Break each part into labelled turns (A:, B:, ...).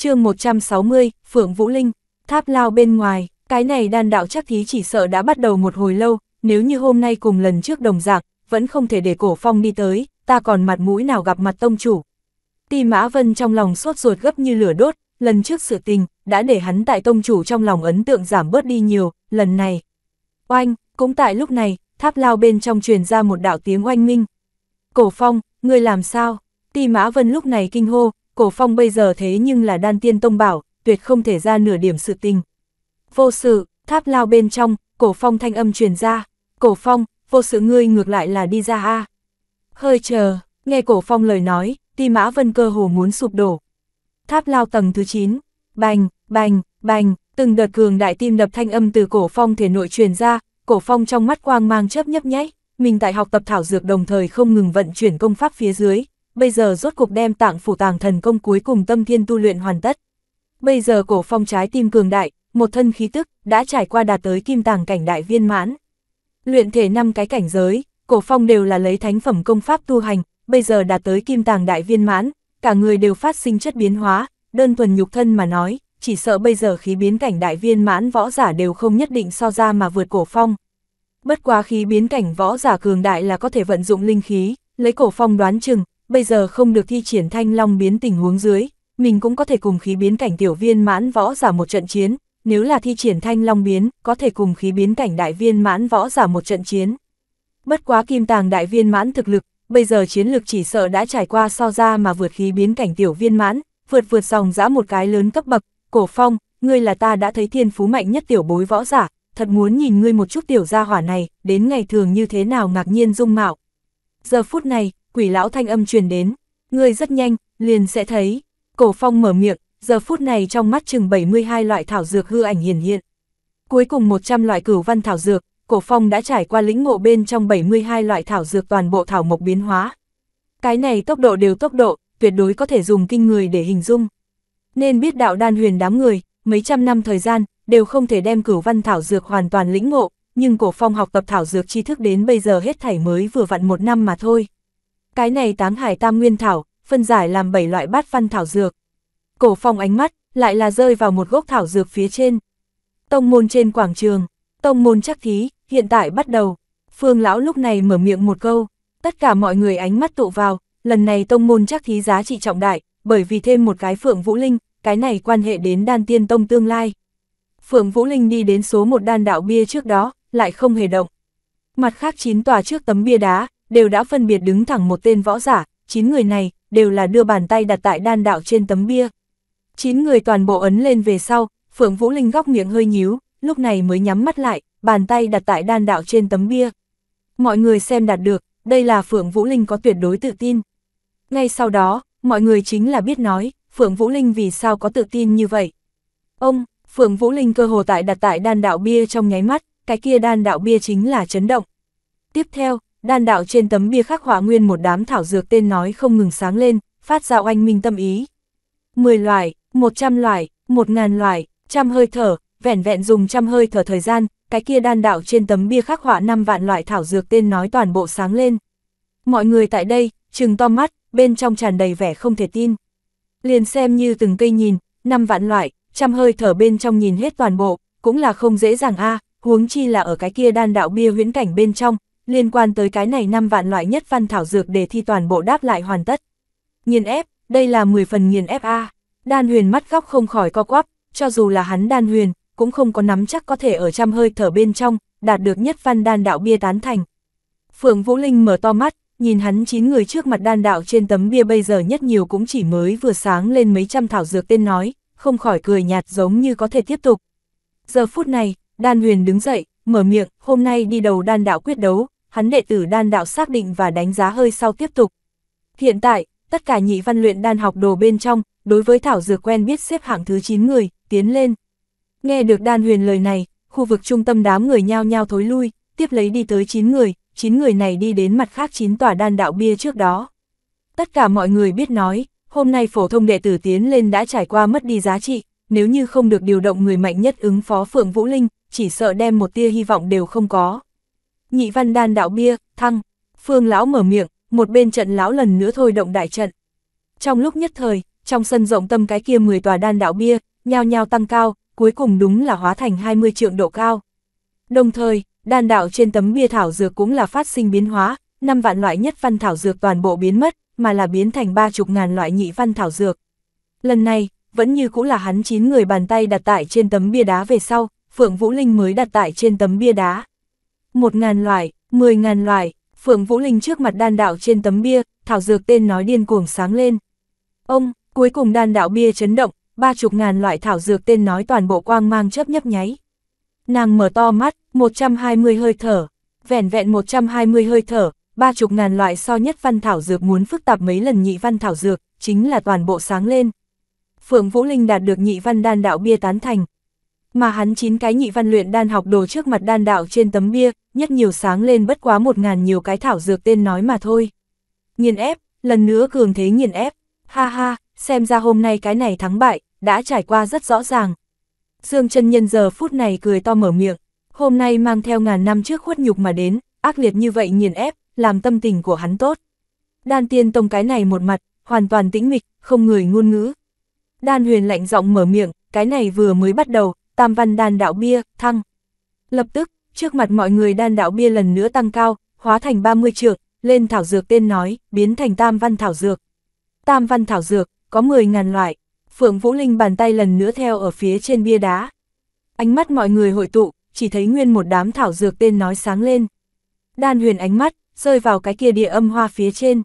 A: chương 160, Phượng Vũ Linh, tháp lao bên ngoài, cái này đan đạo chắc thí chỉ sợ đã bắt đầu một hồi lâu, nếu như hôm nay cùng lần trước đồng dạng, vẫn không thể để cổ phong đi tới, ta còn mặt mũi nào gặp mặt tông chủ. Ti Mã Vân trong lòng sốt ruột gấp như lửa đốt, lần trước sự tình, đã để hắn tại tông chủ trong lòng ấn tượng giảm bớt đi nhiều, lần này. Oanh, cũng tại lúc này, tháp lao bên trong truyền ra một đạo tiếng oanh minh. Cổ phong, ngươi làm sao? Ti Mã Vân lúc này kinh hô, cổ phong bây giờ thế nhưng là đan tiên tông bảo, tuyệt không thể ra nửa điểm sự tình. Vô sự, tháp lao bên trong, cổ phong thanh âm truyền ra, cổ phong, vô sự ngươi ngược lại là đi ra a. Hơi chờ, nghe cổ phong lời nói, ti mã vân cơ hồ muốn sụp đổ. Tháp lao tầng thứ 9, bành, bành, bành, từng đợt cường đại tim đập thanh âm từ cổ phong thể nội truyền ra, cổ phong trong mắt quang mang chớp nhấp nháy, mình tại học tập thảo dược đồng thời không ngừng vận chuyển công pháp phía dưới, bây giờ rốt cục đem tạng phủ tàng thần công cuối cùng tâm thiên tu luyện hoàn tất. Bây giờ cổ phong trái tim cường đại, một thân khí tức, đã trải qua đạt tới kim tàng cảnh đại viên mãn. Luyện thể năm cái cảnh giới, cổ phong đều là lấy thánh phẩm công pháp tu hành, bây giờ đạt tới kim tàng đại viên mãn, cả người đều phát sinh chất biến hóa, đơn thuần nhục thân mà nói, chỉ sợ bây giờ khí biến cảnh đại viên mãn võ giả đều không nhất định so ra mà vượt cổ phong. Bất quá khí biến cảnh võ giả cường đại là có thể vận dụng linh khí, lấy cổ phong đoán chừng, bây giờ không được thi triển thanh long biến tình huống dưới, mình cũng có thể cùng khí biến cảnh tiểu viên mãn võ giả một trận chiến, nếu là thi triển thanh long biến, có thể cùng khí biến cảnh đại viên mãn võ giả một trận chiến. Bất quá kim tàng đại viên mãn thực lực, bây giờ chiến lực chỉ sợ đã trải qua so ra mà vượt khí biến cảnh tiểu viên mãn, vượt vượt dòng dã một cái lớn cấp bậc, cổ phong, ngươi là ta đã thấy thiên phú mạnh nhất tiểu bối võ giả, thật muốn nhìn ngươi một chút tiểu gia hỏa này, đến ngày thường như thế nào ngạc nhiên dung mạo. Giờ phút này, quỷ lão thanh âm truyền đến, ngươi rất nhanh, liền sẽ thấy. Cổ phong mở miệng, giờ phút này trong mắt chừng 72 loại thảo dược hư ảnh hiển hiện. Cuối cùng 100 loại cửu văn thảo dược, cổ phong đã trải qua lĩnh ngộ bên trong 72 loại thảo dược toàn bộ thảo mộc biến hóa. Cái này tốc độ đều tốc độ, tuyệt đối có thể dùng kinh người để hình dung. Nên biết đạo đan huyền đám người, mấy trăm năm thời gian, đều không thể đem cửu văn thảo dược hoàn toàn lĩnh ngộ, nhưng cổ phong học tập thảo dược tri thức đến bây giờ hết thảy mới vừa vặn một năm mà thôi. Cái này táng hải tam nguyên thảo, phân giải làm bảy loại bát văn thảo dược. Cổ phong ánh mắt, lại là rơi vào một gốc thảo dược phía trên. Tông môn trên quảng trường, tông môn chắc thí, hiện tại bắt đầu. Phương lão lúc này mở miệng một câu, tất cả mọi người ánh mắt tụ vào, lần này tông môn chắc thí giá trị trọng đại, bởi vì thêm một cái phượng vũ linh, cái này quan hệ đến đan tiên tông tương lai. Phượng Vũ Linh đi đến số một đan đạo bia trước đó, lại không hề động. Mặt khác chín tòa trước tấm bia đá, đều đã phân biệt đứng thẳng một tên võ giả, 9 người này, đều là đưa bàn tay đặt tại đan đạo trên tấm bia. 9 người toàn bộ ấn lên về sau, Phượng Vũ Linh góc miệng hơi nhíu, lúc này mới nhắm mắt lại, bàn tay đặt tại đan đạo trên tấm bia. Mọi người xem đạt được, đây là Phượng Vũ Linh có tuyệt đối tự tin. Ngay sau đó, mọi người chính là biết nói, Phượng Vũ Linh vì sao có tự tin như vậy. Ông, Phượng Vũ Linh cơ hồ tại đặt tại đan đạo bia trong nháy mắt, cái kia đan đạo bia chính là chấn động. Tiếp theo, Đan đạo trên tấm bia khắc họa nguyên một đám thảo dược tên nói không ngừng sáng lên, phát ra oanh minh tâm ý. 10 loại, 100 loại, 1000 loài trăm hơi thở, vẹn vẹn dùng trăm hơi thở thời gian, cái kia đan đạo trên tấm bia khắc họa 5 vạn loại thảo dược tên nói toàn bộ sáng lên. Mọi người tại đây, trừng to mắt, bên trong tràn đầy vẻ không thể tin. Liền xem như từng cây nhìn, 5 vạn loại, trăm hơi thở bên trong nhìn hết toàn bộ, cũng là không dễ dàng a, huống chi là ở cái kia đan đạo bia huyễn cảnh bên trong, liên quan tới cái này 5 vạn loại nhất văn thảo dược để thi toàn bộ đáp lại hoàn tất. Nghiền ép, đây là 10 phần nghiền ép A. Đan huyền mắt góc không khỏi co quắp, cho dù là hắn đan huyền, cũng không có nắm chắc có thể ở trăm hơi thở bên trong, đạt được nhất văn đan đạo bia tán thành. Phượng Vũ Linh mở to mắt, nhìn hắn 9 người trước mặt đan đạo trên tấm bia bây giờ nhất nhiều cũng chỉ mới vừa sáng lên mấy trăm thảo dược tên nói, không khỏi cười nhạt giống như có thể tiếp tục. Giờ phút này, đan huyền đứng dậy, mở miệng, hôm nay đi đầu đan đạo quyết đấu, hắn đệ tử đan đạo xác định và đánh giá hơi sau tiếp tục. Hiện tại, tất cả nhị văn luyện đan học đồ bên trong, đối với thảo dược quen biết xếp hạng thứ 9 người, tiến lên. Nghe được đan huyền lời này, khu vực trung tâm đám người nhao nhao thối lui, tiếp lấy đi tới 9 người, 9 người này đi đến mặt khác 9 tòa đan đạo bia trước đó. Tất cả mọi người biết nói, hôm nay phổ thông đệ tử tiến lên đã trải qua mất đi giá trị, nếu như không được điều động người mạnh nhất ứng phó Phượng Vũ Linh, chỉ sợ đem một tia hy vọng đều không có nhị văn đan đạo bia, thăng, phương lão mở miệng, một bên trận lão lần nữa thôi động đại trận. Trong lúc nhất thời, trong sân rộng tâm cái kia 10 tòa đan đạo bia, nhao nhao tăng cao, cuối cùng đúng là hóa thành 20 trượng độ cao. Đồng thời, đan đạo trên tấm bia thảo dược cũng là phát sinh biến hóa, năm vạn loại nhất văn thảo dược toàn bộ biến mất, mà là biến thành ba chục ngàn loại nhị văn thảo dược. Lần này, vẫn như cũng là hắn chín người bàn tay đặt tại trên tấm bia đá về sau, Phượng Vũ Linh mới đặt tại trên tấm bia đá một ngàn loại, mười ngàn loại, Phượng Vũ Linh trước mặt đan đạo trên tấm bia, thảo dược tên nói điên cuồng sáng lên. Ông, cuối cùng đan đạo bia chấn động, ba chục ngàn loại thảo dược tên nói toàn bộ quang mang chớp nhấp nháy. Nàng mở to mắt, 120 hơi thở, vẻn vẹn 120 hơi thở, ba chục ngàn loại so nhất văn thảo dược muốn phức tạp mấy lần nhị văn thảo dược, chính là toàn bộ sáng lên. Phượng Vũ Linh đạt được nhị văn đan đạo bia tán thành, mà hắn chín cái nhị văn luyện đan học đồ trước mặt đan đạo trên tấm bia, nhất nhiều sáng lên bất quá một ngàn nhiều cái thảo dược tên nói mà thôi. Nghiền ép, lần nữa cường thế nghiền ép, ha ha, xem ra hôm nay cái này thắng bại, đã trải qua rất rõ ràng. Dương chân nhân giờ phút này cười to mở miệng, hôm nay mang theo ngàn năm trước khuất nhục mà đến, ác liệt như vậy nghiền ép, làm tâm tình của hắn tốt. Đan tiên tông cái này một mặt, hoàn toàn tĩnh mịch, không người ngôn ngữ. Đan huyền lạnh giọng mở miệng, cái này vừa mới bắt đầu, tam văn đan đạo bia, thăng. Lập tức, trước mặt mọi người đan đạo bia lần nữa tăng cao, hóa thành 30 trượng, lên thảo dược tên nói, biến thành tam văn thảo dược. Tam văn thảo dược, có 10.000 loại, Phượng Vũ Linh bàn tay lần nữa theo ở phía trên bia đá. Ánh mắt mọi người hội tụ, chỉ thấy nguyên một đám thảo dược tên nói sáng lên. Đan huyền ánh mắt, rơi vào cái kia địa âm hoa phía trên.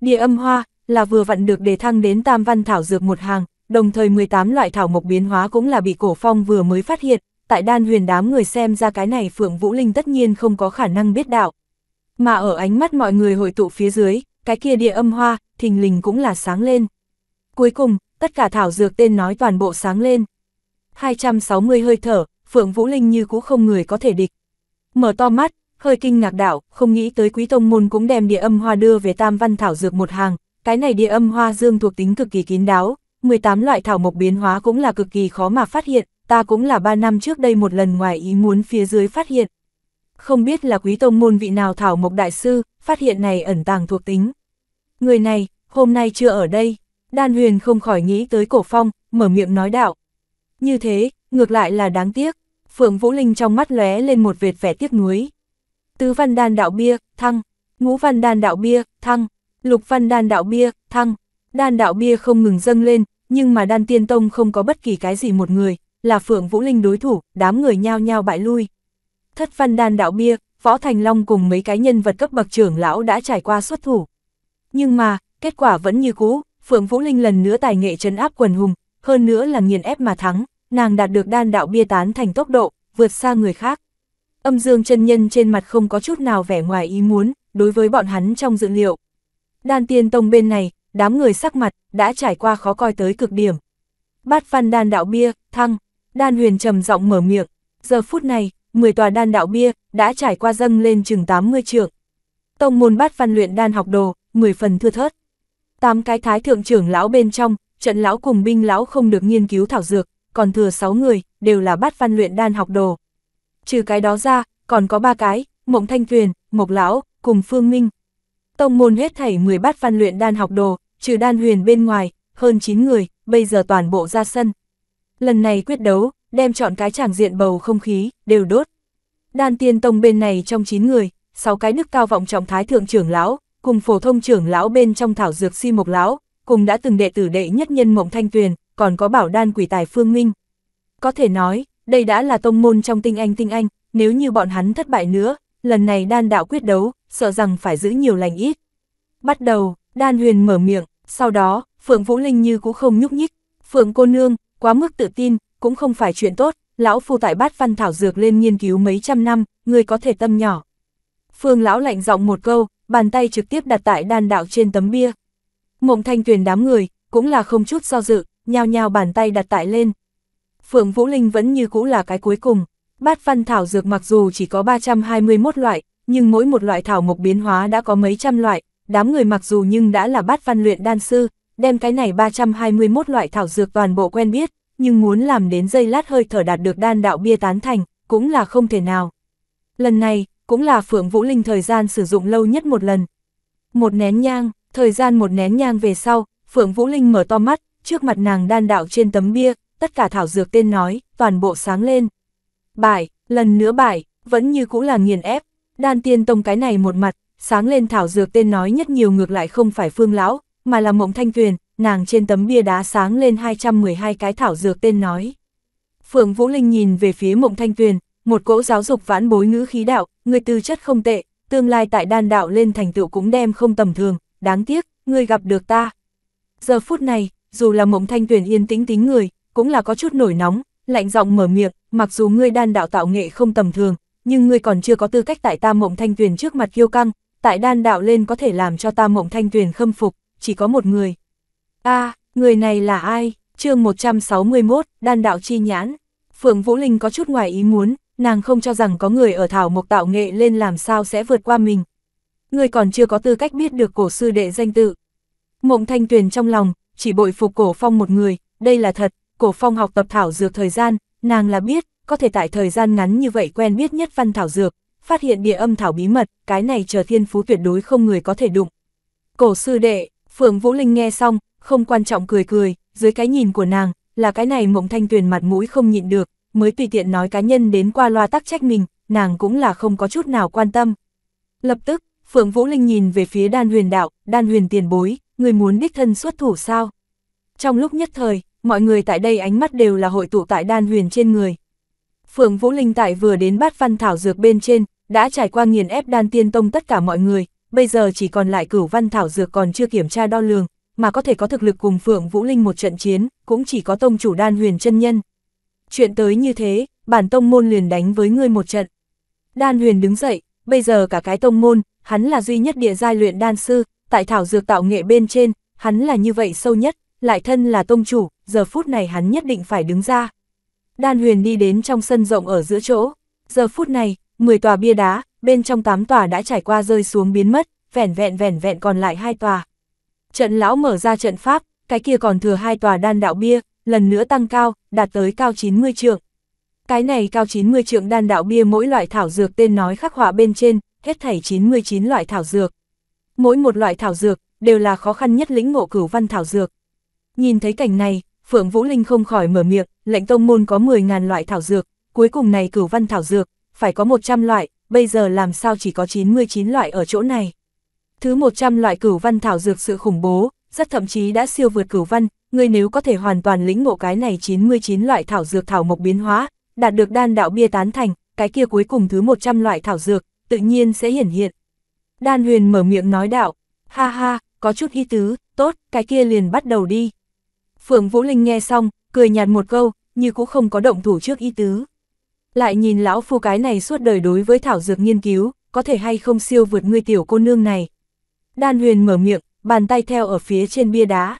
A: Địa âm hoa, là vừa vặn được đề thăng đến tam văn thảo dược một hàng, đồng thời 18 loại thảo mộc biến hóa cũng là bị cổ phong vừa mới phát hiện, tại đan huyền đám người xem ra cái này Phượng Vũ Linh tất nhiên không có khả năng biết đạo. Mà ở ánh mắt mọi người hội tụ phía dưới, cái kia địa âm hoa, thình lình cũng là sáng lên. Cuối cùng, tất cả thảo dược tên nói toàn bộ sáng lên. 260 hơi thở, Phượng Vũ Linh như cũ không người có thể địch. Mở to mắt, hơi kinh ngạc đạo, không nghĩ tới quý tông môn cũng đem địa âm hoa đưa về tam văn thảo dược một hàng, cái này địa âm hoa dương thuộc tính cực kỳ kín đáo, 18 loại thảo mộc biến hóa cũng là cực kỳ khó mà phát hiện, ta cũng là 3 năm trước đây một lần ngoài ý muốn phía dưới phát hiện. Không biết là quý tông môn vị nào thảo mộc đại sư, phát hiện này ẩn tàng thuộc tính. Người này, hôm nay chưa ở đây, đan huyền không khỏi nghĩ tới cổ phong, mở miệng nói đạo. Như thế, ngược lại là đáng tiếc, Phượng Vũ Linh trong mắt lóe lên một vệt vẻ tiếc nuối. Tứ văn đan đạo bia, thăng, ngũ văn đan đạo bia, thăng, lục văn đan đạo bia, thăng, Đan đạo bia không ngừng dâng lên, nhưng mà đan tiên tông không có bất kỳ cái gì một người, là Phượng Vũ Linh đối thủ, đám người nhao nhao bại lui. Thất văn đan đạo bia, Võ Thành Long cùng mấy cái nhân vật cấp bậc trưởng lão đã trải qua xuất thủ. Nhưng mà, kết quả vẫn như cũ, Phượng Vũ Linh lần nữa tài nghệ trấn áp quần hùng, hơn nữa là nghiền ép mà thắng, nàng đạt được đan đạo bia tán thành tốc độ, vượt xa người khác. Âm Dương chân nhân trên mặt không có chút nào vẻ ngoài ý muốn, đối với bọn hắn trong dự liệu. Đan Tiên Tông bên này, đám người sắc mặt, đã trải qua khó coi tới cực điểm. Bát văn đan đạo bia, thăng, đan huyền trầm giọng mở miệng, giờ phút này, 10 tòa đan đạo bia, đã trải qua dâng lên chừng 80 trượng. Tông môn bát văn luyện đan học đồ, 10 phần thưa thớt. Tám cái thái thượng trưởng lão bên trong, trận lão cùng binh lão không được nghiên cứu thảo dược, còn thừa 6 người, đều là bát văn luyện đan học đồ. Trừ cái đó ra, còn có ba cái, Mộng Thanh Tuyền, Mộc Lão, cùng Phương Minh, Tông môn huyết thảy 10 bát văn luyện đan học đồ, trừ đan huyền bên ngoài, hơn 9 người, bây giờ toàn bộ ra sân. Lần này quyết đấu, đem chọn cái tràng diện bầu không khí, đều đốt. Đan tiên tông bên này trong 9 người, 6 cái nước cao vọng trọng thái thượng trưởng lão, cùng phổ thông trưởng lão bên trong thảo dược si mộc lão, cùng đã từng đệ tử đệ nhất nhân mộng thanh tuyền, còn có bảo đan quỷ tài phương minh. Có thể nói, đây đã là tông môn trong tinh anh tinh anh, nếu như bọn hắn thất bại nữa, lần này đan đạo quyết đấu, sợ rằng phải giữ nhiều lành ít. Bắt đầu, đan huyền mở miệng, sau đó, Phượng Vũ Linh như cũng không nhúc nhích. Phượng cô nương, quá mức tự tin, cũng không phải chuyện tốt, lão phu tại bát văn thảo dược lên nghiên cứu mấy trăm năm, người có thể tâm nhỏ. Phương lão lạnh giọng một câu, bàn tay trực tiếp đặt tại đan đạo trên tấm bia. Mộng thanh tuyền đám người, cũng là không chút do dự, nhao nhao bàn tay đặt tại lên. Phượng Vũ Linh vẫn như cũ là cái cuối cùng. Bát văn thảo dược mặc dù chỉ có 321 loại, nhưng mỗi một loại thảo mộc biến hóa đã có mấy trăm loại, đám người mặc dù nhưng đã là bát văn luyện đan sư, đem cái này 321 loại thảo dược toàn bộ quen biết, nhưng muốn làm đến dây lát hơi thở đạt được đan đạo bia tán thành, cũng là không thể nào. Lần này, cũng là Phượng Vũ Linh thời gian sử dụng lâu nhất một lần. Một nén nhang, thời gian một nén nhang về sau, Phượng Vũ Linh mở to mắt, trước mặt nàng đan đạo trên tấm bia, tất cả thảo dược tên nói, toàn bộ sáng lên. Bải, lần nữa bài vẫn như cũ là nghiền ép. Đan tiên tông cái này một mặt, sáng lên thảo dược tên nói nhất nhiều ngược lại không phải phương lão, mà là mộng thanh tuyền, nàng trên tấm bia đá sáng lên 212 cái thảo dược tên nói. Phượng Vũ Linh nhìn về phía mộng thanh tuyền, một cỗ giáo dục vãn bối ngữ khí đạo, người tư chất không tệ, tương lai tại đan đạo lên thành tựu cũng đem không tầm thường, đáng tiếc, người gặp được ta. Giờ phút này, dù là mộng thanh tuyền yên tĩnh tính người, cũng là có chút nổi nóng, lạnh giọng mở miệng, mặc dù ngươi đan đạo tạo nghệ không tầm thường, nhưng ngươi còn chưa có tư cách tại Tam Mộng Thanh Tuyền trước mặt kiêu căng, tại đan đạo lên có thể làm cho Tam Mộng Thanh Tuyền khâm phục, chỉ có một người. A, người này là ai? Chương 161, đan đạo chi nhãn. Phượng Vũ Linh có chút ngoài ý muốn, nàng không cho rằng có người ở thảo mộc tạo nghệ lên làm sao sẽ vượt qua mình. Ngươi còn chưa có tư cách biết được cổ sư đệ danh tự. Mộng Thanh Tuyền trong lòng, chỉ bội phục cổ phong một người, đây là thật, cổ phong học tập thảo dược thời gian, Nàng là biết, có thể tại thời gian ngắn như vậy quen biết nhất văn thảo dược, phát hiện địa âm thảo bí mật, cái này chờ thiên phú tuyệt đối không người có thể đụng. Cổ sư đệ, Phượng Vũ Linh nghe xong, không quan trọng cười cười, dưới cái nhìn của nàng, là cái này mộng thanh tuyền mặt mũi không nhịn được, mới tùy tiện nói cá nhân đến qua loa tắc trách mình, nàng cũng là không có chút nào quan tâm. Lập tức, Phượng Vũ Linh nhìn về phía đan huyền đạo, đan huyền tiền bối, người muốn đích thân xuất thủ sao? Trong lúc nhất thời, mọi người tại đây ánh mắt đều là hội tụ tại đan huyền trên người. Phượng Vũ Linh tại vừa đến bát văn thảo dược bên trên, đã trải qua nghiền ép đan tiên tông tất cả mọi người, bây giờ chỉ còn lại cửu văn thảo dược còn chưa kiểm tra đo lường, mà có thể có thực lực cùng Phượng Vũ Linh một trận chiến, cũng chỉ có tông chủ đan huyền chân nhân. Chuyện tới như thế, bản tông môn liền đánh với ngươi một trận. Đan huyền đứng dậy, bây giờ cả cái tông môn, hắn là duy nhất địa giai luyện đan sư, tại thảo dược tạo nghệ bên trên, hắn là như vậy sâu nhất, lại thân là tông chủ, giờ phút này hắn nhất định phải đứng ra. Đan huyền đi đến trong sân rộng ở giữa chỗ, giờ phút này, 10 tòa bia đá, bên trong 8 tòa đã trải qua rơi xuống biến mất, vẻn vẹn vẻn vẹn còn lại hai tòa. Trận lão mở ra trận pháp, cái kia còn thừa hai tòa đan đạo bia, lần nữa tăng cao, đạt tới cao 90 trượng. Cái này cao 90 trượng đan đạo bia mỗi loại thảo dược tên nói khắc họa bên trên, hết thảy 99 loại thảo dược. Mỗi một loại thảo dược, đều là khó khăn nhất lĩnh ngộ cửu văn thảo dược. Nhìn thấy cảnh này, Phượng Vũ Linh không khỏi mở miệng, lệnh tông môn có 10.000 loại thảo dược, cuối cùng này cửu văn thảo dược, phải có 100 loại, bây giờ làm sao chỉ có 99 loại ở chỗ này. Thứ 100 loại cửu văn thảo dược sự khủng bố, rất thậm chí đã siêu vượt cửu văn, người nếu có thể hoàn toàn lĩnh ngộ cái này 99 loại thảo dược thảo mộc biến hóa, đạt được đan đạo bia tán thành, cái kia cuối cùng thứ 100 loại thảo dược, tự nhiên sẽ hiển hiện. Đan huyền mở miệng nói đạo, ha ha, có chút ý tứ, tốt, cái kia liền bắt đầu đi. Phượng Vũ Linh nghe xong, cười nhạt một câu, như cũng không có động thủ trước ý tứ. Lại nhìn lão phu cái này suốt đời đối với thảo dược nghiên cứu, có thể hay không siêu vượt ngươi tiểu cô nương này. Đan huyền mở miệng, bàn tay theo ở phía trên bia đá.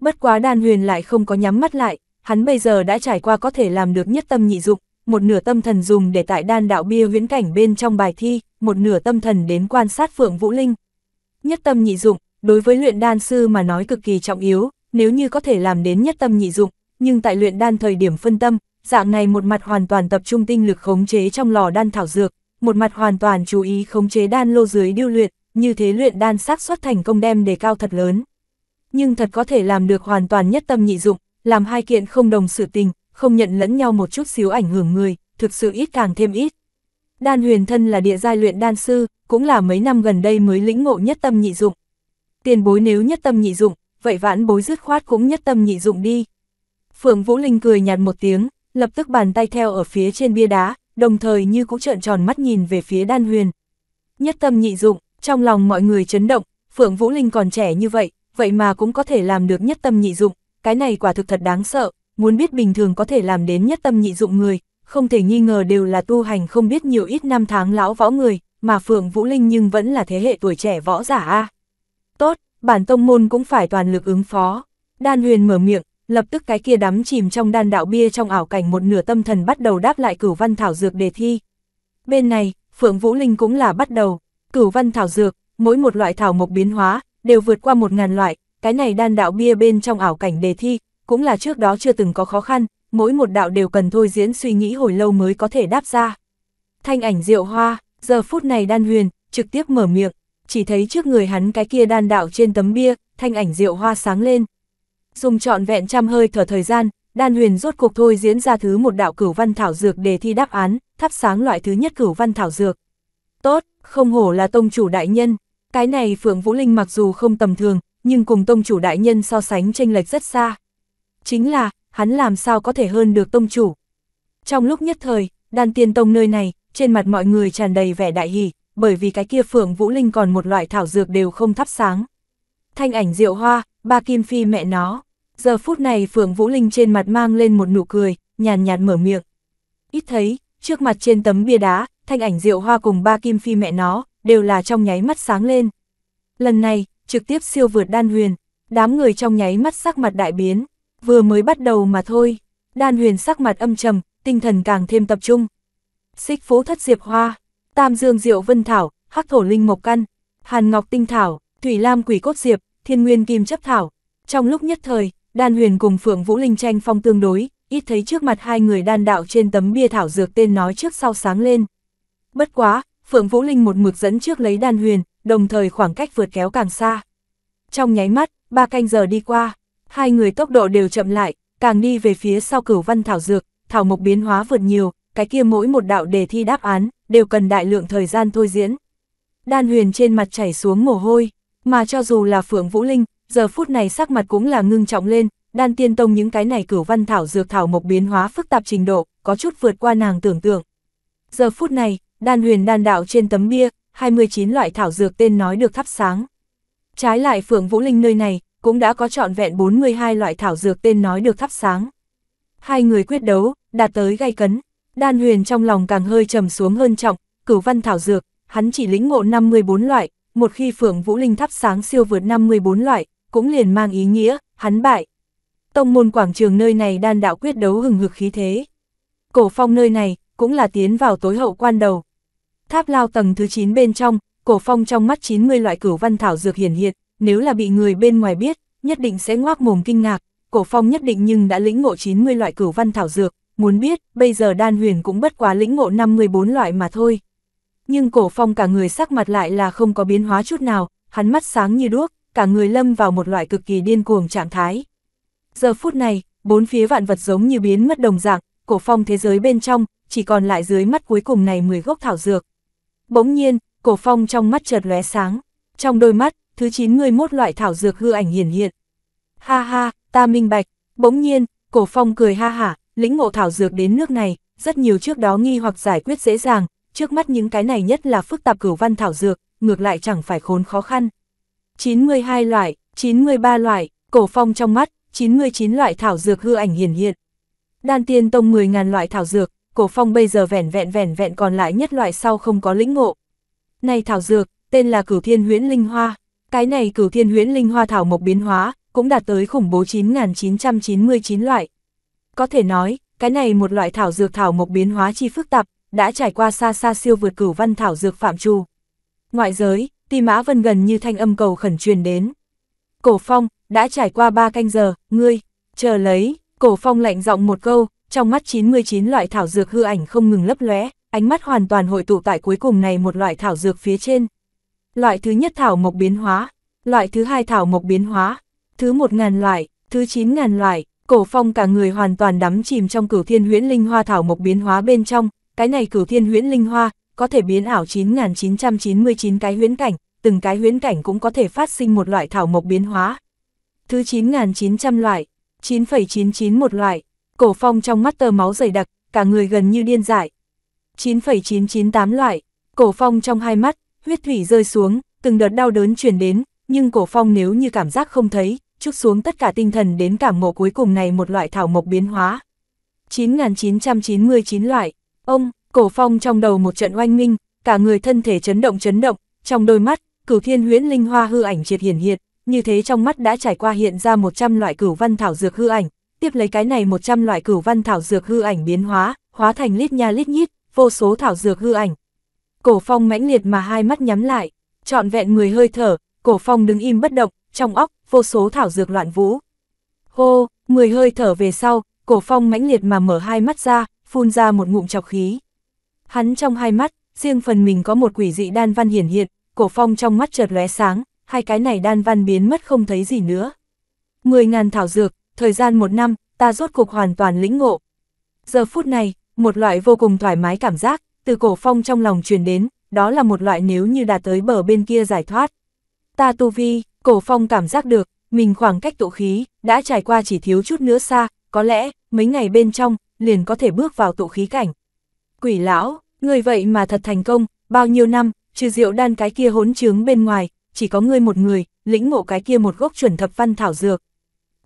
A: Bất quá đan huyền lại không có nhắm mắt lại, hắn bây giờ đã trải qua có thể làm được nhất tâm nhị dụng, một nửa tâm thần dùng để tại đan đạo bia huyễn cảnh bên trong bài thi, một nửa tâm thần đến quan sát Phượng Vũ Linh. Nhất tâm nhị dụng, đối với luyện đan sư mà nói cực kỳ trọng yếu, nếu như có thể làm đến nhất tâm nhị dụng, nhưng tại luyện đan thời điểm phân tâm, dạng này một mặt hoàn toàn tập trung tinh lực khống chế trong lò đan thảo dược, một mặt hoàn toàn chú ý khống chế đan lô dưới điêu luyện, như thế luyện đan xác suất thành công đem đề cao thật lớn. Nhưng thật có thể làm được hoàn toàn nhất tâm nhị dụng, làm hai kiện không đồng sự tình, không nhận lẫn nhau một chút xíu ảnh hưởng người, thực sự ít càng thêm ít. Đan huyền thân là địa giai luyện đan sư, cũng là mấy năm gần đây mới lĩnh ngộ nhất tâm nhị dụng. Tiền bối nếu nhất tâm nhị dụng, vậy vãn bối dứt khoát cũng nhất tâm nhị dụng đi. Phượng Vũ Linh cười nhạt một tiếng, lập tức bàn tay theo ở phía trên bia đá, đồng thời như cũng trợn tròn mắt nhìn về phía đan huyền. Nhất tâm nhị dụng, trong lòng mọi người chấn động, Phượng Vũ Linh còn trẻ như vậy, vậy mà cũng có thể làm được nhất tâm nhị dụng, cái này quả thực thật đáng sợ, muốn biết bình thường có thể làm đến nhất tâm nhị dụng người, không thể nghi ngờ đều là tu hành không biết nhiều ít năm tháng lão võ người, mà Phượng Vũ Linh nhưng vẫn là thế hệ tuổi trẻ võ giả a. Tốt, bản tông môn cũng phải toàn lực ứng phó. Đan huyền mở miệng, lập tức cái kia đắm chìm trong đan đạo bia trong ảo cảnh một nửa tâm thần bắt đầu đáp lại cửu văn thảo dược đề thi. Bên này, Phượng Vũ Linh cũng là bắt đầu, cửu văn thảo dược, mỗi một loại thảo mộc biến hóa, đều vượt qua một ngàn loại, cái này đan đạo bia bên trong ảo cảnh đề thi, cũng là trước đó chưa từng có khó khăn, mỗi một đạo đều cần thôi diễn suy nghĩ hồi lâu mới có thể đáp ra. Thanh ảnh diệu hoa, giờ phút này đan huyền, trực tiếp mở miệng, chỉ thấy trước người hắn cái kia đan đạo trên tấm bia, thanh ảnh rượu hoa sáng lên. Dùng trọn vẹn trăm hơi thở thời gian, đan huyền rốt cuộc thôi diễn ra thứ một đạo cửu văn thảo dược đề thi đáp án, thắp sáng loại thứ nhất cửu văn thảo dược. Tốt, không hổ là tông chủ đại nhân, cái này Phượng Vũ Linh mặc dù không tầm thường, nhưng cùng tông chủ đại nhân so sánh chênh lệch rất xa. Chính là, hắn làm sao có thể hơn được tông chủ. Trong lúc nhất thời, đan tiên tông nơi này, trên mặt mọi người tràn đầy vẻ đại hỷ, bởi vì cái kia phượng Vũ Linh còn một loại thảo dược đều không thắp sáng. Thanh ảnh rượu hoa, ba kim phi mẹ nó. Giờ phút này phượng Vũ Linh trên mặt mang lên một nụ cười, nhàn nhạt mở miệng. Ít thấy, trước mặt trên tấm bia đá, thanh ảnh rượu hoa cùng ba kim phi mẹ nó, đều là trong nháy mắt sáng lên. Lần này, trực tiếp siêu vượt đan huyền, đám người trong nháy mắt sắc mặt đại biến, vừa mới bắt đầu mà thôi. Đan huyền sắc mặt âm trầm, tinh thần càng thêm tập trung. Xích phố thất diệp hoa, Tam Dương Diệu Vân Thảo, Hắc Thổ Linh Mộc Căn, Hàn Ngọc Tinh Thảo, Thủy Lam Quỷ Cốt Diệp, Thiên Nguyên Kim Chấp Thảo. Trong lúc nhất thời, Đan Huyền cùng Phượng Vũ Linh tranh phong tương đối, ít thấy trước mặt hai người đan đạo trên tấm bia thảo dược tên nói trước sau sáng lên. Bất quá, Phượng Vũ Linh một mực dẫn trước lấy Đan Huyền, đồng thời khoảng cách vượt kéo càng xa. Trong nháy mắt, ba canh giờ đi qua, hai người tốc độ đều chậm lại, càng đi về phía sau cửu văn thảo dược, thảo mộc biến hóa vượt nhiều, cái kia mỗi một đạo đề thi đáp án đều cần đại lượng thời gian thôi diễn. Đan huyền trên mặt chảy xuống mồ hôi, mà cho dù là Phượng Vũ Linh, giờ phút này sắc mặt cũng là ngưng trọng lên, đan tiên tông những cái này cửu văn thảo dược thảo mộc biến hóa phức tạp trình độ, có chút vượt qua nàng tưởng tượng. Giờ phút này, đan huyền đan đạo trên tấm bia, 29 loại thảo dược tên nói được thắp sáng. Trái lại Phượng Vũ Linh nơi này, cũng đã có trọn vẹn 42 loại thảo dược tên nói được thắp sáng. Hai người quyết đấu, đạt tới gay cấn. Đan huyền trong lòng càng hơi trầm xuống hơn trọng, cửu văn thảo dược, hắn chỉ lĩnh ngộ 54 loại, một khi phượng vũ linh thắp sáng siêu vượt 54 loại, cũng liền mang ý nghĩa, hắn bại. Tông môn quảng trường nơi này đan đạo quyết đấu hừng hực khí thế. Cổ phong nơi này, cũng là tiến vào tối hậu quan đầu. Tháp lao tầng thứ 9 bên trong, cổ phong trong mắt 90 loại cửu văn thảo dược hiển hiện, nếu là bị người bên ngoài biết, nhất định sẽ ngoác mồm kinh ngạc, cổ phong nhất định nhưng đã lĩnh ngộ 90 loại cửu văn thảo dược, muốn biết, bây giờ đan huyền cũng bất quá lĩnh ngộ 54 loại mà thôi. Nhưng cổ phong cả người sắc mặt lại là không có biến hóa chút nào, hắn mắt sáng như đuốc, cả người lâm vào một loại cực kỳ điên cuồng trạng thái. Giờ phút này, bốn phía vạn vật giống như biến mất đồng dạng, cổ phong thế giới bên trong, chỉ còn lại dưới mắt cuối cùng này 10 gốc thảo dược. Bỗng nhiên, cổ phong trong mắt chợt lóe sáng, trong đôi mắt, thứ 91 loại thảo dược hư ảnh hiển hiện. Ha ha, ta minh bạch, bỗng nhiên, cổ phong cười ha hả, lĩnh ngộ thảo dược đến nước này, rất nhiều trước đó nghi hoặc giải quyết dễ dàng, trước mắt những cái này nhất là phức tạp cửu văn thảo dược, ngược lại chẳng phải khốn khó khăn. 92 loại, 93 loại, cổ phong trong mắt, 99 loại thảo dược hư ảnh hiển hiện. Đan tiên tông 10.000 loại thảo dược, cổ phong bây giờ vẻn vẹn vẻn vẹn còn lại nhất loại sau không có lĩnh ngộ. Này thảo dược, tên là cửu thiên huyễn linh hoa. Cái này cửu thiên huyễn linh hoa thảo mộc biến hóa, cũng đạt tới khủng bố 9.999 loại. Có thể nói, cái này một loại thảo dược thảo mộc biến hóa chi phức tạp, đã trải qua xa xa siêu vượt cửu văn thảo dược phạm trù. Ngoại giới, Ti Mã Vân gần như thanh âm cầu khẩn truyền đến. Cổ Phong, đã trải qua ba canh giờ, ngươi, chờ lấy, Cổ Phong lạnh giọng một câu, trong mắt 99 loại thảo dược hư ảnh không ngừng lấp lóe, ánh mắt hoàn toàn hội tụ tại cuối cùng này một loại thảo dược phía trên. Loại thứ nhất thảo mộc biến hóa, loại thứ hai thảo mộc biến hóa, thứ 1000 loại, thứ 9000 loại, Cổ phong cả người hoàn toàn đắm chìm trong cửu thiên huyễn linh hoa thảo mộc biến hóa bên trong, cái này cửu thiên huyễn linh hoa, có thể biến ảo 9.999 cái huyễn cảnh, từng cái huyễn cảnh cũng có thể phát sinh một loại thảo mộc biến hóa. Thứ 9.900 loại, một loại, cổ phong trong mắt tơ máu dày đặc, cả người gần như điên dại. 9,998 loại, cổ phong trong hai mắt, huyết thủy rơi xuống, từng đợt đau đớn truyền đến, nhưng cổ phong nếu như cảm giác không thấy, chút xuống tất cả tinh thần đến cảm ngộ cuối cùng này một loại thảo mộc biến hóa. 9.999 loại, ông, cổ phong trong đầu một trận oanh minh, cả người thân thể chấn động chấn động, trong đôi mắt, cửu thiên huyễn linh hoa hư ảnh triệt hiển hiện, như thế trong mắt đã trải qua hiện ra 100 loại cửu văn thảo dược hư ảnh, tiếp lấy cái này 100 loại cửu văn thảo dược hư ảnh biến hóa, hóa thành lít nha lít nhít, vô số thảo dược hư ảnh. Cổ phong mãnh liệt mà hai mắt nhắm lại, trọn vẹn người hơi thở, cổ phong đứng im bất động, trong óc, vô số thảo dược loạn vũ. Hô, mười hơi thở về sau, cổ phong mãnh liệt mà mở hai mắt ra, phun ra một ngụm chọc khí. Hắn trong hai mắt, riêng phần mình có một quỷ dị đan văn hiển hiện, cổ phong trong mắt chợt lóe sáng, hai cái này đan văn biến mất không thấy gì nữa. Mười ngàn thảo dược, thời gian một năm, ta rốt cuộc hoàn toàn lĩnh ngộ. Giờ phút này, một loại vô cùng thoải mái cảm giác, từ cổ phong trong lòng truyền đến, đó là một loại nếu như đạt tới bờ bên kia giải thoát. Ta tu vi, Cổ phong cảm giác được, mình khoảng cách tụ khí, đã trải qua chỉ thiếu chút nữa xa, có lẽ, mấy ngày bên trong, liền có thể bước vào tụ khí cảnh. Quỷ lão, người vậy mà thật thành công, bao nhiêu năm, trừ rượu đan cái kia hỗn trướng bên ngoài, chỉ có ngươi một người, lĩnh ngộ cái kia một gốc chuẩn thập văn thảo dược.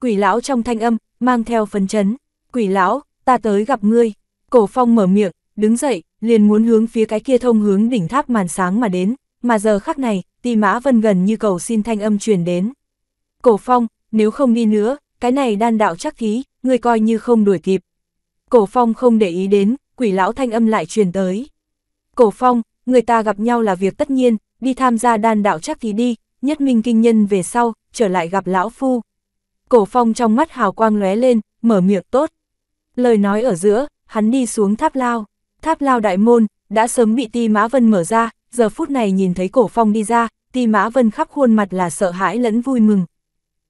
A: Quỷ lão trong thanh âm, mang theo phấn chấn. Quỷ lão, ta tới gặp ngươi. Cổ phong mở miệng, đứng dậy, liền muốn hướng phía cái kia thông hướng đỉnh tháp màn sáng mà đến mà giờ khắc này, ti mã vân gần như cầu xin thanh âm truyền đến. Cổ phong, nếu không đi nữa, cái này đan đạo chắc khí, người coi như không đuổi kịp. Cổ phong không để ý đến, quỷ lão thanh âm lại truyền tới. Cổ phong, người ta gặp nhau là việc tất nhiên, đi tham gia đan đạo chắc khí đi, nhất minh kinh nhân về sau, trở lại gặp lão phu. Cổ phong trong mắt hào quang lóe lên, mở miệng tốt. Lời nói ở giữa, hắn đi xuống tháp lao. Tháp lao đại môn, đã sớm bị ti mã vân mở ra, giờ phút này nhìn thấy cổ phong đi ra, ti mã vân khắp khuôn mặt là sợ hãi lẫn vui mừng.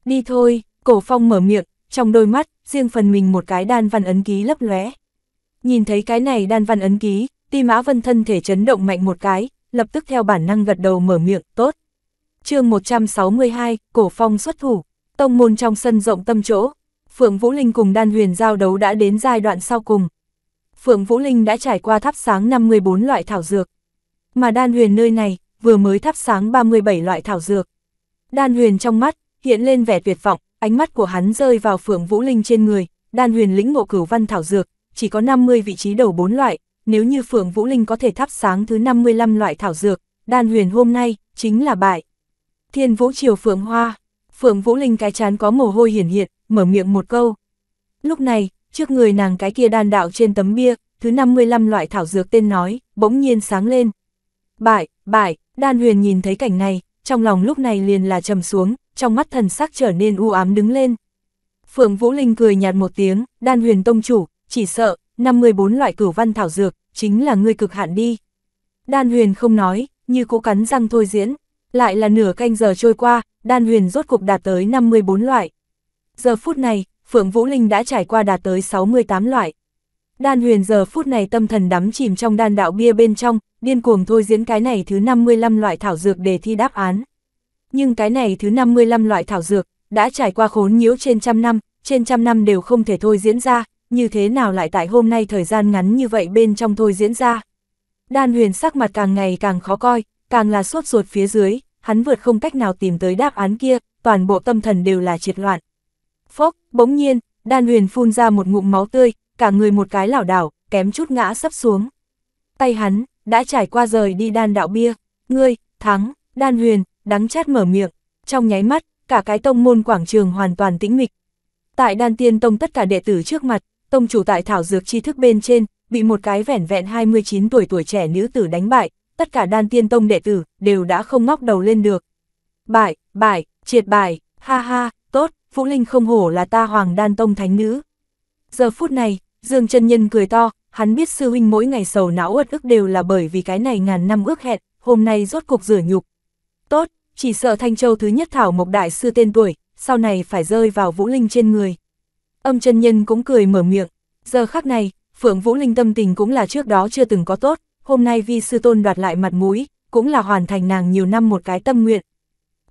A: Đi thôi, cổ phong mở miệng, trong đôi mắt, riêng phần mình một cái đan văn ấn ký lấp lóe. Nhìn thấy cái này đan văn ấn ký, ti mã vân thân thể chấn động mạnh một cái, lập tức theo bản năng gật đầu mở miệng, tốt. chương 162, cổ phong xuất thủ, tông môn trong sân rộng tâm chỗ, Phượng Vũ Linh cùng đan huyền giao đấu đã đến giai đoạn sau cùng. Phượng Vũ Linh đã trải qua thắp sáng 54 loại thảo dược, mà đan huyền nơi này, vừa mới thắp sáng 37 loại thảo dược. Đan huyền trong mắt, hiện lên vẻ tuyệt vọng, ánh mắt của hắn rơi vào phượng vũ linh trên người, đan huyền lĩnh ngộ cửu văn thảo dược, chỉ có 50 vị trí đầu 4 loại, nếu như phượng vũ linh có thể thắp sáng thứ 55 loại thảo dược, đan huyền hôm nay, chính là bại. Thiên vũ triều phượng hoa, phượng vũ linh cái chán có mồ hôi hiển hiện, mở miệng một câu. Lúc này, trước người nàng cái kia đan đạo trên tấm bia, thứ 55 loại thảo dược tên nói, bỗng nhiên sáng lên. Bại, bại, đan huyền nhìn thấy cảnh này, trong lòng lúc này liền là trầm xuống, trong mắt thần sắc trở nên u ám đứng lên. Phượng Vũ Linh cười nhạt một tiếng, đan huyền tông chủ, chỉ sợ, 54 loại cửu văn thảo dược, chính là ngươi cực hạn đi. Đan huyền không nói, như cố cắn răng thôi diễn, lại là nửa canh giờ trôi qua, đan huyền rốt cục đạt tới 54 loại. Giờ phút này, Phượng Vũ Linh đã trải qua đạt tới 68 loại. Đan huyền giờ phút này tâm thần đắm chìm trong đan đạo bia bên trong, điên cuồng thôi diễn cái này thứ 55 loại thảo dược để thi đáp án. Nhưng cái này thứ 55 loại thảo dược, đã trải qua khốn nhiễu trên trăm năm, trên trăm năm đều không thể thôi diễn ra, như thế nào lại tại hôm nay thời gian ngắn như vậy bên trong thôi diễn ra. Đan huyền sắc mặt càng ngày càng khó coi, càng là suốt ruột phía dưới, hắn vượt không cách nào tìm tới đáp án kia, toàn bộ tâm thần đều là triệt loạn. Phốc, bỗng nhiên, đan huyền phun ra một ngụm máu tươi, cả người một cái lảo đảo, kém chút ngã sắp xuống. Tay hắn, đã trải qua rời đi đan đạo bia, ngươi, thắng, đan huyền, đắng chát mở miệng, trong nháy mắt, cả cái tông môn quảng trường hoàn toàn tĩnh mịch. Tại đan tiên tông tất cả đệ tử trước mặt, tông chủ tại thảo dược tri thức bên trên, bị một cái vẻn vẹn 29 tuổi tuổi trẻ nữ tử đánh bại, tất cả đan tiên tông đệ tử đều đã không ngóc đầu lên được. Bại, bại, triệt bại, ha ha, tốt, Vũ Linh không hổ là ta hoàng đan tông thánh nữ. Giờ phút này, Dương chân Nhân cười to, hắn biết sư huynh mỗi ngày sầu não ớt ức đều là bởi vì cái này ngàn năm ước hẹn, hôm nay rốt cuộc rửa nhục. Tốt, chỉ sợ Thanh Châu thứ nhất thảo mộc đại sư tên tuổi, sau này phải rơi vào Vũ Linh trên người. Âm chân nhân cũng cười mở miệng, giờ khắc này, Phượng Vũ Linh tâm tình cũng là trước đó chưa từng có tốt, hôm nay vi sư tôn đoạt lại mặt mũi, cũng là hoàn thành nàng nhiều năm một cái tâm nguyện.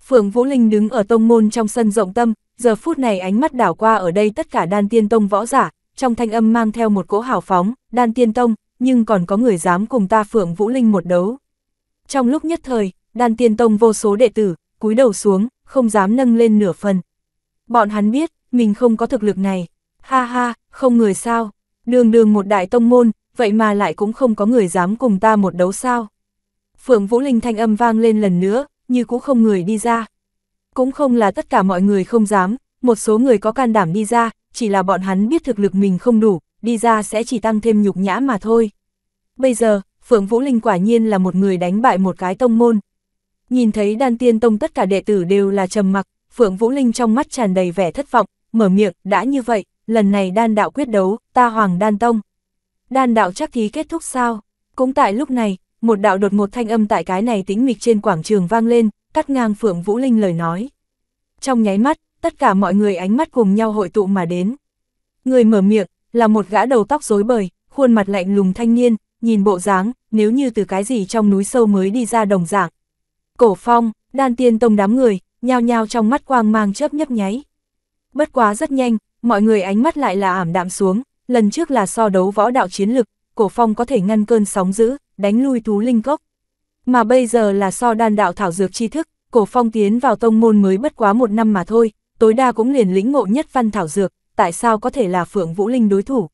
A: Phượng Vũ Linh đứng ở tông môn trong sân rộng tâm, giờ phút này ánh mắt đảo qua ở đây tất cả đan tiên tông võ giả, trong thanh âm mang theo một cỗ hào phóng, đan tiên tông, nhưng còn có người dám cùng ta Phượng Vũ Linh một đấu. Trong lúc nhất thời, đan tiên tông vô số đệ tử, cúi đầu xuống, không dám nâng lên nửa phần. Bọn hắn biết, mình không có thực lực này. Ha ha, không người sao. Đường đường một đại tông môn, vậy mà lại cũng không có người dám cùng ta một đấu sao. Phượng Vũ Linh thanh âm vang lên lần nữa, như cũng không người đi ra. Cũng không là tất cả mọi người không dám, một số người có can đảm đi ra, chỉ là bọn hắn biết thực lực mình không đủ, đi ra sẽ chỉ tăng thêm nhục nhã mà thôi. Bây giờ, Phượng Vũ Linh quả nhiên là một người đánh bại một cái tông môn. Nhìn thấy đan tiên tông tất cả đệ tử đều là trầm mặc, Phượng Vũ Linh trong mắt tràn đầy vẻ thất vọng, mở miệng, đã như vậy, lần này đan đạo quyết đấu, ta hoàng đan tông. Đan đạo chắc thí kết thúc sao? Cũng tại lúc này, một đạo đột một thanh âm tại cái này tĩnh mịch trên quảng trường vang lên, cắt ngang Phượng Vũ Linh lời nói. Trong nháy mắt, tất cả mọi người ánh mắt cùng nhau hội tụ mà đến. Người mở miệng, là một gã đầu tóc rối bời, khuôn mặt lạnh lùng thanh niên, nhìn bộ dáng, nếu như từ cái gì trong núi sâu mới đi ra đồng dạng. Cổ phong, đan tiên tông đám người, nhao nhao trong mắt quang mang chớp nhấp nháy. Bất quá rất nhanh, mọi người ánh mắt lại là ảm đạm xuống, lần trước là so đấu võ đạo chiến lực, cổ phong có thể ngăn cơn sóng dữ, đánh lui thú linh cốc. Mà bây giờ là so đan đạo thảo dược tri thức, cổ phong tiến vào tông môn mới bất quá một năm mà thôi, tối đa cũng liền lĩnh ngộ nhất văn thảo dược, tại sao có thể là Phượng Vũ Linh đối thủ?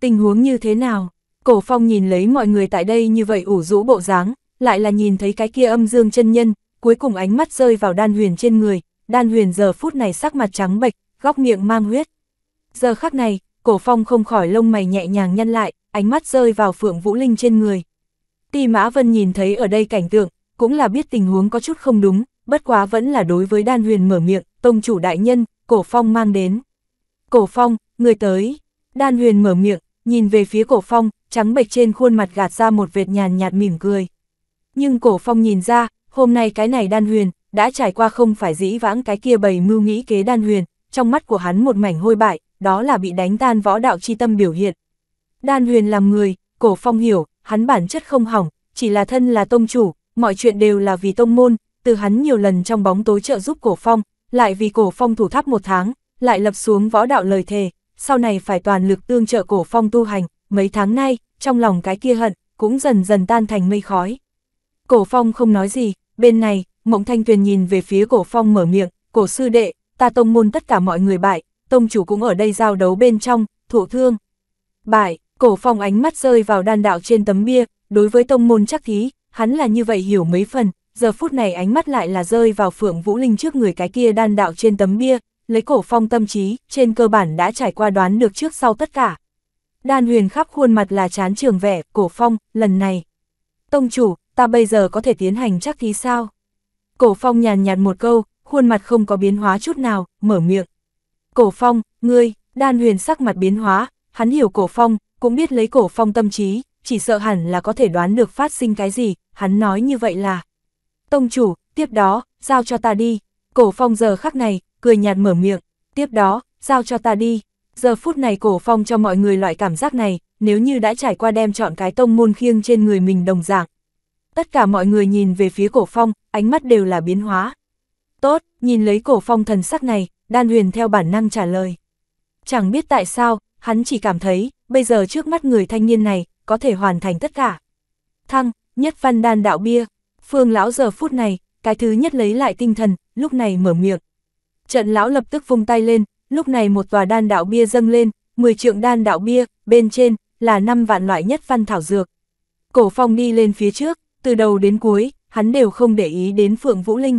A: Tình huống như thế nào? Cổ Phong nhìn lấy mọi người tại đây như vậy ủ rũ bộ dáng, lại là nhìn thấy cái kia âm dương chân nhân, cuối cùng ánh mắt rơi vào đan huyền trên người, đan huyền giờ phút này sắc mặt trắng bệch, góc miệng mang huyết. Giờ khắc này, cổ phong không khỏi lông mày nhẹ nhàng nhăn lại, ánh mắt rơi vào phượng Vũ Linh trên người. Ti Mã Vân nhìn thấy ở đây cảnh tượng, cũng là biết tình huống có chút không đúng, bất quá vẫn là đối với đan huyền mở miệng, tông chủ đại nhân, cổ phong mang đến. Cổ phong, người tới. Đan huyền mở miệng, nhìn về phía cổ phong, trắng bệch trên khuôn mặt gạt ra một vệt nhàn nhạt mỉm cười. Nhưng cổ phong nhìn ra, hôm nay cái này đan huyền, đã trải qua không phải dĩ vãng cái kia bầy mưu nghĩ kế đan huyền, trong mắt của hắn một mảnh hôi bại, đó là bị đánh tan võ đạo chi tâm biểu hiện. Đan huyền làm người, cổ phong hiểu, hắn bản chất không hỏng, chỉ là thân là tông chủ, mọi chuyện đều là vì tông môn, từ hắn nhiều lần trong bóng tối trợ giúp cổ phong, lại vì cổ phong thủ tháp một tháng, lại lập xuống võ đạo lời thề, sau này phải toàn lực tương trợ cổ phong tu hành, mấy tháng nay, trong lòng cái kia hận, cũng dần dần tan thành mây khói. Cổ phong không nói gì, bên này, mộng thanh tuyền nhìn về phía cổ phong mở miệng, cổ sư đệ, ta tông môn tất cả mọi người bại, tông chủ cũng ở đây giao đấu bên trong, thụ thương. Bại, cổ phong ánh mắt rơi vào đan đạo trên tấm bia, đối với tông môn chắc thí, hắn là như vậy hiểu mấy phần, giờ phút này ánh mắt lại là rơi vào Phượng Vũ Linh trước người cái kia đan đạo trên tấm bia, lấy cổ phong tâm trí, trên cơ bản đã trải qua đoán được trước sau tất cả. Đan huyền khắp khuôn mặt là chán trường vẻ, cổ phong, lần này. Tông chủ, ta bây giờ có thể tiến hành chắc thì sao? Cổ phong nhàn nhạt một câu, khuôn mặt không có biến hóa chút nào, mở miệng. Cổ phong, ngươi, đan huyền sắc mặt biến hóa, hắn hiểu cổ phong, cũng biết lấy cổ phong tâm trí, chỉ sợ hẳn là có thể đoán được phát sinh cái gì, hắn nói như vậy là tông chủ, tiếp đó, giao cho ta đi. Cổ phong giờ khắc này, cười nhạt mở miệng, tiếp đó, giao cho ta đi. Giờ phút này cổ phong cho mọi người loại cảm giác này, nếu như đã trải qua đem chọn cái tông môn khiêng trên người mình đồng dạng. Tất cả mọi người nhìn về phía cổ phong, ánh mắt đều là biến hóa. Tốt, nhìn lấy cổ phong thần sắc này, đan huyền theo bản năng trả lời. Chẳng biết tại sao, hắn chỉ cảm thấy, bây giờ trước mắt người thanh niên này, có thể hoàn thành tất cả. Thăng, nhất văn đan đạo bia, Phương lão giờ phút này, cái thứ nhất lấy lại tinh thần, lúc này mở miệng. Trận lão lập tức vung tay lên, lúc này một tòa đan đạo bia dâng lên, 10 trượng đan đạo bia, bên trên là 5 vạn loại nhất văn thảo dược. Cổ phong đi lên phía trước, từ đầu đến cuối, hắn đều không để ý đến Phượng Vũ Linh.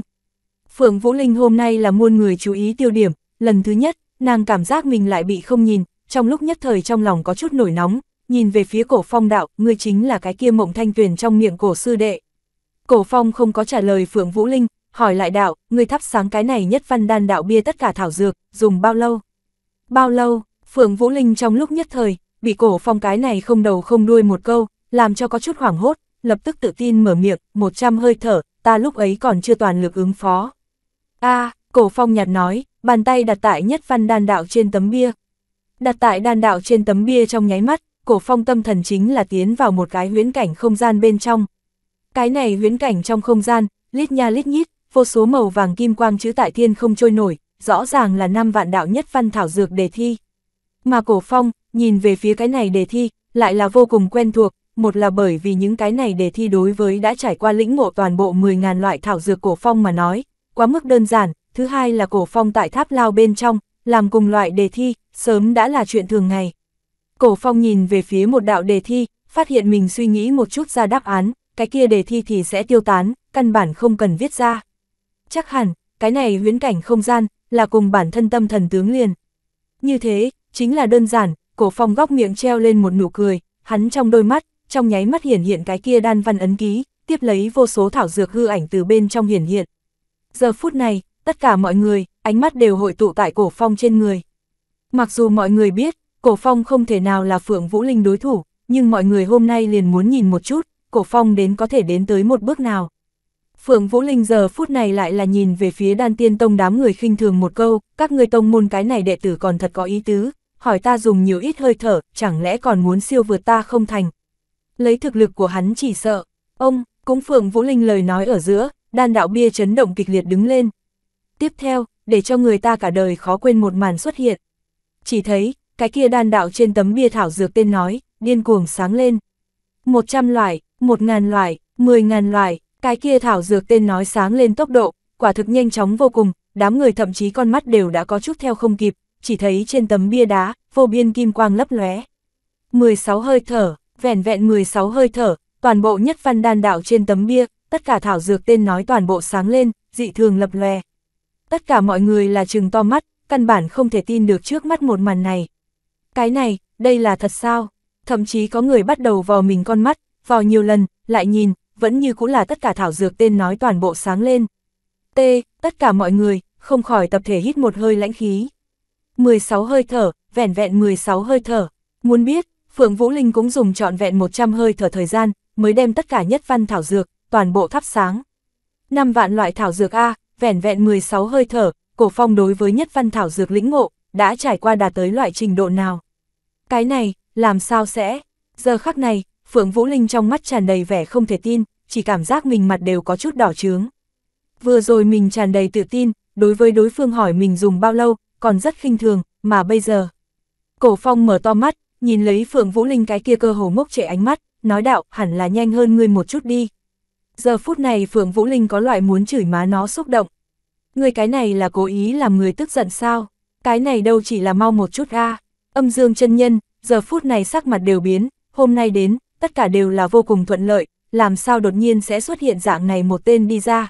A: Phượng Vũ Linh hôm nay là muôn người chú ý tiêu điểm, lần thứ nhất, nàng cảm giác mình lại bị không nhìn, trong lúc nhất thời trong lòng có chút nổi nóng, nhìn về phía cổ phong đạo, người chính là cái kia mộng thanh tuyển trong miệng cổ sư đệ. Cổ Phong không có trả lời Phượng Vũ Linh, hỏi lại đạo, người thắp sáng cái này nhất văn đan đạo bia tất cả thảo dược, dùng bao lâu? Bao lâu? Phượng Vũ Linh trong lúc nhất thời, bị cổ phong cái này không đầu không đuôi một câu, làm cho có chút hoảng hốt, lập tức tự tin mở miệng, một trăm hơi thở, ta lúc ấy còn chưa toàn lực ứng phó. a cổ phong nhạt nói, bàn tay đặt tại nhất văn đan đạo trên tấm bia. Đặt tại đan đạo trên tấm bia trong nháy mắt, cổ phong tâm thần chính là tiến vào một cái huyễn cảnh không gian bên trong, cái này huyến cảnh trong không gian, lít nha lít nhít, vô số màu vàng kim quang chữ tại thiên không trôi nổi, rõ ràng là năm vạn đạo nhất văn thảo dược đề thi. Mà cổ phong, nhìn về phía cái này đề thi, lại là vô cùng quen thuộc, một là bởi vì những cái này đề thi đối với đã trải qua lĩnh ngộ toàn bộ 10.000 loại thảo dược cổ phong mà nói, quá mức đơn giản, thứ hai là cổ phong tại tháp lao bên trong, làm cùng loại đề thi, sớm đã là chuyện thường ngày. Cổ phong nhìn về phía một đạo đề thi, phát hiện mình suy nghĩ một chút ra đáp án, cái kia đề thi thì sẽ tiêu tán, căn bản không cần viết ra. Chắc hẳn, cái này huyễn cảnh không gian, là cùng bản thân tâm thần tướng liền. Như thế, chính là đơn giản, cổ phong góc miệng treo lên một nụ cười, hắn trong đôi mắt, trong nháy mắt hiển hiện cái kia đan văn ấn ký, tiếp lấy vô số thảo dược hư ảnh từ bên trong hiển hiện. Giờ phút này, tất cả mọi người, ánh mắt đều hội tụ tại cổ phong trên người. Mặc dù mọi người biết, cổ phong không thể nào là Phượng Vũ Linh đối thủ, nhưng mọi người hôm nay liền muốn nhìn một chút, cổ phong đến có thể đến tới một bước nào. Phượng Vũ Linh giờ phút này lại là nhìn về phía đan tiên tông đám người khinh thường một câu, các ngươi tông môn cái này đệ tử còn thật có ý tứ, hỏi ta dùng nhiều ít hơi thở, chẳng lẽ còn muốn siêu vượt ta không thành. Lấy thực lực của hắn chỉ sợ, ông, cũng Phượng Vũ Linh lời nói ở giữa, đan đạo bia chấn động kịch liệt đứng lên. Tiếp theo, để cho người ta cả đời khó quên một màn xuất hiện. Chỉ thấy, cái kia đan đạo trên tấm bia thảo dược tên nói, điên cuồng sáng lên. 100 loại, một ngàn loại, mười ngàn loại, cái kia thảo dược tên nói sáng lên tốc độ, quả thực nhanh chóng vô cùng, đám người thậm chí con mắt đều đã có chút theo không kịp, chỉ thấy trên tấm bia đá, vô biên kim quang lấp lóe. 16 hơi thở, vẹn vẹn 16 hơi thở, toàn bộ nhất văn đan đạo trên tấm bia, tất cả thảo dược tên nói toàn bộ sáng lên, dị thường lập lòe. Tất cả mọi người là trừng to mắt, căn bản không thể tin được trước mắt một màn này. Cái này, đây là thật sao? Thậm chí có người bắt đầu vò mình con mắt, vào nhiều lần, lại nhìn, vẫn như cũng là tất cả thảo dược tên nói toàn bộ sáng lên. T, tất cả mọi người, không khỏi tập thể hít một hơi lãnh khí. 16 hơi thở, vẹn vẹn 16 hơi thở. Muốn biết, Phượng Vũ Linh cũng dùng trọn vẹn 100 hơi thở thời gian, mới đem tất cả nhất văn thảo dược, toàn bộ thắp sáng. 5 vạn loại thảo dược A, vẹn vẹn 16 hơi thở, cổ phong đối với nhất văn thảo dược lĩnh ngộ, đã trải qua đạt tới loại trình độ nào. Cái này, làm sao sẽ? Giờ khắc này, Phượng Vũ Linh trong mắt tràn đầy vẻ không thể tin, chỉ cảm giác mình mặt đều có chút đỏ trướng. Vừa rồi mình tràn đầy tự tin, đối với đối phương hỏi mình dùng bao lâu, còn rất khinh thường, mà bây giờ. Cổ Phong mở to mắt, nhìn lấy Phượng Vũ Linh cái kia cơ hồ mốc trệ ánh mắt, nói đạo hẳn là nhanh hơn ngươi một chút đi. Giờ phút này Phượng Vũ Linh có loại muốn chửi má nó xúc động. Người cái này là cố ý làm người tức giận sao? Cái này đâu chỉ là mau một chút a Âm dương chân nhân, giờ phút này sắc mặt đều biến, hôm nay đến, tất cả đều là vô cùng thuận lợi, làm sao đột nhiên sẽ xuất hiện dạng này một tên đi ra.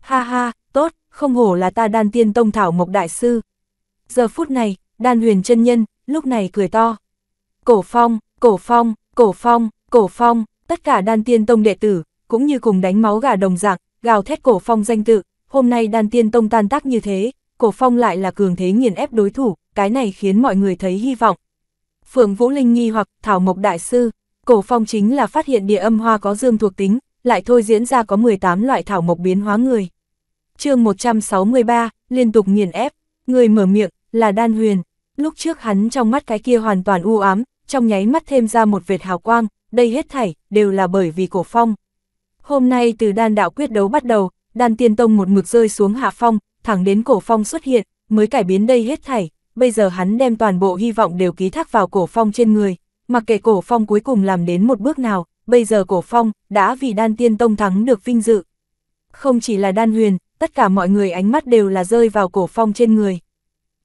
A: Ha ha, tốt, không hổ là ta đan tiên tông thảo mộc đại sư. Giờ phút này, đan huyền chân nhân, lúc này cười to. Cổ phong, cổ phong, cổ phong, cổ phong, tất cả đan tiên tông đệ tử, cũng như cùng đánh máu gà đồng dạng, gào thét cổ phong danh tự, hôm nay đan tiên tông tan tác như thế, cổ phong lại là cường thế nghiền ép đối thủ, cái này khiến mọi người thấy hy vọng. Phượng Vũ Linh nghi hoặc Thảo Mộc Đại Sư, Cổ phong chính là phát hiện địa âm hoa có dương thuộc tính, lại thôi diễn ra có 18 loại thảo mộc biến hóa người. chương 163, liên tục nghiền ép, người mở miệng, là đan huyền. Lúc trước hắn trong mắt cái kia hoàn toàn u ám, trong nháy mắt thêm ra một vệt hào quang, đây hết thảy, đều là bởi vì cổ phong. Hôm nay từ đan đạo quyết đấu bắt đầu, đan tiên tông một mực rơi xuống hạ phong, thẳng đến cổ phong xuất hiện, mới cải biến đây hết thảy, bây giờ hắn đem toàn bộ hy vọng đều ký thác vào cổ phong trên người, mặc kệ cổ phong cuối cùng làm đến một bước nào, bây giờ cổ phong đã vì đan tiên tông thắng được vinh dự. Không chỉ là đan huyền, tất cả mọi người ánh mắt đều là rơi vào cổ phong trên người.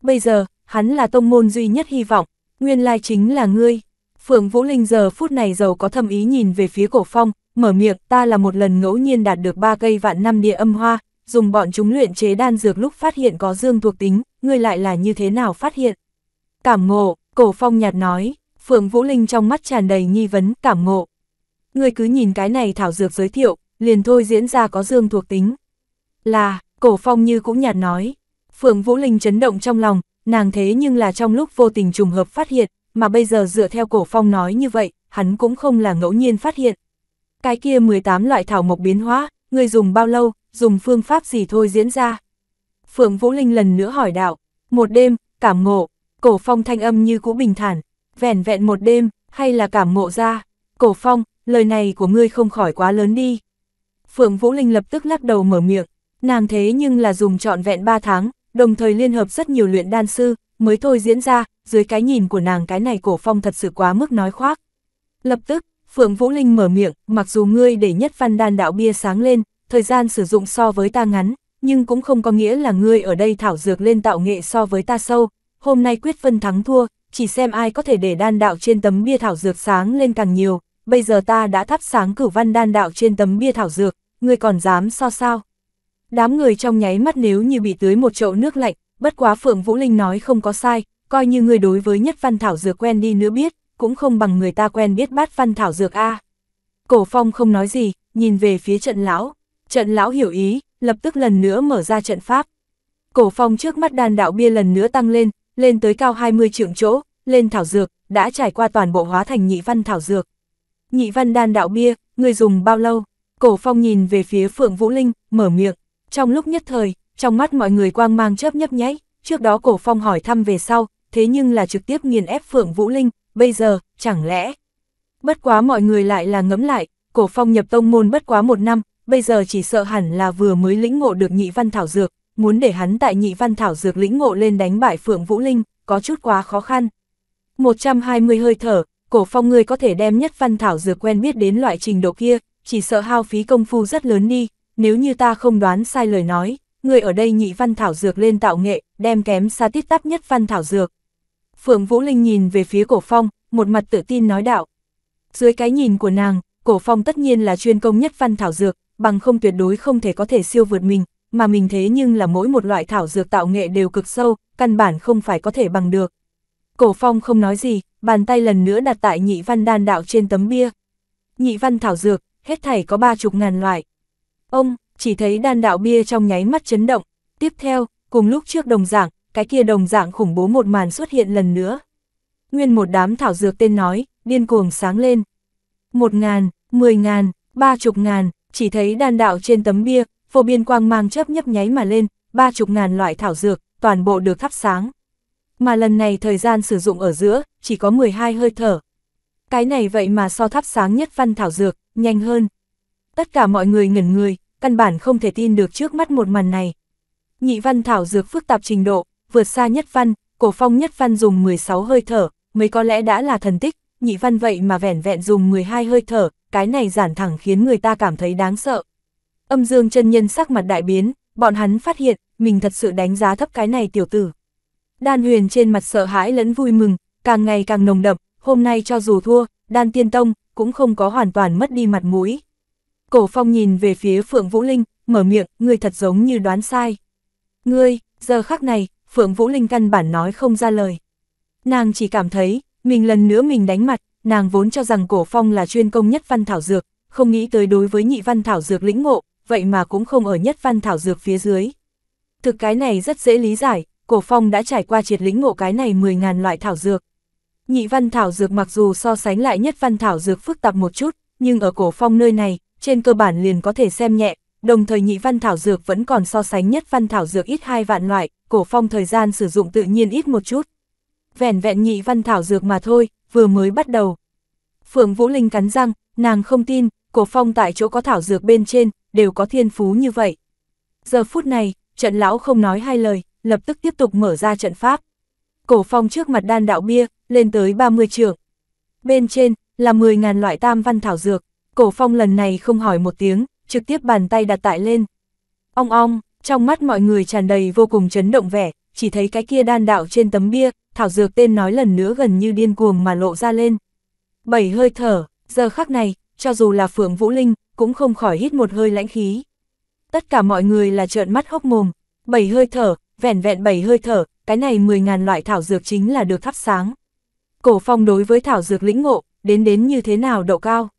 A: Bây giờ, hắn là tông môn duy nhất hy vọng, nguyên lai chính là ngươi. Phượng Vũ Linh giờ phút này giàu có thâm ý nhìn về phía cổ phong, mở miệng ta là một lần ngẫu nhiên đạt được ba cây vạn năm địa âm hoa, dùng bọn chúng luyện chế đan dược lúc phát hiện có dương thuộc tính, ngươi lại là như thế nào phát hiện. Cảm ngộ, cổ phong nhạt nói, Phượng Vũ Linh trong mắt tràn đầy nghi vấn, cảm ngộ. Người cứ nhìn cái này thảo dược giới thiệu, liền thôi diễn ra có dương thuộc tính. Là, cổ phong như cũng nhạt nói. Phượng Vũ Linh chấn động trong lòng, nàng thế nhưng là trong lúc vô tình trùng hợp phát hiện, mà bây giờ dựa theo cổ phong nói như vậy, hắn cũng không là ngẫu nhiên phát hiện. Cái kia 18 loại thảo mộc biến hóa, người dùng bao lâu, dùng phương pháp gì thôi diễn ra. Phượng Vũ Linh lần nữa hỏi đạo, một đêm, cảm ngộ, cổ phong thanh âm như cũ bình thản, vẻn vẹn một đêm, hay là cảm ngộ ra, cổ phong, lời này của ngươi không khỏi quá lớn đi. Phượng Vũ Linh lập tức lắc đầu mở miệng, nàng thế nhưng là dùng trọn vẹn 3 tháng, đồng thời liên hợp rất nhiều luyện đan sư, mới thôi diễn ra, dưới cái nhìn của nàng cái này cổ phong thật sự quá mức nói khoác. Lập tức, Phượng Vũ Linh mở miệng, mặc dù ngươi để nhất văn đan đạo bia sáng lên, thời gian sử dụng so với ta ngắn, nhưng cũng không có nghĩa là ngươi ở đây thảo dược lên tạo nghệ so với ta sâu, hôm nay quyết phân thắng thua, chỉ xem ai có thể để đan đạo trên tấm bia thảo dược sáng lên càng nhiều, bây giờ ta đã thắp sáng cửu văn đan đạo trên tấm bia thảo dược, ngươi còn dám so sao. Đám người trong nháy mắt nếu như bị tưới một chậu nước lạnh, bất quá Phượng Vũ Linh nói không có sai, coi như người đối với nhất văn thảo dược quen đi nữa biết, cũng không bằng người ta quen biết bát văn thảo dược A. Cổ phong không nói gì, nhìn về phía trận lão, trận lão hiểu ý, lập tức lần nữa mở ra trận pháp. Cổ phong trước mắt đàn đạo bia lần nữa tăng lên, lên tới cao 20 trượng chỗ, lên thảo dược, đã trải qua toàn bộ hóa thành nhị văn thảo dược. Nhị văn đan đạo bia, người dùng bao lâu? Cổ phong nhìn về phía Phượng Vũ Linh, mở miệng. Trong lúc nhất thời, trong mắt mọi người quang mang chớp nhấp nháy, trước đó cổ phong hỏi thăm về sau, thế nhưng là trực tiếp nghiền ép Phượng Vũ Linh, bây giờ, chẳng lẽ... Bất quá mọi người lại là ngấm lại, cổ phong nhập tông môn bất quá một năm, bây giờ chỉ sợ hẳn là vừa mới lĩnh ngộ được nhị văn thảo dược, muốn để hắn tại nhị văn thảo dược lĩnh ngộ lên đánh bại Phượng Vũ Linh, có chút quá khó khăn. 120 hơi thở, cổ phong ngươi có thể đem nhất văn thảo dược quen biết đến loại trình độ kia, chỉ sợ hao phí công phu rất lớn đi, nếu như ta không đoán sai lời nói, người ở đây nhị văn thảo dược lên tạo nghệ, đem kém xa tiết tắp nhất văn thảo dược. Phượng Vũ Linh nhìn về phía cổ phong, một mặt tự tin nói đạo. Dưới cái nhìn của nàng, cổ phong tất nhiên là chuyên công nhất văn thảo dược, bằng không tuyệt đối không thể có thể siêu vượt mình, mà mình thế nhưng là mỗi một loại thảo dược tạo nghệ đều cực sâu, căn bản không phải có thể bằng được. Cổ phong không nói gì, bàn tay lần nữa đặt tại nhị văn đan đạo trên tấm bia. Nhị văn thảo dược, hết thảy có ba chục ngàn loại. Ông, chỉ thấy đan đạo bia trong nháy mắt chấn động, tiếp theo, cùng lúc trước đồng dạng, cái kia đồng dạng khủng bố một màn xuất hiện lần nữa. Nguyên một đám thảo dược tên nói, điên cuồng sáng lên. Một ngàn, mười ngàn, ba chục ngàn, chỉ thấy đan đạo trên tấm bia, vô biên quang mang chớp nhấp nháy mà lên, ba chục ngàn loại thảo dược, toàn bộ được thắp sáng. Mà lần này thời gian sử dụng ở giữa, chỉ có 12 hơi thở. Cái này vậy mà so thắp sáng nhất văn thảo dược, nhanh hơn. Tất cả mọi người ngẩn người, căn bản không thể tin được trước mắt một màn này. Nhị văn thảo dược phức tạp trình độ, vượt xa nhất văn, cổ phong nhất văn dùng 16 hơi thở, mới có lẽ đã là thần tích, nhị văn vậy mà vẻn vẹn dùng 12 hơi thở, cái này giản thẳng khiến người ta cảm thấy đáng sợ. Âm dương chân nhân sắc mặt đại biến, bọn hắn phát hiện, mình thật sự đánh giá thấp cái này tiểu tử. Đan huyền trên mặt sợ hãi lẫn vui mừng, càng ngày càng nồng đậm, hôm nay cho dù thua, đan tiên tông cũng không có hoàn toàn mất đi mặt mũi. Cổ phong nhìn về phía Phượng Vũ Linh, mở miệng, ngươi thật giống như đoán sai. Ngươi, giờ khắc này, Phượng Vũ Linh căn bản nói không ra lời. Nàng chỉ cảm thấy, mình lần nữa mình đánh mặt, nàng vốn cho rằng cổ phong là chuyên công nhất văn thảo dược, không nghĩ tới đối với nhị văn thảo dược lĩnh ngộ, vậy mà cũng không ở nhất văn thảo dược phía dưới. Thực cái này rất dễ lý giải, cổ phong đã trải qua triệt lĩnh ngộ cái này 10.000 loại thảo dược. Nhị văn thảo dược mặc dù so sánh lại nhất văn thảo dược phức tạp một chút, nhưng ở cổ phong nơi này, trên cơ bản liền có thể xem nhẹ, đồng thời nhị văn thảo dược vẫn còn so sánh nhất văn thảo dược ít hai vạn loại, cổ phong thời gian sử dụng tự nhiên ít một chút. Vẻn vẹn nhị văn thảo dược mà thôi, vừa mới bắt đầu. Phượng Vũ Linh cắn răng, nàng không tin, cổ phong tại chỗ có thảo dược bên trên, đều có thiên phú như vậy. Giờ phút này, trận lão không nói hai lời, lập tức tiếp tục mở ra trận pháp. Cổ phong trước mặt đan đạo bia, lên tới 30 trượng. Bên trên, là 10.000 loại tam văn thảo dược, cổ phong lần này không hỏi một tiếng, trực tiếp bàn tay đặt tại lên. Ong ong, trong mắt mọi người tràn đầy vô cùng chấn động vẻ, chỉ thấy cái kia đan đạo trên tấm bia, thảo dược tên nói lần nữa gần như điên cuồng mà lộ ra lên. Bảy hơi thở, giờ khắc này, cho dù là Phượng Vũ Linh, cũng không khỏi hít một hơi lãnh khí. Tất cả mọi người là trợn mắt hốc mồm, bảy hơi thở, vẹn vẹn bảy hơi thở, cái này 10.000 loại thảo dược chính là được thắp sáng. Cổ phong đối với thảo dược lĩnh ngộ, đến đến như thế nào độ cao.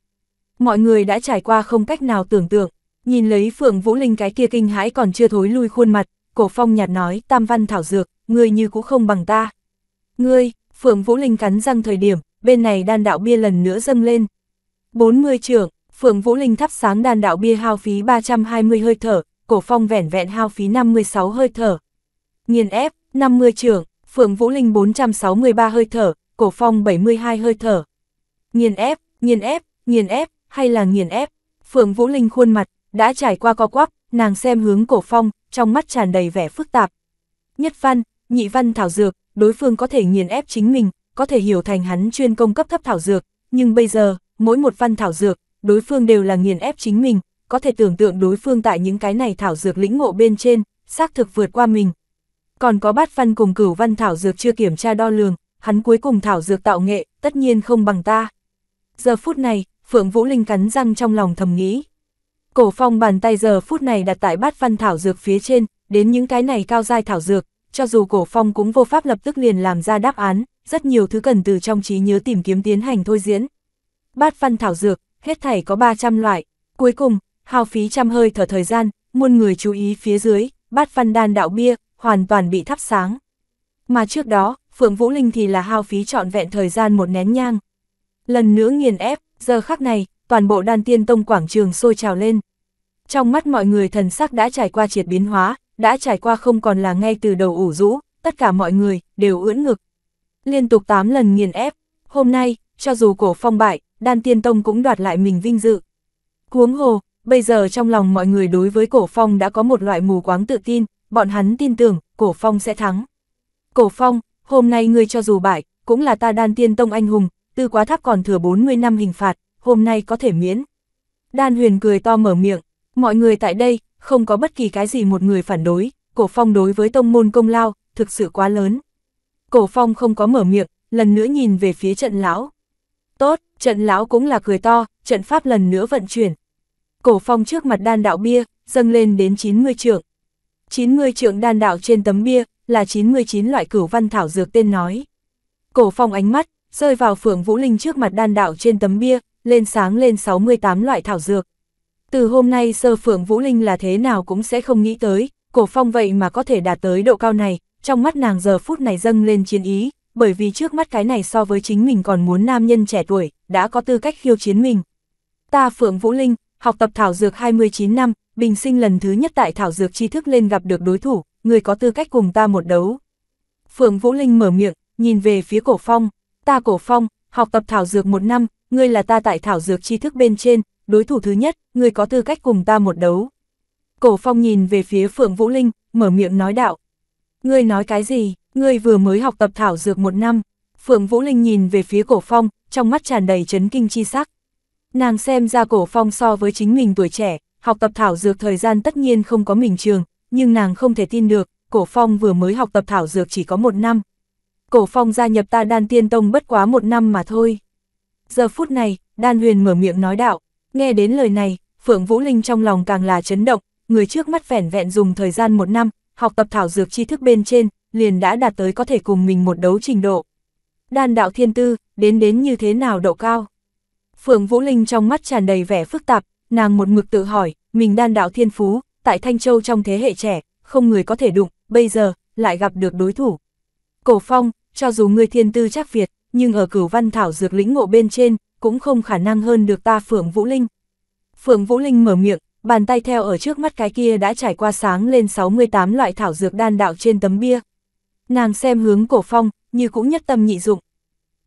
A: Mọi người đã trải qua không cách nào tưởng tượng, nhìn lấy Phượng Vũ Linh cái kia kinh hãi còn chưa thối lui khuôn mặt, cổ phong nhạt nói tam văn thảo dược, ngươi như cũng không bằng ta. Ngươi, Phượng Vũ Linh cắn răng thời điểm, bên này đan đạo bia lần nữa dâng lên. 40 trưởng, Phượng Vũ Linh thắp sáng đàn đạo bia hao phí 320 hơi thở, cổ phong vẻn vẹn hao phí 56 hơi thở. Nghiền ép, 50 trưởng, Phượng Vũ Linh 463 hơi thở, cổ phong 72 hơi thở. Nghiền ép, nghiền ép, nghiền ép, hay là nghiền ép, Phượng Vũ Linh khuôn mặt, đã trải qua co quắp, nàng xem hướng cổ phong, trong mắt tràn đầy vẻ phức tạp. Nhất văn, nhị văn thảo dược, đối phương có thể nghiền ép chính mình, có thể hiểu thành hắn chuyên công cấp thấp thảo dược, nhưng bây giờ, mỗi một văn thảo dược, đối phương đều là nghiền ép chính mình, có thể tưởng tượng đối phương tại những cái này thảo dược lĩnh ngộ bên trên, xác thực vượt qua mình. Còn có bát văn cùng cửu văn thảo dược chưa kiểm tra đo lường, hắn cuối cùng thảo dược tạo nghệ, tất nhiên không bằng ta. Giờ phút này, Phượng Vũ Linh cắn răng trong lòng thầm nghĩ. Cổ phong bàn tay giờ phút này đặt tại bát văn thảo dược phía trên, đến những cái này cao dai thảo dược, cho dù cổ phong cũng vô pháp lập tức liền làm ra đáp án, rất nhiều thứ cần từ trong trí nhớ tìm kiếm tiến hành thôi diễn. Bát văn thảo dược, hết thảy có 300 loại. Cuối cùng, hao phí trăm hơi thở thời gian, muôn người chú ý phía dưới, bát văn đan đạo bia, hoàn toàn bị thắp sáng. Mà trước đó, Phượng Vũ Linh thì là hao phí trọn vẹn thời gian một nén nhang. Lần nữa nghiền ép, giờ khắc này, toàn bộ đan tiên tông quảng trường sôi trào lên. Trong mắt mọi người thần sắc đã trải qua triệt biến hóa, đã trải qua không còn là ngay từ đầu ủ rũ, tất cả mọi người đều ưỡn ngực. Liên tục 8 lần nghiền ép, hôm nay, cho dù cổ phong bại, đan tiên tông cũng đoạt lại mình vinh dự. Huống hồ, bây giờ trong lòng mọi người đối với cổ phong đã có một loại mù quáng tự tin, bọn hắn tin tưởng, cổ phong sẽ thắng. Cổ phong, hôm nay ngươi cho dù bại, cũng là ta đan tiên tông anh hùng, tư quá tháp còn thừa 40 năm hình phạt, hôm nay có thể miễn. Đan huyền cười to mở miệng, mọi người tại đây, không có bất kỳ cái gì một người phản đối, cổ phong đối với tông môn công lao, thực sự quá lớn. Cổ phong không có mở miệng, lần nữa nhìn về phía trận lão. Tốt, Trận lão cũng là cười to, trận pháp lần nữa vận chuyển. Cổ phong trước mặt đan đạo bia, dâng lên đến 90 trượng. 90 trượng đan đạo trên tấm bia, là 99 loại cửu văn thảo dược tên nói. Cổ phong ánh mắt, rơi vào phượng Vũ Linh trước mặt đan đạo trên tấm bia, lên sáng lên 68 loại thảo dược. Từ hôm nay sơ phượng Vũ Linh là thế nào cũng sẽ không nghĩ tới, cổ phong vậy mà có thể đạt tới độ cao này, trong mắt nàng giờ phút này dâng lên chiến ý, bởi vì trước mắt cái này so với chính mình còn muốn nam nhân trẻ tuổi, đã có tư cách khiêu chiến mình. Ta Phượng Vũ Linh, học tập Thảo Dược 29 năm, bình sinh lần thứ nhất tại Thảo Dược tri thức lên gặp được đối thủ, người có tư cách cùng ta một đấu. Phượng Vũ Linh mở miệng, nhìn về phía cổ phong, ta cổ phong, học tập Thảo Dược một năm, ngươi là ta tại Thảo Dược tri thức bên trên, đối thủ thứ nhất, ngươi có tư cách cùng ta một đấu. Cổ phong nhìn về phía Phượng Vũ Linh, mở miệng nói đạo. Ngươi nói cái gì? Ngươi vừa mới học tập thảo dược một năm, Phượng Vũ Linh nhìn về phía cổ phong, trong mắt tràn đầy chấn kinh chi sắc. Nàng xem ra cổ phong so với chính mình tuổi trẻ, học tập thảo dược thời gian tất nhiên không có mình trường, nhưng nàng không thể tin được, cổ phong vừa mới học tập thảo dược chỉ có một năm. Cổ phong gia nhập ta đan tiên tông bất quá một năm mà thôi. Giờ phút này, đan huyền mở miệng nói đạo, nghe đến lời này, Phượng Vũ Linh trong lòng càng là chấn động, người trước mắt vẻn vẹn dùng thời gian một năm, học tập thảo dược tri thức bên trên, liền đã đạt tới có thể cùng mình một đấu trình độ. Đan đạo thiên tư, đến đến như thế nào độ cao? Phượng Vũ Linh trong mắt tràn đầy vẻ phức tạp, nàng một mực tự hỏi, mình đan đạo thiên phú, tại Thanh Châu trong thế hệ trẻ, không người có thể đụng, bây giờ, lại gặp được đối thủ. Cổ phong, cho dù ngươi thiên tư chắc Việt, nhưng ở cửu văn thảo dược lĩnh ngộ bên trên, cũng không khả năng hơn được ta Phượng Vũ Linh. Phượng Vũ Linh mở miệng, bàn tay theo ở trước mắt cái kia đã trải qua sáng lên 68 loại thảo dược đan đạo trên tấm bia, Nàng xem hướng cổ phong, như cũng nhất tâm nhị dụng.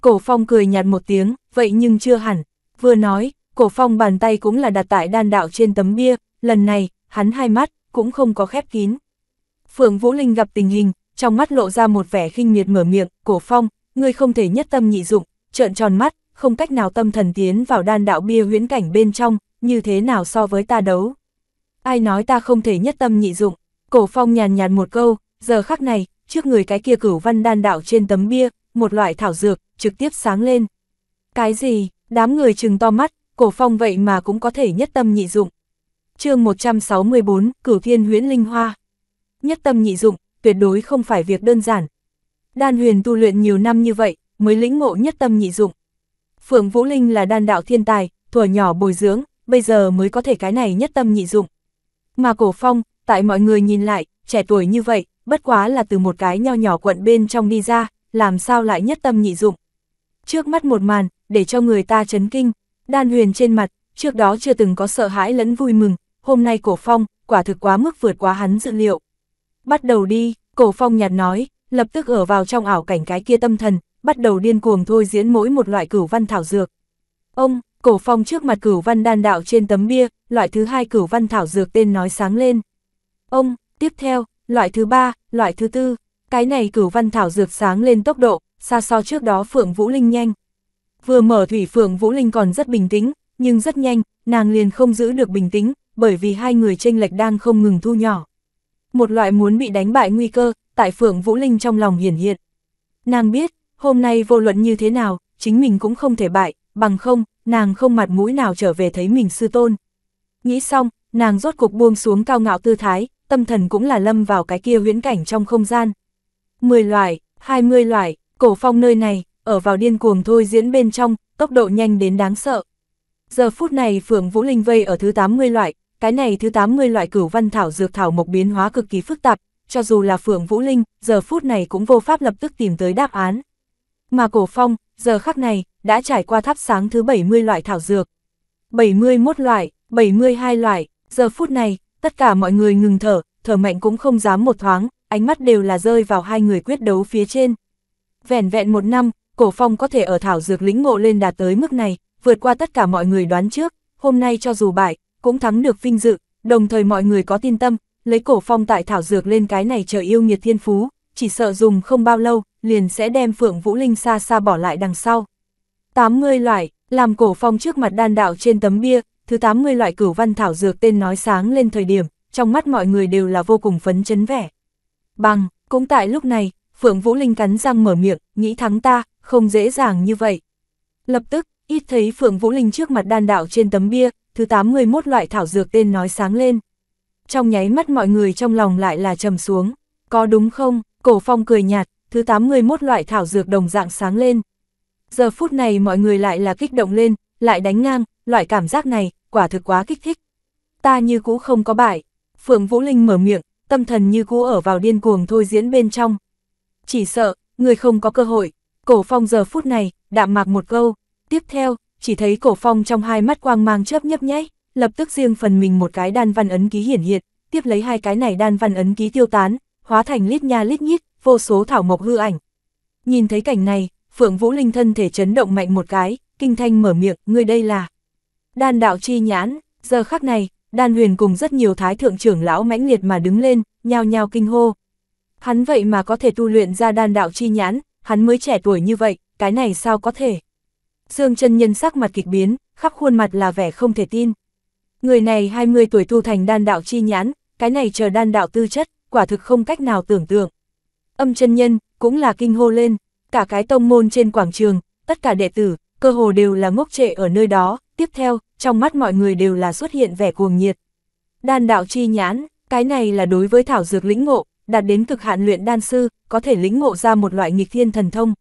A: Cổ phong cười nhạt một tiếng, vậy nhưng chưa hẳn. Vừa nói, cổ phong bàn tay cũng là đặt tại đan đạo trên tấm bia, lần này, hắn hai mắt, cũng không có khép kín. Phượng Vũ Linh gặp tình hình, trong mắt lộ ra một vẻ khinh miệt mở miệng, cổ phong, ngươi không thể nhất tâm nhị dụng, trợn tròn mắt, không cách nào tâm thần tiến vào đan đạo bia huyễn cảnh bên trong, như thế nào so với ta đấu. Ai nói ta không thể nhất tâm nhị dụng, cổ phong nhàn nhạt một câu, giờ khắc này, trước người cái kia cửu văn đan đạo trên tấm bia, một loại thảo dược, trực tiếp sáng lên. Cái gì, đám người chừng to mắt, cổ phong vậy mà cũng có thể nhất tâm nhị dụng. chương 164, cửu thiên huyễn linh hoa. Nhất tâm nhị dụng, tuyệt đối không phải việc đơn giản. Đan huyền tu luyện nhiều năm như vậy, mới lĩnh ngộ nhất tâm nhị dụng. Phượng Vũ Linh là đan đạo thiên tài, thuở nhỏ bồi dưỡng, bây giờ mới có thể cái này nhất tâm nhị dụng. Mà cổ phong, tại mọi người nhìn lại, trẻ tuổi như vậy, bất quá là từ một cái nho nhỏ quận bên trong đi ra, làm sao lại nhất tâm nhị dụng. Trước mắt một màn, để cho người ta chấn kinh, đan huyền trên mặt, trước đó chưa từng có sợ hãi lẫn vui mừng, hôm nay cổ phong, quả thực quá mức vượt quá hắn dự liệu. Bắt đầu đi, cổ phong nhạt nói, lập tức ở vào trong ảo cảnh cái kia tâm thần, bắt đầu điên cuồng thôi diễn mỗi một loại cửu văn thảo dược. Ông, cổ phong trước mặt cửu văn đan đạo trên tấm bia, loại thứ hai cửu văn thảo dược tên nói sáng lên. Ông, tiếp theo, loại thứ ba, loại thứ tư, cái này cửu văn thảo dược sáng lên tốc độ, xa so trước đó Phượng Vũ Linh nhanh. Vừa mở thủy Phượng Vũ Linh còn rất bình tĩnh, nhưng rất nhanh, nàng liền không giữ được bình tĩnh, bởi vì hai người tranh lệch đang không ngừng thu nhỏ. Một loại muốn bị đánh bại nguy cơ, tại Phượng Vũ Linh trong lòng hiển hiện. Nàng biết, hôm nay vô luận như thế nào, chính mình cũng không thể bại, bằng không, nàng không mặt mũi nào trở về thấy mình sư tôn. Nghĩ xong, nàng rốt cục buông xuống cao ngạo tư thái, tâm thần cũng là lâm vào cái kia huyễn cảnh trong không gian. 10 loại, 20 loại, cổ phong nơi này, ở vào điên cuồng thôi diễn bên trong, tốc độ nhanh đến đáng sợ. Giờ phút này Phượng Vũ Linh vây ở thứ 80 loại, cái này thứ 80 loại cửu văn thảo dược thảo mộc biến hóa cực kỳ phức tạp, cho dù là Phượng Vũ Linh, giờ phút này cũng vô pháp lập tức tìm tới đáp án. Mà cổ phong, giờ khắc này, đã trải qua tháp sáng thứ 70 loại thảo dược. 71 loại, 72 loại, giờ phút này, tất cả mọi người ngừng thở, thở mạnh cũng không dám một thoáng, ánh mắt đều là rơi vào hai người quyết đấu phía trên. Vẻn vẹn một năm, cổ phong có thể ở thảo dược lĩnh ngộ lên đạt tới mức này, vượt qua tất cả mọi người đoán trước, hôm nay cho dù bại, cũng thắng được vinh dự, đồng thời mọi người có tin tâm, lấy cổ phong tại thảo dược lên cái này trời yêu nghiệt thiên phú, chỉ sợ dùng không bao lâu, liền sẽ đem Phượng Vũ Linh xa xa bỏ lại đằng sau. 80 loại, làm cổ phong trước mặt đan đạo trên tấm bia, thứ 80 loại cửu văn thảo dược tên nói sáng lên thời điểm, trong mắt mọi người đều là vô cùng phấn chấn vẻ. Bằng, cũng tại lúc này, Phượng Vũ Linh cắn răng mở miệng, nghĩ thắng ta, không dễ dàng như vậy. Lập tức, ít thấy Phượng Vũ Linh trước mặt đan đạo trên tấm bia, thứ 81 loại thảo dược tên nói sáng lên. Trong nháy mắt mọi người trong lòng lại là trầm xuống. Có đúng không? Cổ phong cười nhạt, thứ 81 loại thảo dược đồng dạng sáng lên. Giờ phút này mọi người lại là kích động lên, lại đánh ngang, loại cảm giác này, quả thực quá kích thích. Ta như cũ không có bại, Phượng Vũ Linh mở miệng, tâm thần như cũ ở vào điên cuồng thôi diễn bên trong. Chỉ sợ, người không có cơ hội, cổ phong giờ phút này, đạm mạc một câu, tiếp theo, chỉ thấy cổ phong trong hai mắt quang mang chớp nhấp nháy, lập tức riêng phần mình một cái đan văn ấn ký hiển hiện, tiếp lấy hai cái này đan văn ấn ký tiêu tán, hóa thành lít nha lít nhít, vô số thảo mộc hư ảnh. Nhìn thấy cảnh này, Phượng Vũ Linh thân thể chấn động mạnh một cái, kinh thanh mở miệng, người đây là... Đan đạo chi nhãn, giờ khắc này, đan huyền cùng rất nhiều thái thượng trưởng lão mãnh liệt mà đứng lên, nhao nhao kinh hô. Hắn vậy mà có thể tu luyện ra đan đạo chi nhãn, hắn mới trẻ tuổi như vậy, cái này sao có thể? Dương chân nhân sắc mặt kịch biến, khắp khuôn mặt là vẻ không thể tin. Người này 20 tuổi tu thành đan đạo chi nhãn, cái này chờ đan đạo tư chất, quả thực không cách nào tưởng tượng. Âm chân nhân, cũng là kinh hô lên, cả cái tông môn trên quảng trường, tất cả đệ tử, cơ hồ đều là ngốc trệ ở nơi đó, tiếp theo, trong mắt mọi người đều là xuất hiện vẻ cuồng nhiệt. Đan đạo chi nhãn, cái này là đối với thảo dược lĩnh ngộ, đạt đến cực hạn luyện đan sư, có thể lĩnh ngộ ra một loại nghịch thiên thần thông.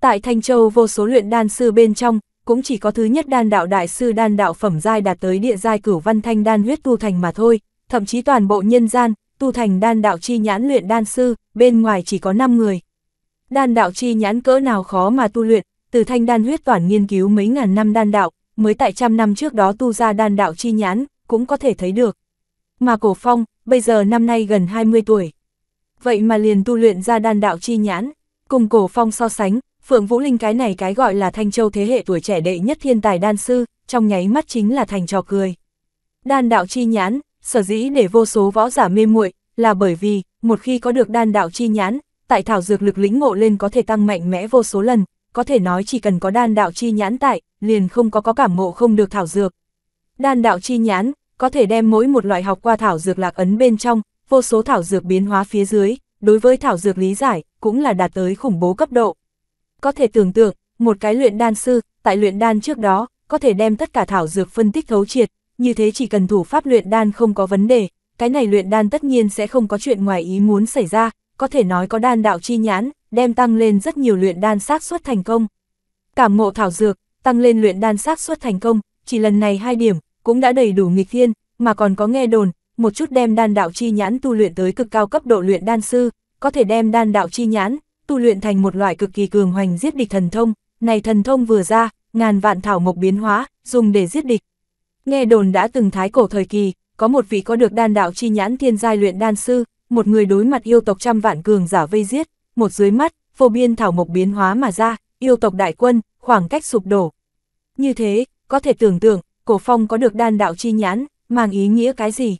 A: Tại Thanh Châu vô số luyện đan sư bên trong, cũng chỉ có thứ nhất đan đạo đại sư đan đạo phẩm giai đạt tới địa giai cửu văn thanh đan huyết tu thành mà thôi, thậm chí toàn bộ nhân gian, tu thành đan đạo chi nhãn luyện đan sư, bên ngoài chỉ có 5 người. Đan đạo chi nhãn cỡ nào khó mà tu luyện, từ thanh đan huyết toàn nghiên cứu mấy ngàn năm đan đạo, mới tại trăm năm trước đó tu ra đan đạo chi nhãn, cũng có thể thấy được. Mà cổ phong, bây giờ năm nay gần 20 tuổi. Vậy mà liền tu luyện ra đan đạo chi nhãn, cùng cổ phong so sánh, Phượng Vũ Linh cái này cái gọi là Thanh Châu thế hệ tuổi trẻ đệ nhất thiên tài đan sư, trong nháy mắt chính là thành trò cười. Đan đạo chi nhãn, sở dĩ để vô số võ giả mê muội là bởi vì, một khi có được đan đạo chi nhãn, tại thảo dược lực lĩnh ngộ lên có thể tăng mạnh mẽ vô số lần, có thể nói chỉ cần có đan đạo chi nhãn tại, liền không có có cảm ngộ không được thảo dược. Đan đạo chi nhãn, có thể đem mỗi một loại học qua thảo dược lạc ấn bên trong, vô số thảo dược biến hóa phía dưới, đối với thảo dược lý giải, cũng là đạt tới khủng bố cấp độ. Có thể tưởng tượng, một cái luyện đan sư, tại luyện đan trước đó, có thể đem tất cả thảo dược phân tích thấu triệt, như thế chỉ cần thủ pháp luyện đan không có vấn đề, cái này luyện đan tất nhiên sẽ không có chuyện ngoài ý muốn xảy ra, có thể nói có đan đạo chi nhãn, đem tăng lên rất nhiều luyện đan xác suất thành công. Cảm ngộ thảo dược, tăng lên luyện đan xác suất thành công, chỉ lần này hai điểm, cũng đã đầy đủ nghịch thiên, mà còn có nghe đồn, một chút đem đan đạo chi nhãn tu luyện tới cực cao cấp độ luyện đan sư, có thể đem đan đạo chi nhãn tu luyện thành một loại cực kỳ cường hoành giết địch thần thông, này thần thông vừa ra, ngàn vạn thảo mộc biến hóa, dùng để giết địch. Nghe đồn đã từng thái cổ thời kỳ, có một vị có được đan đạo chi nhãn thiên giai luyện đan sư, một người đối mặt yêu tộc trăm vạn cường giả vây giết, một dưới mắt, phổ biên thảo mộc biến hóa mà ra, yêu tộc đại quân, khoảng cách sụp đổ. Như thế, có thể tưởng tượng, cổ phong có được đan đạo chi nhãn, mang ý nghĩa cái gì?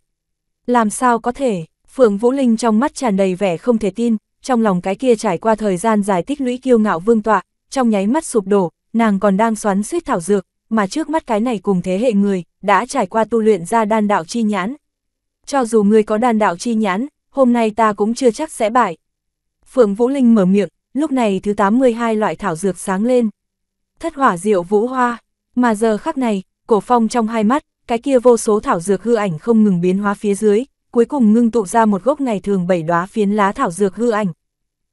A: Làm sao có thể, Phượng Vũ Linh trong mắt tràn đầy vẻ không thể tin, trong lòng cái kia trải qua thời gian dài tích lũy kiêu ngạo vương tọa, trong nháy mắt sụp đổ, nàng còn đang xoắn suýt thảo dược, mà trước mắt cái này cùng thế hệ người, đã trải qua tu luyện ra đan đạo chi nhãn. Cho dù người có đan đạo chi nhãn, hôm nay ta cũng chưa chắc sẽ bại. Phượng Vũ Linh mở miệng, lúc này thứ 82 loại thảo dược sáng lên. Thất hỏa diệu vũ hoa, mà giờ khắc này, cổ phong trong hai mắt, cái kia vô số thảo dược hư ảnh không ngừng biến hóa phía dưới, cuối cùng ngưng tụ ra một gốc ngày thường bảy đóa phiến lá thảo dược hư ảnh.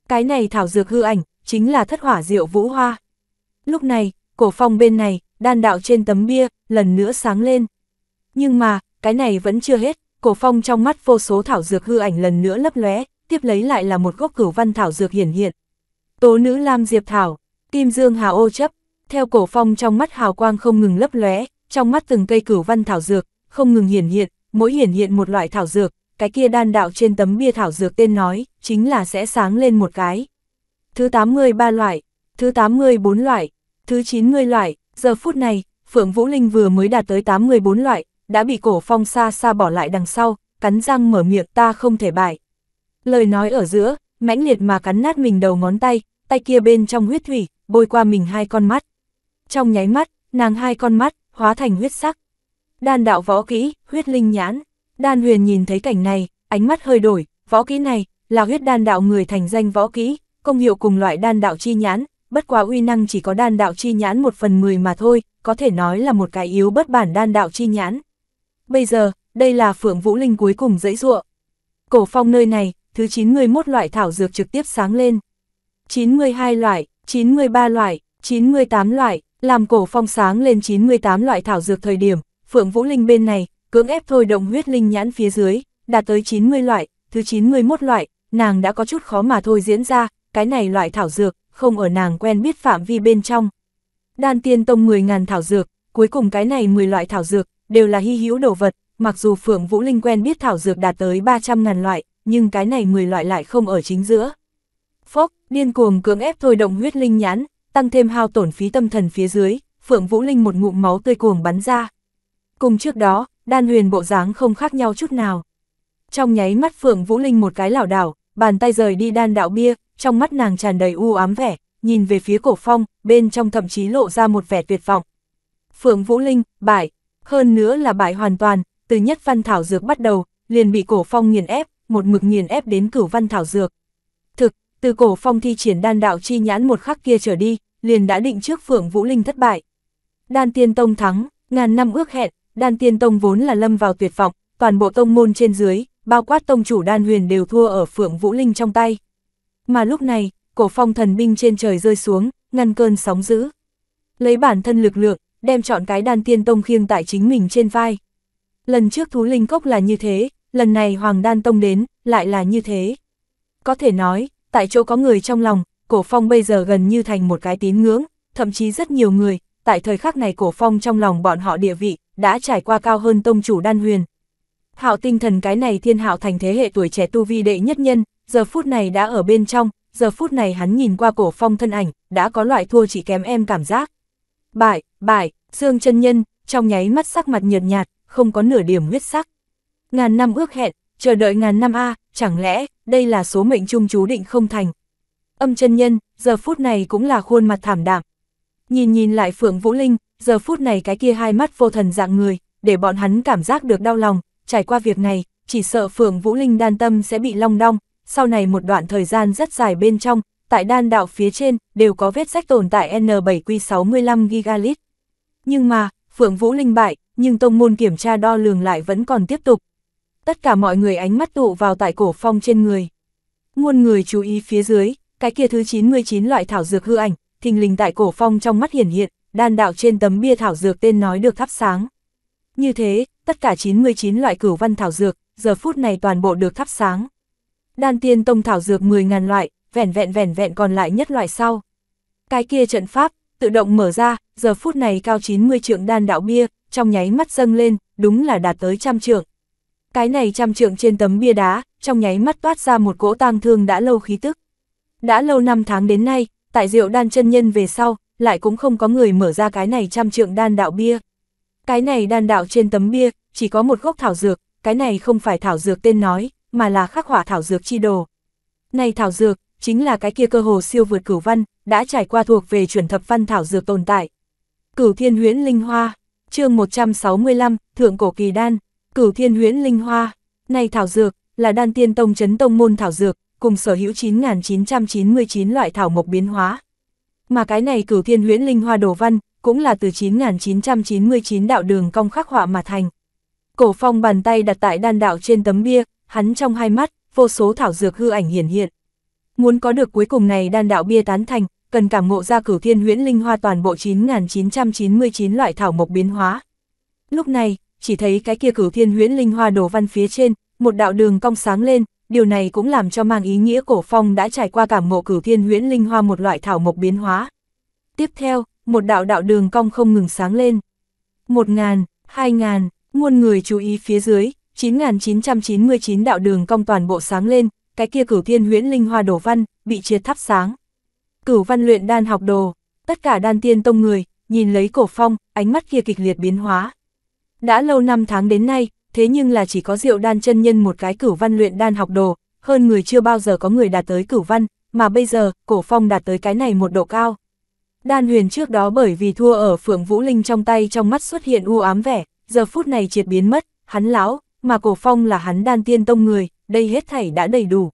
A: Cái này thảo dược hư ảnh, chính là thất hỏa diệu vũ hoa. Lúc này, cổ phong bên này, đan đạo trên tấm bia, lần nữa sáng lên. Nhưng mà, cái này vẫn chưa hết, cổ phong trong mắt vô số thảo dược hư ảnh lần nữa lấp lóe, tiếp lấy lại là một gốc cửu văn thảo dược hiển hiện. Tố nữ Lam Diệp Thảo, Kim Dương Hà ô chấp, theo cổ phong trong mắt hào quang không ngừng lấp lóe, trong mắt từng cây cửu văn thảo dược, không ngừng hiển hiện, mỗi hiển hiện một loại thảo dược, cái kia đan đạo trên tấm bia thảo dược tên nói, chính là sẽ sáng lên một cái. Thứ 83 loại, thứ 84 loại, thứ 90 loại, giờ phút này, Phượng Vũ Linh vừa mới đạt tới 84 loại, đã bị cổ phong xa xa bỏ lại đằng sau, cắn răng mở miệng ta không thể bại, Lời nói ở giữa, mãnh liệt mà cắn nát mình đầu ngón tay, tay kia bên trong huyết thủy, bôi qua mình hai con mắt. Trong nháy mắt, nàng hai con mắt, hóa thành huyết sắc. Đan đạo võ kỹ, huyết linh nhãn. Đan huyền nhìn thấy cảnh này, ánh mắt hơi đổi, võ kỹ này, là huyết đan đạo người thành danh võ kỹ, công hiệu cùng loại đan đạo chi nhãn, bất quá uy năng chỉ có đan đạo chi nhãn một phần mười mà thôi, có thể nói là một cái yếu bất bản đan đạo chi nhãn. Bây giờ, đây là phượng vũ linh cuối cùng dãy ruộng. Cổ phong nơi này, thứ 91 loại thảo dược trực tiếp sáng lên. 92 loại, 93 loại, 98 loại, làm cổ phong sáng lên 98 loại thảo dược thời điểm, Phượng Vũ Linh bên này, cưỡng ép thôi động huyết linh nhãn phía dưới, đạt tới 90 loại, thứ 91 loại, nàng đã có chút khó mà thôi diễn ra, cái này loại thảo dược, không ở nàng quen biết phạm vi bên trong. Đan tiên tông 10.000 thảo dược, cuối cùng cái này 10 loại thảo dược, đều là hy hữu đồ vật, mặc dù Phượng Vũ Linh quen biết thảo dược đạt tới 300.000 loại, nhưng cái này 10 loại lại không ở chính giữa. Phốc, điên cuồng cưỡng ép thôi động huyết linh nhãn, tăng thêm hao tổn phí tâm thần phía dưới, Phượng Vũ Linh một ngụm máu tươi cuồng bắn ra. Cùng trước đó, đan huyền bộ dáng không khác nhau chút nào. Trong nháy mắt Phượng Vũ Linh một cái lảo đảo, bàn tay rời đi đan đạo bia, trong mắt nàng tràn đầy u ám vẻ, nhìn về phía cổ phong, bên trong thậm chí lộ ra một vẻ tuyệt vọng. Phượng Vũ Linh, bại, hơn nữa là bại hoàn toàn, từ nhất văn thảo dược bắt đầu, liền bị cổ phong nghiền ép, một mực nghiền ép đến cửu văn thảo dược. Thực, từ cổ phong thi triển đan đạo chi nhãn một khắc kia trở đi, liền đã định trước phượng Vũ Linh thất bại. Đan tiên tông thắng, ngàn năm ước hẹn, đan tiên tông vốn là lâm vào tuyệt vọng, toàn bộ tông môn trên dưới, bao quát tông chủ đan huyền đều thua ở phượng Vũ Linh trong tay. Mà lúc này, cổ phong thần binh trên trời rơi xuống, ngăn cơn sóng dữ. Lấy bản thân lực lượng, đem chọn cái đan tiên tông khiêng tại chính mình trên vai. Lần trước thú linh cốc là như thế, lần này Hoàng Đan Tông đến, lại là như thế. Có thể nói, tại chỗ có người trong lòng, Cổ Phong bây giờ gần như thành một cái tín ngưỡng, thậm chí rất nhiều người, tại thời khắc này Cổ Phong trong lòng bọn họ địa vị, đã trải qua cao hơn tông chủ Đan Huyền. Hạo tinh thần cái này thiên hạo thành thế hệ tuổi trẻ tu vi đệ nhất nhân, giờ phút này đã ở bên trong, giờ phút này hắn nhìn qua Cổ Phong thân ảnh, đã có loại thua chỉ kém em cảm giác. Bại, bại, xương chân nhân, trong nháy mắt sắc mặt nhợt nhạt, không có nửa điểm huyết sắc ngàn năm ước hẹn, chờ đợi ngàn năm a, chẳng lẽ, đây là số mệnh chung chú định không thành. Âm chân nhân, giờ phút này cũng là khuôn mặt thảm đạm. Nhìn nhìn lại Phượng Vũ Linh, giờ phút này cái kia hai mắt vô thần dạng người, để bọn hắn cảm giác được đau lòng, trải qua việc này, chỉ sợ Phượng Vũ Linh đan tâm sẽ bị long đong, sau này một đoạn thời gian rất dài bên trong, tại đan đạo phía trên đều có vết sách tồn tại N7Q65 gigalit. Nhưng mà, Phượng Vũ Linh bại, nhưng tông môn kiểm tra đo lường lại vẫn còn tiếp tục, tất cả mọi người ánh mắt tụ vào tại cổ phong trên người. Muôn người chú ý phía dưới, cái kia thứ 99 loại thảo dược hư ảnh, thình lình tại cổ phong trong mắt hiển hiện, đan đạo trên tấm bia thảo dược tên nói được thắp sáng. Như thế, tất cả 99 loại cửu văn thảo dược, giờ phút này toàn bộ được thắp sáng. Đan tiên tông thảo dược 10.000 loại, vẹn vẹn vẹn vẹn còn lại nhất loại sau. Cái kia trận pháp, tự động mở ra, giờ phút này cao 90 trượng đan đạo bia, trong nháy mắt dâng lên, đúng là đạt tới trăm trượng. Cái này trăm trượng trên tấm bia đá, trong nháy mắt toát ra một cỗ tang thương đã lâu khí tức. Đã lâu năm tháng đến nay, tại diệu đan chân nhân về sau, lại cũng không có người mở ra cái này trăm trượng đan đạo bia. Cái này đan đạo trên tấm bia, chỉ có một gốc thảo dược, cái này không phải thảo dược tên nói, mà là khắc họa thảo dược chi đồ. Này thảo dược, chính là cái kia cơ hồ siêu vượt cửu văn, đã trải qua thuộc về chuẩn thập văn thảo dược tồn tại. Cửu thiên huyễn linh hoa, chương 165, thượng cổ kỳ đan. Cửu thiên huyễn linh hoa, này thảo dược, là đan tiên tông chấn tông môn thảo dược, cùng sở hữu 9.999 loại thảo mộc biến hóa. Mà cái này cửu thiên huyễn linh hoa đồ văn, cũng là từ 9.999 đạo đường cong khắc họa mà thành. Cổ phong bàn tay đặt tại đan đạo trên tấm bia, hắn trong hai mắt, vô số thảo dược hư ảnh hiển hiện. Muốn có được cuối cùng này đan đạo bia tán thành, cần cảm ngộ ra cửu thiên huyễn linh hoa toàn bộ 9.999 loại thảo mộc biến hóa. Lúc này, chỉ thấy cái kia cửu thiên huyễn linh hoa đổ văn phía trên, một đạo đường cong sáng lên, điều này cũng làm cho mang ý nghĩa cổ phong đã trải qua cảm ngộ cửu thiên huyễn linh hoa một loại thảo mộc biến hóa. Tiếp theo, một đạo đạo đường cong không ngừng sáng lên. Một ngàn, hai ngàn, muôn người chú ý phía dưới, 9.999 đạo đường cong toàn bộ sáng lên, cái kia cửu thiên huyễn linh hoa đổ văn, bị chia thắp sáng. Cửu văn luyện đan học đồ, tất cả đan tiên tông người, nhìn lấy cổ phong, ánh mắt kia kịch liệt biến hóa. Đã lâu năm tháng đến nay, thế nhưng là chỉ có Diệu Đan chân nhân một cái cửu văn luyện đan học đồ, hơn người chưa bao giờ có người đạt tới cửu văn, mà bây giờ, Cổ Phong đạt tới cái này một độ cao. Đan huyền trước đó bởi vì thua ở Phượng Vũ Linh trong tay trong mắt xuất hiện u ám vẻ, giờ phút này triệt biến mất, hắn lão, mà Cổ Phong là hắn đan tiên tông người, đây hết thảy đã đầy đủ.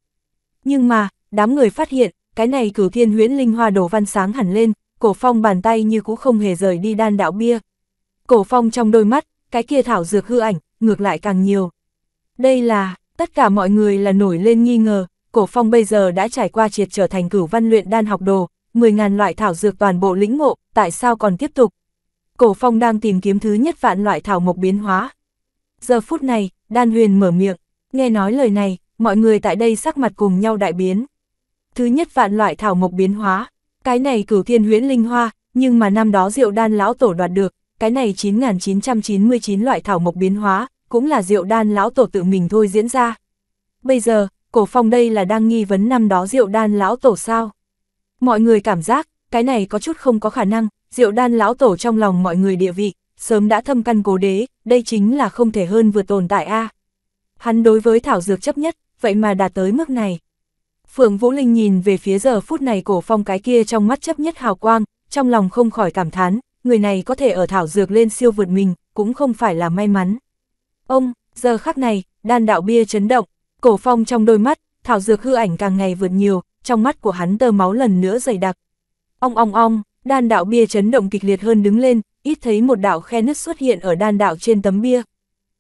A: Nhưng mà, đám người phát hiện, cái này cửu thiên huyễn linh hoa đồ văn sáng hẳn lên, Cổ Phong bàn tay như cũ không hề rời đi đan đạo bia. Cổ Phong trong đôi mắt, cái kia thảo dược hư ảnh, ngược lại càng nhiều. Đây là, tất cả mọi người là nổi lên nghi ngờ, cổ phong bây giờ đã trải qua triệt trở thành cửu văn luyện đan học đồ, 10.000 loại thảo dược toàn bộ lĩnh ngộ, tại sao còn tiếp tục? Cổ phong đang tìm kiếm thứ nhất vạn loại thảo mộc biến hóa. Giờ phút này, đan huyền mở miệng, nghe nói lời này, mọi người tại đây sắc mặt cùng nhau đại biến. Thứ nhất vạn loại thảo mộc biến hóa, cái này cửu thiên huyễn linh hoa, nhưng mà năm đó rượu đan lão tổ đoạt được, cái này 9.999 loại thảo mộc biến hóa, cũng là rượu đan lão tổ tự mình thôi diễn ra. Bây giờ, cổ phong đây là đang nghi vấn năm đó rượu đan lão tổ sao? Mọi người cảm giác, cái này có chút không có khả năng, rượu đan lão tổ trong lòng mọi người địa vị, sớm đã thâm căn cố đế, đây chính là không thể hơn vừa tồn tại a. Hắn đối với thảo dược chấp nhất, vậy mà đạt tới mức này. Phượng Vũ Linh nhìn về phía giờ phút này cổ phong cái kia trong mắt chấp nhất hào quang, trong lòng không khỏi cảm thán, người này có thể ở thảo dược lên siêu vượt mình, cũng không phải là may mắn. Ông, giờ khắc này, đan đạo bia chấn động, cổ phong trong đôi mắt, thảo dược hư ảnh càng ngày vượt nhiều, trong mắt của hắn tơ máu lần nữa dày đặc. Ong ong ong, đan đạo bia chấn động kịch liệt hơn đứng lên, ít thấy một đạo khe nứt xuất hiện ở đan đạo trên tấm bia.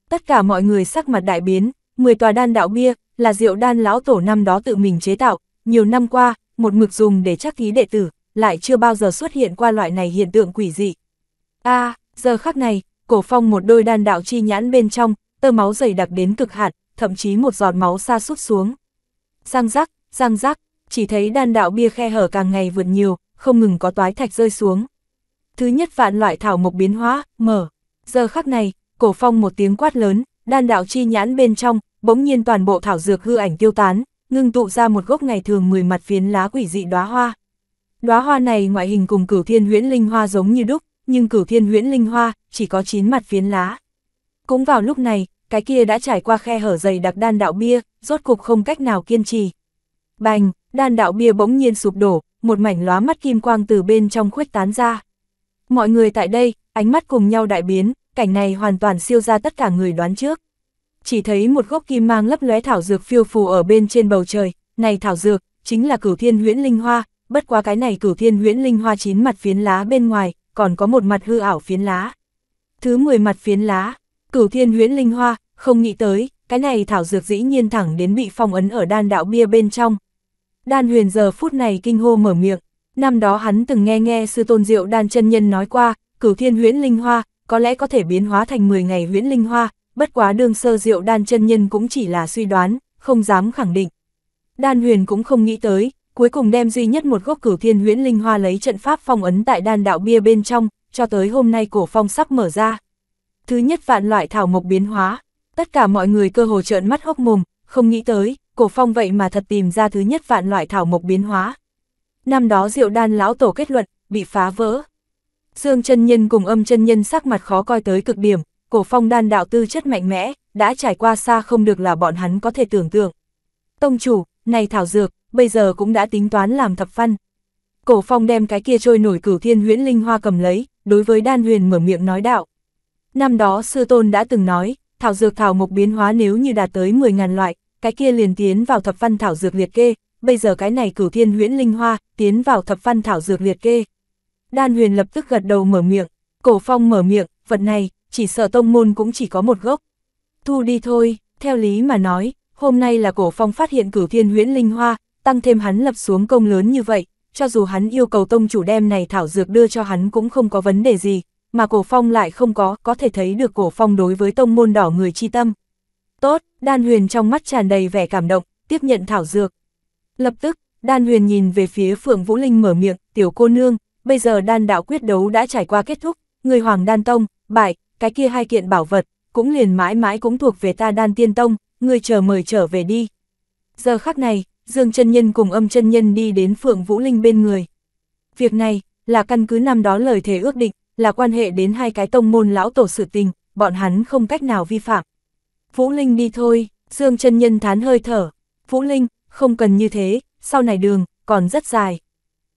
A: Tất cả mọi người sắc mặt đại biến, 10 tòa đan đạo bia là rượu đan lão tổ năm đó tự mình chế tạo, nhiều năm qua, một mực dùng để chắc thí đệ tử, lại chưa bao giờ xuất hiện qua loại này hiện tượng quỷ dị. a à, giờ khắc này, cổ phong một đôi đan đạo chi nhãn bên trong, tơ máu dày đặc đến cực hạn, thậm chí một giọt máu xa sút xuống. Giang rắc, giang rắc, chỉ thấy đan đạo bia khe hở càng ngày vượt nhiều, không ngừng có toái thạch rơi xuống. Thứ nhất vạn loại thảo mộc biến hóa, mở. Giờ khắc này, cổ phong một tiếng quát lớn, đan đạo chi nhãn bên trong, bỗng nhiên toàn bộ thảo dược hư ảnh tiêu tán, ngưng tụ ra một gốc ngày thường mười mặt phiến lá quỷ dị đóa hoa. Đóa hoa này ngoại hình cùng cửu thiên huyễn linh hoa giống như đúc, nhưng cửu thiên huyễn linh hoa chỉ có 9 mặt phiến lá. Cũng vào lúc này, cái kia đã trải qua khe hở dày đặc đan đạo bia, rốt cục không cách nào kiên trì. Bành, đan đạo bia bỗng nhiên sụp đổ, một mảnh lóa mắt kim quang từ bên trong khuếch tán ra. Mọi người tại đây, ánh mắt cùng nhau đại biến, cảnh này hoàn toàn siêu ra tất cả người đoán trước. Chỉ thấy một gốc kim mang lấp lóe thảo dược phiêu phù ở bên trên bầu trời, này thảo dược, chính là cửu thiên huyễn linh hoa, bất quá cái này cửu thiên huyễn linh hoa chín mặt phiến lá bên ngoài, còn có một mặt hư ảo phiến lá. Thứ 10 mặt phiến lá, cửu thiên huyễn linh hoa, không nghĩ tới, cái này thảo dược dĩ nhiên thẳng đến bị phong ấn ở đan đạo bia bên trong. Đan huyền giờ phút này kinh hô mở miệng, năm đó hắn từng nghe nghe sư tôn diệu đan chân nhân nói qua, cửu thiên huyễn linh hoa, có lẽ có thể biến hóa thành 10 ngày huyễn linh hoa, bất quá đương sơ diệu đan chân nhân cũng chỉ là suy đoán, không dám khẳng định. Đan huyền cũng không nghĩ tới, cuối cùng đem duy nhất một gốc cửu thiên huyễn linh hoa lấy trận pháp phong ấn tại đan đạo bia bên trong, cho tới hôm nay cổ phong sắp mở ra. Thứ nhất vạn loại thảo mộc biến hóa, tất cả mọi người cơ hồ trợn mắt hốc mồm, không nghĩ tới, cổ phong vậy mà thật tìm ra thứ nhất vạn loại thảo mộc biến hóa. Năm đó diệu đan lão tổ kết luận, bị phá vỡ. Dương chân nhân cùng âm chân nhân sắc mặt khó coi tới cực điểm, cổ phong đan đạo tư chất mạnh mẽ, đã trải qua xa không được là bọn hắn có thể tưởng tượng. Tông chủ, này thảo dược, bây giờ cũng đã tính toán làm thập văn. Cổ phong đem cái kia trôi nổi cửu thiên huyễn linh hoa cầm lấy, đối với đan huyền mở miệng nói đạo. Năm đó sư tôn đã từng nói, thảo dược thảo mục biến hóa nếu như đạt tới 10.000 loại, cái kia liền tiến vào thập văn thảo dược liệt kê, bây giờ cái này cửu thiên huyễn linh hoa, tiến vào thập văn thảo dược liệt kê. Đan huyền lập tức gật đầu mở miệng, cổ phong mở miệng, vật này, chỉ sợ tông môn cũng chỉ có một gốc. Thu đi thôi, theo lý mà nói, hôm nay là cổ phong phát hiện cửu thiên huyễn linh hoa, tăng thêm hắn lập xuống công lớn như vậy, cho dù hắn yêu cầu tông chủ đem này thảo dược đưa cho hắn cũng không có vấn đề gì, mà cổ phong lại không có, có thể thấy được cổ phong đối với tông môn đỏ người chi tâm. Tốt, đan huyền trong mắt tràn đầy vẻ cảm động, tiếp nhận thảo dược. Lập tức, đan huyền nhìn về phía Phượng Vũ Linh mở miệng, tiểu cô nương, bây giờ đan đạo quyết đấu đã trải qua kết thúc, người hoàng đan tông, bại, cái kia hai kiện bảo vật, cũng liền mãi mãi cũng thuộc về ta đan tiên tông, người chờ mời trở về đi. Giờ khắc này, Dương chân nhân cùng âm chân nhân đi đến Phượng Vũ Linh bên người. Việc này, là căn cứ năm đó lời thề ước định, là quan hệ đến hai cái tông môn lão tổ sự tình, bọn hắn không cách nào vi phạm. Vũ Linh đi thôi, Dương chân nhân thán hơi thở. Vũ Linh, không cần như thế, sau này đường, còn rất dài.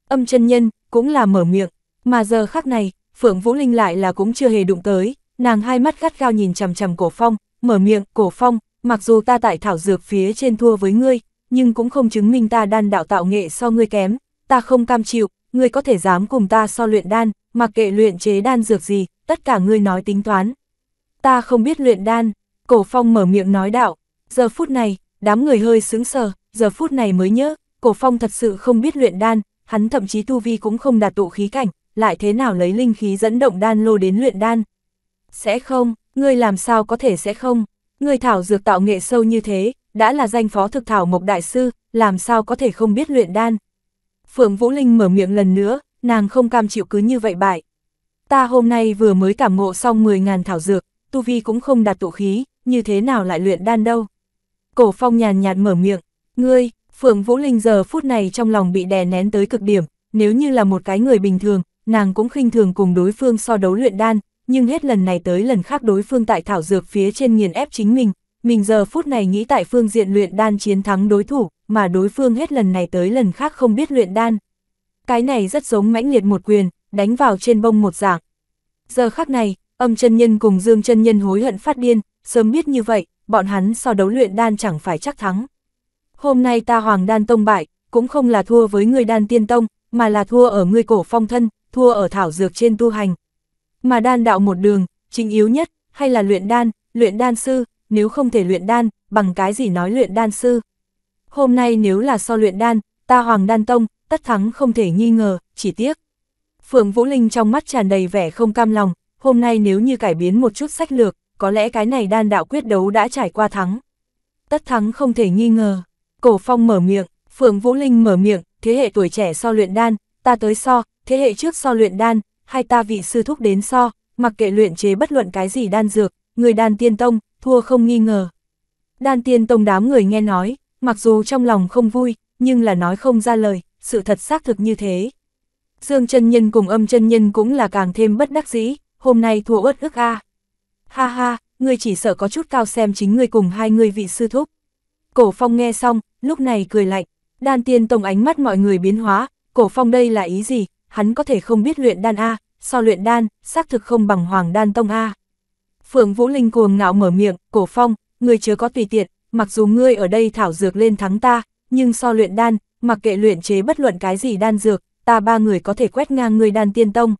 A: Âm chân nhân, cũng là mở miệng, mà giờ khác này, Phượng Vũ Linh lại là cũng chưa hề đụng tới, nàng hai mắt gắt gao nhìn chằm chằm cổ phong, mở miệng, cổ phong, mặc dù ta tại thảo dược phía trên thua với ngươi, nhưng cũng không chứng minh ta đan đạo tạo nghệ so ngươi kém, ta không cam chịu, ngươi có thể dám cùng ta so luyện đan, mặc kệ luyện chế đan dược gì, tất cả ngươi nói tính toán. Ta không biết luyện đan, cổ phong mở miệng nói đạo, giờ phút này, đám người hơi sướng sờ, giờ phút này mới nhớ, cổ phong thật sự không biết luyện đan, hắn thậm chí tu vi cũng không đạt tụ khí cảnh, lại thế nào lấy linh khí dẫn động đan lô đến luyện đan. Sẽ không, ngươi làm sao có thể sẽ không, ngươi thảo dược tạo nghệ sâu như thế, đã là danh phó thực thảo Mộc Đại Sư, làm sao có thể không biết luyện đan. Phượng Vũ Linh mở miệng lần nữa, nàng không cam chịu cứ như vậy bại. Ta hôm nay vừa mới cảm ngộ xong 10.000 thảo dược, tu vi cũng không đạt tụ khí, như thế nào lại luyện đan đâu. Cổ phong nhàn nhạt mở miệng, ngươi, Phượng Vũ Linh giờ phút này trong lòng bị đè nén tới cực điểm, nếu như là một cái người bình thường, nàng cũng khinh thường cùng đối phương so đấu luyện đan, nhưng hết lần này tới lần khác đối phương tại thảo dược phía trên nghiền ép chính mình, mình giờ phút này nghĩ tại phương diện luyện đan chiến thắng đối thủ, mà đối phương hết lần này tới lần khác không biết luyện đan. Cái này rất giống mãnh liệt một quyền, đánh vào trên bông một dạng. Giờ khắc này, âm chân nhân cùng dương chân nhân hối hận phát điên, sớm biết như vậy, bọn hắn so đấu luyện đan chẳng phải chắc thắng. Hôm nay ta hoàng đan tông bại, cũng không là thua với người đan tiên tông, mà là thua ở người cổ phong thân, thua ở thảo dược trên tu hành. Mà đan đạo một đường, chính yếu nhất, hay là luyện đan, luyện đan sư, nếu không thể luyện đan, bằng cái gì nói luyện đan sư. Hôm nay nếu là so luyện đan, ta Hoàng Đan Tông, tất thắng không thể nghi ngờ, chỉ tiếc. Phượng Vũ Linh trong mắt tràn đầy vẻ không cam lòng, hôm nay nếu như cải biến một chút sách lược, có lẽ cái này đan đạo quyết đấu đã trải qua thắng. Tất thắng không thể nghi ngờ. Cổ Phong mở miệng, Phượng Vũ Linh mở miệng, thế hệ tuổi trẻ so luyện đan, ta tới so, thế hệ trước so luyện đan, hai ta vị sư thúc đến so, mặc kệ luyện chế bất luận cái gì đan dược, người đan tiên tông, thua không nghi ngờ. Đan tiên tông đám người nghe nói, mặc dù trong lòng không vui, nhưng là nói không ra lời, sự thật xác thực như thế. Dương chân nhân cùng âm chân nhân cũng là càng thêm bất đắc dĩ, hôm nay thua uất ức a. Ha ha, ngươi chỉ sợ có chút cao xem chính ngươi cùng hai người vị sư thúc. Cổ phong nghe xong, lúc này cười lạnh, đan tiên tông ánh mắt mọi người biến hóa, cổ phong đây là ý gì, hắn có thể không biết luyện đan a, so luyện đan, xác thực không bằng hoàng đan tông a. Phượng Vũ Linh cuồng ngạo mở miệng, cổ phong, ngươi chớ có tùy tiện, mặc dù ngươi ở đây thảo dược lên thắng ta, nhưng so luyện đan, mặc kệ luyện chế bất luận cái gì đan dược, ta ba người có thể quét ngang ngươi đan tiên tông.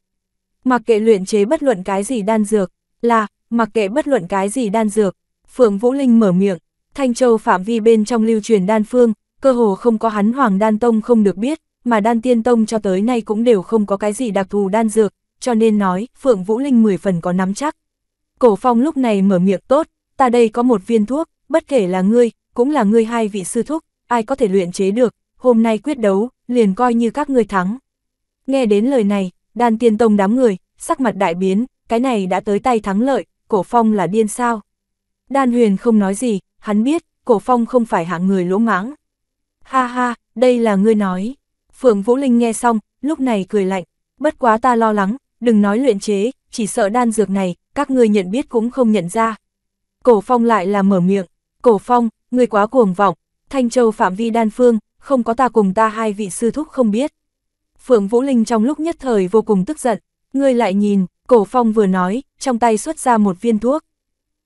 A: Mặc kệ luyện chế bất luận cái gì đan dược, là, mặc kệ bất luận cái gì đan dược, Phượng Vũ Linh mở miệng, Thanh Châu phạm vi bên trong lưu truyền đan phương, cơ hồ không có hắn Hoàng Đan Tông không được biết, mà Đan Tiên Tông cho tới nay cũng đều không có cái gì đặc thù đan dược, cho nên nói, Phượng Vũ Linh 10 phần có nắm chắc. Cổ phong lúc này mở miệng tốt, ta đây có một viên thuốc, bất kể là ngươi, cũng là ngươi hai vị sư thúc, ai có thể luyện chế được, hôm nay quyết đấu, liền coi như các ngươi thắng. Nghe đến lời này, đan tiên tông đám người, sắc mặt đại biến, cái này đã tới tay thắng lợi, cổ phong là điên sao. Đan huyền không nói gì, hắn biết, cổ phong không phải hạng người lỗ mãng. Ha ha, đây là ngươi nói. Phượng Vũ Linh nghe xong, lúc này cười lạnh, bất quá ta lo lắng, đừng nói luyện chế, chỉ sợ đan dược này, các ngươi nhận biết cũng không nhận ra. Cổ phong lại là mở miệng, cổ phong, người quá cuồng vọng, Thanh Châu phạm vi đan phương, không có ta cùng ta hai vị sư thúc không biết. Phượng Vũ Linh trong lúc nhất thời vô cùng tức giận, ngươi lại nhìn, cổ phong vừa nói, trong tay xuất ra một viên thuốc.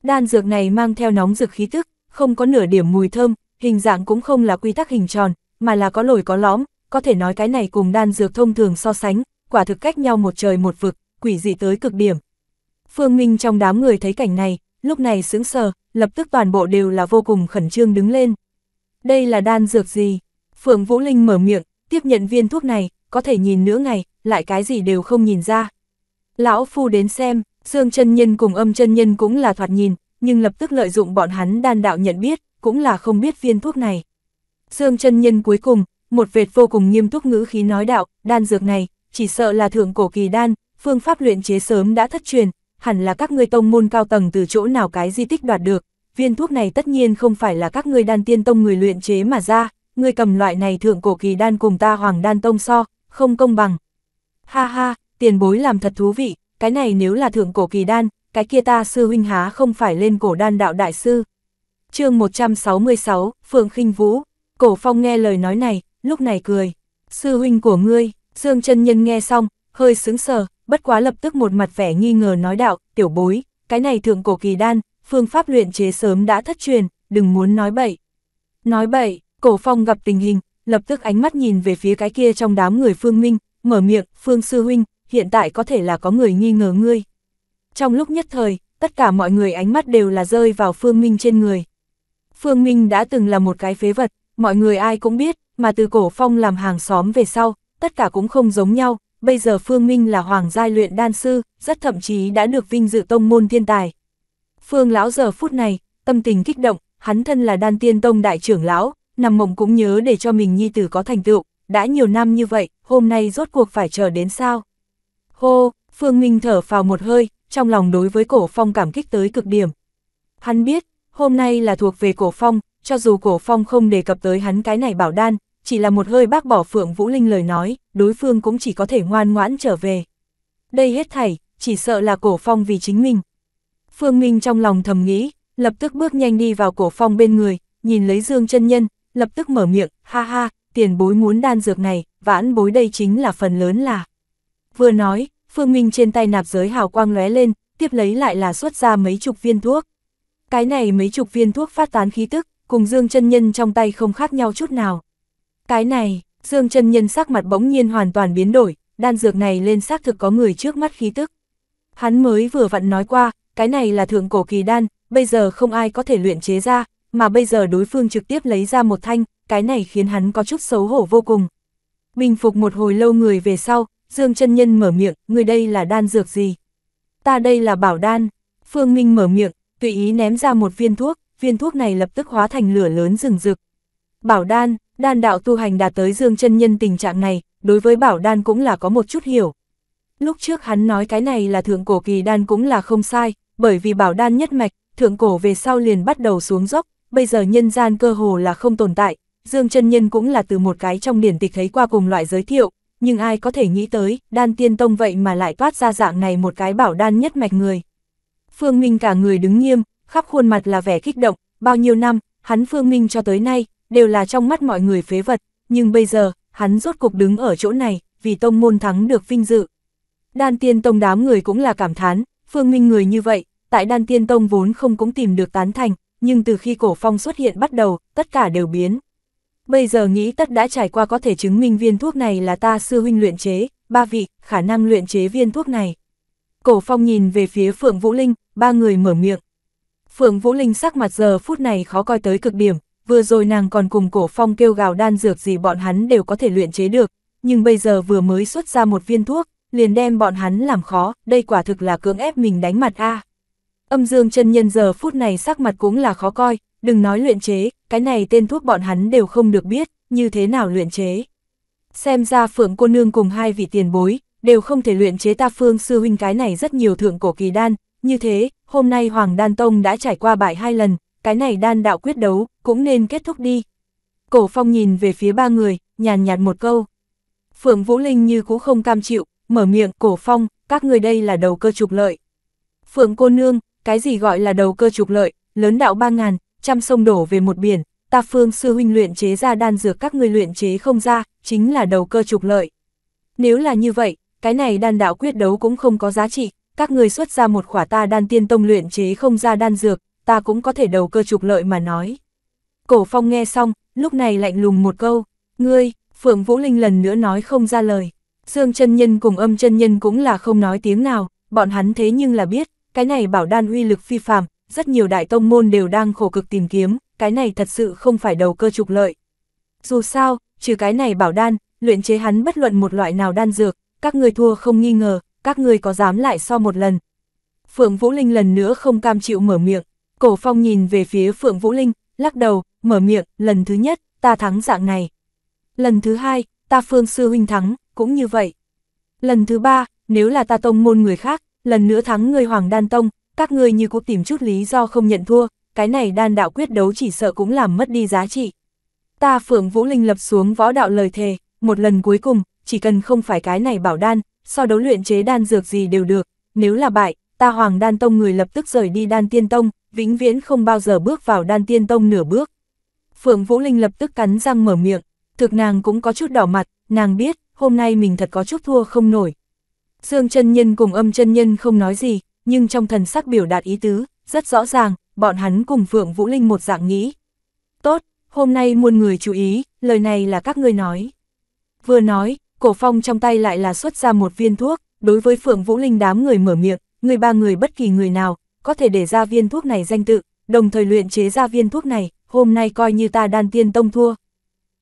A: Đan dược này mang theo nóng dược khí tức, không có nửa điểm mùi thơm, hình dạng cũng không là quy tắc hình tròn, mà là có lồi có lõm, có thể nói cái này cùng đan dược thông thường so sánh, quả thực cách nhau một trời một vực, quỷ dị tới cực điểm. Phương Minh trong đám người thấy cảnh này, lúc này sững sờ, lập tức toàn bộ đều là vô cùng khẩn trương đứng lên. Đây là đan dược gì? Phượng Vũ Linh mở miệng, tiếp nhận viên thuốc này, có thể nhìn nửa ngày, lại cái gì đều không nhìn ra. Lão Phu đến xem, Dương chân Nhân cùng âm chân Nhân cũng là thoạt nhìn, nhưng lập tức lợi dụng bọn hắn đan đạo nhận biết, cũng là không biết viên thuốc này. Dương chân Nhân cuối cùng, một vệt vô cùng nghiêm túc ngữ khí nói đạo, đan dược này, chỉ sợ là thượng cổ kỳ đan, phương pháp luyện chế sớm đã thất truyền, hẳn là các ngươi tông môn cao tầng từ chỗ nào cái di tích đoạt được, viên thuốc này tất nhiên không phải là các ngươi đan tiên tông người luyện chế mà ra, ngươi cầm loại này thượng cổ kỳ đan cùng ta hoàng đan tông so, không công bằng. Ha ha, tiền bối làm thật thú vị, cái này nếu là thượng cổ kỳ đan, cái kia ta sư huynh há không phải lên cổ đan đạo đại sư. chương 166, Phượng khinh Vũ, cổ phong nghe lời nói này, lúc này cười, sư huynh của ngươi, Dương chân Nhân nghe xong, hơi sướng sờ, bất quá lập tức một mặt vẻ nghi ngờ nói đạo, tiểu bối, cái này thượng cổ kỳ đan, phương pháp luyện chế sớm đã thất truyền, đừng muốn nói bậy. Nói bậy, cổ phong gặp tình hình, lập tức ánh mắt nhìn về phía cái kia trong đám người phương minh, mở miệng, phương sư huynh, hiện tại có thể là có người nghi ngờ ngươi. Trong lúc nhất thời, tất cả mọi người ánh mắt đều là rơi vào phương minh trên người. Phương Minh đã từng là một cái phế vật, mọi người ai cũng biết, mà từ cổ phong làm hàng xóm về sau, tất cả cũng không giống nhau, bây giờ Phương Minh là hoàng giai luyện đan sư, rất thậm chí đã được vinh dự tông môn thiên tài. Phương lão giờ phút này, tâm tình kích động, hắn thân là đan tiên tông đại trưởng lão, nằm mộng cũng nhớ để cho mình nhi tử có thành tựu, đã nhiều năm như vậy, hôm nay rốt cuộc phải chờ đến sao. Hô, Phương Minh thở vào một hơi, trong lòng đối với cổ phong cảm kích tới cực điểm. Hắn biết, hôm nay là thuộc về cổ phong, cho dù cổ phong không đề cập tới hắn cái này bảo đan, chỉ là một hơi bác bỏ Phượng Vũ Linh lời nói, đối phương cũng chỉ có thể ngoan ngoãn trở về. Đây hết thảy, chỉ sợ là cổ phong vì chính mình. Phương Minh trong lòng thầm nghĩ, lập tức bước nhanh đi vào cổ phong bên người, nhìn lấy Dương chân Nhân, lập tức mở miệng, ha ha, tiền bối muốn đan dược này, vãn bối đây chính là phần lớn là. Vừa nói, Phương Minh trên tay nạp giới hào quang lóe lên, tiếp lấy lại là xuất ra mấy chục viên thuốc. Cái này mấy chục viên thuốc phát tán khí tức, cùng Dương chân Nhân trong tay không khác nhau chút nào. Cái này, Dương chân Nhân sắc mặt bỗng nhiên hoàn toàn biến đổi, đan dược này lên xác thực có người trước mắt khí tức. Hắn mới vừa vặn nói qua, cái này là thượng cổ kỳ đan, bây giờ không ai có thể luyện chế ra, mà bây giờ đối phương trực tiếp lấy ra một thanh, cái này khiến hắn có chút xấu hổ vô cùng. Bình phục một hồi lâu người về sau, Dương chân Nhân mở miệng, người đây là đan dược gì? Ta đây là bảo đan. Phương Minh mở miệng, tùy ý ném ra một viên thuốc, viên thuốc này lập tức hóa thành lửa lớn rừng rực. Bảo đan, Đan đạo tu hành đạt tới dương chân nhân tình trạng này, đối với bảo đan cũng là có một chút hiểu. Lúc trước hắn nói cái này là thượng cổ kỳ đan cũng là không sai, bởi vì bảo đan nhất mạch, thượng cổ về sau liền bắt đầu xuống dốc, bây giờ nhân gian cơ hồ là không tồn tại, dương chân nhân cũng là từ một cái trong điển tịch thấy qua cùng loại giới thiệu, nhưng ai có thể nghĩ tới, đan tiên tông vậy mà lại toát ra dạng này một cái bảo đan nhất mạch người. Phương Minh cả người đứng nghiêm, khắp khuôn mặt là vẻ kích động, bao nhiêu năm, hắn Phương Minh cho tới nay, đều là trong mắt mọi người phế vật, nhưng bây giờ, hắn rốt cục đứng ở chỗ này, vì tông môn thắng được vinh dự. Đan tiên tông đám người cũng là cảm thán, phương minh người như vậy, tại đan tiên tông vốn không cũng tìm được tán thành, nhưng từ khi cổ phong xuất hiện bắt đầu, tất cả đều biến. Bây giờ nghĩ tất đã trải qua có thể chứng minh viên thuốc này là ta sư huynh luyện chế, ba vị, khả năng luyện chế viên thuốc này. Cổ phong nhìn về phía Phượng Vũ Linh, ba người mở miệng. Phượng Vũ Linh sắc mặt giờ phút này khó coi tới cực điểm, vừa rồi nàng còn cùng cổ phong kêu gào đan dược gì bọn hắn đều có thể luyện chế được, nhưng bây giờ vừa mới xuất ra một viên thuốc, liền đem bọn hắn làm khó, đây quả thực là cưỡng ép mình đánh mặt a. Âm dương chân nhân giờ phút này sắc mặt cũng là khó coi, đừng nói luyện chế, cái này tên thuốc bọn hắn đều không được biết, như thế nào luyện chế. Xem ra phượng cô nương cùng hai vị tiền bối, đều không thể luyện chế ta phương sư huynh cái này rất nhiều thượng cổ kỳ đan, như thế, hôm nay Hoàng Đan Tông đã trải qua bại hai lần, cái này đan đạo quyết đấu, cũng nên kết thúc đi. Cổ phong nhìn về phía ba người, nhàn nhạt một câu. Phượng Vũ Linh như cũng không cam chịu, mở miệng, cổ phong, các người đây là đầu cơ trục lợi. Phượng cô nương, cái gì gọi là đầu cơ trục lợi, lớn đạo ba ngàn, trăm sông đổ về một biển, ta phương sư huynh luyện chế ra đan dược các người luyện chế không ra, chính là đầu cơ trục lợi. Nếu là như vậy, cái này đan đạo quyết đấu cũng không có giá trị, các người xuất ra một khỏa ta đan tiên tông luyện chế không ra đan dược, ta cũng có thể đầu cơ trục lợi mà nói. Cổ phong nghe xong, lúc này lạnh lùng một câu, ngươi, Phượng Vũ Linh lần nữa nói không ra lời. Dương chân nhân cùng âm chân nhân cũng là không nói tiếng nào, bọn hắn thế nhưng là biết, cái này bảo đan uy lực phi phàm, rất nhiều đại tông môn đều đang khổ cực tìm kiếm, cái này thật sự không phải đầu cơ trục lợi. Dù sao, trừ cái này bảo đan, luyện chế hắn bất luận một loại nào đan dược, các người thua không nghi ngờ, các người có dám lại so một lần. Phượng Vũ Linh lần nữa không cam chịu mở miệng. Cổ phong nhìn về phía Phượng Vũ Linh, lắc đầu, mở miệng, lần thứ nhất, ta thắng dạng này. Lần thứ hai, ta phương sư huynh thắng, cũng như vậy. Lần thứ ba, nếu là ta tông môn người khác, lần nữa thắng người Hoàng Đan Tông, các ngươi như cũng tìm chút lý do không nhận thua, cái này đan đạo quyết đấu chỉ sợ cũng làm mất đi giá trị. Ta Phượng Vũ Linh lập xuống võ đạo lời thề, một lần cuối cùng, chỉ cần không phải cái này bảo đan, so đấu luyện chế đan dược gì đều được, nếu là bại, ta Hoàng Đan Tông người lập tức rời đi Đan Tiên Tông, vĩnh viễn không bao giờ bước vào Đan Tiên Tông nửa bước. Phượng Vũ Linh lập tức cắn răng mở miệng, thực nàng cũng có chút đỏ mặt, nàng biết, hôm nay mình thật có chút thua không nổi. Dương chân nhân cùng âm chân nhân không nói gì, nhưng trong thần sắc biểu đạt ý tứ, rất rõ ràng, bọn hắn cùng Phượng Vũ Linh một dạng nghĩ. Tốt, hôm nay muôn người chú ý, lời này là các ngươi nói. Vừa nói, cổ phong trong tay lại là xuất ra một viên thuốc, đối với Phượng Vũ Linh đám người mở miệng, người ba người bất kỳ người nào, có thể để ra viên thuốc này danh tự, đồng thời luyện chế ra viên thuốc này, hôm nay coi như ta đan tiên tông thua.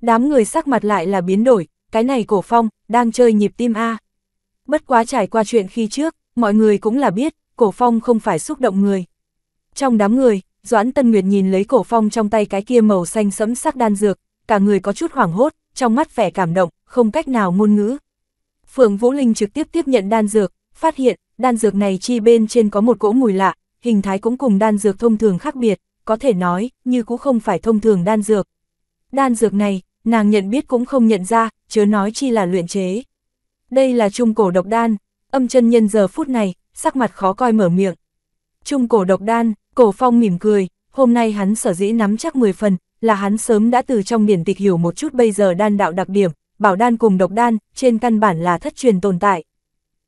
A: Đám người sắc mặt lại là biến đổi, cái này cổ phong, đang chơi nhịp tim A. Bất quá trải qua chuyện khi trước, mọi người cũng là biết, cổ phong không phải xúc động người. Trong đám người, Doãn Tân Nguyệt nhìn lấy cổ phong trong tay cái kia màu xanh sẫm sắc đan dược, cả người có chút hoảng hốt, trong mắt vẻ cảm động, không cách nào ngôn ngữ. Phượng Vũ Linh trực tiếp tiếp nhận đan dược, phát hiện, đan dược này chi bên trên có một cỗ mùi lạ, hình thái cũng cùng đan dược thông thường khác biệt, có thể nói, như cũng không phải thông thường đan dược. Đan dược này, nàng nhận biết cũng không nhận ra, chớ nói chi là luyện chế. Đây là trung cổ độc đan, âm chân nhân giờ phút này, sắc mặt khó coi mở miệng. Trung cổ độc đan, cổ phong mỉm cười, hôm nay hắn sở dĩ nắm chắc 10 phần, là hắn sớm đã từ trong biển tịch hiểu một chút bây giờ đan đạo đặc điểm, bảo đan cùng độc đan, trên căn bản là thất truyền tồn tại.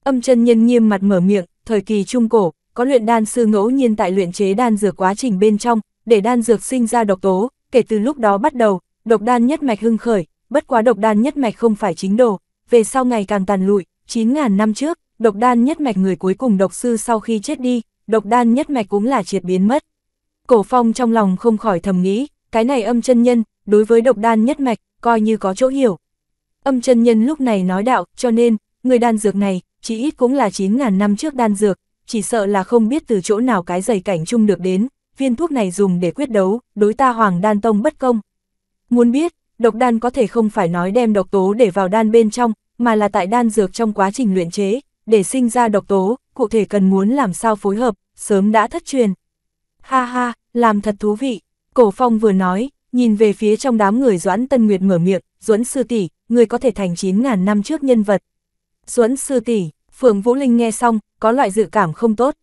A: Âm chân nhân nghiêm mặt mở miệng, thời kỳ trung cổ, có luyện đan sư ngẫu nhiên tại luyện chế đan dược quá trình bên trong, để đan dược sinh ra độc tố, kể từ lúc đó bắt đầu, độc đan nhất mạch hưng khởi, bất quá độc đan nhất mạch không phải chính đồ, về sau ngày càng tàn lụi, 9.000 năm trước, độc đan nhất mạch người cuối cùng độc sư sau khi chết đi, độc đan nhất mạch cũng là triệt biến mất. Cổ phong trong lòng không khỏi thầm nghĩ, cái này âm chân nhân, đối với độc đan nhất mạch, coi như có chỗ hiểu. Âm chân nhân lúc này nói đạo, cho nên, người đan dược này, chỉ ít cũng là 9.000 năm trước đan dược, chỉ sợ là không biết từ chỗ nào cái giày cảnh chung được đến, viên thuốc này dùng để quyết đấu, đối ta Hoàng Đan Tông bất công. Muốn biết, độc đan có thể không phải nói đem độc tố để vào đan bên trong, mà là tại đan dược trong quá trình luyện chế, để sinh ra độc tố, cụ thể cần muốn làm sao phối hợp, sớm đã thất truyền. Ha ha, làm thật thú vị, cổ phong vừa nói, nhìn về phía trong đám người Doãn Tân Nguyệt mở miệng, Doãn Sư tỷ người có thể thành 9.000 năm trước nhân vật, Duẫn sư tỷ, Phượng Vũ Linh nghe xong, có loại dự cảm không tốt.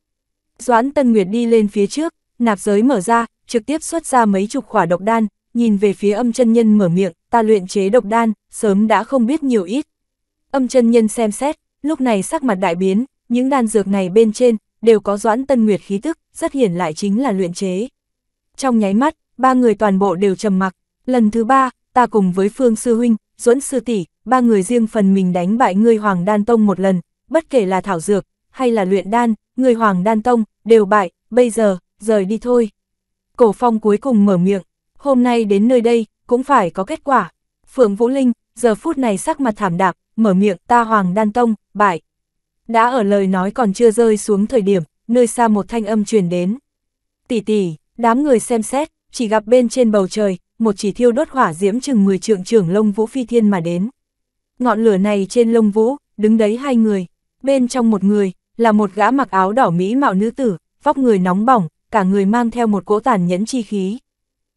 A: Doãn Tân Nguyệt đi lên phía trước, nạp giới mở ra, trực tiếp xuất ra mấy chục khỏa độc đan, nhìn về phía âm chân nhân mở miệng, ta luyện chế độc đan, sớm đã không biết nhiều ít. Âm chân nhân xem xét, lúc này sắc mặt đại biến, những đan dược này bên trên, đều có Doãn Tân Nguyệt khí tức, rất hiển lại chính là luyện chế. Trong nháy mắt, ba người toàn bộ đều trầm mặc, lần thứ ba, ta cùng với Phương Sư Huynh, duẫn sư tỷ ba người riêng phần mình đánh bại ngươi Hoàng Đan Tông một lần, bất kể là thảo dược, hay là luyện đan, người Hoàng Đan Tông, đều bại, bây giờ, rời đi thôi. Cổ phong cuối cùng mở miệng, hôm nay đến nơi đây, cũng phải có kết quả. Phượng Vũ Linh, giờ phút này sắc mặt thảm đạm, mở miệng ta Hoàng Đan Tông, bại. Đã ở lời nói còn chưa rơi xuống thời điểm, nơi xa một thanh âm truyền đến. Tỷ tỷ, đám người xem xét, chỉ gặp bên trên bầu trời, một chỉ thiêu đốt hỏa diễm chừng 10 trượng trưởng lông vũ phi thiên mà đến. Ngọn lửa này trên lông vũ, đứng đấy hai người, bên trong một người, là một gã mặc áo đỏ mỹ mạo nữ tử, vóc người nóng bỏng, cả người mang theo một cỗ tàn nhẫn chi khí.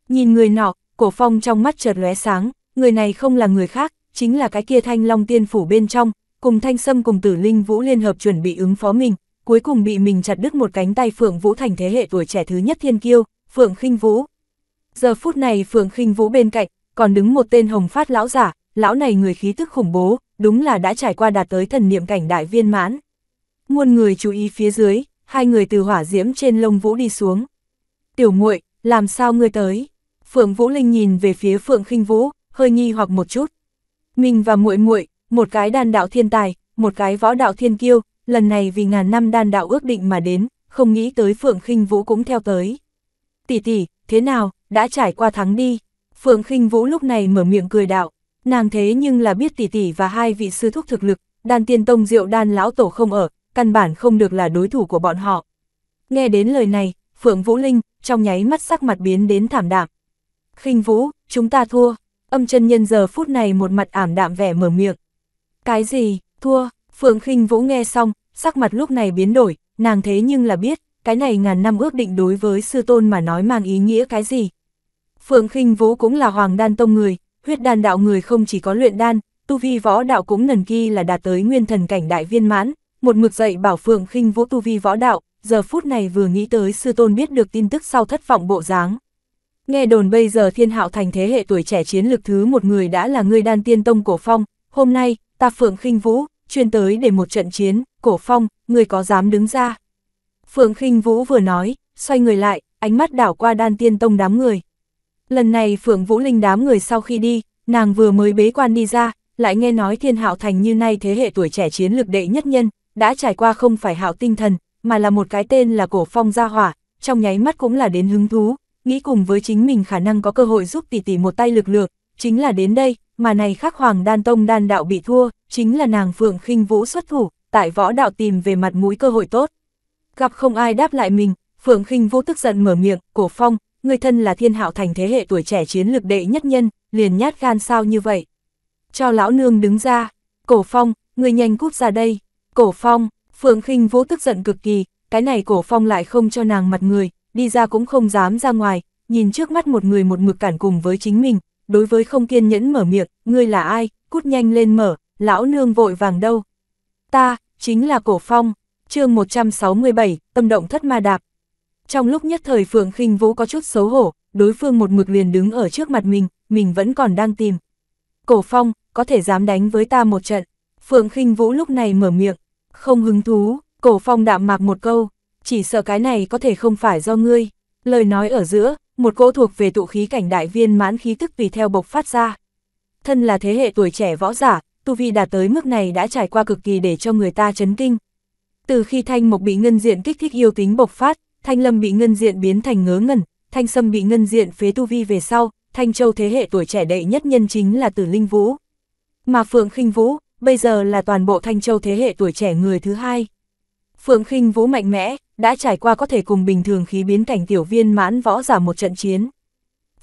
A: Nhìn người nọ, cổ phong trong mắt chợt lóe sáng, người này không là người khác, chính là cái kia thanh long tiên phủ bên trong, cùng thanh sâm cùng tử linh vũ liên hợp chuẩn bị ứng phó mình, cuối cùng bị mình chặt đứt một cánh tay Phượng Vũ thành thế hệ tuổi trẻ thứ nhất thiên kiêu, Phượng khinh Vũ, Giờ phút này Phượng khinh Vũ bên cạnh, còn đứng một tên hồng phát lão giả, lão này người khí tức khủng bố, đúng là đã trải qua đạt tới thần niệm cảnh đại viên mãn. Muôn người chú ý phía dưới, hai người từ hỏa diễm trên lông Vũ đi xuống. Tiểu muội làm sao ngươi tới? Phượng Vũ Linh nhìn về phía Phượng khinh Vũ, hơi nghi hoặc một chút. Mình và muội muội một cái đan đạo thiên tài, một cái võ đạo thiên kiêu, lần này vì ngàn năm đan đạo ước định mà đến, không nghĩ tới Phượng khinh Vũ cũng theo tới. Tỷ tỷ, thế nào, đã trải qua thắng đi. Phượng khinh Vũ lúc này mở miệng cười đạo, nàng thế nhưng là biết tỷ tỷ và hai vị sư thúc thực lực, đan tiên tông diệu đan lão tổ không ở, căn bản không được là đối thủ của bọn họ. Nghe đến lời này, Phượng Vũ Linh, trong nháy mắt sắc mặt biến đến thảm đạm. khinh Vũ, chúng ta thua, âm chân nhân giờ phút này một mặt ảm đạm vẻ mở miệng. Cái gì, thua, Phượng khinh Vũ nghe xong, sắc mặt lúc này biến đổi, nàng thế nhưng là biết, cái này ngàn năm ước định đối với sư tôn mà nói mang ý nghĩa cái gì, Phượng khinh Vũ cũng là hoàng đan tông người, huyết đan đạo người không chỉ có luyện đan, tu vi võ đạo cũng nần kỳ là đạt tới nguyên thần cảnh đại viên mãn, một mực dậy bảo Phượng khinh Vũ tu vi võ đạo, giờ phút này vừa nghĩ tới sư tôn biết được tin tức sau thất vọng bộ dáng. Nghe đồn bây giờ thiên hạo thành thế hệ tuổi trẻ chiến lực thứ một người đã là người đan tiên tông cổ phong, hôm nay, ta Phượng khinh Vũ, chuyên tới để một trận chiến, cổ phong, người có dám đứng ra. Phượng khinh Vũ vừa nói, xoay người lại, ánh mắt đảo qua đan tiên tông đám người. Lần này Phượng Vũ Linh đám người sau khi đi, nàng vừa mới bế quan đi ra, lại nghe nói thiên hạo thành như nay thế hệ tuổi trẻ chiến lược đệ nhất nhân, đã trải qua không phải hạo tinh thần, mà là một cái tên là cổ phong gia hỏa, trong nháy mắt cũng là đến hứng thú, nghĩ cùng với chính mình khả năng có cơ hội giúp tỷ tỷ một tay lực lượng, chính là đến đây, mà này khắc hoàng đan tông đan đạo bị thua, chính là nàng Phượng khinh Vũ xuất thủ, tại võ đạo tìm về mặt mũi cơ hội tốt. Gặp không ai đáp lại mình, Phượng khinh Vũ tức giận mở miệng, cổ phong, người thân là thiên hạo thành thế hệ tuổi trẻ chiến lược đệ nhất nhân, liền nhát gan sao như vậy. Cho lão nương đứng ra, cổ phong, người nhanh cút ra đây, cổ phong, phượng khinh vũ tức giận cực kỳ, cái này cổ phong lại không cho nàng mặt người, đi ra cũng không dám ra ngoài, nhìn trước mắt một người một mực cản cùng với chính mình, đối với không kiên nhẫn mở miệng, ngươi là ai, cút nhanh lên mở, lão nương vội vàng đâu. Ta, chính là cổ phong, chương 167, tâm động thất ma đạp, trong lúc nhất thời Phượng khinh Vũ có chút xấu hổ, đối phương một mực liền đứng ở trước mặt mình, mình vẫn còn đang tìm. Cổ Phong, có thể dám đánh với ta một trận. Phượng khinh Vũ lúc này mở miệng, không hứng thú, Cổ Phong đạm mạc một câu, chỉ sợ cái này có thể không phải do ngươi. Lời nói ở giữa, một cỗ thuộc về tụ khí cảnh đại viên mãn khí tức vì theo bộc phát ra. Thân là thế hệ tuổi trẻ võ giả, tu vi đạt tới mức này đã trải qua cực kỳ để cho người ta chấn kinh. Từ khi thanh mục bị ngân diện kích thích yêu tính bộc phát, Thanh Lâm bị ngân diện biến thành ngớ ngẩn, Thanh Sâm bị ngân diện phế tu vi về sau, Thanh Châu thế hệ tuổi trẻ đệ nhất nhân chính là Tử Linh Vũ. Mà Phượng Khinh Vũ, bây giờ là toàn bộ Thanh Châu thế hệ tuổi trẻ người thứ hai. Phượng Khinh Vũ mạnh mẽ, đã trải qua có thể cùng bình thường khí biến cảnh tiểu viên mãn võ giả một trận chiến.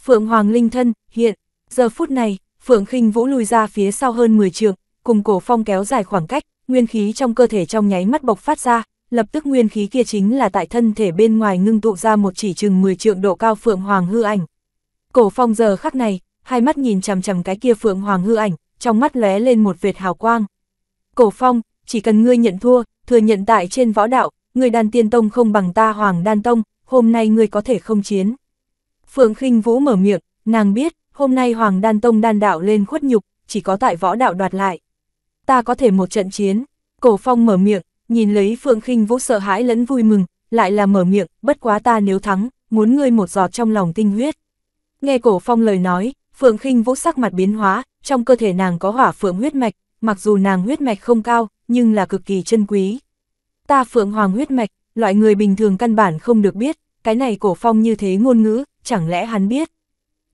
A: Phượng Hoàng Linh Thân, hiện, giờ phút này, Phượng Khinh Vũ lùi ra phía sau hơn 10 trường, cùng cổ phong kéo dài khoảng cách, nguyên khí trong cơ thể trong nháy mắt bộc phát ra, lập tức nguyên khí kia chính là tại thân thể bên ngoài ngưng tụ ra một chỉ chừng 10 trượng độ cao phượng hoàng hư ảnh. Cổ phong giờ khắc này, hai mắt nhìn chằm chằm cái kia phượng hoàng hư ảnh, trong mắt lóe lên một vệt hào quang. Cổ phong, chỉ cần ngươi nhận thua, thừa nhận tại trên võ đạo, ngươi đan tiên tông không bằng ta hoàng đan tông, hôm nay ngươi có thể không chiến. Phượng khinh vũ mở miệng, nàng biết, hôm nay hoàng đan tông đan đạo lên khuất nhục, chỉ có tại võ đạo đoạt lại. Ta có thể một trận chiến, cổ phong mở miệng, Nhìn lấy Phượng khinh Vũ sợ hãi lẫn vui mừng, lại là mở miệng, bất quá ta nếu thắng, muốn ngươi một giọt trong lòng tinh huyết. Nghe Cổ Phong lời nói, Phượng khinh Vũ sắc mặt biến hóa, trong cơ thể nàng có hỏa phượng huyết mạch, mặc dù nàng huyết mạch không cao, nhưng là cực kỳ chân quý. Ta Phượng Hoàng huyết mạch, loại người bình thường căn bản không được biết, cái này Cổ Phong như thế ngôn ngữ, chẳng lẽ hắn biết?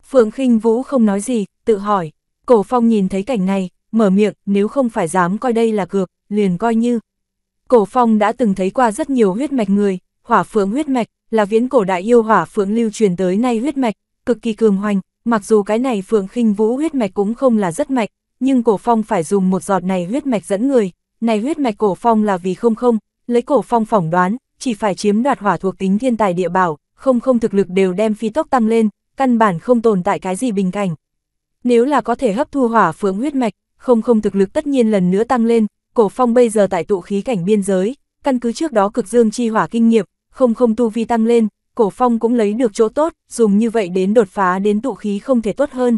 A: Phượng khinh Vũ không nói gì, tự hỏi, Cổ Phong nhìn thấy cảnh này, mở miệng, nếu không phải dám coi đây là cược, liền coi như Cổ Phong đã từng thấy qua rất nhiều huyết mạch người, hỏa phượng huyết mạch là viễn cổ đại yêu hỏa phượng lưu truyền tới nay huyết mạch, cực kỳ cường hoành, mặc dù cái này phượng khinh vũ huyết mạch cũng không là rất mạch, nhưng Cổ Phong phải dùng một giọt này huyết mạch dẫn người, này huyết mạch Cổ Phong là vì không không, lấy Cổ Phong phỏng đoán, chỉ phải chiếm đoạt hỏa thuộc tính thiên tài địa bảo, không không thực lực đều đem phi tốc tăng lên, căn bản không tồn tại cái gì bình cảnh. Nếu là có thể hấp thu hỏa phượng huyết mạch, không không thực lực tất nhiên lần nữa tăng lên, Cổ Phong bây giờ tại tụ khí cảnh biên giới, căn cứ trước đó cực dương chi hỏa kinh nghiệm, không không tu vi tăng lên, Cổ Phong cũng lấy được chỗ tốt, dùng như vậy đến đột phá đến tụ khí không thể tốt hơn.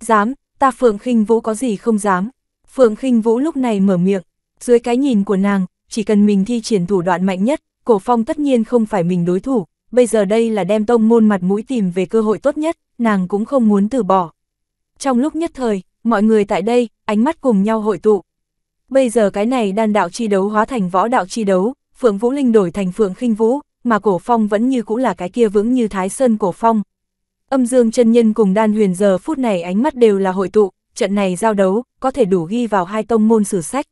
A: Dám, ta Phượng khinh Vũ có gì không dám. Phượng khinh Vũ lúc này mở miệng, dưới cái nhìn của nàng, chỉ cần mình thi triển thủ đoạn mạnh nhất, Cổ Phong tất nhiên không phải mình đối thủ, bây giờ đây là đem tông môn mặt mũi tìm về cơ hội tốt nhất, nàng cũng không muốn từ bỏ. Trong lúc nhất thời, mọi người tại đây, ánh mắt cùng nhau hội tụ, Bây giờ cái này đan đạo chi đấu hóa thành võ đạo chi đấu, Phượng Vũ Linh đổi thành Phượng khinh Vũ, mà Cổ Phong vẫn như cũ là cái kia vững như Thái Sơn Cổ Phong. Âm Dương chân nhân cùng Đan Huyền giờ phút này ánh mắt đều là hội tụ, trận này giao đấu có thể đủ ghi vào hai tông môn sử sách.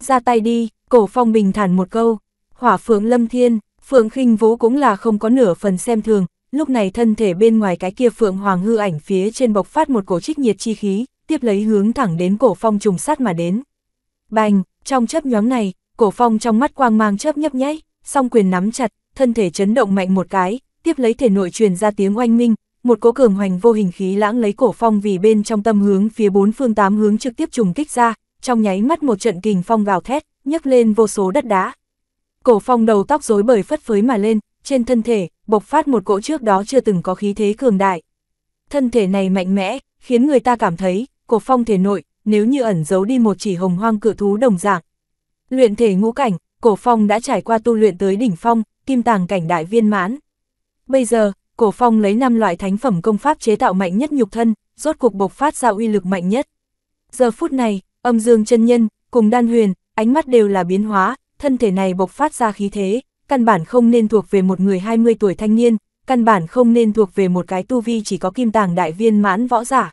A: Ra tay đi, Cổ Phong bình thản một câu, Hỏa Phượng Lâm Thiên, Phượng khinh Vũ cũng là không có nửa phần xem thường, lúc này thân thể bên ngoài cái kia Phượng Hoàng hư ảnh phía trên bộc phát một cổ trích nhiệt chi khí, tiếp lấy hướng thẳng đến Cổ Phong trùng sát mà đến. Bành, trong chớp nhoáng này, cổ phong trong mắt quang mang chớp nhấp nháy, song quyền nắm chặt, thân thể chấn động mạnh một cái, tiếp lấy thể nội truyền ra tiếng oanh minh, một cỗ cường hoành vô hình khí lãng lấy cổ phong vì bên trong tâm hướng phía bốn phương tám hướng trực tiếp trùng kích ra, trong nháy mắt một trận kình phong gào thét, nhấc lên vô số đất đá. Cổ phong đầu tóc rối bời phất phới mà lên, trên thân thể, bộc phát một cỗ trước đó chưa từng có khí thế cường đại. Thân thể này mạnh mẽ, khiến người ta cảm thấy, cổ phong thể nội, nếu như ẩn giấu đi một chỉ hồng hoang cự thú đồng dạng. Luyện thể ngũ cảnh, cổ phong đã trải qua tu luyện tới đỉnh phong, kim tàng cảnh đại viên mãn. Bây giờ, cổ phong lấy năm loại thánh phẩm công pháp chế tạo mạnh nhất nhục thân, rốt cuộc bộc phát ra uy lực mạnh nhất. Giờ phút này, âm dương chân nhân, cùng đan huyền, ánh mắt đều là biến hóa, thân thể này bộc phát ra khí thế, căn bản không nên thuộc về một người 20 tuổi thanh niên, căn bản không nên thuộc về một cái tu vi chỉ có kim tàng đại viên mãn võ giả.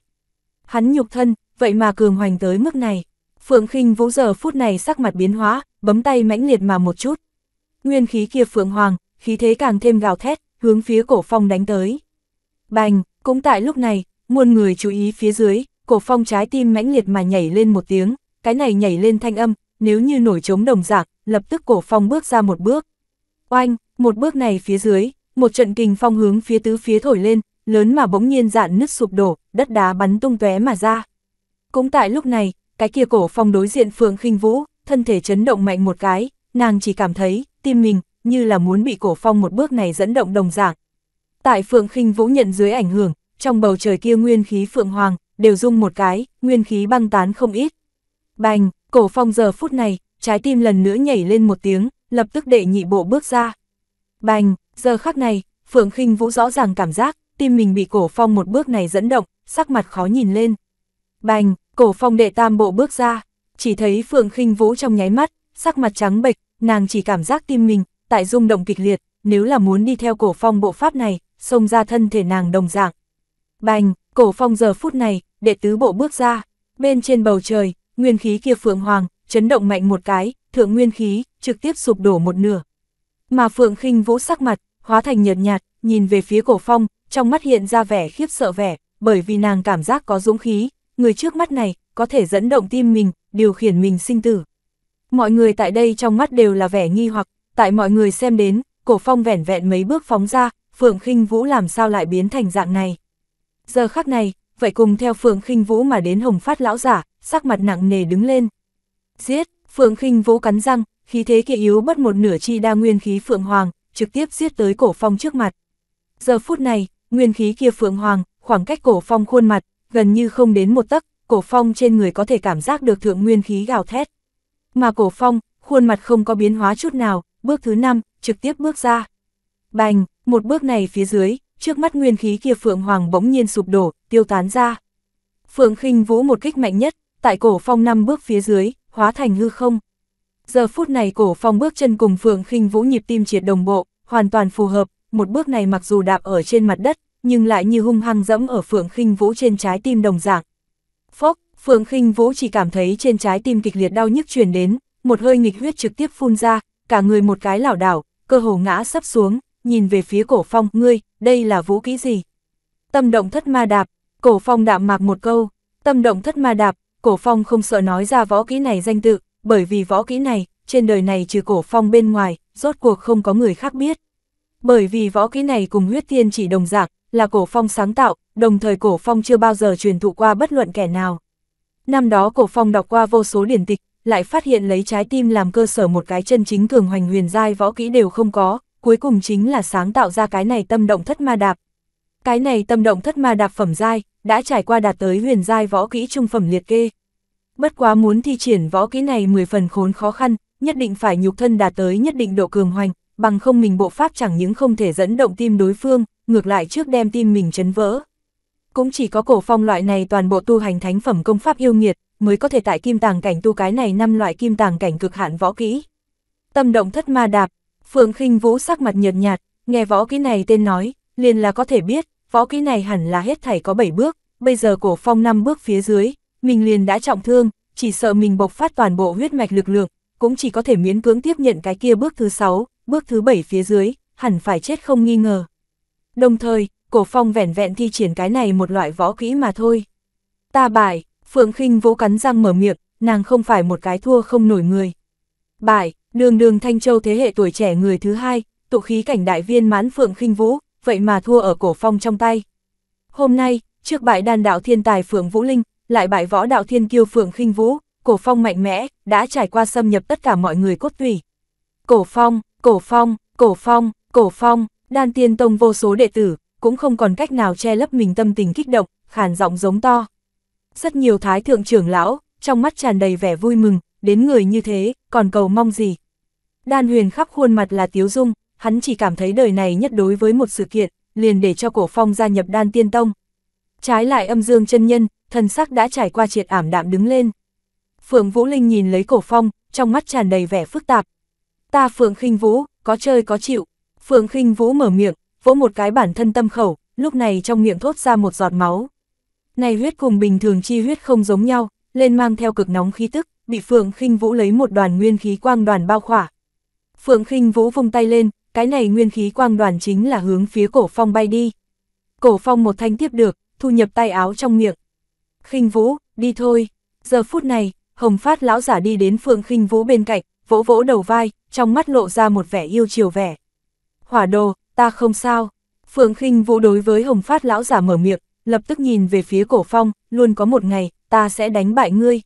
A: Hắn nhục thân, vậy mà cường hoành tới mức này. Phượng khinh Vũ giờ phút này sắc mặt biến hóa, bấm tay mãnh liệt mà một chút. Nguyên khí kia Phượng Hoàng, khí thế càng thêm gào thét, hướng phía cổ phong đánh tới. Bành, cũng tại lúc này, muôn người chú ý phía dưới, cổ phong trái tim mãnh liệt mà nhảy lên một tiếng, cái này nhảy lên thanh âm, nếu như nổi trống đồng dạng lập tức cổ phong bước ra một bước. Oanh, một bước này phía dưới, một trận kình phong hướng phía tứ phía thổi lên, lớn mà bỗng nhiên dạn nứt sụp đổ, đất đá bắn tung tóe mà ra. Cũng tại lúc này, cái kia cổ phong đối diện Phượng khinh Vũ, thân thể chấn động mạnh một cái, nàng chỉ cảm thấy, tim mình, như là muốn bị cổ phong một bước này dẫn động đồng dạng. Tại Phượng khinh Vũ nhận dưới ảnh hưởng, trong bầu trời kia nguyên khí Phượng Hoàng, đều dung một cái, nguyên khí băng tán không ít. Bành, cổ phong giờ phút này, trái tim lần nữa nhảy lên một tiếng, lập tức đệ nhị bộ bước ra. Bành, giờ khắc này, Phượng khinh Vũ rõ ràng cảm giác, tim mình bị cổ phong một bước này dẫn động, sắc mặt khó nhìn lên. Bành, cổ phong đệ tam bộ bước ra, chỉ thấy Phượng khinh Vũ trong nháy mắt, sắc mặt trắng bệch, nàng chỉ cảm giác tim mình, tại rung động kịch liệt, nếu là muốn đi theo cổ phong bộ pháp này, xông ra thân thể nàng đồng dạng. Bành, cổ phong giờ phút này, đệ tứ bộ bước ra, bên trên bầu trời, nguyên khí kia Phượng Hoàng, chấn động mạnh một cái, thượng nguyên khí, trực tiếp sụp đổ một nửa. Mà Phượng khinh Vũ sắc mặt, hóa thành nhợt nhạt, nhìn về phía cổ phong, trong mắt hiện ra vẻ khiếp sợ vẻ, bởi vì nàng cảm giác có dũng khí, người trước mắt này có thể dẫn động tim mình, điều khiển mình sinh tử. Mọi người tại đây trong mắt đều là vẻ nghi hoặc, tại mọi người xem đến, cổ phong vẻn vẹn mấy bước phóng ra, Phượng khinh Vũ làm sao lại biến thành dạng này. Giờ khắc này, vậy cùng theo Phượng khinh Vũ mà đến Hồng Phát lão giả, sắc mặt nặng nề đứng lên. Giết, Phượng khinh Vũ cắn răng, khí thế kia yếu bất một nửa chi đa nguyên khí Phượng Hoàng, trực tiếp giết tới cổ phong trước mặt. Giờ phút này, nguyên khí kia Phượng Hoàng, khoảng cách cổ phong khuôn mặt, gần như không đến một tấc, cổ phong trên người có thể cảm giác được thượng nguyên khí gào thét. Mà cổ phong, khuôn mặt không có biến hóa chút nào, bước thứ năm, trực tiếp bước ra. Bành, một bước này phía dưới, trước mắt nguyên khí kia phượng hoàng bỗng nhiên sụp đổ, tiêu tán ra. Phượng khinh vũ một kích mạnh nhất, tại cổ phong năm bước phía dưới, hóa thành hư không. Giờ phút này cổ phong bước chân cùng phượng khinh vũ nhịp tim triệt đồng bộ, hoàn toàn phù hợp, một bước này mặc dù đạp ở trên mặt đất, nhưng lại như hung hăng dẫm ở Phượng khinh Vũ trên trái tim đồng dạng. Phốc, Phượng khinh Vũ chỉ cảm thấy trên trái tim kịch liệt đau nhức truyền đến, một hơi nghịch huyết trực tiếp phun ra, cả người một cái lảo đảo, cơ hồ ngã sắp xuống, nhìn về phía Cổ Phong, "Ngươi, đây là vũ kỹ gì?" Tâm động thất ma đạp, Cổ Phong đạm mạc một câu, "Tâm động thất ma đạp." Cổ Phong không sợ nói ra võ kỹ này danh tự, bởi vì võ kỹ này, trên đời này trừ Cổ Phong bên ngoài, rốt cuộc không có người khác biết. Bởi vì võ kỹ này cùng huyết thiên chỉ đồng dạng, là cổ phong sáng tạo, đồng thời cổ phong chưa bao giờ truyền thụ qua bất luận kẻ nào. Năm đó cổ phong đọc qua vô số điển tịch, lại phát hiện lấy trái tim làm cơ sở một cái chân chính cường hoành huyền giai võ kỹ đều không có, cuối cùng chính là sáng tạo ra cái này tâm động thất ma đạp. Cái này tâm động thất ma đạp phẩm giai, đã trải qua đạt tới huyền giai võ kỹ trung phẩm liệt kê. Bất quá muốn thi triển võ kỹ này 10 phần khốn khó khăn, nhất định phải nhục thân đạt tới nhất định độ cường hoành, bằng không mình bộ pháp chẳng những không thể dẫn động tim đối phương, ngược lại trước đem tim mình chấn vỡ. Cũng chỉ có cổ phong loại này toàn bộ tu hành thánh phẩm công pháp yêu nghiệt, mới có thể tại kim tàng cảnh tu cái này năm loại kim tàng cảnh cực hạn võ kỹ. Tâm động thất ma đạp, Phượng khinh Vũ sắc mặt nhợt nhạt, nghe võ kỹ này tên nói, liền là có thể biết, võ kỹ này hẳn là hết thảy có 7 bước, bây giờ cổ phong năm bước phía dưới, mình liền đã trọng thương, chỉ sợ mình bộc phát toàn bộ huyết mạch lực lượng, cũng chỉ có thể miễn cưỡng tiếp nhận cái kia bước thứ 6, bước thứ 7 phía dưới, hẳn phải chết không nghi ngờ. Đồng thời, cổ phong vẻn vẹn thi triển cái này một loại võ kỹ mà thôi. Ta bài, Phượng khinh vỗ cắn răng mở miệng, nàng không phải một cái thua không nổi người. Bài, đường đường Thanh Châu thế hệ tuổi trẻ người thứ hai, tụ khí cảnh đại viên mãn Phượng khinh vũ, vậy mà thua ở cổ phong trong tay. Hôm nay, trước bại đàn đạo thiên tài Phượng Vũ Linh, lại bại võ đạo thiên kiêu Phượng khinh vũ, cổ phong mạnh mẽ, đã trải qua xâm nhập tất cả mọi người cốt tủy. Cổ phong, cổ phong, cổ phong, cổ phong, Đan tiên tông vô số đệ tử, cũng không còn cách nào che lấp mình tâm tình kích động, khàn giọng giống to. Rất nhiều thái thượng trưởng lão, trong mắt tràn đầy vẻ vui mừng, đến người như thế, còn cầu mong gì. Đan huyền khắp khuôn mặt là tiếu dung, hắn chỉ cảm thấy đời này nhất đối với một sự kiện, liền để cho cổ phong gia nhập đan tiên tông. Trái lại âm dương chân nhân, thần sắc đã trải qua triệt ảm đạm đứng lên. Phượng Vũ Linh nhìn lấy cổ phong, trong mắt tràn đầy vẻ phức tạp. Ta Phượng khinh Vũ, có chơi có chịu, Phượng khinh Vũ mở miệng, vỗ một cái bản thân tâm khẩu, lúc này trong miệng thốt ra một giọt máu. Này huyết cùng bình thường chi huyết không giống nhau, lên mang theo cực nóng khí tức, bị Phượng khinh Vũ lấy một đoàn nguyên khí quang đoàn bao khỏa. Phượng khinh Vũ vung tay lên, cái này nguyên khí quang đoàn chính là hướng phía cổ phong bay đi. Cổ phong một thanh tiếp được, thu nhập tay áo trong miệng. khinh Vũ, đi thôi. Giờ phút này, Hồng Phát lão giả đi đến Phượng khinh Vũ bên cạnh, vỗ vỗ đầu vai, trong mắt lộ ra một vẻ yêu chiều vẻ hỏa đồ, ta không sao. Phượng khinh Vũ đối với Hồng Phát lão giả mở miệng, lập tức nhìn về phía Cổ Phong, luôn có một ngày, ta sẽ đánh bại ngươi.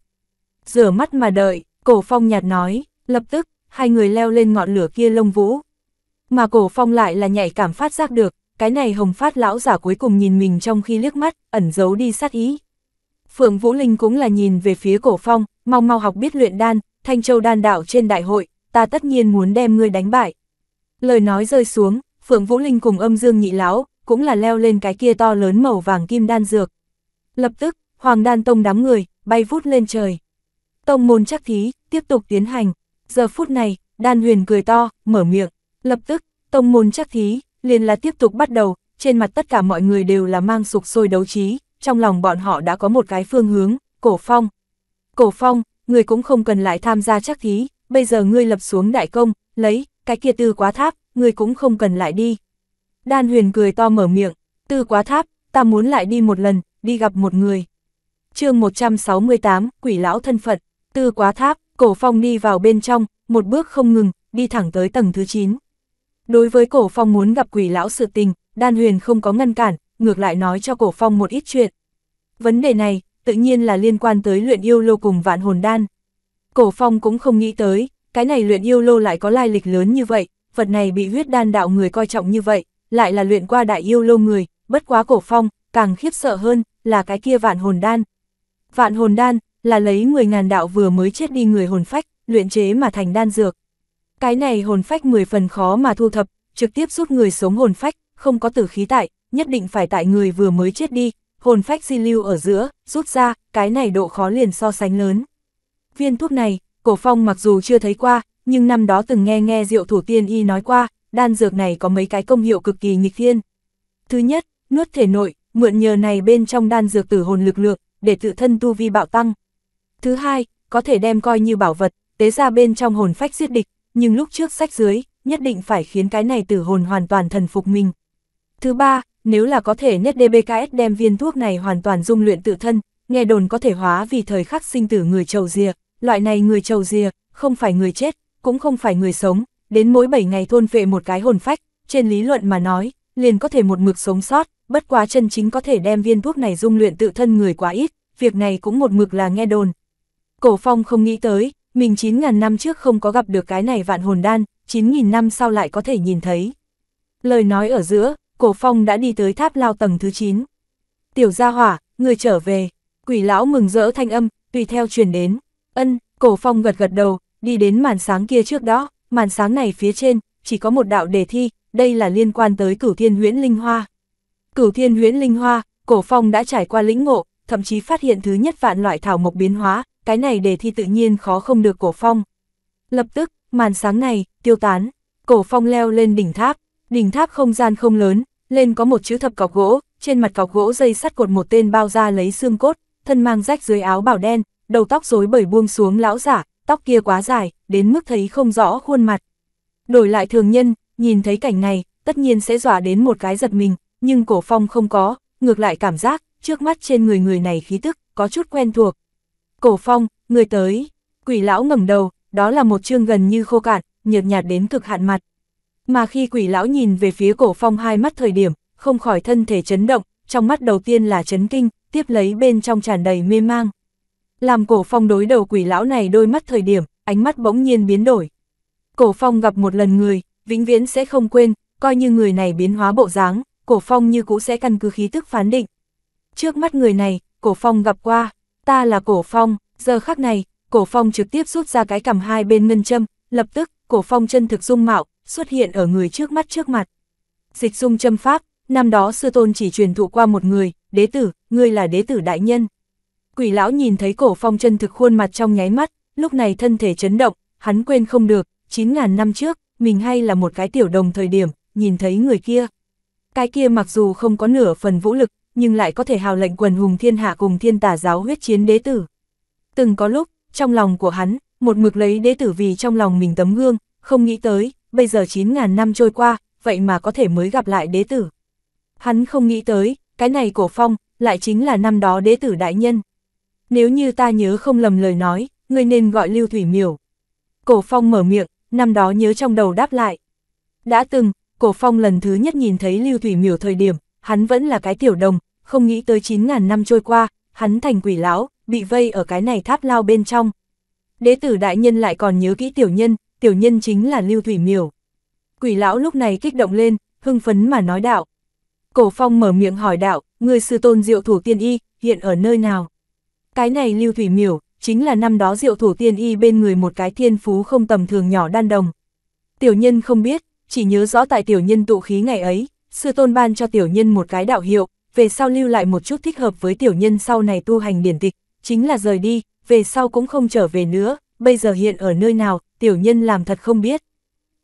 A: Rửa mắt mà đợi, Cổ Phong nhạt nói, lập tức, hai người leo lên ngọn lửa kia lông vũ. Mà Cổ Phong lại là nhạy cảm phát giác được, cái này Hồng Phát lão giả cuối cùng nhìn mình trong khi liếc mắt, ẩn giấu đi sát ý. Phượng Vũ Linh cũng là nhìn về phía Cổ Phong, mau mau học biết luyện đan, Thanh Châu đan đạo trên đại hội, ta tất nhiên muốn đem ngươi đánh bại. Lời nói rơi xuống, Phượng Vũ Linh cùng âm dương nhị lão, cũng là leo lên cái kia to lớn màu vàng kim đan dược. Lập tức, Hoàng Đan Tông đám người, bay vút lên trời. Tông môn chắc thí, tiếp tục tiến hành. Giờ phút này, đan huyền cười to, mở miệng. Lập tức, tông môn chắc thí, liền là tiếp tục bắt đầu, trên mặt tất cả mọi người đều là mang sục sôi đấu trí, trong lòng bọn họ đã có một cái phương hướng, cổ phong. Cổ phong, người cũng không cần lại tham gia chắc thí, bây giờ ngươi lập xuống đại công, lấy, cái kia tư quá tháp, người cũng không cần lại đi. Đan huyền cười to mở miệng, tư quá tháp, ta muốn lại đi một lần, đi gặp một người. chương 168, quỷ lão thân phận, tư quá tháp, cổ phong đi vào bên trong, một bước không ngừng, đi thẳng tới tầng thứ 9. Đối với cổ phong muốn gặp quỷ lão sự tình, đan huyền không có ngăn cản, ngược lại nói cho cổ phong một ít chuyện. Vấn đề này, tự nhiên là liên quan tới luyện yêu lô cùng vạn hồn đan. Cổ phong cũng không nghĩ tới, cái này luyện yêu lô lại có lai lịch lớn như vậy, vật này bị huyết đan đạo người coi trọng như vậy, lại là luyện qua đại yêu lô người, bất quá cổ phong, càng khiếp sợ hơn, là cái kia vạn hồn đan. Vạn hồn đan, là lấy 10.000 đạo vừa mới chết đi người hồn phách, luyện chế mà thành đan dược. Cái này hồn phách 10 phần khó mà thu thập, trực tiếp rút người sống hồn phách, không có tử khí tại, nhất định phải tại người vừa mới chết đi, hồn phách di lưu ở giữa, rút ra, cái này độ khó liền so sánh lớn. Viên thuốc này, Cổ Phong mặc dù chưa thấy qua, nhưng năm đó từng nghe nghe Diệu Thủ Tiên Y nói qua, đan dược này có mấy cái công hiệu cực kỳ nghịch thiên. Thứ nhất, nuốt thể nội, mượn nhờ này bên trong đan dược tử hồn lực lượng, để tự thân tu vi bạo tăng. Thứ hai, có thể đem coi như bảo vật, tế ra bên trong hồn phách giết địch, nhưng lúc trước sách dưới, nhất định phải khiến cái này tử hồn hoàn toàn thần phục mình. Thứ ba, nếu là có thể nhất NetDBKS đem viên thuốc này hoàn toàn dung luyện tự thân, nghe đồn có thể hóa vì thời khắc sinh tử người trầu diệt. Loại này người trầu rìa, không phải người chết, cũng không phải người sống, đến mỗi 7 ngày thôn vệ một cái hồn phách, trên lý luận mà nói, liền có thể một mực sống sót, bất quá chân chính có thể đem viên thuốc này dung luyện tự thân người quá ít, việc này cũng một mực là nghe đồn. Cổ Phong không nghĩ tới, mình 9.000 năm trước không có gặp được cái này vạn hồn đan, 9.000 năm sau lại có thể nhìn thấy. Lời nói ở giữa, Cổ Phong đã đi tới tháp lao tầng thứ 9. Tiểu gia hỏa, người trở về, quỷ lão mừng rỡ thanh âm, tùy theo truyền đến. Ân, cổ phong gật gật đầu, đi đến màn sáng kia trước đó, màn sáng này phía trên, chỉ có một đạo đề thi, đây là liên quan tới cửu thiên huyễn linh hoa. Cửu thiên huyễn linh hoa, cổ phong đã trải qua lĩnh ngộ, thậm chí phát hiện thứ nhất vạn loại thảo mộc biến hóa, cái này đề thi tự nhiên khó không được cổ phong. Lập tức, màn sáng này, tiêu tán, cổ phong leo lên đỉnh tháp, đỉnh tháp không gian không lớn, lên có một chữ thập cọc gỗ, trên mặt cọc gỗ dây sắt cột một tên bao ra lấy xương cốt, thân mang rách dưới áo bảo đen, đầu tóc rối bời buông xuống lão giả, tóc kia quá dài, đến mức thấy không rõ khuôn mặt. Đổi lại thường nhân, nhìn thấy cảnh này, tất nhiên sẽ dọa đến một cái giật mình, nhưng cổ phong không có, ngược lại cảm giác, trước mắt trên người người này khí tức, có chút quen thuộc. Cổ phong, người tới, quỷ lão ngẩng đầu, đó là một chương gần như khô cạn, nhợt nhạt đến cực hạn mặt. Mà khi quỷ lão nhìn về phía cổ phong hai mắt thời điểm, không khỏi thân thể chấn động, trong mắt đầu tiên là chấn kinh, tiếp lấy bên trong tràn đầy mê mang. Làm cổ phong đối đầu quỷ lão này đôi mắt thời điểm, ánh mắt bỗng nhiên biến đổi. Cổ phong gặp một lần người, vĩnh viễn sẽ không quên, coi như người này biến hóa bộ dáng, cổ phong như cũ sẽ căn cứ khí tức phán định. Trước mắt người này, cổ phong gặp qua, ta là cổ phong, giờ khắc này, cổ phong trực tiếp rút ra cái cầm hai bên ngân châm, lập tức, cổ phong chân thực dung mạo, xuất hiện ở người trước mắt trước mặt. Dịch dung châm pháp, năm đó sư tôn chỉ truyền thụ qua một người, đế tử, ngươi là đế tử đại nhân. Quỷ lão nhìn thấy cổ phong chân thực khuôn mặt trong nháy mắt, lúc này thân thể chấn động, hắn quên không được, 9.000 năm trước, mình hay là một cái tiểu đồng thời điểm, nhìn thấy người kia. Cái kia mặc dù không có nửa phần vũ lực, nhưng lại có thể hào lệnh quần hùng thiên hạ cùng thiên tả giáo huyết chiến đế tử. Từng có lúc, trong lòng của hắn, một mực lấy đế tử vì trong lòng mình tấm gương, không nghĩ tới, bây giờ 9.000 năm trôi qua, vậy mà có thể mới gặp lại đế tử. Hắn không nghĩ tới, cái này cổ phong, lại chính là năm đó đế tử đại nhân nếu như ta nhớ không lầm lời nói, ngươi nên gọi Lưu Thủy Miểu. Cổ Phong mở miệng, năm đó nhớ trong đầu đáp lại. Đã từng, Cổ Phong lần thứ nhất nhìn thấy Lưu Thủy Miểu thời điểm, hắn vẫn là cái tiểu đồng, không nghĩ tới 9.000 năm trôi qua, hắn thành quỷ lão, bị vây ở cái này tháp lao bên trong. Đế tử đại nhân lại còn nhớ kỹ tiểu nhân, tiểu nhân chính là Lưu Thủy Miểu. Quỷ lão lúc này kích động lên, hưng phấn mà nói đạo. Cổ Phong mở miệng hỏi đạo, người sư tôn diệu thủ tiên y, hiện ở nơi nào? Cái này Lưu Thủy Miểu, chính là năm đó diệu thủ tiên y bên người một cái thiên phú không tầm thường nhỏ đan đồng. Tiểu nhân không biết, chỉ nhớ rõ tại tiểu nhân tụ khí ngày ấy, sư tôn ban cho tiểu nhân một cái đạo hiệu, về sau lưu lại một chút thích hợp với tiểu nhân sau này tu hành điển tịch, chính là rời đi, về sau cũng không trở về nữa, bây giờ hiện ở nơi nào, tiểu nhân làm thật không biết.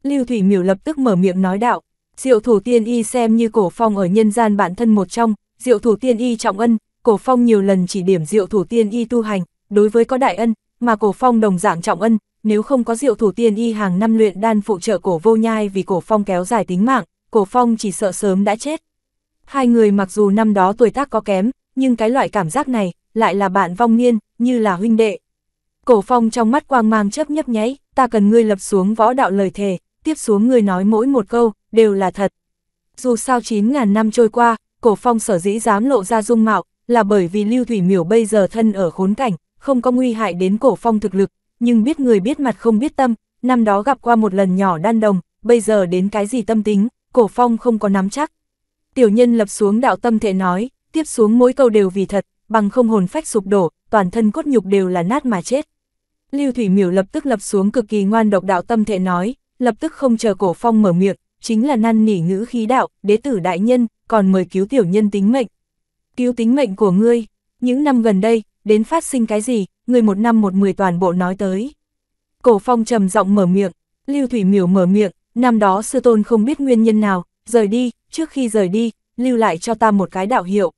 A: Lưu Thủy Miểu lập tức mở miệng nói đạo, diệu thủ tiên y xem như cổ phong ở nhân gian bản thân một trong, diệu thủ tiên y trọng ân, Cổ Phong nhiều lần chỉ điểm Diệu Thủ Tiên Y tu hành, đối với có đại ân, mà Cổ Phong đồng dạng trọng ân, nếu không có Diệu Thủ Tiên Y hàng năm luyện đan phụ trợ Cổ Vô Nhai vì Cổ Phong kéo dài tính mạng, Cổ Phong chỉ sợ sớm đã chết. Hai người mặc dù năm đó tuổi tác có kém, nhưng cái loại cảm giác này lại là bạn vong niên, như là huynh đệ. Cổ Phong trong mắt quang mang chớp nhấp nháy, ta cần ngươi lập xuống võ đạo lời thề, tiếp xuống ngươi nói mỗi một câu, đều là thật. Dù sao 9.000 năm trôi qua, Cổ Phong sở dĩ dám lộ ra dung mạo, là bởi vì Lưu Thủy Miểu bây giờ thân ở khốn cảnh, không có nguy hại đến cổ phong thực lực, nhưng biết người biết mặt không biết tâm, năm đó gặp qua một lần nhỏ đan đồng, bây giờ đến cái gì tâm tính, cổ phong không có nắm chắc. Tiểu nhân lập xuống đạo tâm thể nói, tiếp xuống mỗi câu đều vì thật, bằng không hồn phách sụp đổ, toàn thân cốt nhục đều là nát mà chết. Lưu Thủy Miểu lập tức lập xuống cực kỳ ngoan độc đạo tâm thể nói, lập tức không chờ cổ phong mở miệng, chính là năn nỉ ngữ khí đạo, đế tử đại nhân, còn mời cứu tiểu nhân tính mệnh cứu tính mệnh của ngươi, những năm gần đây, đến phát sinh cái gì, người một năm một mười toàn bộ nói tới. Cổ phong trầm giọng mở miệng, Lưu Thủy Miểu mở miệng, năm đó sư tôn không biết nguyên nhân nào, rời đi, trước khi rời đi, lưu lại cho ta một cái đạo hiệu.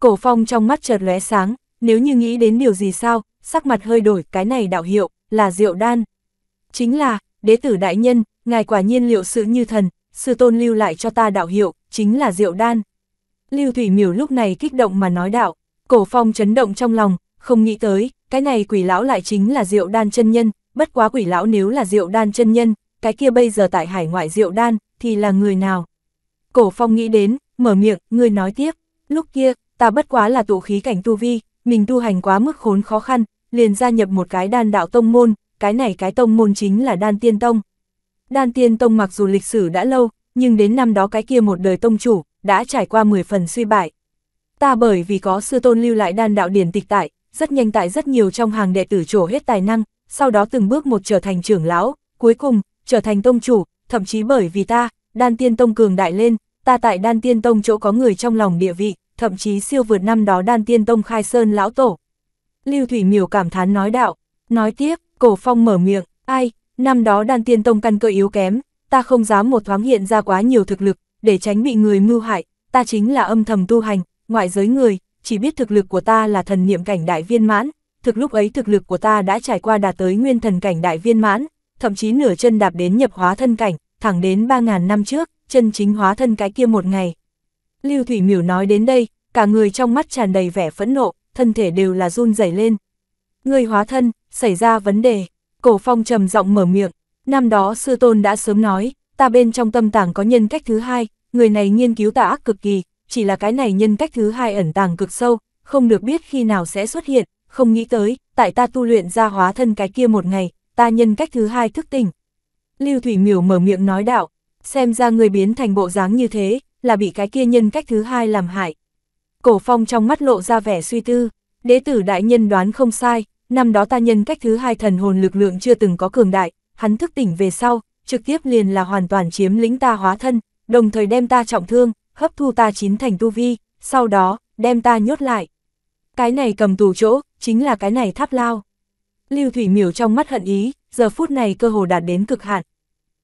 A: Cổ phong trong mắt chợt lóe sáng, nếu như nghĩ đến điều gì sao, sắc mặt hơi đổi, cái này đạo hiệu, là diệu đan. Chính là, đế tử đại nhân, ngài quả nhiên liệu sự như thần, sư tôn lưu lại cho ta đạo hiệu, chính là diệu đan. Lưu Thủy Miểu lúc này kích động mà nói đạo, cổ phong chấn động trong lòng, không nghĩ tới, cái này quỷ lão lại chính là rượu đan chân nhân, bất quá quỷ lão nếu là rượu đan chân nhân, cái kia bây giờ tại hải ngoại rượu đan, thì là người nào? Cổ phong nghĩ đến, mở miệng, người nói tiếp, lúc kia, ta bất quá là tụ khí cảnh tu vi, mình tu hành quá mức khốn khó khăn, liền gia nhập một cái đan đạo tông môn, cái này cái tông môn chính là đan tiên tông. Đan tiên tông mặc dù lịch sử đã lâu, nhưng đến năm đó cái kia một đời tông chủ, đã trải qua 10 phần suy bại. Ta bởi vì có sư tôn lưu lại đan đạo điển tịch tại, rất nhanh tại rất nhiều trong hàng đệ tử trổ hết tài năng, sau đó từng bước một trở thành trưởng lão, cuối cùng, trở thành tông chủ, thậm chí bởi vì ta, đan tiên tông cường đại lên, ta tại đan tiên tông chỗ có người trong lòng địa vị, thậm chí siêu vượt năm đó đan tiên tông khai sơn lão tổ. Lưu Thủy Miều cảm thán nói đạo, nói tiếp, cổ phong mở miệng, ai, năm đó đan tiên tông căn cơ yếu kém, ta không dám một thoáng hiện ra quá nhiều thực lực, để tránh bị người mưu hại, ta chính là âm thầm tu hành, ngoại giới người, chỉ biết thực lực của ta là thần niệm cảnh đại viên mãn, thực lúc ấy thực lực của ta đã trải qua đạt tới nguyên thần cảnh đại viên mãn, thậm chí nửa chân đạp đến nhập hóa thân cảnh, thẳng đến 3.000 năm trước, chân chính hóa thân cái kia một ngày. Lưu Thủy Miểu nói đến đây, cả người trong mắt tràn đầy vẻ phẫn nộ, thân thể đều là run rẩy lên. Người hóa thân, xảy ra vấn đề, cổ phong trầm giọng mở miệng, năm đó sư tôn đã sớm nói, ta bên trong tâm tàng có nhân cách thứ hai, người này nghiên cứu tà ác cực kỳ, chỉ là cái này nhân cách thứ hai ẩn tàng cực sâu, không được biết khi nào sẽ xuất hiện, không nghĩ tới, tại ta tu luyện ra hóa thân cái kia một ngày, ta nhân cách thứ hai thức tỉnh. Lưu Thủy Miểu mở miệng nói đạo, xem ra người biến thành bộ dáng như thế, là bị cái kia nhân cách thứ hai làm hại. Cổ phong trong mắt lộ ra vẻ suy tư, đệ tử đại nhân đoán không sai, năm đó ta nhân cách thứ hai thần hồn lực lượng chưa từng có cường đại, hắn thức tỉnh về sau, trực tiếp liền là hoàn toàn chiếm lĩnh ta hóa thân, đồng thời đem ta trọng thương, hấp thu ta chín thành tu vi, sau đó, đem ta nhốt lại. Cái này cầm tù chỗ, chính là cái này tháp lao. Lưu Thủy miểu trong mắt hận ý, giờ phút này cơ hồ đạt đến cực hạn.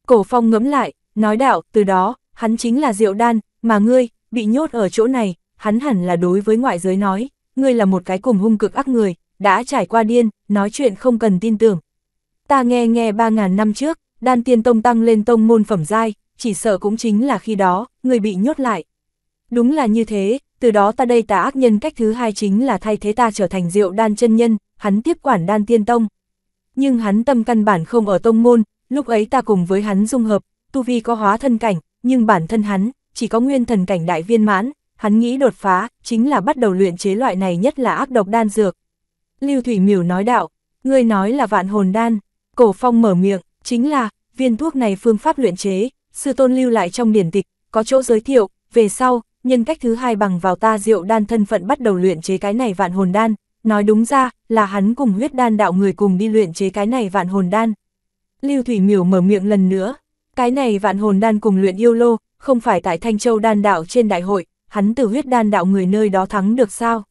A: Cổ phong ngẫm lại, nói đạo, từ đó, hắn chính là Diệu Đan, mà ngươi, bị nhốt ở chỗ này, hắn hẳn là đối với ngoại giới nói, ngươi là một cái cùng hung cực ác người, đã trải qua điên, nói chuyện không cần tin tưởng. Ta nghe nghe ba ngàn năm trước, đan tiên tông tăng lên tông môn phẩm giai, chỉ sợ cũng chính là khi đó, người bị nhốt lại. Đúng là như thế, từ đó ta đây tà ác nhân cách thứ hai chính là thay thế ta trở thành diệu đan chân nhân, hắn tiếp quản đan tiên tông. Nhưng hắn tâm căn bản không ở tông môn, lúc ấy ta cùng với hắn dung hợp, tu vi có hóa thân cảnh, nhưng bản thân hắn, chỉ có nguyên thần cảnh đại viên mãn, hắn nghĩ đột phá, chính là bắt đầu luyện chế loại này nhất là ác độc đan dược. Lưu Thủy Miểu nói đạo, ngươi nói là vạn hồn đan, cổ phong mở miệng, chính là, viên thuốc này phương pháp luyện chế, sư tôn lưu lại trong điển tịch, có chỗ giới thiệu, về sau, nhân cách thứ hai bằng vào ta rượu đan thân phận bắt đầu luyện chế cái này vạn hồn đan, nói đúng ra là hắn cùng huyết đan đạo người cùng đi luyện chế cái này vạn hồn đan. Lưu Thủy Miểu mở miệng lần nữa, cái này vạn hồn đan cùng luyện yêu lô, không phải tại Thanh Châu đan đạo trên đại hội, hắn từ huyết đan đạo người nơi đó thắng được sao?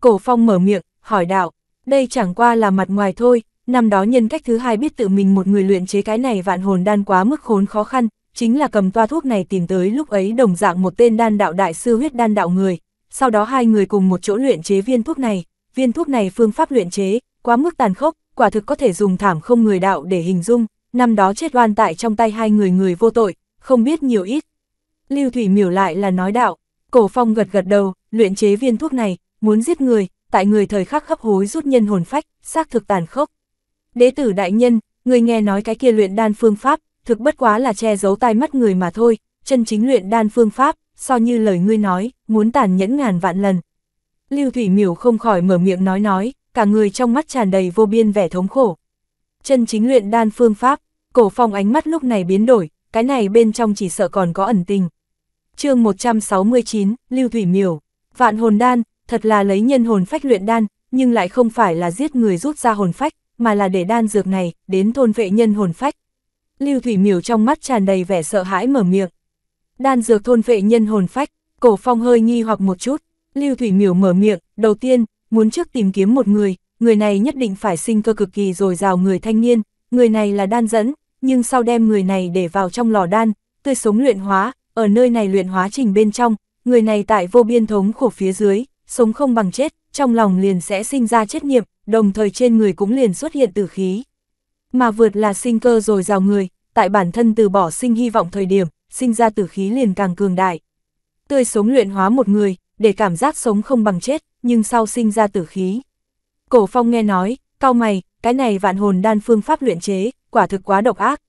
A: Cổ Phong mở miệng, hỏi đạo, đây chẳng qua là mặt ngoài thôi, năm đó nhân cách thứ hai biết tự mình một người luyện chế cái này vạn hồn đan quá mức khốn khó khăn, chính là cầm toa thuốc này tìm tới lúc ấy đồng dạng một tên đan đạo đại sư huyết đan đạo người, sau đó hai người cùng một chỗ luyện chế viên thuốc này, viên thuốc này phương pháp luyện chế, quá mức tàn khốc, quả thực có thể dùng thảm không người đạo để hình dung, năm đó chết oan tại trong tay hai người người vô tội, không biết nhiều ít. Lưu Thủy miểu lại là nói đạo, cổ phong gật gật đầu, luyện chế viên thuốc này, muốn giết người, tại người thời khắc hấp hối rút nhân hồn phách, xác thực tàn khốc đế tử đại nhân, người nghe nói cái kia luyện đan phương pháp, thực bất quá là che giấu tai mắt người mà thôi, chân chính luyện đan phương pháp, so như lời ngươi nói, muốn tàn nhẫn ngàn vạn lần. Lưu Thủy Miểu không khỏi mở miệng nói nói, cả người trong mắt tràn đầy vô biên vẻ thống khổ. Chân chính luyện đan phương pháp, cổ phong ánh mắt lúc này biến đổi, cái này bên trong chỉ sợ còn có ẩn tình. chương 169, Lưu Thủy Miểu, vạn hồn đan, thật là lấy nhân hồn phách luyện đan, nhưng lại không phải là giết người rút ra hồn phách, mà là để đan dược này đến thôn vệ nhân hồn phách. Lưu Thủy Miểu trong mắt tràn đầy vẻ sợ hãi mở miệng. Đan dược thôn vệ nhân hồn phách, Cổ Phong hơi nghi hoặc một chút, Lưu Thủy Miểu mở miệng, đầu tiên, muốn trước tìm kiếm một người, người này nhất định phải sinh cơ cực kỳ rồi rào người thanh niên, người này là đan dẫn, nhưng sau đem người này để vào trong lò đan, tươi sống luyện hóa, ở nơi này luyện hóa trình bên trong, người này tại vô biên thống khổ phía dưới, sống không bằng chết, trong lòng liền sẽ sinh ra chết niệm đồng thời trên người cũng liền xuất hiện tử khí. Mà vượt là sinh cơ rồi rào người, tại bản thân từ bỏ sinh hy vọng thời điểm, sinh ra tử khí liền càng cường đại. Tươi sống luyện hóa một người, để cảm giác sống không bằng chết, nhưng sau sinh ra tử khí. Cổ phong nghe nói, cao mày, cái này vạn hồn đan phương pháp luyện chế, quả thực quá độc ác.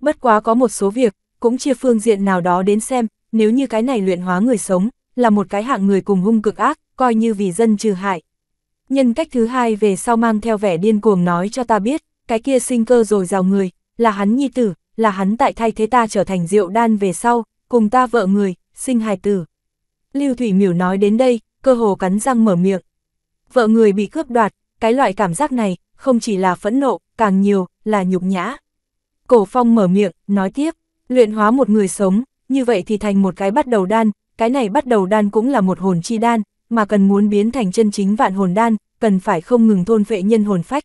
A: Bất quá có một số việc, cũng chia phương diện nào đó đến xem, nếu như cái này luyện hóa người sống, là một cái hạng người cùng hung cực ác, coi như vì dân trừ hại, nhân cách thứ hai về sau mang theo vẻ điên cuồng nói cho ta biết, cái kia sinh cơ rồi rào người, là hắn nhi tử, là hắn tại thay thế ta trở thành rượu đan về sau, cùng ta vợ người, sinh hài tử. Lưu Thủy Miểu nói đến đây, cơ hồ cắn răng mở miệng. Vợ người bị cướp đoạt, cái loại cảm giác này, không chỉ là phẫn nộ, càng nhiều, là nhục nhã. Cổ Phong mở miệng, nói tiếp, luyện hóa một người sống, như vậy thì thành một cái bắt đầu đan, cái này bắt đầu đan cũng là một hồn chi đan, mà cần muốn biến thành chân chính vạn hồn đan, cần phải không ngừng thôn phệ nhân hồn phách.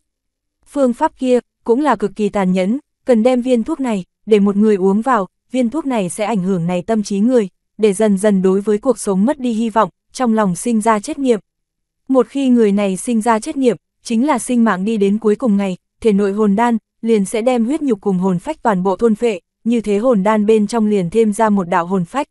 A: Phương pháp kia cũng là cực kỳ tàn nhẫn, cần đem viên thuốc này, để một người uống vào, viên thuốc này sẽ ảnh hưởng này tâm trí người, để dần dần đối với cuộc sống mất đi hy vọng, trong lòng sinh ra chết nghiệp. Một khi người này sinh ra chết nghiệp, chính là sinh mạng đi đến cuối cùng ngày, thể nội hồn đan, liền sẽ đem huyết nhục cùng hồn phách toàn bộ thôn phệ, như thế hồn đan bên trong liền thêm ra một đạo hồn phách.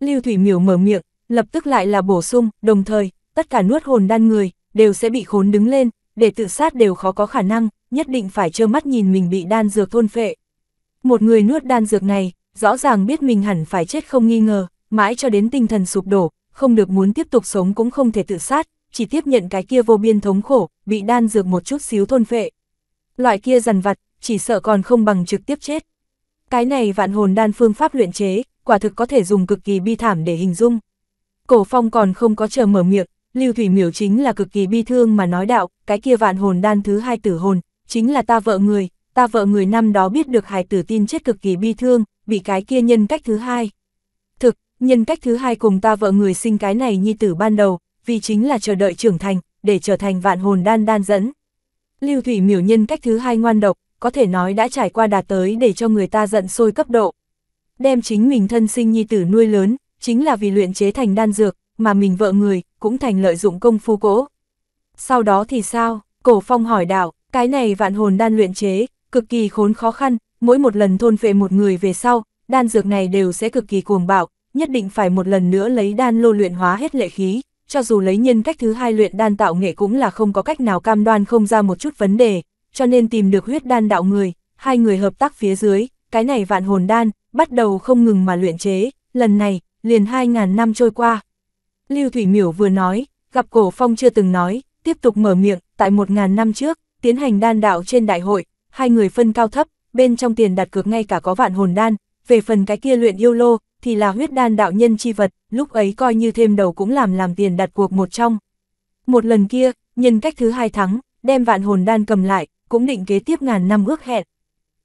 A: Lưu Thủy Miểu mở miệng, lập tức lại là bổ sung, đồng thời, tất cả nuốt hồn đan người, đều sẽ bị khốn đứng lên, để tự sát đều khó có khả năng, nhất định phải trơ mắt nhìn mình bị đan dược thôn phệ. Một người nuốt đan dược này, rõ ràng biết mình hẳn phải chết không nghi ngờ, mãi cho đến tinh thần sụp đổ, không được muốn tiếp tục sống cũng không thể tự sát, chỉ tiếp nhận cái kia vô biên thống khổ, bị đan dược một chút xíu thôn phệ. Loại kia dằn vặt, chỉ sợ còn không bằng trực tiếp chết. Cái này vạn hồn đan phương pháp luyện chế, quả thực có thể dùng cực kỳ bi thảm để hình dung. Cổ phong còn không có chờ mở miệng, Lưu Thủy Miểu chính là cực kỳ bi thương mà nói đạo, cái kia vạn hồn đan thứ hai tử hồn, chính là ta vợ người, ta vợ người năm đó biết được hài tử tin chết cực kỳ bi thương, bị cái kia nhân cách thứ hai. Thực, nhân cách thứ hai cùng ta vợ người sinh cái này nhi tử ban đầu, vì chính là chờ đợi trưởng thành, để trở thành vạn hồn đan đan dẫn. Lưu Thủy Miểu nhân cách thứ hai ngoan độc, có thể nói đã trải qua đạt tới để cho người ta giận sôi cấp độ. Đem chính mình thân sinh nhi tử nuôi lớn, chính là vì luyện chế thành đan dược, mà mình vợ người, cũng thành lợi dụng công phu cỗ. Sau đó thì sao? Cổ phong hỏi đạo, cái này vạn hồn đan luyện chế, cực kỳ khốn khó khăn, mỗi một lần thôn vệ một người về sau, đan dược này đều sẽ cực kỳ cuồng bạo, nhất định phải một lần nữa lấy đan lô luyện hóa hết lệ khí, cho dù lấy nhân cách thứ hai luyện đan tạo nghệ cũng là không có cách nào cam đoan không ra một chút vấn đề, cho nên tìm được huyết đan đạo người, hai người hợp tác phía dưới, cái này vạn hồn đan, bắt đầu không ngừng mà luyện chế, lần này, liền hai ngàn năm trôi qua. Lưu Thủy Miểu vừa nói, gặp Cổ Phong chưa từng nói, tiếp tục mở miệng, tại một ngàn năm trước, tiến hành đan đạo trên đại hội, hai người phân cao thấp, bên trong tiền đặt cược ngay cả có vạn hồn đan, về phần cái kia luyện yêu lô, thì là huyết đan đạo nhân chi vật, lúc ấy coi như thêm đầu cũng làm làm tiền đặt cuộc một trong. Một lần kia, nhân cách thứ hai thắng, đem vạn hồn đan cầm lại, cũng định kế tiếp ngàn năm ước hẹn.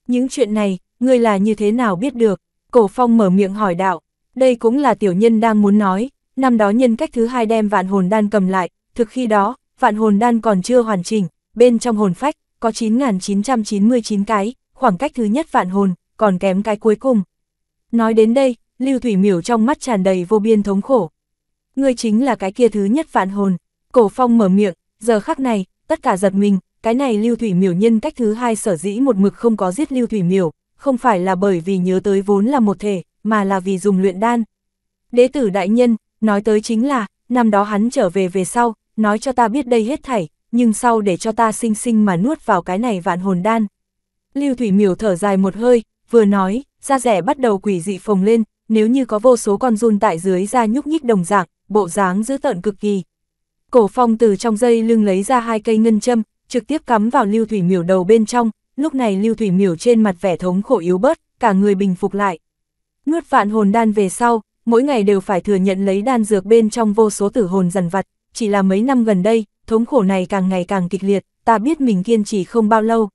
A: Những chuyện này, ngươi là như thế nào biết được? Cổ Phong mở miệng hỏi đạo. Đây cũng là tiểu nhân đang muốn nói, năm đó nhân cách thứ hai đem vạn hồn đan cầm lại, thực khi đó, vạn hồn đan còn chưa hoàn chỉnh, bên trong hồn phách, có 9.999 cái, khoảng cách thứ nhất vạn hồn, còn kém cái cuối cùng. Nói đến đây, Lưu Thủy Miểu trong mắt tràn đầy vô biên thống khổ. Ngươi chính là cái kia thứ nhất vạn hồn, cổ phong mở miệng, giờ khắc này, tất cả giật mình, cái này Lưu Thủy Miểu nhân cách thứ hai sở dĩ một mực không có giết Lưu Thủy Miểu, không phải là bởi vì nhớ tới vốn là một thể, mà là vì dùng luyện đan. Đế tử đại nhân, nói tới chính là, năm đó hắn trở về về sau, nói cho ta biết đây hết thảy, nhưng sau để cho ta sinh sinh mà nuốt vào cái này vạn hồn đan. Lưu Thủy Miểu thở dài một hơi, vừa nói, da rẻ bắt đầu quỷ dị phồng lên, nếu như có vô số con run tại dưới da nhúc nhích đồng dạng, bộ dáng dữ tợn cực kỳ. Cổ Phong từ trong dây lưng lấy ra hai cây ngân châm, trực tiếp cắm vào Lưu Thủy Miểu đầu bên trong, lúc này Lưu Thủy Miểu trên mặt vẻ thống khổ yếu bớt, cả người bình phục lại. Nuốt vạn hồn đan về sau, mỗi ngày đều phải thừa nhận lấy đan dược bên trong vô số tử hồn dần vặt, chỉ là mấy năm gần đây, thống khổ này càng ngày càng kịch liệt, ta biết mình kiên trì không bao lâu.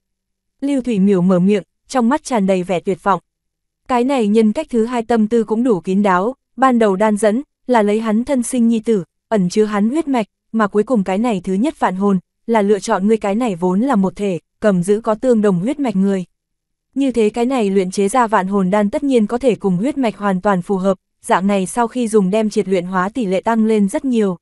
A: Lưu Thủy miểu mở miệng, trong mắt tràn đầy vẻ tuyệt vọng. Cái này nhân cách thứ hai tâm tư cũng đủ kín đáo, ban đầu đan dẫn, là lấy hắn thân sinh nhi tử, ẩn chứa hắn huyết mạch, mà cuối cùng cái này thứ nhất vạn hồn, là lựa chọn người cái này vốn là một thể, cầm giữ có tương đồng huyết mạch người. Như thế cái này luyện chế ra vạn hồn đan tất nhiên có thể cùng huyết mạch hoàn toàn phù hợp, dạng này sau khi dùng đem triệt luyện hóa tỷ lệ tăng lên rất nhiều.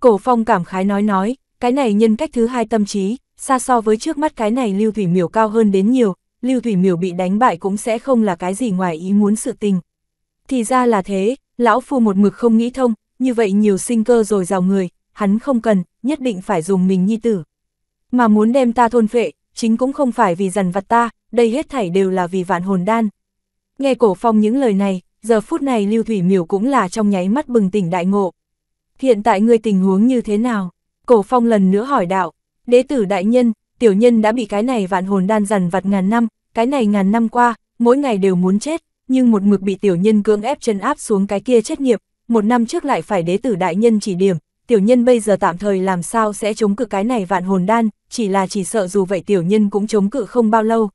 A: Cổ phong cảm khái nói nói, cái này nhân cách thứ hai tâm trí, xa so với trước mắt cái này lưu thủy miểu cao hơn đến nhiều, lưu thủy miểu bị đánh bại cũng sẽ không là cái gì ngoài ý muốn sự tình. Thì ra là thế, lão phu một mực không nghĩ thông, như vậy nhiều sinh cơ rồi giàu người, hắn không cần, nhất định phải dùng mình nhi tử. Mà muốn đem ta thôn phệ, chính cũng không phải vì dằn vặt ta, đây hết thảy đều là vì vạn hồn đan. Nghe cổ phong những lời này, giờ phút này Lưu Thủy Miểu cũng là trong nháy mắt bừng tỉnh đại ngộ. Hiện tại người tình huống như thế nào? Cổ phong lần nữa hỏi đạo, đế tử đại nhân, tiểu nhân đã bị cái này vạn hồn đan dần vặt ngàn năm, cái này ngàn năm qua, mỗi ngày đều muốn chết, nhưng một mực bị tiểu nhân cưỡng ép chân áp xuống cái kia chết nghiệp, một năm trước lại phải đế tử đại nhân chỉ điểm, tiểu nhân bây giờ tạm thời làm sao sẽ chống cự cái này vạn hồn đan, chỉ là chỉ sợ dù vậy tiểu nhân cũng chống cự không bao lâu,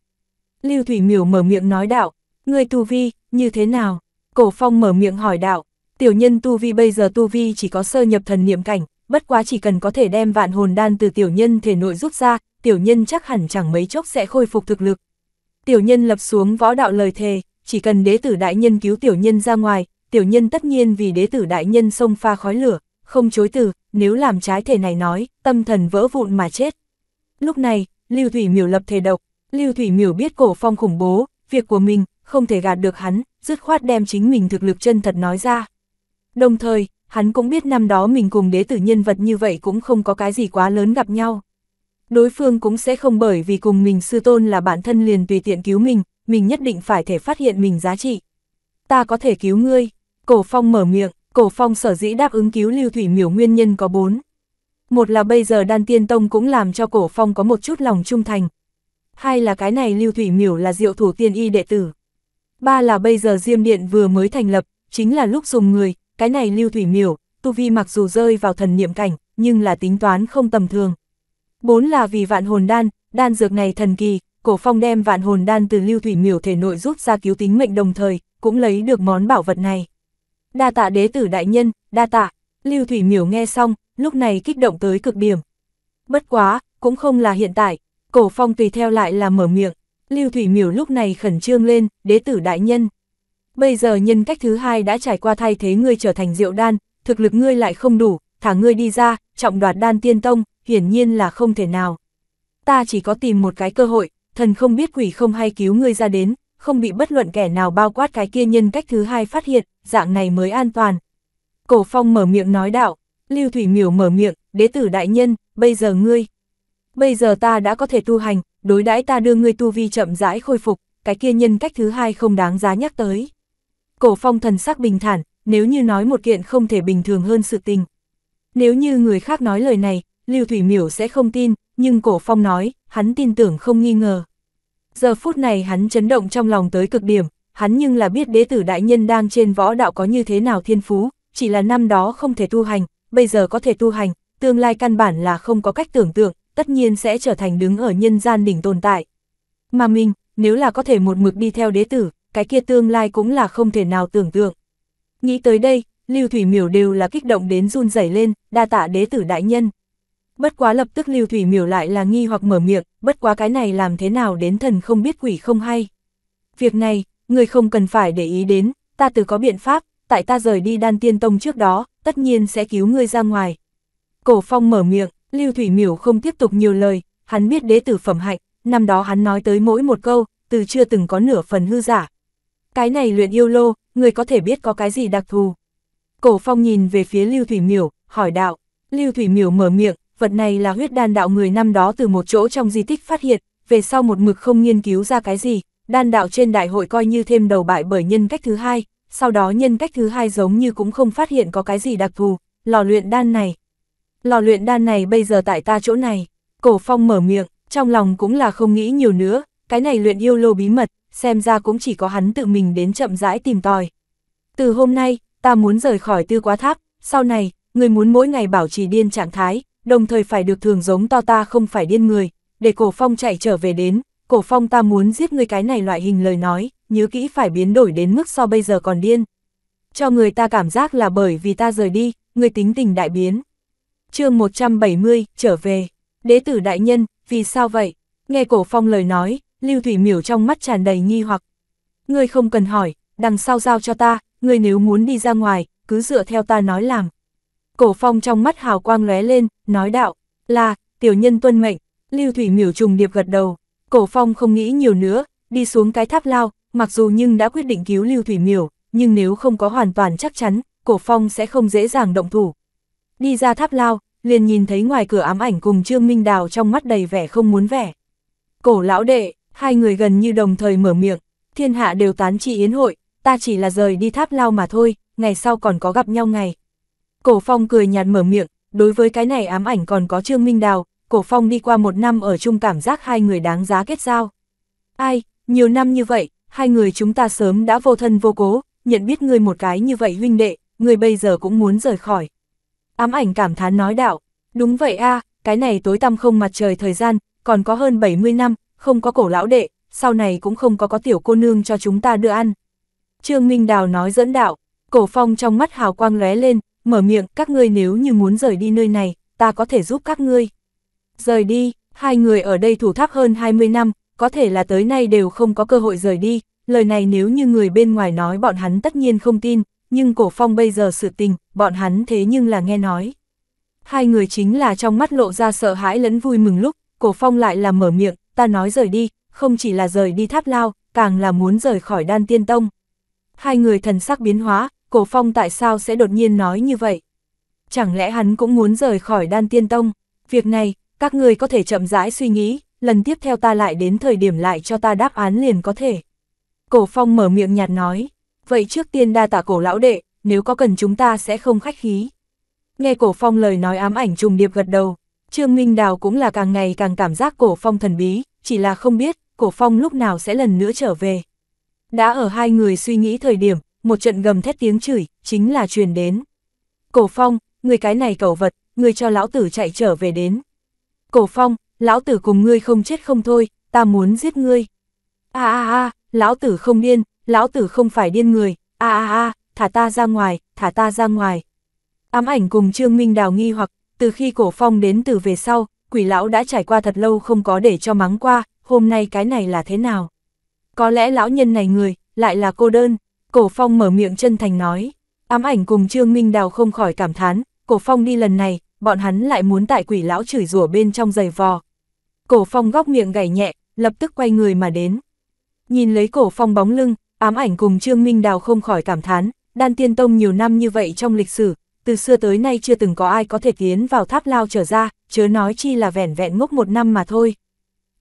A: Lưu Thủy Miểu mở miệng nói đạo, người tu vi, như thế nào? Cổ Phong mở miệng hỏi đạo, tiểu nhân tu vi bây giờ tu vi chỉ có sơ nhập thần niệm cảnh, bất quá chỉ cần có thể đem vạn hồn đan từ tiểu nhân thể nội rút ra, tiểu nhân chắc hẳn chẳng mấy chốc sẽ khôi phục thực lực. Tiểu nhân lập xuống võ đạo lời thề, chỉ cần đế tử đại nhân cứu tiểu nhân ra ngoài, tiểu nhân tất nhiên vì đế tử đại nhân xông pha khói lửa, không chối từ, nếu làm trái thể này nói, tâm thần vỡ vụn mà chết. Lúc này, Lưu Thủy Miểu lập thề độc, Lưu Thủy Miểu biết cổ phong khủng bố, việc của mình, không thể gạt được hắn, dứt khoát đem chính mình thực lực chân thật nói ra. Đồng thời, hắn cũng biết năm đó mình cùng đế tử nhân vật như vậy cũng không có cái gì quá lớn gặp nhau. Đối phương cũng sẽ không bởi vì cùng mình sư tôn là bản thân liền tùy tiện cứu mình, mình nhất định phải thể phát hiện mình giá trị. Ta có thể cứu ngươi, cổ phong mở miệng, cổ phong sở dĩ đáp ứng cứu lưu thủy miểu nguyên nhân có bốn. Một là bây giờ đan tiên tông cũng làm cho cổ phong có một chút lòng trung thành, hai là cái này Lưu Thủy Miểu là diệu thủ tiên y đệ tử. Ba là bây giờ Diêm Điện vừa mới thành lập, chính là lúc dùng người, cái này Lưu Thủy Miểu, tu vi mặc dù rơi vào thần niệm cảnh, nhưng là tính toán không tầm thường. Bốn là vì vạn hồn đan, đan dược này thần kỳ, cổ phong đem vạn hồn đan từ Lưu Thủy Miểu thể nội rút ra cứu tính mệnh đồng thời, cũng lấy được món bảo vật này. Đa tạ đế tử đại nhân, đa tạ, Lưu Thủy Miểu nghe xong, lúc này kích động tới cực điểm. Bất quá, cũng không là hiện tại, Cổ phong tùy theo lại là mở miệng, Lưu Thủy Miểu lúc này khẩn trương lên, đế tử đại nhân. Bây giờ nhân cách thứ hai đã trải qua thay thế ngươi trở thành diệu đan, thực lực ngươi lại không đủ, thả ngươi đi ra, trọng đoạt đan tiên tông, hiển nhiên là không thể nào. Ta chỉ có tìm một cái cơ hội, thần không biết quỷ không hay cứu ngươi ra đến, không bị bất luận kẻ nào bao quát cái kia nhân cách thứ hai phát hiện, dạng này mới an toàn. Cổ phong mở miệng nói đạo, Lưu Thủy Miểu mở miệng, đế tử đại nhân, bây giờ ngươi bây giờ ta đã có thể tu hành, đối đãi ta đưa ngươi tu vi chậm rãi khôi phục, cái kia nhân cách thứ hai không đáng giá nhắc tới. Cổ phong thần sắc bình thản, nếu như nói một kiện không thể bình thường hơn sự tình. Nếu như người khác nói lời này, Lưu Thủy Miểu sẽ không tin, nhưng cổ phong nói, hắn tin tưởng không nghi ngờ. Giờ phút này hắn chấn động trong lòng tới cực điểm, hắn nhưng là biết đế tử đại nhân đang trên võ đạo có như thế nào thiên phú, chỉ là năm đó không thể tu hành, bây giờ có thể tu hành, tương lai căn bản là không có cách tưởng tượng, tất nhiên sẽ trở thành đứng ở nhân gian đỉnh tồn tại. Mà mình, nếu là có thể một mực đi theo đế tử, cái kia tương lai cũng là không thể nào tưởng tượng. Nghĩ tới đây, Lưu Thủy Miểu đều là kích động đến run rẩy lên, đa tạ đế tử đại nhân. Bất quá lập tức Lưu Thủy Miểu lại là nghi hoặc mở miệng, bất quá cái này làm thế nào đến thần không biết quỷ không hay. Việc này, người không cần phải để ý đến, ta từ có biện pháp, tại ta rời đi đan tiên tông trước đó, tất nhiên sẽ cứu ngươi ra ngoài. Cổ phong mở miệng, Lưu Thủy Miểu không tiếp tục nhiều lời, hắn biết đế tử phẩm hạnh, năm đó hắn nói tới mỗi một câu, từ chưa từng có nửa phần hư giả. Cái này luyện yêu lô, người có thể biết có cái gì đặc thù. Cổ phong nhìn về phía Lưu Thủy Miểu, hỏi đạo, Lưu Thủy Miểu mở miệng, vật này là huyết đan đạo người năm đó từ một chỗ trong di tích phát hiện, về sau một mực không nghiên cứu ra cái gì, đan đạo trên đại hội coi như thêm đầu bại bởi nhân cách thứ hai, sau đó nhân cách thứ hai giống như cũng không phát hiện có cái gì đặc thù, lò luyện đan này, lò luyện đan này bây giờ tại ta chỗ này. Cổ phong mở miệng, trong lòng cũng là không nghĩ nhiều nữa, cái này luyện yêu lô bí mật, xem ra cũng chỉ có hắn tự mình đến chậm rãi tìm tòi. Từ hôm nay, ta muốn rời khỏi tư quá tháp, sau này, người muốn mỗi ngày bảo trì điên trạng thái, đồng thời phải được thường giống to ta không phải điên người, để cổ phong chạy trở về đến, cổ phong ta muốn giết người cái này loại hình lời nói, nhớ kỹ phải biến đổi đến mức so bây giờ còn điên. Cho người ta cảm giác là bởi vì ta rời đi, người tính tình đại biến chương 170, trở về. Đế tử đại nhân, vì sao vậy? Nghe cổ phong lời nói, Lưu Thủy Miểu trong mắt tràn đầy nghi hoặc. Ngươi không cần hỏi, đằng sau giao cho ta, ngươi nếu muốn đi ra ngoài, cứ dựa theo ta nói làm. Cổ phong trong mắt hào quang lóe lên, nói đạo, là, tiểu nhân tuân mệnh, Lưu Thủy Miểu trùng điệp gật đầu. Cổ phong không nghĩ nhiều nữa, đi xuống cái tháp lao, mặc dù nhưng đã quyết định cứu Lưu Thủy Miểu, nhưng nếu không có hoàn toàn chắc chắn, cổ phong sẽ không dễ dàng động thủ, đi ra tháp lao, liền nhìn thấy ngoài cửa ám ảnh cùng Trương Minh Đào trong mắt đầy vẻ không muốn vẻ. Cổ lão đệ, hai người gần như đồng thời mở miệng, thiên hạ đều tán trị yến hội, ta chỉ là rời đi tháp lao mà thôi, ngày sau còn có gặp nhau ngày. Cổ phong cười nhạt mở miệng, đối với cái này ám ảnh còn có Trương Minh Đào, cổ phong đi qua một năm ở chung cảm giác hai người đáng giá kết giao. Ai, nhiều năm như vậy, hai người chúng ta sớm đã vô thân vô cố, nhận biết người một cái như vậy huynh đệ, người bây giờ cũng muốn rời khỏi. Ám ảnh cảm thán nói đạo, đúng vậy a cái này tối tăm không mặt trời thời gian, còn có hơn 70 năm, không có cổ lão đệ, sau này cũng không có có tiểu cô nương cho chúng ta đưa ăn. Trương Minh Đào nói dẫn đạo, cổ phong trong mắt hào quang lóe lên, mở miệng, các ngươi nếu như muốn rời đi nơi này, ta có thể giúp các ngươi. Rời đi, hai người ở đây thủ tháp hơn 20 năm, có thể là tới nay đều không có cơ hội rời đi, lời này nếu như người bên ngoài nói bọn hắn tất nhiên không tin, nhưng cổ phong bây giờ sự tình, bọn hắn thế nhưng là nghe nói. Hai người chính là trong mắt lộ ra sợ hãi lẫn vui mừng lúc, cổ phong lại là mở miệng, ta nói rời đi, không chỉ là rời đi tháp lao, càng là muốn rời khỏi đan tiên tông. Hai người thần sắc biến hóa, cổ phong tại sao sẽ đột nhiên nói như vậy? Chẳng lẽ hắn cũng muốn rời khỏi đan tiên tông? Việc này, các người có thể chậm rãi suy nghĩ, lần tiếp theo ta lại đến thời điểm lại cho ta đáp án liền có thể. Cổ phong mở miệng nhạt nói vậy trước tiên đa tả cổ lão đệ, nếu có cần chúng ta sẽ không khách khí. Nghe cổ phong lời nói ám ảnh trùng điệp gật đầu, Trương Minh Đào cũng là càng ngày càng cảm giác cổ phong thần bí, chỉ là không biết, cổ phong lúc nào sẽ lần nữa trở về. Đã ở hai người suy nghĩ thời điểm, một trận gầm thét tiếng chửi, chính là truyền đến. Cổ phong, người cái này cầu vật, người cho lão tử chạy trở về đến. Cổ phong, lão tử cùng ngươi không chết không thôi, ta muốn giết ngươi. a a a, lão tử không điên, lão tử không phải điên người, a a a, thả ta ra ngoài, thả ta ra ngoài. Ám ảnh cùng Trương Minh Đào nghi hoặc, từ khi cổ phong đến từ về sau, quỷ lão đã trải qua thật lâu không có để cho mắng qua, hôm nay cái này là thế nào? Có lẽ lão nhân này người, lại là cô đơn, cổ phong mở miệng chân thành nói. Ám ảnh cùng Trương Minh Đào không khỏi cảm thán, cổ phong đi lần này, bọn hắn lại muốn tại quỷ lão chửi rủa bên trong giày vò. Cổ phong góc miệng gảy nhẹ, lập tức quay người mà đến. Nhìn lấy cổ phong bóng lưng, Ám ảnh cùng Trương Minh Đào không khỏi cảm thán, đan tiên tông nhiều năm như vậy trong lịch sử, từ xưa tới nay chưa từng có ai có thể tiến vào tháp lao trở ra, chớ nói chi là vẻn vẹn ngốc một năm mà thôi.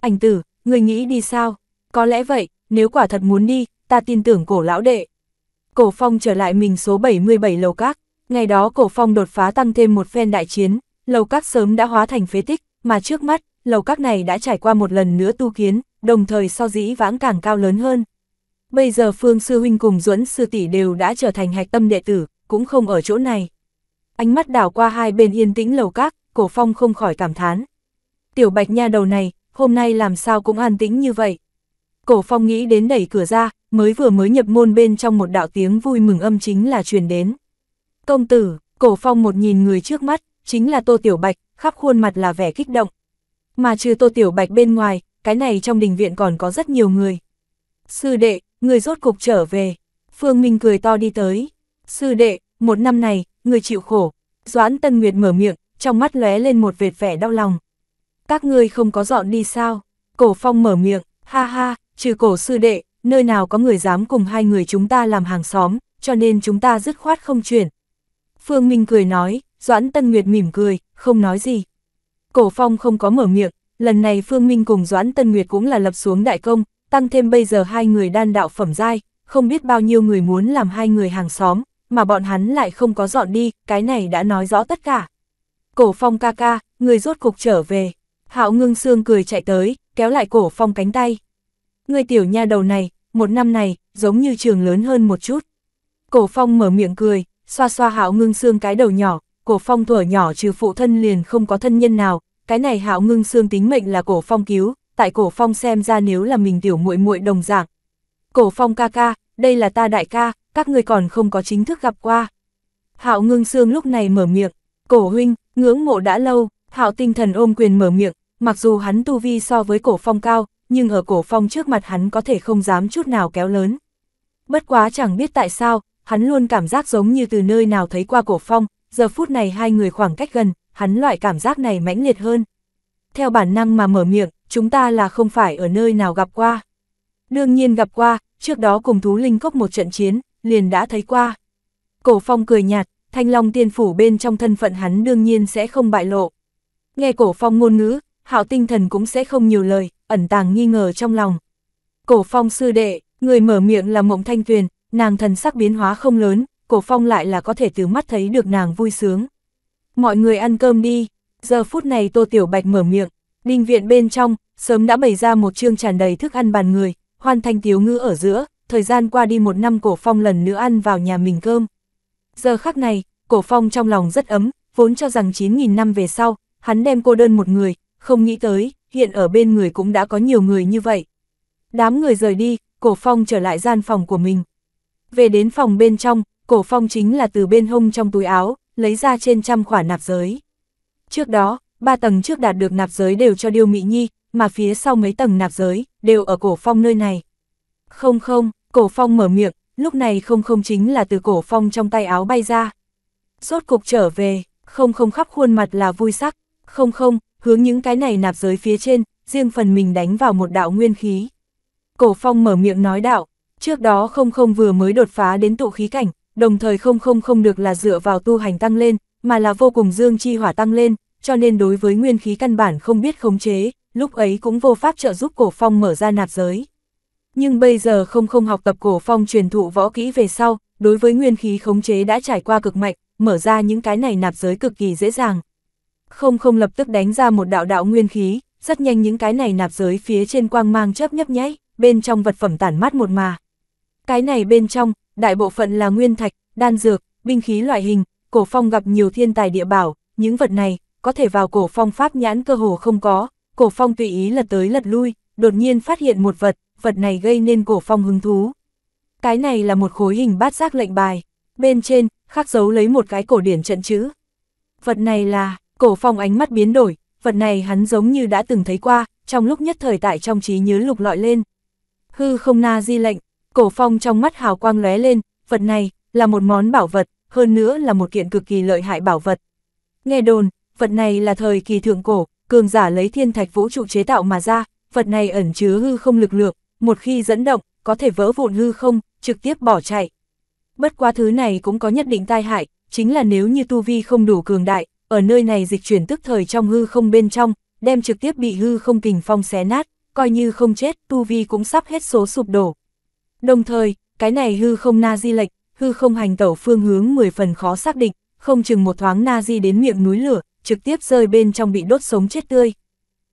A: Ảnh tử, người nghĩ đi sao? Có lẽ vậy, nếu quả thật muốn đi, ta tin tưởng cổ lão đệ. Cổ phong trở lại mình số 77 lầu các, ngày đó cổ phong đột phá tăng thêm một phen đại chiến, lầu các sớm đã hóa thành phế tích, mà trước mắt, lầu các này đã trải qua một lần nữa tu kiến, đồng thời so dĩ vãng càng cao lớn hơn. Bây giờ Phương Sư Huynh cùng Duẫn Sư Tỷ đều đã trở thành hạch tâm đệ tử, cũng không ở chỗ này. Ánh mắt đảo qua hai bên yên tĩnh lầu các, cổ phong không khỏi cảm thán. Tiểu bạch nha đầu này, hôm nay làm sao cũng an tĩnh như vậy. Cổ phong nghĩ đến đẩy cửa ra, mới vừa mới nhập môn bên trong một đạo tiếng vui mừng âm chính là truyền đến. Công tử, cổ phong một nhìn người trước mắt, chính là tô tiểu bạch, khắp khuôn mặt là vẻ kích động. Mà trừ tô tiểu bạch bên ngoài, cái này trong đình viện còn có rất nhiều người. Sư đệ, người rốt cục trở về. Phương Minh cười to đi tới. Sư đệ, một năm này, người chịu khổ. Doãn Tân Nguyệt mở miệng, trong mắt lóe lên một vệt vẻ đau lòng. Các ngươi không có dọn đi sao? Cổ Phong mở miệng, ha ha, trừ cổ sư đệ, nơi nào có người dám cùng hai người chúng ta làm hàng xóm, cho nên chúng ta dứt khoát không chuyển. Phương Minh cười nói, Doãn Tân Nguyệt mỉm cười, không nói gì. Cổ Phong không có mở miệng, lần này Phương Minh cùng Doãn Tân Nguyệt cũng là lập xuống đại công, tăng thêm bây giờ hai người đan đạo phẩm giai, không biết bao nhiêu người muốn làm hai người hàng xóm, mà bọn hắn lại không có dọn đi, cái này đã nói rõ tất cả. Cổ phong ca ca, người rốt cục trở về, hạo ngưng xương cười chạy tới, kéo lại cổ phong cánh tay. Người tiểu nha đầu này, một năm này, giống như trường lớn hơn một chút. Cổ phong mở miệng cười, xoa xoa hạo ngưng xương cái đầu nhỏ, cổ phong thuở nhỏ trừ phụ thân liền không có thân nhân nào, cái này hạo ngưng xương tính mệnh là cổ phong cứu, tại cổ phong xem ra nếu là mình tiểu muội muội đồng dạng. Cổ phong ca ca, đây là ta đại ca, các ngươi còn không có chính thức gặp qua. Hạo ngưng sương lúc này mở miệng, cổ huynh, ngưỡng mộ đã lâu, hạo tinh thần ôm quyền mở miệng, mặc dù hắn tu vi so với cổ phong cao, nhưng ở cổ phong trước mặt hắn có thể không dám chút nào kéo lớn. Bất quá chẳng biết tại sao, hắn luôn cảm giác giống như từ nơi nào thấy qua cổ phong, giờ phút này hai người khoảng cách gần, hắn loại cảm giác này mãnh liệt hơn. Theo bản năng mà mở miệng, chúng ta là không phải ở nơi nào gặp qua. Đương nhiên gặp qua, trước đó cùng thú linh cốc một trận chiến, liền đã thấy qua. Cổ phong cười nhạt, thanh long tiên phủ bên trong thân phận hắn đương nhiên sẽ không bại lộ. Nghe cổ phong ngôn ngữ, hạo tinh thần cũng sẽ không nhiều lời, ẩn tàng nghi ngờ trong lòng. Cổ phong sư đệ, người mở miệng là mộng thanh tuyền, nàng thần sắc biến hóa không lớn, cổ phong lại là có thể từ mắt thấy được nàng vui sướng. Mọi người ăn cơm đi, giờ phút này tô tiểu bạch mở miệng, Đình viện bên trong, sớm đã bày ra một chương tràn đầy thức ăn bàn người, hoan thanh tiếu ngữ ở giữa, thời gian qua đi một năm cổ phong lần nữa ăn vào nhà mình cơm. Giờ khắc này, cổ phong trong lòng rất ấm, vốn cho rằng 9.000 năm về sau, hắn đem cô đơn một người, không nghĩ tới, hiện ở bên người cũng đã có nhiều người như vậy. Đám người rời đi, cổ phong trở lại gian phòng của mình. Về đến phòng bên trong, cổ phong chính là từ bên hông trong túi áo, lấy ra trên trăm khỏa nạp giới. Trước đó, ba tầng trước đạt được nạp giới đều cho Điêu Mỹ Nhi, mà phía sau mấy tầng nạp giới, đều ở cổ phong nơi này. Không không, cổ phong mở miệng, lúc này không không chính là từ cổ phong trong tay áo bay ra. Rốt cục trở về, không không khắp khuôn mặt là vui sắc, không không, hướng những cái này nạp giới phía trên, riêng phần mình đánh vào một đạo nguyên khí. Cổ phong mở miệng nói đạo, trước đó không không vừa mới đột phá đến tụ khí cảnh, đồng thời không không không được là dựa vào tu hành tăng lên, mà là vô cùng dương chi hỏa tăng lên, cho nên đối với nguyên khí căn bản không biết khống chế, lúc ấy cũng vô pháp trợ giúp cổ phong mở ra nạp giới. Nhưng bây giờ không không học tập cổ phong truyền thụ võ kỹ về sau, đối với nguyên khí khống chế đã trải qua cực mạnh, mở ra những cái này nạp giới cực kỳ dễ dàng. Không không lập tức đánh ra một đạo đạo nguyên khí, rất nhanh những cái này nạp giới phía trên quang mang chớp nhấp nháy, bên trong vật phẩm tản mát một mà. Cái này bên trong, đại bộ phận là nguyên thạch, đan dược, binh khí loại hình, cổ phong gặp nhiều thiên tài địa bảo, những vật này, có thể vào cổ phong pháp nhãn cơ hồ không có, cổ phong tùy ý lật tới lật lui, đột nhiên phát hiện một vật, vật này gây nên cổ phong hứng thú. Cái này là một khối hình bát giác lệnh bài, bên trên, khắc dấu lấy một cái cổ điển trận chữ. Vật này là, cổ phong ánh mắt biến đổi, vật này hắn giống như đã từng thấy qua, trong lúc nhất thời tại trong trí nhớ lục lọi lên. Hư không na di lệnh, cổ phong trong mắt hào quang lóe lên, vật này, là một món bảo vật, hơn nữa là một kiện cực kỳ lợi hại bảo vật. Nghe đồn, vật này là thời kỳ thượng cổ, cường giả lấy thiên thạch vũ trụ chế tạo mà ra, vật này ẩn chứa hư không lực lượng, một khi dẫn động, có thể vỡ vụn hư không, trực tiếp bỏ chạy. Bất quá thứ này cũng có nhất định tai hại, chính là nếu như tu vi không đủ cường đại, ở nơi này dịch chuyển tức thời trong hư không bên trong, đem trực tiếp bị hư không kình phong xé nát, coi như không chết, tu vi cũng sắp hết số sụp đổ. Đồng thời, cái này hư không na di lệch, hư không hành tẩu phương hướng 10 phần khó xác định, không chừng một thoáng na di đến miệng núi lửa, trực tiếp rơi bên trong bị đốt sống chết tươi.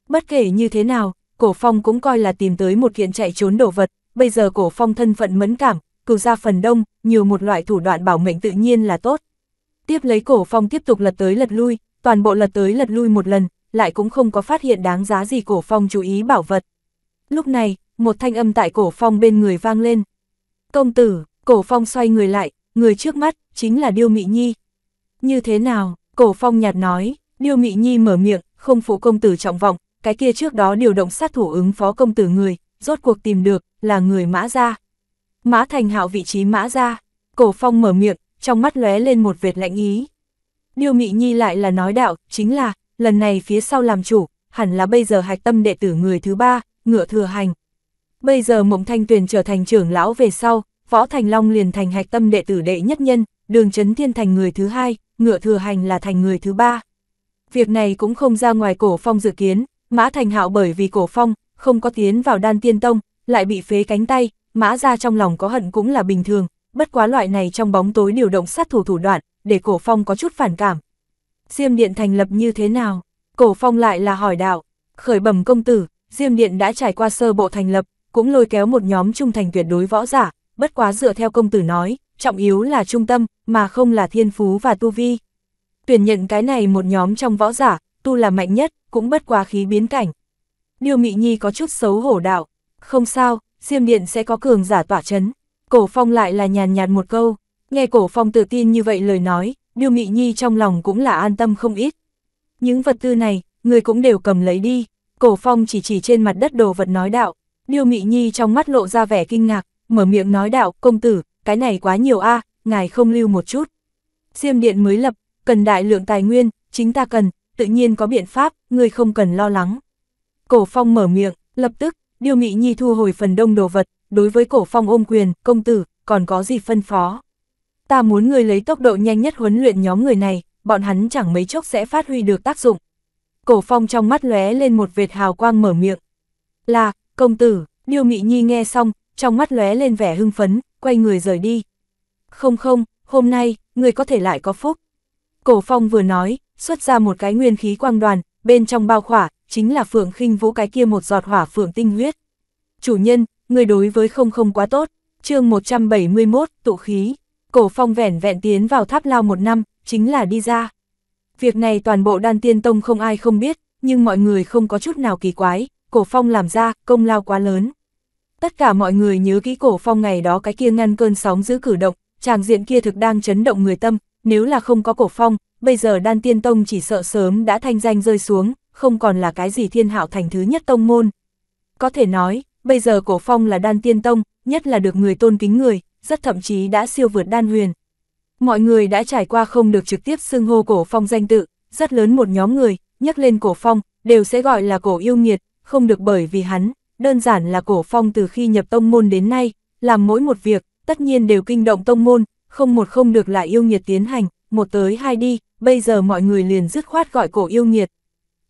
A: Bất kể như thế nào, cổ phong cũng coi là tìm tới một kiện chạy trốn đồ vật, bây giờ cổ phong thân phận mẫn cảm, cử ra phần đông, nhiều một loại thủ đoạn bảo mệnh tự nhiên là tốt. Tiếp lấy cổ phong tiếp tục lật tới lật lui, toàn bộ lật tới lật lui một lần, lại cũng không có phát hiện đáng giá gì cổ phong chú ý bảo vật. Lúc này, một thanh âm tại cổ phong bên người vang lên. Công tử, cổ phong xoay người lại, người trước mắt, chính là Điêu Mị Nhi. Như thế nào, Cổ phong nhạt nói, Điêu Mị Nhi mở miệng, không phụ công tử trọng vọng, cái kia trước đó điều động sát thủ ứng phó công tử người, rốt cuộc tìm được, là người mã ra. Mã thành hạo vị trí mã ra, cổ phong mở miệng, trong mắt lóe lên một vệt lạnh ý. Điêu Mị Nhi lại là nói đạo, chính là, lần này phía sau làm chủ, hẳn là bây giờ hạch tâm đệ tử người thứ ba, ngựa thừa hành. Bây giờ Mộng Thanh Tuyền trở thành trưởng lão về sau, Võ Thành Long liền thành hạch tâm đệ tử đệ nhất nhân, đường chấn Thiên thành người thứ hai, ngựa thừa hành là thành người thứ ba. Việc này cũng không ra ngoài cổ phong dự kiến, Mã Thành Hạo bởi vì cổ phong, không có tiến vào đan tiên tông, lại bị phế cánh tay, Mã ra trong lòng có hận cũng là bình thường, bất quá loại này trong bóng tối điều động sát thủ thủ đoạn, để cổ phong có chút phản cảm. Diêm Điện thành lập như thế nào? Cổ phong lại là hỏi đạo, khởi bẩm công tử, Diêm Điện đã trải qua sơ bộ thành lập, cũng lôi kéo một nhóm trung thành tuyệt đối võ giả, bất quá dựa theo công tử nói, trọng yếu là trung tâm, mà không là thiên phú và tu vi. Tuyển nhận cái này một nhóm trong võ giả, tu là mạnh nhất, cũng bất quá khí biến cảnh. Điều Mị Nhi có chút xấu hổ đạo, không sao, Diêm Điện sẽ có cường giả tỏa chấn. Cổ Phong lại là nhàn nhạt một câu, nghe Cổ Phong tự tin như vậy lời nói, Điều Mị Nhi trong lòng cũng là an tâm không ít. Những vật tư này, người cũng đều cầm lấy đi, Cổ Phong chỉ chỉ trên mặt đất đồ vật nói đạo, Điều Mị Nhi trong mắt lộ ra vẻ kinh ngạc, mở miệng nói đạo, công tử, cái này quá nhiều a à, ngài không lưu một chút. Diêm điện mới lập, cần đại lượng tài nguyên, chính ta cần, tự nhiên có biện pháp, người không cần lo lắng. Cổ phong mở miệng, lập tức, điêu nghị nhi thu hồi phần đông đồ vật, đối với cổ phong ôm quyền, công tử, còn có gì phân phó. Ta muốn ngươi lấy tốc độ nhanh nhất huấn luyện nhóm người này, bọn hắn chẳng mấy chốc sẽ phát huy được tác dụng. Cổ phong trong mắt lóe lên một vệt hào quang mở miệng. Là, công tử, điêu nghị nhi nghe xong, trong mắt lóe lên vẻ hưng phấn, quay người rời đi. Không không, hôm nay, người có thể lại có phúc. Cổ phong vừa nói, xuất ra một cái nguyên khí quang đoàn, bên trong bao khỏa, chính là phượng khinh vũ cái kia một giọt hỏa phượng tinh huyết. Chủ nhân, người đối với không không quá tốt, chương 171, tụ khí, cổ phong vẻn vẹn tiến vào tháp lao một năm, chính là đi ra. Việc này toàn bộ đan tiên tông không ai không biết, nhưng mọi người không có chút nào kỳ quái, cổ phong làm ra, công lao quá lớn. Tất cả mọi người nhớ kỹ cổ phong ngày đó cái kia ngăn cơn sóng giữ cử động, chàng diện kia thực đang chấn động người tâm, nếu là không có cổ phong, bây giờ đan tiên tông chỉ sợ sớm đã thanh danh rơi xuống, không còn là cái gì thiên hạo thành thứ nhất tông môn. Có thể nói, bây giờ cổ phong là đan tiên tông, nhất là được người tôn kính người, rất thậm chí đã siêu vượt đan huyền. Mọi người đã trải qua không được trực tiếp xưng hô cổ phong danh tự, rất lớn một nhóm người, nhắc lên cổ phong, đều sẽ gọi là cổ yêu nghiệt, không được bởi vì hắn đơn giản là cổ phong từ khi nhập tông môn đến nay, làm mỗi một việc, tất nhiên đều kinh động tông môn, không một không được lại yêu nghiệt tiến hành, một tới hai đi, bây giờ mọi người liền dứt khoát gọi cổ yêu nghiệt.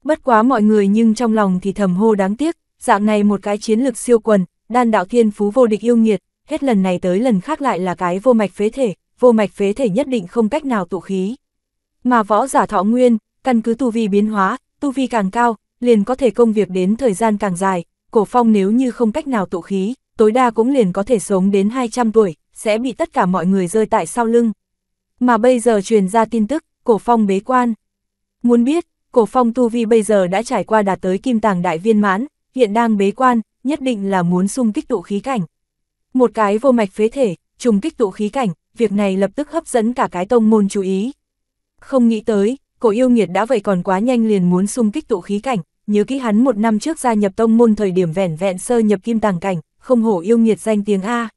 A: Bất quá mọi người nhưng trong lòng thì thầm hô đáng tiếc, dạng này một cái chiến lược siêu quần, đan đạo thiên phú vô địch yêu nghiệt, hết lần này tới lần khác lại là cái vô mạch phế thể, vô mạch phế thể nhất định không cách nào tụ khí. Mà võ giả thọ nguyên, căn cứ tu vi biến hóa, tu vi càng cao, liền có thể công việc đến thời gian càng dài, cổ phong nếu như không cách nào tụ khí, tối đa cũng liền có thể sống đến 200 tuổi, sẽ bị tất cả mọi người rơi tại sau lưng. Mà bây giờ truyền ra tin tức, cổ phong bế quan. Muốn biết, cổ phong tu vi bây giờ đã trải qua đạt tới kim tàng đại viên mãn, hiện đang bế quan, nhất định là muốn xung kích tụ khí cảnh. Một cái vô mạch phế thể, trùng kích tụ khí cảnh, việc này lập tức hấp dẫn cả cái tông môn chú ý. Không nghĩ tới, cổ yêu nghiệt đã vậy còn quá nhanh liền muốn xung kích tụ khí cảnh, nhớ kỹ hắn một năm trước gia nhập tông môn thời điểm vẻn vẹn sơ nhập kim tàng cảnh, không hổ yêu nghiệt danh tiếng A.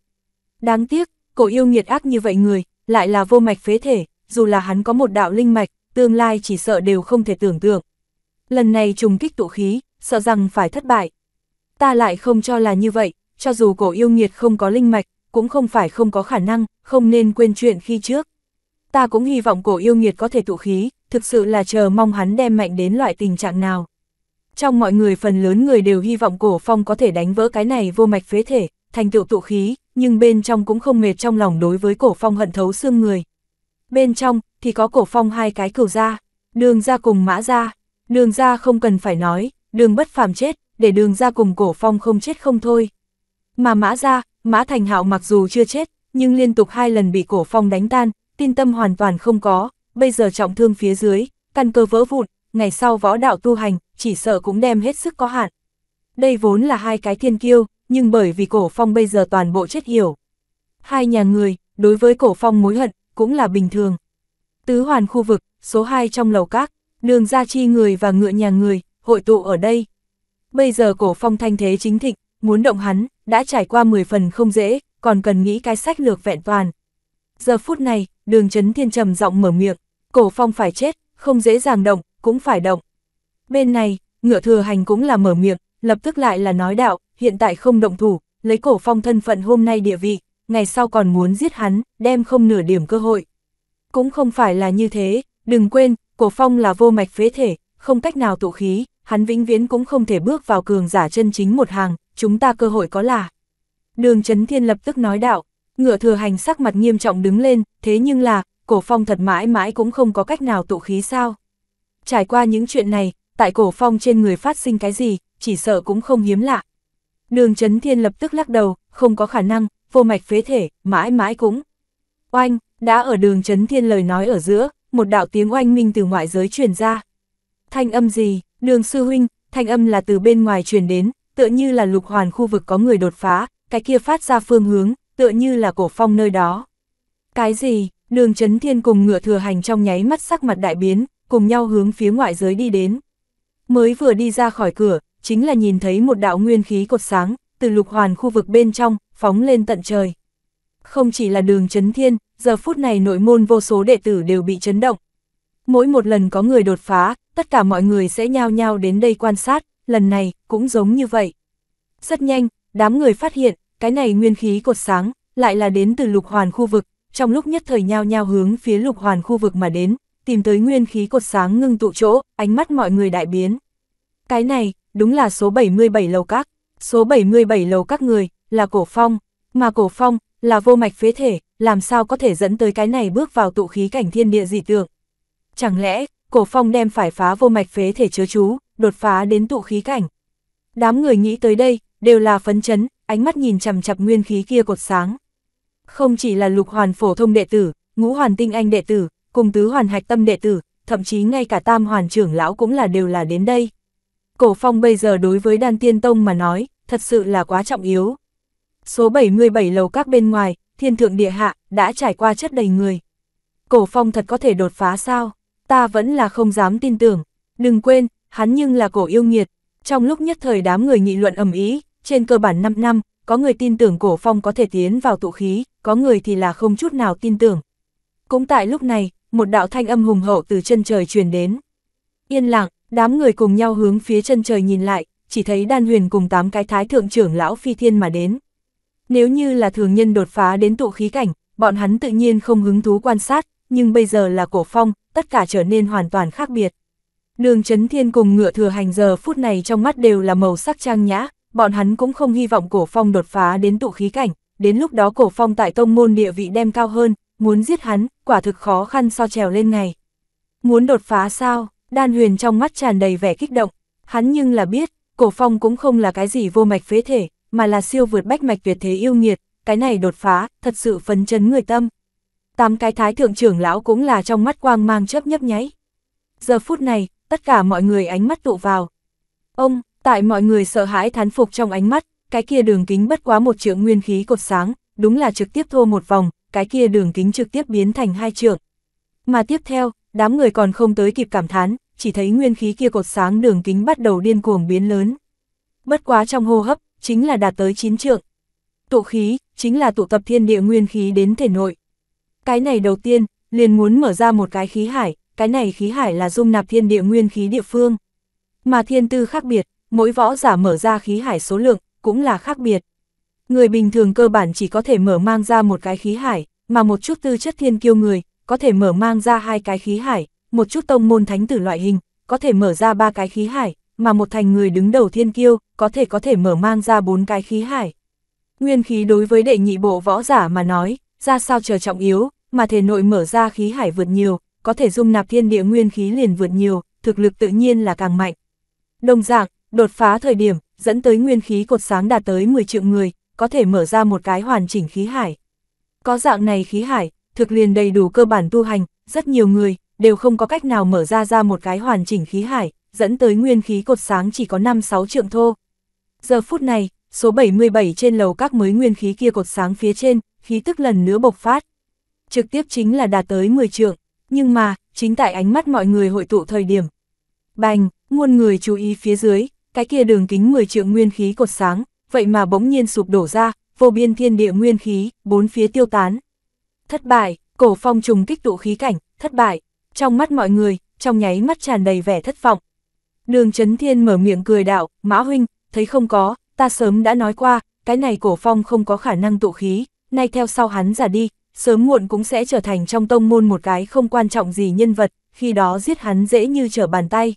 A: Đáng tiếc, cổ yêu nghiệt ác như vậy người, lại là vô mạch phế thể, dù là hắn có một đạo linh mạch, tương lai chỉ sợ đều không thể tưởng tượng. Lần này trùng kích tụ khí, sợ rằng phải thất bại. Ta lại không cho là như vậy, cho dù cổ yêu nghiệt không có linh mạch, cũng không phải không có khả năng, không nên quên chuyện khi trước. Ta cũng hy vọng cổ yêu nghiệt có thể tụ khí, thực sự là chờ mong hắn đem mạnh đến loại tình trạng nào. Trong mọi người phần lớn người đều hy vọng cổ phong có thể đánh vỡ cái này vô mạch phế thể, thành tựu tụ khí, nhưng bên trong cũng không mệt trong lòng đối với cổ phong hận thấu xương người. Bên trong, thì có cổ phong hai cái cửu ra, đường ra cùng mã ra, đường ra không cần phải nói, đường bất phàm chết, để đường ra cùng cổ phong không chết không thôi. Mà mã ra, mã thành hạo mặc dù chưa chết, nhưng liên tục hai lần bị cổ phong đánh tan, tin tâm hoàn toàn không có, bây giờ trọng thương phía dưới, căn cơ vỡ vụn, ngày sau võ đạo tu hành, chỉ sợ cũng đem hết sức có hạn. Đây vốn là hai cái thiên kiêu, nhưng bởi vì cổ phong bây giờ toàn bộ chết hiểu. Hai nhà người, đối với cổ phong mối hận, cũng là bình thường. Tứ hoàn khu vực, số 2 trong lầu các, đường gia chi người và ngựa nhà người, hội tụ ở đây. Bây giờ cổ phong thanh thế chính thịnh, muốn động hắn, đã trải qua 10 phần không dễ, còn cần nghĩ cái sách lược vẹn toàn. Giờ phút này, đường chấn thiên trầm giọng mở miệng, cổ phong phải chết, không dễ dàng động, cũng phải động. Bên này, ngựa thừa hành cũng là mở miệng, lập tức lại là nói đạo, hiện tại không động thủ, lấy cổ phong thân phận hôm nay địa vị, ngày sau còn muốn giết hắn, đem không nửa điểm cơ hội. Cũng không phải là như thế, đừng quên, cổ phong là vô mạch phế thể, không cách nào tụ khí, hắn vĩnh viễn cũng không thể bước vào cường giả chân chính một hàng, chúng ta cơ hội có là. Đường Trấn Thiên lập tức nói đạo, ngựa thừa hành sắc mặt nghiêm trọng đứng lên, thế nhưng là, cổ phong thật mãi mãi cũng không có cách nào tụ khí sao trải qua những chuyện này, tại cổ phong trên người phát sinh cái gì, chỉ sợ cũng không hiếm lạ. Đường Trấn Thiên lập tức lắc đầu, không có khả năng, vô mạch phế thể, mãi mãi cũng. Oanh, đã ở đường Trấn Thiên lời nói ở giữa, một đạo tiếng oanh minh từ ngoại giới truyền ra. Thanh âm gì, đường sư huynh, thanh âm là từ bên ngoài truyền đến, tựa như là lục hoàn khu vực có người đột phá, cái kia phát ra phương hướng, tựa như là cổ phong nơi đó. Cái gì, đường Trấn Thiên cùng ngựa thừa hành trong nháy mắt sắc mặt đại biến, cùng nhau hướng phía ngoại giới đi đến. Mới vừa đi ra khỏi cửa, chính là nhìn thấy một đạo nguyên khí cột sáng, từ lục hoàn khu vực bên trong, phóng lên tận trời. Không chỉ là đường chấn thiên, giờ phút này nội môn vô số đệ tử đều bị chấn động. Mỗi một lần có người đột phá, tất cả mọi người sẽ nhao nhao đến đây quan sát, lần này cũng giống như vậy. Rất nhanh, đám người phát hiện, cái này nguyên khí cột sáng, lại là đến từ lục hoàn khu vực, trong lúc nhất thời nhao nhao hướng phía lục hoàn khu vực mà đến, tìm tới nguyên khí cột sáng ngưng tụ chỗ, ánh mắt mọi người đại biến. Cái này, đúng là số 77 lầu các, số 77 lầu các người, là cổ phong, mà cổ phong, là vô mạch phế thể, làm sao có thể dẫn tới cái này bước vào tụ khí cảnh thiên địa dị tượng. Chẳng lẽ, cổ phong đem phải phá vô mạch phế thể chứa chú, đột phá đến tụ khí cảnh. Đám người nghĩ tới đây, đều là phấn chấn, ánh mắt nhìn chằm chặp nguyên khí kia cột sáng. Không chỉ là lục hoàn phổ thông đệ tử, ngũ hoàn tinh anh đệ tử, cùng tứ hoàn hạch tâm đệ tử, thậm chí ngay cả tam hoàn trưởng lão cũng là đều là đến đây. Cổ phong bây giờ đối với đan tiên tông mà nói, thật sự là quá trọng yếu. Số 77 lầu các bên ngoài, thiên thượng địa hạ, đã trải qua chất đầy người. Cổ phong thật có thể đột phá sao? Ta vẫn là không dám tin tưởng. Đừng quên, hắn nhưng là cổ yêu nghiệt. Trong lúc nhất thời đám người nghị luận ầm ý, trên cơ bản 5 năm, có người tin tưởng cổ phong có thể tiến vào tụ khí, có người thì là không chút nào tin tưởng. Cũng tại lúc này, một đạo thanh âm hùng hậu từ chân trời truyền đến. Yên lặng, đám người cùng nhau hướng phía chân trời nhìn lại, chỉ thấy đan huyền cùng tám cái thái thượng trưởng lão phi thiên mà đến. Nếu như là thường nhân đột phá đến tụ khí cảnh, bọn hắn tự nhiên không hứng thú quan sát, nhưng bây giờ là cổ phong, tất cả trở nên hoàn toàn khác biệt. Đường chấn thiên cùng ngựa thừa hành giờ phút này trong mắt đều là màu sắc trang nhã, bọn hắn cũng không hy vọng cổ phong đột phá đến tụ khí cảnh, đến lúc đó cổ phong tại tông môn địa vị đem cao hơn, muốn giết hắn, quả thực khó khăn so trèo lên ngày Muốn đột phá sao, đan huyền trong mắt tràn đầy vẻ kích động, hắn nhưng là biết, cổ phong cũng không là cái gì vô mạch phế thể, mà là siêu vượt bách mạch tuyệt thế yêu nghiệt, cái này đột phá, thật sự phấn chấn người tâm. Tám cái thái thượng trưởng lão cũng là trong mắt quang mang chớp nhấp nháy. Giờ phút này, tất cả mọi người ánh mắt tụ vào. Ông, tại mọi người sợ hãi thán phục trong ánh mắt, cái kia đường kính bất quá một trượng nguyên khí cột sáng, đúng là trực tiếp thô một vòng, cái kia đường kính trực tiếp biến thành hai trượng. Mà tiếp theo, đám người còn không tới kịp cảm thán, chỉ thấy nguyên khí kia cột sáng đường kính bắt đầu điên cuồng biến lớn. Bất quá trong hô hấp, chính là đạt tới chín trượng. Tụ khí, chính là tụ tập thiên địa nguyên khí đến thể nội. Cái này đầu tiên, liền muốn mở ra một cái khí hải, cái này khí hải là dung nạp thiên địa nguyên khí địa phương. Mà thiên tư khác biệt, mỗi võ giả mở ra khí hải số lượng, cũng là khác biệt. Người bình thường cơ bản chỉ có thể mở mang ra một cái khí hải, mà một chút tư chất thiên kiêu người, có thể mở mang ra hai cái khí hải, một chút tông môn thánh tử loại hình, có thể mở ra ba cái khí hải, mà một thành người đứng đầu thiên kiêu, có thể có thể mở mang ra bốn cái khí hải. Nguyên khí đối với đệ nhị bộ võ giả mà nói, ra sao chờ trọng yếu, mà thể nội mở ra khí hải vượt nhiều, có thể dung nạp thiên địa nguyên khí liền vượt nhiều, thực lực tự nhiên là càng mạnh. Đồng dạng, đột phá thời điểm, dẫn tới nguyên khí cột sáng đạt tới 10 triệu người, có thể mở ra một cái hoàn chỉnh khí hải. Có dạng này khí hải, thực liền đầy đủ cơ bản tu hành, rất nhiều người đều không có cách nào mở ra ra một cái hoàn chỉnh khí hải, dẫn tới nguyên khí cột sáng chỉ có 5-6 trượng thô. Giờ phút này, số 77 trên lầu các mới nguyên khí kia cột sáng phía trên, khí tức lần nữa bộc phát. Trực tiếp chính là đạt tới 10 trượng, nhưng mà, chính tại ánh mắt mọi người hội tụ thời điểm. Bành, muôn người chú ý phía dưới, cái kia đường kính 10 trượng nguyên khí cột sáng, vậy mà bỗng nhiên sụp đổ ra, vô biên thiên địa nguyên khí, bốn phía tiêu tán. Thất bại, cổ phong trùng kích tụ khí cảnh, thất bại, trong mắt mọi người, trong nháy mắt tràn đầy vẻ thất vọng. Đường chấn Thiên mở miệng cười đạo, Mã Huynh, thấy không có, ta sớm đã nói qua, cái này cổ phong không có khả năng tụ khí, nay theo sau hắn giả đi, sớm muộn cũng sẽ trở thành trong tông môn một cái không quan trọng gì nhân vật, khi đó giết hắn dễ như trở bàn tay.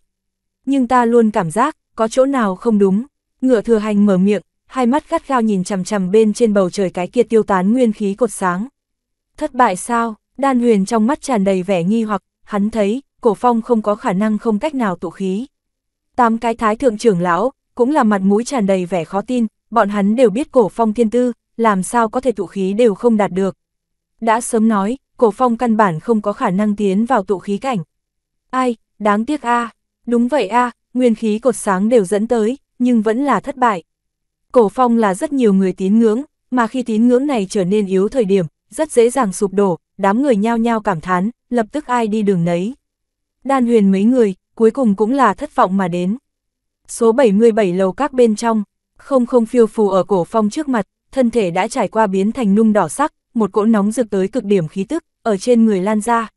A: Nhưng ta luôn cảm giác, có chỗ nào không đúng, ngựa thừa hành mở miệng, hai mắt gắt gao nhìn chằm chằm bên trên bầu trời cái kia tiêu tán nguyên khí cột sáng. Thất bại sao, đan huyền trong mắt tràn đầy vẻ nghi hoặc, hắn thấy, cổ phong không có khả năng không cách nào tụ khí. Tám cái thái thượng trưởng lão, cũng là mặt mũi tràn đầy vẻ khó tin, bọn hắn đều biết cổ phong thiên tư, làm sao có thể tụ khí đều không đạt được. Đã sớm nói, cổ phong căn bản không có khả năng tiến vào tụ khí cảnh. Ai, đáng tiếc a đúng vậy a nguyên khí cột sáng đều dẫn tới, nhưng vẫn là thất bại. Cổ phong là rất nhiều người tín ngưỡng, mà khi tín ngưỡng này trở nên yếu thời điểm, rất dễ dàng sụp đổ, đám người nhao nhao cảm thán, lập tức ai đi đường nấy. Đan huyền mấy người, cuối cùng cũng là thất vọng mà đến. Số 77 lầu các bên trong, không không phiêu phù ở cổ phong trước mặt, thân thể đã trải qua biến thành nung đỏ sắc, một cỗ nóng rực tới cực điểm khí tức, ở trên người lan ra.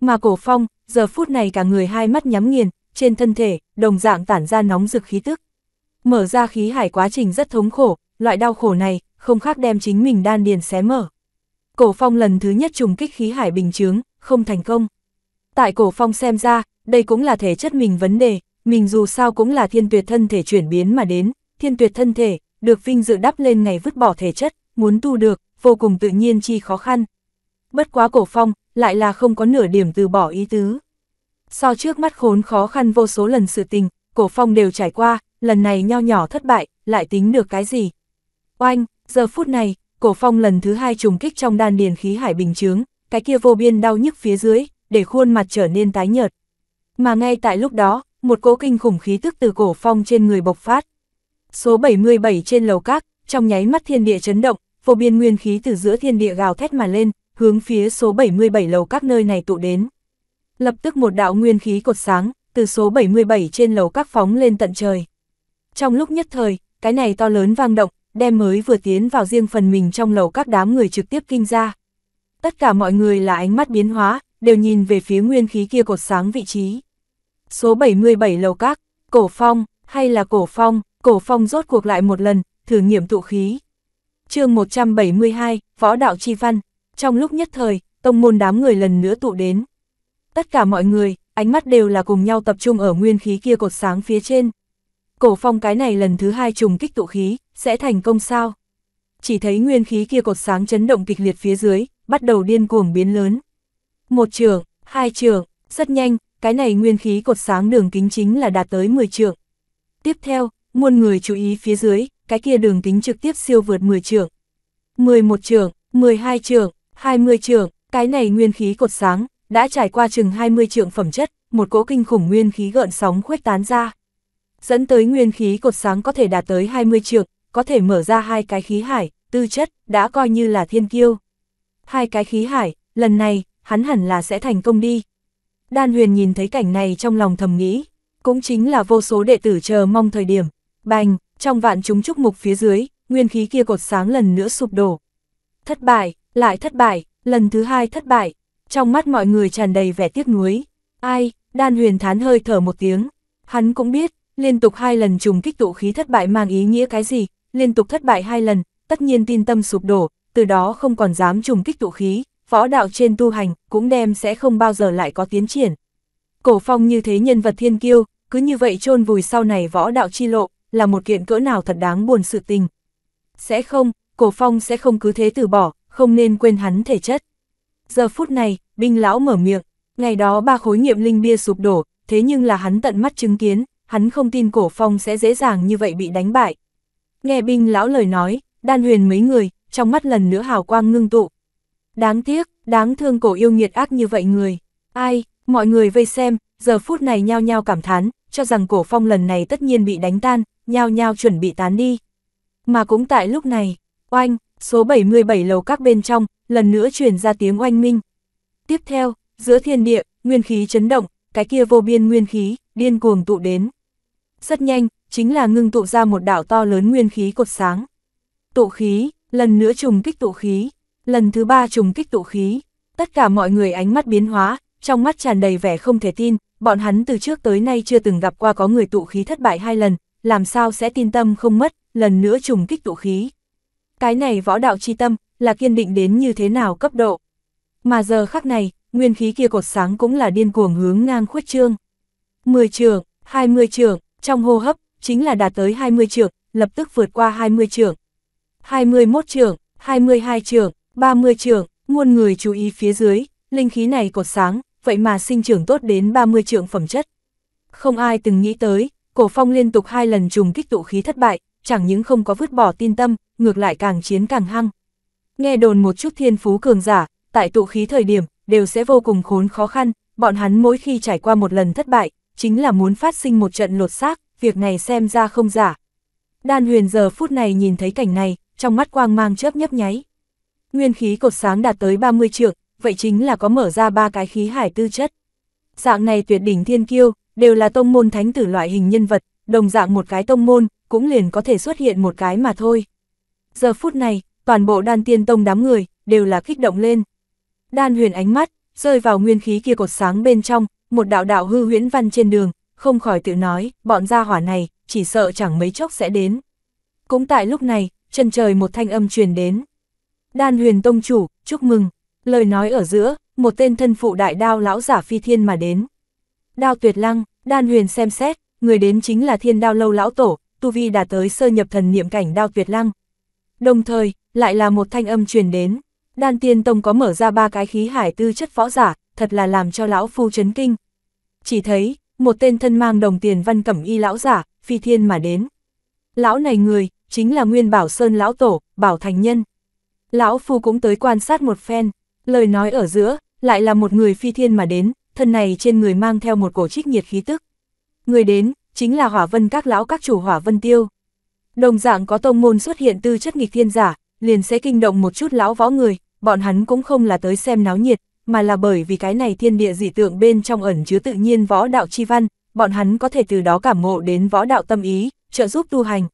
A: Mà cổ phong, giờ phút này cả người hai mắt nhắm nghiền, trên thân thể, đồng dạng tản ra nóng rực khí tức. Mở ra khí hải quá trình rất thống khổ, loại đau khổ này, không khác đem chính mình đan điền xé mở. Cổ phong lần thứ nhất trùng kích khí hải bình chướng, không thành công. Tại cổ phong xem ra, đây cũng là thể chất mình vấn đề, mình dù sao cũng là thiên tuyệt thân thể chuyển biến mà đến, thiên tuyệt thân thể, được vinh dự đắp lên ngày vứt bỏ thể chất, muốn tu được, vô cùng tự nhiên chi khó khăn. Bất quá cổ phong, lại là không có nửa điểm từ bỏ ý tứ. So trước mắt khốn khó khăn vô số lần sự tình, cổ phong đều trải qua, lần này nho nhỏ thất bại, lại tính được cái gì? Oanh, giờ phút này, cổ phong lần thứ hai trùng kích trong đan điền khí hải bình chướng, cái kia vô biên đau nhức phía dưới, để khuôn mặt trở nên tái nhợt. Mà ngay tại lúc đó, một cỗ kinh khủng khí tức từ cổ phong trên người bộc phát. Số 77 trên lầu các, trong nháy mắt thiên địa chấn động, vô biên nguyên khí từ giữa thiên địa gào thét mà lên, hướng phía số 77 lầu các nơi này tụ đến. Lập tức một đạo nguyên khí cột sáng, từ số 77 trên lầu các phóng lên tận trời. Trong lúc nhất thời, cái này to lớn vang động, đem mới vừa tiến vào riêng phần mình trong lầu các đám người trực tiếp kinh ra. Tất cả mọi người là ánh mắt biến hóa, đều nhìn về phía nguyên khí kia cột sáng vị trí. Số 77 lầu các, cổ phong, hay là cổ phong, cổ phong rốt cuộc lại một lần, thử nghiệm tụ khí. chương 172, Võ Đạo Chi Văn, trong lúc nhất thời, tông môn đám người lần nữa tụ đến. Tất cả mọi người, ánh mắt đều là cùng nhau tập trung ở nguyên khí kia cột sáng phía trên cổ phong cái này lần thứ hai trùng kích tụ khí, sẽ thành công sao? Chỉ thấy nguyên khí kia cột sáng chấn động kịch liệt phía dưới, bắt đầu điên cuồng biến lớn. Một trường, hai trường, rất nhanh, cái này nguyên khí cột sáng đường kính chính là đạt tới 10 trường. Tiếp theo, muôn người chú ý phía dưới, cái kia đường kính trực tiếp siêu vượt 10 trường. 11 trường, 12 trường, 20 trường, cái này nguyên khí cột sáng, đã trải qua chừng 20 trường phẩm chất, một cỗ kinh khủng nguyên khí gợn sóng khuếch tán ra dẫn tới nguyên khí cột sáng có thể đạt tới 20 trượng, có thể mở ra hai cái khí hải, tư chất, đã coi như là thiên kiêu. Hai cái khí hải, lần này, hắn hẳn là sẽ thành công đi. Đan huyền nhìn thấy cảnh này trong lòng thầm nghĩ, cũng chính là vô số đệ tử chờ mong thời điểm. Bành, trong vạn chúng chúc mục phía dưới, nguyên khí kia cột sáng lần nữa sụp đổ. Thất bại, lại thất bại, lần thứ hai thất bại, trong mắt mọi người tràn đầy vẻ tiếc nuối. Ai, đan huyền thán hơi thở một tiếng, hắn cũng biết, Liên tục hai lần trùng kích tụ khí thất bại mang ý nghĩa cái gì, liên tục thất bại hai lần, tất nhiên tin tâm sụp đổ, từ đó không còn dám trùng kích tụ khí, võ đạo trên tu hành cũng đem sẽ không bao giờ lại có tiến triển. Cổ phong như thế nhân vật thiên kiêu, cứ như vậy chôn vùi sau này võ đạo chi lộ, là một kiện cỡ nào thật đáng buồn sự tình. Sẽ không, cổ phong sẽ không cứ thế từ bỏ, không nên quên hắn thể chất. Giờ phút này, binh lão mở miệng, ngày đó ba khối nghiệm linh bia sụp đổ, thế nhưng là hắn tận mắt chứng kiến, hắn không tin cổ phong sẽ dễ dàng như vậy bị đánh bại. Nghe binh lão lời nói, đan huyền mấy người, trong mắt lần nữa hào quang ngưng tụ. Đáng tiếc, đáng thương cổ yêu nghiệt ác như vậy người. Ai, mọi người vây xem, giờ phút này nhao nhao cảm thán, cho rằng cổ phong lần này tất nhiên bị đánh tan, nhao nhao chuẩn bị tán đi. Mà cũng tại lúc này, oanh, số 77 lầu các bên trong, lần nữa truyền ra tiếng oanh minh. Tiếp theo, giữa thiên địa, nguyên khí chấn động, cái kia vô biên nguyên khí, điên cuồng tụ đến. Rất nhanh, chính là ngưng tụ ra một đảo to lớn nguyên khí cột sáng. Tụ khí, lần nữa trùng kích tụ khí, lần thứ ba trùng kích tụ khí. Tất cả mọi người ánh mắt biến hóa, trong mắt tràn đầy vẻ không thể tin, bọn hắn từ trước tới nay chưa từng gặp qua có người tụ khí thất bại hai lần, làm sao sẽ tin tâm không mất, lần nữa trùng kích tụ khí. Cái này võ đạo chi tâm, là kiên định đến như thế nào cấp độ. Mà giờ khắc này, nguyên khí kia cột sáng cũng là điên cuồng hướng ngang khuất trương. 10 trường, 20 trường, trong hô hấp, chính là đạt tới 20 trường lập tức vượt qua 20 trượng. 21 trượng, 22 trượng, 30 trường muôn người chú ý phía dưới, linh khí này cột sáng, vậy mà sinh trưởng tốt đến 30 trường phẩm chất. Không ai từng nghĩ tới, cổ phong liên tục hai lần trùng kích tụ khí thất bại, chẳng những không có vứt bỏ tin tâm, ngược lại càng chiến càng hăng. Nghe đồn một chút thiên phú cường giả, tại tụ khí thời điểm, đều sẽ vô cùng khốn khó khăn, bọn hắn mỗi khi trải qua một lần thất bại, chính là muốn phát sinh một trận lột xác, việc này xem ra không giả. Đan huyền giờ phút này nhìn thấy cảnh này, trong mắt quang mang chớp nhấp nháy. Nguyên khí cột sáng đạt tới 30 trượng, vậy chính là có mở ra ba cái khí hải tư chất. Dạng này tuyệt đỉnh thiên kiêu, đều là tông môn thánh tử loại hình nhân vật, đồng dạng một cái tông môn, cũng liền có thể xuất hiện một cái mà thôi. Giờ phút này, toàn bộ đan tiên tông đám người, đều là kích động lên. Đan huyền ánh mắt, rơi vào nguyên khí kia cột sáng bên trong, một đạo đạo hư huyễn văn trên đường, không khỏi tự nói, bọn gia hỏa này, chỉ sợ chẳng mấy chốc sẽ đến. Cũng tại lúc này, chân trời một thanh âm truyền đến. Đan huyền tông chủ, chúc mừng. Lời nói ở giữa, một tên thân phụ đại đao lão giả phi thiên mà đến. Đao tuyệt lăng, đan huyền xem xét, người đến chính là thiên đao lâu lão tổ, tu vi đã tới sơ nhập thần niệm cảnh đao tuyệt lăng. Đồng thời, lại là một thanh âm truyền đến. Đan tiên tông có mở ra ba cái khí hải tư chất võ giả, thật là làm cho lão phu chấn kinh. Chỉ thấy, một tên thân mang đồng tiền văn cẩm y lão giả, phi thiên mà đến. Lão này người, chính là Nguyên Bảo Sơn lão tổ, Bảo Thành Nhân. Lão phu cũng tới quan sát một phen, lời nói ở giữa, lại là một người phi thiên mà đến, thân này trên người mang theo một cổ trích nhiệt khí tức. Người đến, chính là hỏa vân các lão các chủ hỏa vân tiêu. Đồng dạng có tông môn xuất hiện tư chất nghịch thiên giả, liền sẽ kinh động một chút lão võ người, bọn hắn cũng không là tới xem náo nhiệt, mà là bởi vì cái này thiên địa dị tượng bên trong ẩn chứa tự nhiên võ đạo chi văn, bọn hắn có thể từ đó cảm ngộ đến võ đạo tâm ý, trợ giúp tu hành.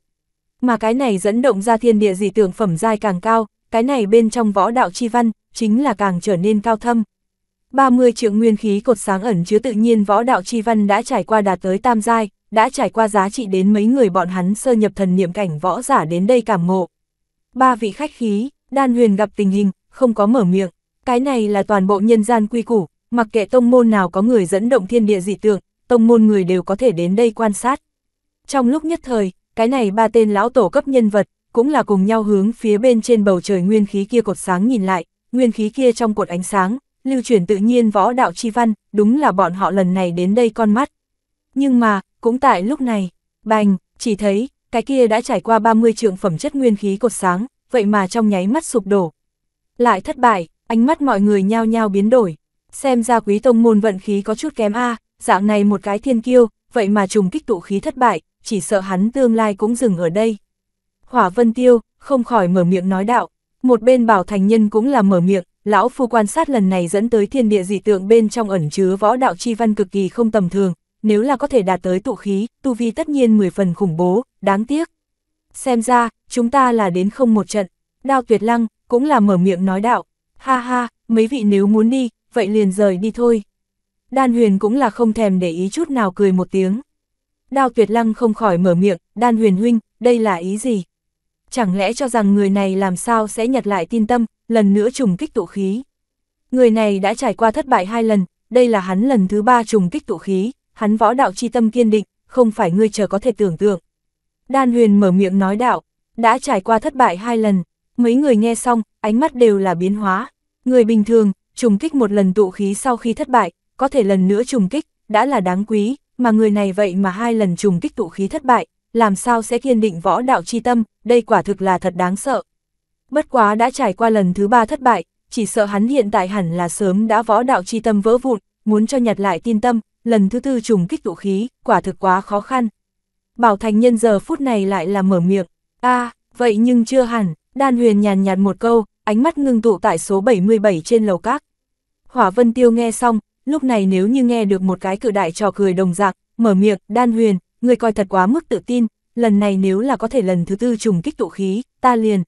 A: Mà cái này dẫn động ra thiên địa dị tượng phẩm giai càng cao, cái này bên trong võ đạo chi văn, chính là càng trở nên cao thâm. 30 triệu nguyên khí cột sáng ẩn chứa tự nhiên võ đạo chi văn đã trải qua đạt tới tam giai, đã trải qua giá trị đến mấy người bọn hắn sơ nhập thần niệm cảnh võ giả đến đây cảm ngộ. Ba vị khách khí, đan huyền gặp tình hình, không có mở miệng. Cái này là toàn bộ nhân gian quy củ, mặc kệ tông môn nào có người dẫn động thiên địa dị tượng, tông môn người đều có thể đến đây quan sát. Trong lúc nhất thời, cái này ba tên lão tổ cấp nhân vật, cũng là cùng nhau hướng phía bên trên bầu trời nguyên khí kia cột sáng nhìn lại, nguyên khí kia trong cột ánh sáng, lưu chuyển tự nhiên võ đạo chi văn, đúng là bọn họ lần này đến đây con mắt. Nhưng mà, cũng tại lúc này, bành, chỉ thấy, cái kia đã trải qua 30 trượng phẩm chất nguyên khí cột sáng, vậy mà trong nháy mắt sụp đổ. Lại thất bại, Ánh mắt mọi người nhao nhao biến đổi. Xem ra quý tông môn vận khí có chút kém a à, dạng này một cái thiên kiêu, vậy mà trùng kích tụ khí thất bại, chỉ sợ hắn tương lai cũng dừng ở đây. Hỏa Vân Tiêu, không khỏi mở miệng nói đạo. Một bên bảo thành nhân cũng là mở miệng, lão phu quan sát lần này dẫn tới thiên địa dị tượng bên trong ẩn chứa võ đạo chi văn cực kỳ không tầm thường, nếu là có thể đạt tới tụ khí, tu vi tất nhiên 10 phần khủng bố, đáng tiếc. Xem ra, chúng ta là đến không một trận, đao tuyệt lăng, cũng là mở miệng nói đạo, Ha ha, mấy vị nếu muốn đi, vậy liền rời đi thôi. Đan huyền cũng là không thèm để ý chút nào cười một tiếng. Đao tuyệt lăng không khỏi mở miệng, đan huyền huynh, đây là ý gì? Chẳng lẽ cho rằng người này làm sao sẽ nhặt lại tin tâm, lần nữa trùng kích tụ khí? Người này đã trải qua thất bại hai lần, đây là hắn lần thứ ba trùng kích tụ khí, hắn võ đạo chi tâm kiên định, không phải ngươi chờ có thể tưởng tượng. Đan huyền mở miệng nói đạo, đã trải qua thất bại hai lần, mấy người nghe xong, ánh mắt đều là biến hóa. Người bình thường, trùng kích một lần tụ khí sau khi thất bại, có thể lần nữa trùng kích, đã là đáng quý, mà người này vậy mà hai lần trùng kích tụ khí thất bại, làm sao sẽ kiên định võ đạo chi tâm, đây quả thực là thật đáng sợ. Bất quá đã trải qua lần thứ ba thất bại, chỉ sợ hắn hiện tại hẳn là sớm đã võ đạo chi tâm vỡ vụn, muốn cho nhặt lại tin tâm, lần thứ tư trùng kích tụ khí, quả thực quá khó khăn. Bảo Thành Nhân giờ phút này lại là mở miệng, a vậy nhưng chưa hẳn, Đan huyền nhàn nhạt một câu, ánh mắt ngưng tụ tại số 77 trên lầu các. Hỏa vân tiêu nghe xong, lúc này nếu như nghe được một cái cự đại trò cười đồng dạng, mở miệng, đan huyền, người coi thật quá mức tự tin, lần này nếu là có thể lần thứ tư trùng kích tụ khí, ta liền.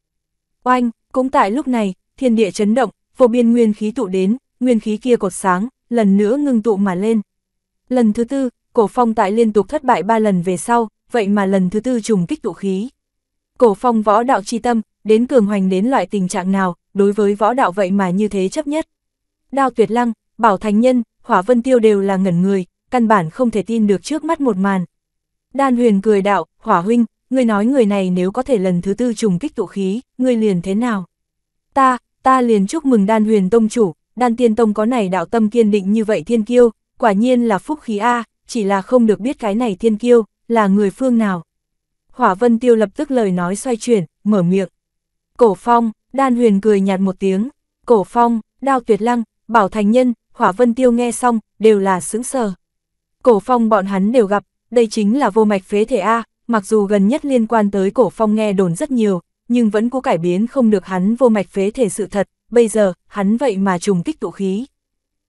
A: Oanh, cũng tại lúc này, thiên địa chấn động, vô biên nguyên khí tụ đến, nguyên khí kia cột sáng, lần nữa ngưng tụ mà lên. Lần thứ tư, cổ phong tại liên tục thất bại ba lần về sau, vậy mà lần thứ tư trùng kích tụ khí. Cổ phong võ đạo chi tâm, đến cường hoành đến loại tình trạng nào, đối với võ đạo vậy mà như thế chấp nhất. Đao tuyệt lăng, bảo thánh nhân, hỏa vân tiêu đều là ngẩn người, căn bản không thể tin được trước mắt một màn. Đan huyền cười đạo, hỏa huynh, người nói người này nếu có thể lần thứ tư trùng kích tụ khí, người liền thế nào? Ta, ta liền chúc mừng đan huyền tông chủ, đan tiên tông có này đạo tâm kiên định như vậy thiên kiêu, quả nhiên là phúc khí A, chỉ là không được biết cái này thiên kiêu, là người phương nào. Hỏa vân tiêu lập tức lời nói xoay chuyển, mở miệng. Cổ phong, đan huyền cười nhạt một tiếng, cổ phong, đao tuyệt lăng, bảo thành nhân, hỏa vân tiêu nghe xong, đều là sững sờ. Cổ phong bọn hắn đều gặp, đây chính là vô mạch phế thể A, mặc dù gần nhất liên quan tới cổ phong nghe đồn rất nhiều, nhưng vẫn có cải biến không được hắn vô mạch phế thể sự thật, bây giờ, hắn vậy mà trùng kích tụ khí.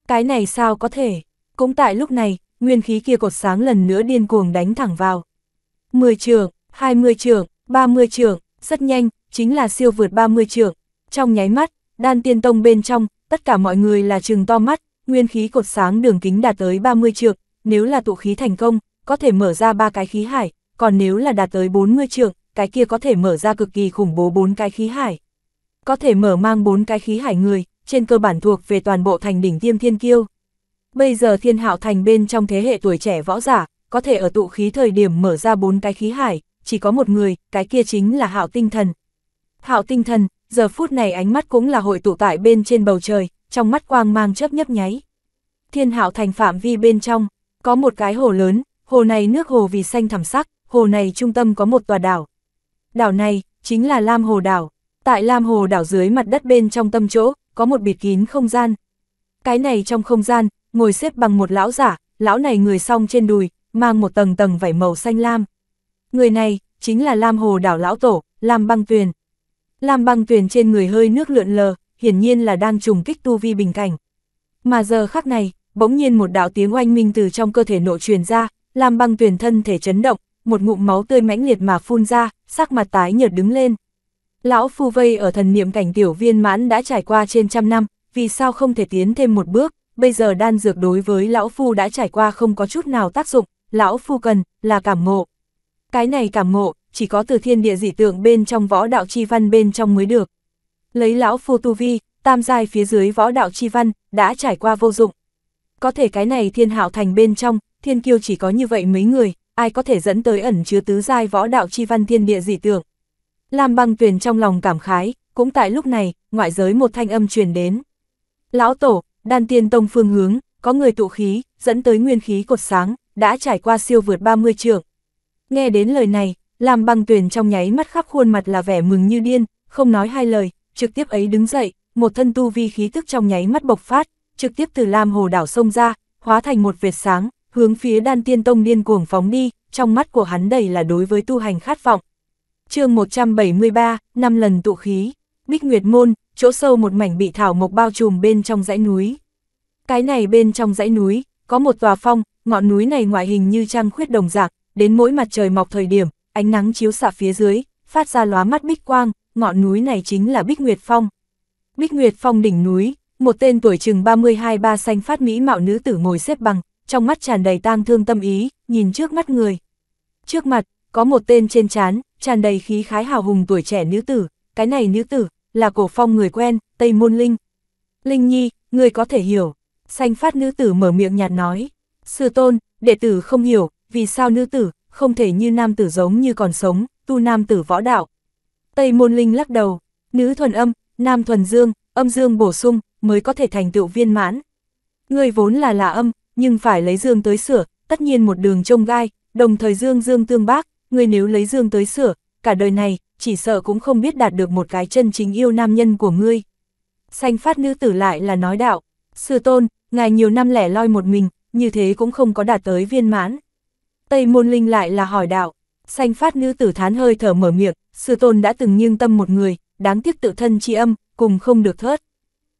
A: Cái này sao có thể? Cũng tại lúc này, nguyên khí kia cột sáng lần nữa điên cuồng đánh thẳng vào. 10 trường, 20 trường, 30 trường, rất nhanh, chính là siêu vượt 30 trượng. Trong nháy mắt, đan tiên tông bên trong, tất cả mọi người là trừng to mắt, nguyên khí cột sáng đường kính đạt tới 30 trượng, nếu là tụ khí thành công, có thể mở ra ba cái khí hải, còn nếu là đạt tới 40 trượng, cái kia có thể mở ra cực kỳ khủng bố bốn cái khí hải. Có thể mở mang bốn cái khí hải người, trên cơ bản thuộc về toàn bộ thành đỉnh tiêm thiên kiêu. Bây giờ thiên hạo thành bên trong thế hệ tuổi trẻ võ giả, có thể ở tụ khí thời điểm mở ra bốn cái khí hải, chỉ có một người, cái kia chính là hạo tinh thần, Hạo tinh thần, giờ phút này ánh mắt cũng là hội tụ tại bên trên bầu trời, trong mắt quang mang chớp nhấp nháy. Thiên hạo thành phạm vi bên trong, có một cái hồ lớn, hồ này nước hồ vì xanh thẳm sắc, hồ này trung tâm có một tòa đảo. Đảo này, chính là Lam Hồ Đảo. Tại Lam Hồ Đảo dưới mặt đất bên trong tâm chỗ, có một biệt kín không gian. Cái này trong không gian, ngồi xếp bằng một lão giả, lão này người song trên đùi, mang một tầng tầng vảy màu xanh lam. Người này, chính là Lam Hồ Đảo Lão Tổ, Lam Băng Tuyền. Lam băng tuyền trên người hơi nước lượn lờ, hiển nhiên là đang trùng kích tu vi bình cảnh. Mà giờ khắc này, bỗng nhiên một đạo tiếng oanh minh từ trong cơ thể nội truyền ra, Lam băng tuyền thân thể chấn động, một ngụm máu tươi mãnh liệt mà phun ra, sắc mặt tái nhợt đứng lên. Lão phu vây ở thần niệm cảnh tiểu viên mãn đã trải qua trên trăm năm, vì sao không thể tiến thêm một bước, bây giờ đan dược đối với lão phu đã trải qua không có chút nào tác dụng, lão phu cần là cảm ngộ. Cái này cảm ngộ, chỉ có từ thiên địa dị tưởng bên trong võ đạo chi văn bên trong mới được. Lấy lão phu tu vi, tam giai phía dưới võ đạo chi văn, đã trải qua vô dụng. Có thể cái này thiên hảo thành bên trong, thiên kiêu chỉ có như vậy mấy người, ai có thể dẫn tới ẩn chứa tứ giai võ đạo chi văn thiên địa dị tưởng. Lam băng tuyền trong lòng cảm khái, cũng tại lúc này, ngoại giới một thanh âm truyền đến. Lão tổ, đan tiên tông phương hướng, có người tụ khí, dẫn tới nguyên khí cột sáng, đã trải qua siêu vượt 30 trượng. Nghe đến lời này, làm băng tuyển trong nháy mắt khắp khuôn mặt là vẻ mừng như điên, không nói hai lời, trực tiếp ấy đứng dậy, một thân tu vi khí tức trong nháy mắt bộc phát, trực tiếp từ Lam Hồ đảo sông ra, hóa thành một vệt sáng, hướng phía đan tiên tông điên cuồng phóng đi, trong mắt của hắn đầy là đối với tu hành khát vọng. chương 173, năm lần tụ khí, Bích Nguyệt Môn, chỗ sâu một mảnh bị thảo mộc bao trùm bên trong dãy núi. Cái này bên trong dãy núi, có một tòa phong, ngọn núi này ngoại hình như trăng khuyết đồng dạng, đến mỗi mặt trời mọc thời điểm, ánh nắng chiếu xạ phía dưới, phát ra lóa mắt bích quang, ngọn núi này chính là Bích Nguyệt Phong. Bích Nguyệt Phong đỉnh núi, một tên tuổi chừng 32 ba xanh phát mỹ mạo nữ tử ngồi xếp bằng, trong mắt tràn đầy tang thương tâm ý, nhìn trước mắt người. Trước mặt, có một tên trên trán, tràn đầy khí khái hào hùng tuổi trẻ nữ tử, cái này nữ tử, là cổ phong người quen, Tây Môn Linh. Linh Nhi, người có thể hiểu, xanh phát nữ tử mở miệng nhạt nói. Sư tôn, đệ tử không hiểu, vì sao nữ tử, không thể như nam tử giống như còn sống, tu nam tử võ đạo. Tây môn linh lắc đầu, nữ thuần âm, nam thuần dương, âm dương bổ sung, mới có thể thành tựu viên mãn. Người vốn là là âm, nhưng phải lấy dương tới sửa, tất nhiên một đường trông gai, đồng thời dương dương tương bác, người nếu lấy dương tới sửa, cả đời này, chỉ sợ cũng không biết đạt được một cái chân chính yêu nam nhân của ngươi. Xanh phát nữ tử lại là nói đạo, sư tôn, ngài nhiều năm lẻ loi một mình, như thế cũng không có đạt tới viên mãn. Tây môn linh lại là hỏi đạo, xanh phát nữ tử thán hơi thở mở miệng, sư tôn đã từng nghiêng tâm một người, đáng tiếc tự thân chi âm, cùng không được thớt.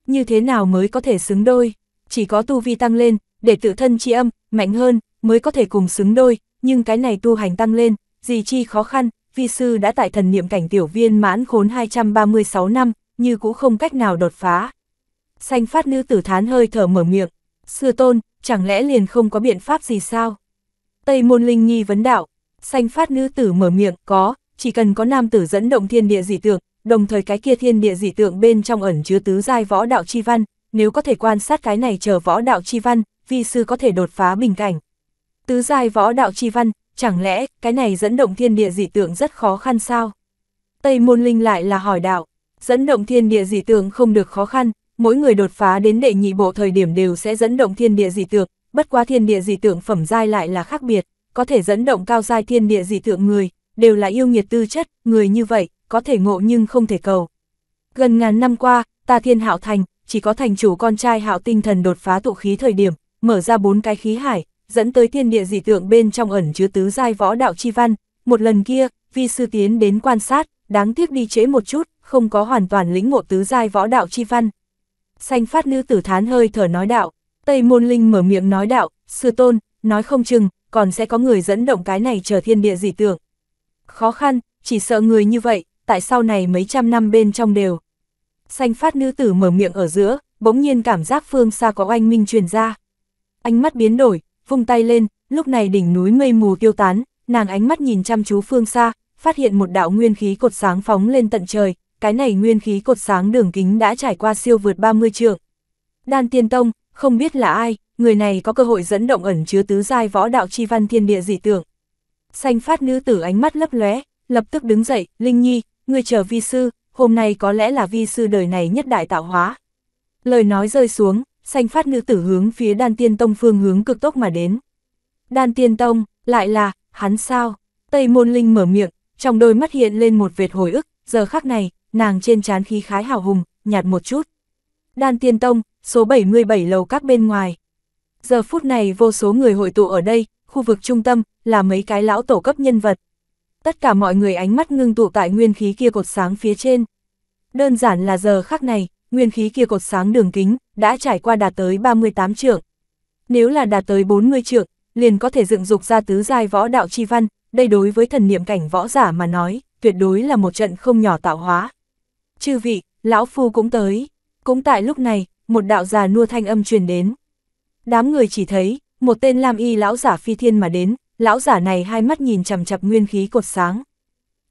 A: Như thế nào mới có thể xứng đôi? Chỉ có tu vi tăng lên, để tự thân chi âm, mạnh hơn, mới có thể cùng xứng đôi, nhưng cái này tu hành tăng lên, gì chi khó khăn, vi sư đã tại thần niệm cảnh tiểu viên mãn khốn 236 năm, như cũng không cách nào đột phá. Xanh phát nữ tử thán hơi thở mở miệng, sư tôn, chẳng lẽ liền không có biện pháp gì sao? Tây môn linh nghi vấn đạo, xanh phát nữ tử mở miệng, có, chỉ cần có nam tử dẫn động thiên địa dị tượng, đồng thời cái kia thiên địa dị tượng bên trong ẩn chứa tứ giai võ đạo chi văn, nếu có thể quan sát cái này chờ võ đạo chi văn, vi sư có thể đột phá bình cảnh. Tứ giai võ đạo chi văn, chẳng lẽ cái này dẫn động thiên địa dị tượng rất khó khăn sao? Tây môn linh lại là hỏi đạo, dẫn động thiên địa dị tượng không được khó khăn, mỗi người đột phá đến đệ nhị bộ thời điểm đều sẽ dẫn động thiên địa dị tượng, bất quá thiên địa dị tượng phẩm giai lại là khác biệt, có thể dẫn động cao giai thiên địa dị tượng người, đều là yêu nghiệt tư chất, người như vậy, có thể ngộ nhưng không thể cầu. Gần ngàn năm qua, ta thiên hạo thành, chỉ có thành chủ con trai hạo tinh thần đột phá tụ khí thời điểm, mở ra bốn cái khí hải, dẫn tới thiên địa dị tượng bên trong ẩn chứa tứ giai võ đạo chi văn. Một lần kia, vi sư tiến đến quan sát, đáng tiếc đi trễ một chút, không có hoàn toàn lĩnh ngộ tứ giai võ đạo chi văn. Xanh phát nữ tử thán hơi thở nói đạo, Tây Môn Linh mở miệng nói đạo, sư tôn, nói không chừng, còn sẽ có người dẫn động cái này trở thiên địa dị tưởng. Khó khăn, chỉ sợ người như vậy, tại sau này mấy trăm năm bên trong đều. Xanh phát nữ tử mở miệng ở giữa, bỗng nhiên cảm giác phương xa có anh minh truyền ra. Ánh mắt biến đổi, vung tay lên, lúc này đỉnh núi mây mù tiêu tán, nàng ánh mắt nhìn chăm chú phương xa, phát hiện một đạo nguyên khí cột sáng phóng lên tận trời, cái này nguyên khí cột sáng đường kính đã trải qua siêu vượt 30 trượng. Đan Tiên Tông, không biết là ai, người này có cơ hội dẫn động ẩn chứa tứ giai võ đạo chi văn thiên địa dị tưởng. Xanh phát nữ tử ánh mắt lấp lóe, lập tức đứng dậy, Linh Nhi, người chờ vi sư, hôm nay có lẽ là vi sư đời này nhất đại tạo hóa. Lời nói rơi xuống, xanh phát nữ tử hướng phía đan tiên tông phương hướng cực tốc mà đến. Đan tiên tông, lại là, hắn sao? Tây môn linh mở miệng, trong đôi mắt hiện lên một vệt hồi ức, giờ khắc này, nàng trên trán khí khái hào hùng, nhạt một chút. Đan tiên tông, số 77 lầu các bên ngoài. Giờ phút này vô số người hội tụ ở đây, khu vực trung tâm, là mấy cái lão tổ cấp nhân vật. Tất cả mọi người ánh mắt ngưng tụ tại nguyên khí kia cột sáng phía trên. Đơn giản là giờ khắc này, nguyên khí kia cột sáng đường kính, đã trải qua đạt tới 38 trượng. Nếu là đạt tới 40 trượng, liền có thể dựng dục ra tứ giai võ đạo chi văn, đây đối với thần niệm cảnh võ giả mà nói, tuyệt đối là một trận không nhỏ tạo hóa. Chư vị, lão phu cũng tới. Cũng tại lúc này, một đạo già nua thanh âm truyền đến. Đám người chỉ thấy, một tên lam y lão giả phi thiên mà đến, lão giả này hai mắt nhìn chầm chặp nguyên khí cột sáng.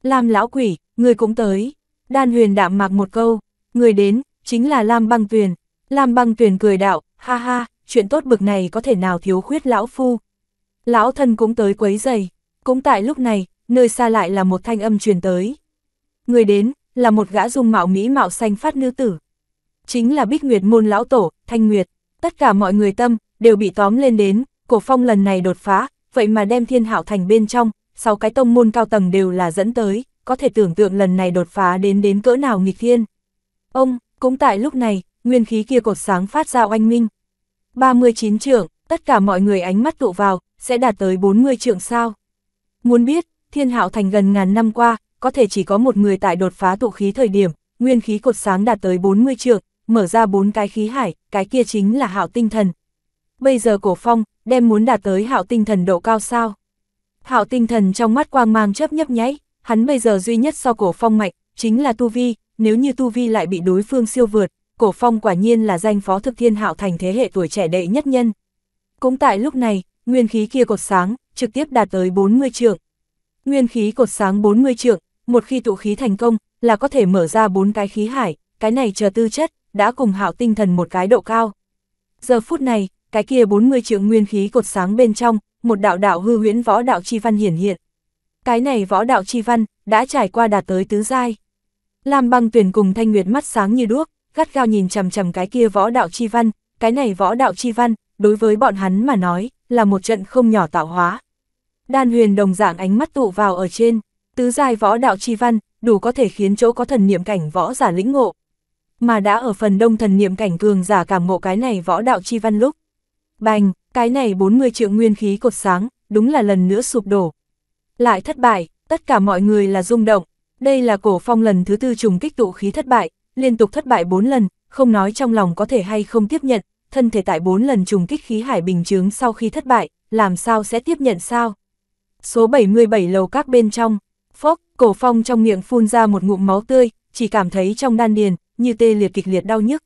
A: Lam lão quỷ, người cũng tới. Đan huyền đạm mạc một câu, người đến, chính là Lam băng tuyền. Lam băng tuyền cười đạo, ha ha, chuyện tốt bực này có thể nào thiếu khuyết lão phu. Lão thân cũng tới quấy giày. Cũng tại lúc này, nơi xa lại là một thanh âm truyền tới. Người đến, là một gã dung mạo mỹ mạo xanh phát nữ tử, chính là Bích Nguyệt môn lão tổ, Thanh Nguyệt. Tất cả mọi người tâm, đều bị tóm lên đến, cổ phong lần này đột phá, vậy mà đem thiên hạo thành bên trong, sáu cái tông môn cao tầng đều là dẫn tới, có thể tưởng tượng lần này đột phá đến đến cỡ nào nghịch thiên. Ông, cũng tại lúc này, nguyên khí kia cột sáng phát ra oanh minh. 39 trưởng, tất cả mọi người ánh mắt tụ vào, sẽ đạt tới 40 trưởng sao. Muốn biết, thiên hạo thành gần ngàn năm qua, có thể chỉ có một người tại đột phá tụ khí thời điểm, nguyên khí cột sáng đạt tới 40 trưởng, mở ra bốn cái khí hải, cái kia chính là hạo tinh thần. Bây giờ cổ phong, đem muốn đạt tới hạo tinh thần độ cao sao. Hạo tinh thần trong mắt quang mang chớp nhấp nháy, hắn bây giờ duy nhất so cổ phong mạnh, chính là tu vi, nếu như tu vi lại bị đối phương siêu vượt, cổ phong quả nhiên là danh phó thực thiên hạo thành thế hệ tuổi trẻ đệ nhất nhân. Cũng tại lúc này, nguyên khí kia cột sáng, trực tiếp đạt tới 40 trượng. Nguyên khí cột sáng 40 trượng, một khi tụ khí thành công, là có thể mở ra bốn cái khí hải, cái này chờ tư chất, đã cùng hạo tinh thần một cái độ cao. Giờ phút này, cái kia 40 triệu nguyên khí cột sáng bên trong, một đạo đạo hư huyễn võ đạo chi văn hiển hiện. Cái này võ đạo chi văn, đã trải qua đạt tới tứ giai. Làm băng tuyển cùng thanh nguyệt mắt sáng như đuốc, gắt gao nhìn chầm chầm cái kia võ đạo chi văn, cái này võ đạo chi văn, đối với bọn hắn mà nói, là một trận không nhỏ tạo hóa. Đan huyền đồng dạng ánh mắt tụ vào ở trên, tứ giai võ đạo chi văn, đủ có thể khiến chỗ có thần niệm cảnh võ giả lĩnh ngộ, mà đã ở phần đông thần niệm cảnh cường giả cảm ngộ cái này võ đạo chi văn lúc. Bành, cái này 40 triệu nguyên khí cột sáng, đúng là lần nữa sụp đổ. Lại thất bại, tất cả mọi người là rung động, đây là cổ phong lần thứ tư trùng kích tụ khí thất bại, liên tục thất bại 4 lần, không nói trong lòng có thể hay không tiếp nhận, thân thể tại 4 lần trùng kích khí hải bình chướng sau khi thất bại, làm sao sẽ tiếp nhận sao? Số 77 lầu các bên trong, phốc, cổ phong trong miệng phun ra một ngụm máu tươi, chỉ cảm thấy trong đan điền, như tê liệt kịch liệt đau nhức.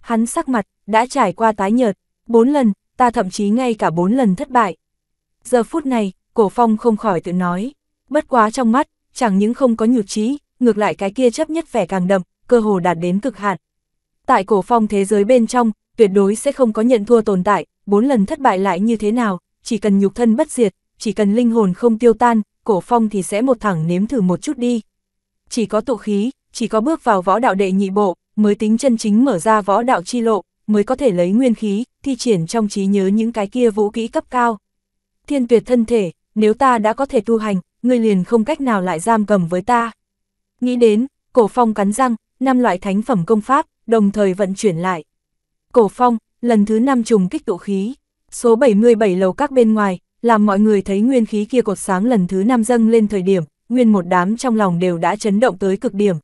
A: Hắn sắc mặt, đã trải qua tái nhợt, bốn lần, ta thậm chí ngay cả bốn lần thất bại. Giờ phút này, cổ phong không khỏi tự nói, bất quá trong mắt, chẳng những không có nhụt trí, ngược lại cái kia chấp nhất vẻ càng đậm, cơ hồ đạt đến cực hạn. Tại cổ phong thế giới bên trong, tuyệt đối sẽ không có nhận thua tồn tại, bốn lần thất bại lại như thế nào, chỉ cần nhục thân bất diệt, chỉ cần linh hồn không tiêu tan, cổ phong thì sẽ một thẳng nếm thử một chút đi. Chỉ có tụ khí, chỉ có bước vào võ đạo đệ nhị bộ, mới tính chân chính mở ra võ đạo chi lộ, mới có thể lấy nguyên khí, thi triển trong trí nhớ những cái kia vũ kỹ cấp cao. Thiên tuyệt thân thể, nếu ta đã có thể tu hành, ngươi liền không cách nào lại giam cầm với ta. Nghĩ đến, cổ phong cắn răng, năm loại thánh phẩm công pháp, đồng thời vận chuyển lại. Cổ phong, lần thứ năm trùng kích tụ khí, số 77 lầu các bên ngoài, làm mọi người thấy nguyên khí kia cột sáng lần thứ năm dâng lên thời điểm, nguyên một đám trong lòng đều đã chấn động tới cực điểm,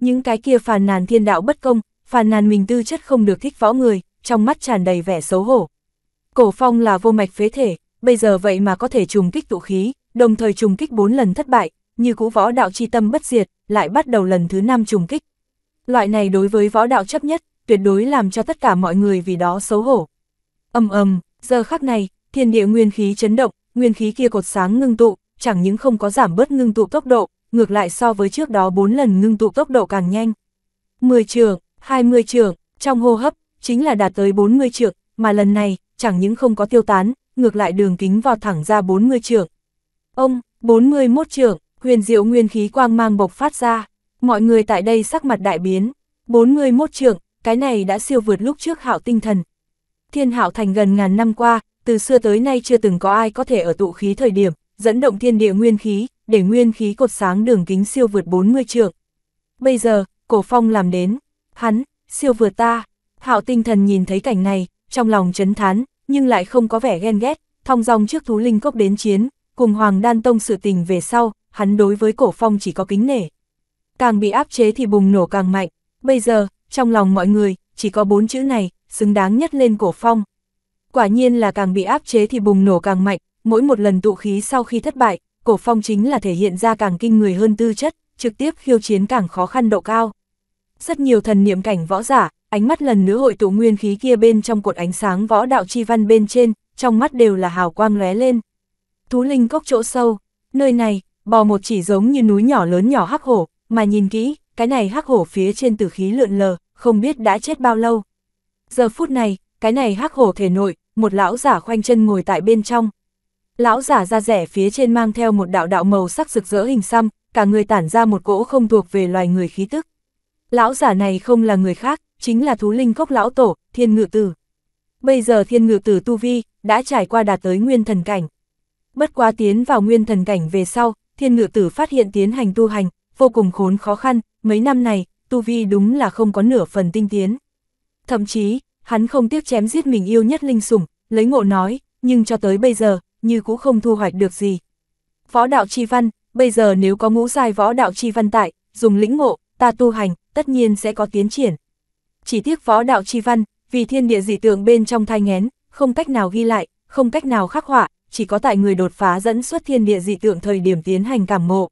A: những cái kia phàn nàn thiên đạo bất công, phàn nàn mình tư chất không được thích võ người, trong mắt tràn đầy vẻ xấu hổ. Cổ phong là vô mạch phế thể, bây giờ vậy mà có thể trùng kích tụ khí, đồng thời trùng kích 4 lần thất bại, như cũ võ đạo chi tâm bất diệt, lại bắt đầu lần thứ 5 trùng kích. Loại này đối với võ đạo chấp nhất, tuyệt đối làm cho tất cả mọi người vì đó xấu hổ. Âm ầm, giờ khắc này, thiên địa nguyên khí chấn động, nguyên khí kia cột sáng ngưng tụ, chẳng những không có giảm bớt ngưng tụ tốc độ, ngược lại so với trước đó 4 lần ngưng tụ tốc độ càng nhanh. 10 trường, 20 trường, trong hô hấp, chính là đạt tới 40 trường, mà lần này, chẳng những không có tiêu tán, ngược lại đường kính vào thẳng ra 40 trường. Ông, 41 trường, huyền diệu nguyên khí quang mang bộc phát ra, mọi người tại đây sắc mặt đại biến, 41 trường, cái này đã siêu vượt lúc trước hạo tinh thần. Thiên hạo thành gần ngàn năm qua, từ xưa tới nay chưa từng có ai có thể ở tụ khí thời điểm, dẫn động thiên địa nguyên khí, để nguyên khí cột sáng đường kính siêu vượt 40 trượng. Bây giờ, cổ phong làm đến, hắn, siêu vượt ta, hạo tinh thần nhìn thấy cảnh này, trong lòng chấn thán, nhưng lại không có vẻ ghen ghét, thong dong trước thú linh cốc đến chiến, cùng Hoàng Đan Tông sự tình về sau, hắn đối với cổ phong chỉ có kính nể. Càng bị áp chế thì bùng nổ càng mạnh, bây giờ, trong lòng mọi người, chỉ có bốn chữ này, xứng đáng nhất lên cổ phong. Quả nhiên là càng bị áp chế thì bùng nổ càng mạnh, mỗi một lần tụ khí sau khi thất bại, cổ phong chính là thể hiện ra càng kinh người hơn tư chất, trực tiếp khiêu chiến càng khó khăn độ cao. Rất nhiều thần niệm cảnh võ giả, ánh mắt lần nữa hội tụ nguyên khí kia bên trong cột ánh sáng võ đạo chi văn bên trên, trong mắt đều là hào quang lóe lên. Thú linh cốc chỗ sâu, nơi này, bò một chỉ giống như núi nhỏ lớn nhỏ hắc hổ, mà nhìn kỹ, cái này hắc hổ phía trên tử khí lượn lờ, không biết đã chết bao lâu. Giờ phút này, cái này hắc hổ thể nội, một lão giả khoanh chân ngồi tại bên trong, Lão giả da rẻ phía trên mang theo một đạo đạo màu sắc rực rỡ hình xăm, cả người tản ra một cỗ không thuộc về loài người khí tức. Lão giả này không là người khác, chính là thú linh cốc lão tổ, thiên ngự tử. Bây giờ thiên ngự tử Tu Vi, đã trải qua đạt tới nguyên thần cảnh. Bất quá tiến vào nguyên thần cảnh về sau, thiên ngự tử phát hiện tiến hành tu hành, vô cùng khốn khó khăn, mấy năm này, Tu Vi đúng là không có nửa phần tinh tiến. Thậm chí, hắn không tiếc chém giết mình yêu nhất linh sủng, lấy ngộ nói, nhưng cho tới bây giờ, như cũ không thu hoạch được gì. Võ đạo chi văn, bây giờ nếu có ngũ sai võ đạo chi văn tại, dùng lĩnh ngộ, ta tu hành, tất nhiên sẽ có tiến triển. Chỉ tiếc võ đạo chi văn, vì thiên địa dị tượng bên trong thai ngén, không cách nào ghi lại, không cách nào khắc họa, chỉ có tại người đột phá dẫn xuất thiên địa dị tượng thời điểm tiến hành cảm ngộ.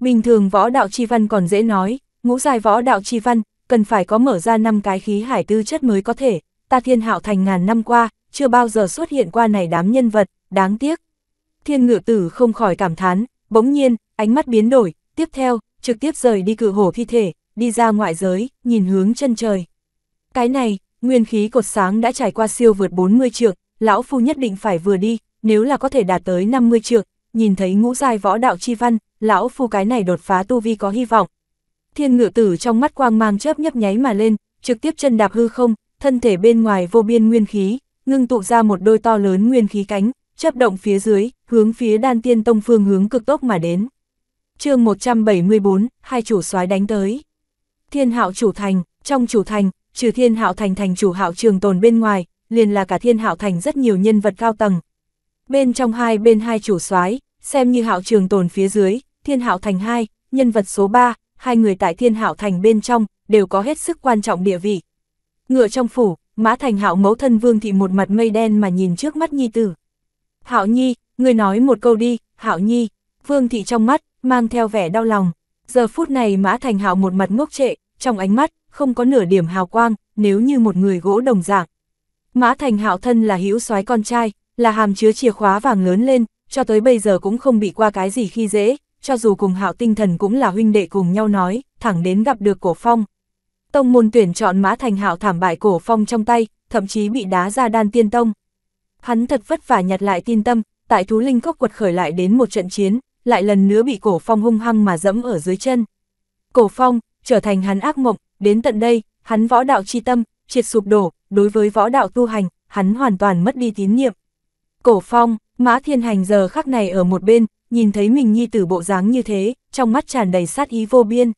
A: Bình thường võ đạo chi văn còn dễ nói, ngũ dài võ đạo chi văn, cần phải có mở ra năm cái khí hải tư chất mới có thể, ta thiên hạo thành ngàn năm qua, chưa bao giờ xuất hiện qua này đám nhân vật, đáng tiếc. Thiên ngự tử không khỏi cảm thán, bỗng nhiên, ánh mắt biến đổi, tiếp theo, trực tiếp rời đi cự hổ thi thể, đi ra ngoại giới, nhìn hướng chân trời. Cái này, nguyên khí cột sáng đã trải qua siêu vượt 40 trượng, lão phu nhất định phải vừa đi, nếu là có thể đạt tới 50 trượng, nhìn thấy ngũ giai võ đạo chi văn, lão phu cái này đột phá tu vi có hy vọng. Thiên ngự tử trong mắt quang mang chớp nhấp nháy mà lên, trực tiếp chân đạp hư không, thân thể bên ngoài vô biên nguyên khí, ngưng tụ ra một đôi to lớn nguyên khí cánh, chấp động phía dưới, hướng phía đan tiên tông phương hướng cực tốc mà đến. chương 174, hai chủ soái đánh tới. Thiên hạo chủ thành, trong chủ thành, trừ thiên hạo thành thành chủ hạo trường tồn bên ngoài, liền là cả thiên hạo thành rất nhiều nhân vật cao tầng. Bên trong hai bên hai chủ soái xem như hạo trường tồn phía dưới, thiên hạo thành hai nhân vật số 3, hai người tại thiên hạo thành bên trong, đều có hết sức quan trọng địa vị. Ngựa trong phủ, mã thành hạo mẫu thân vương thị một mặt mây đen mà nhìn trước mắt nhi tử. Hạo Nhi, người nói một câu đi, Hạo Nhi, Vương Thị trong mắt, mang theo vẻ đau lòng. Giờ phút này Mã Thành Hạo một mặt ngốc trệ, trong ánh mắt, không có nửa điểm hào quang, nếu như một người gỗ đồng dạng. Mã Thành Hạo thân là hữu soái con trai, là hàm chứa chìa khóa vàng lớn lên, cho tới bây giờ cũng không bị qua cái gì khi dễ, cho dù cùng Hạo tinh thần cũng là huynh đệ cùng nhau nói, thẳng đến gặp được Cổ Phong. Tông môn tuyển chọn Mã Thành Hạo thảm bại Cổ Phong trong tay, thậm chí bị đá ra đan tiên tông. Hắn thật vất vả nhặt lại tin tâm, tại thú linh cốc quật khởi lại đến một trận chiến, lại lần nữa bị cổ phong hung hăng mà dẫm ở dưới chân. Cổ phong, trở thành hắn ác mộng, đến tận đây, hắn võ đạo chi tâm, triệt sụp đổ, đối với võ đạo tu hành, hắn hoàn toàn mất đi tín nhiệm. Cổ phong, mã thiên hành giờ khắc này ở một bên, nhìn thấy mình nhi tử bộ dáng như thế, trong mắt tràn đầy sát ý vô biên.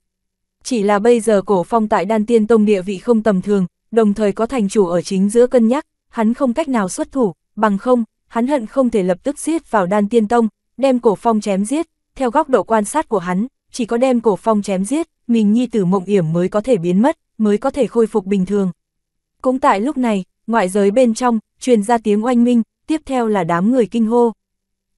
A: Chỉ là bây giờ cổ phong tại đan tiên tông địa vị không tầm thường, đồng thời có thành chủ ở chính giữa cân nhắc, hắn không cách nào xuất thủ, bằng không, hắn hận không thể lập tức xiết vào đan tiên tông, đem cổ phong chém giết, theo góc độ quan sát của hắn, chỉ có đem cổ phong chém giết, mình nhi tử mộng yểm mới có thể biến mất, mới có thể khôi phục bình thường. Cũng tại lúc này, ngoại giới bên trong, truyền ra tiếng oanh minh, tiếp theo là đám người kinh hô.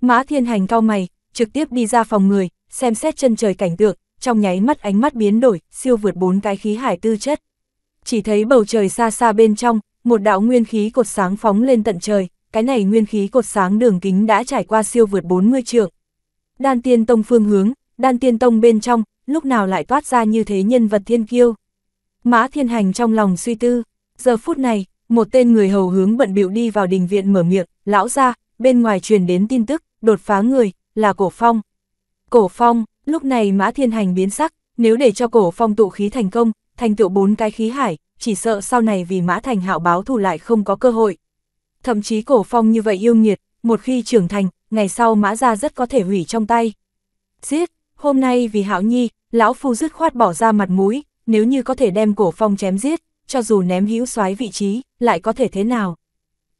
A: Mã thiên hành cao mày, trực tiếp đi ra phòng người, xem xét chân trời cảnh tượng, trong nháy mắt ánh mắt biến đổi, siêu vượt bốn cái khí hải tư chất. Chỉ thấy bầu trời xa xa bên trong, một đạo nguyên khí cột sáng phóng lên tận trời, cái này nguyên khí cột sáng đường kính đã trải qua siêu vượt 40 trượng. Đan tiên tông phương hướng, đan tiên tông bên trong, lúc nào lại toát ra như thế nhân vật thiên kiêu. Mã thiên hành trong lòng suy tư, giờ phút này, một tên người hầu hướng bận bịu đi vào đình viện mở miệng, lão ra, bên ngoài truyền đến tin tức, đột phá người, là cổ phong. Cổ phong, lúc này mã thiên hành biến sắc, nếu để cho cổ phong tụ khí thành công, thành tựu bốn cái khí hải, chỉ sợ sau này vì mã thành hạo báo thù lại không có cơ hội. Thậm chí cổ phong như vậy yêu nghiệt, một khi trưởng thành, ngày sau mã ra rất có thể hủy trong tay. Giết, hôm nay vì hạo nhi, lão phu dứt khoát bỏ ra mặt mũi, nếu như có thể đem cổ phong chém giết, cho dù ném hữu soái vị trí, lại có thể thế nào.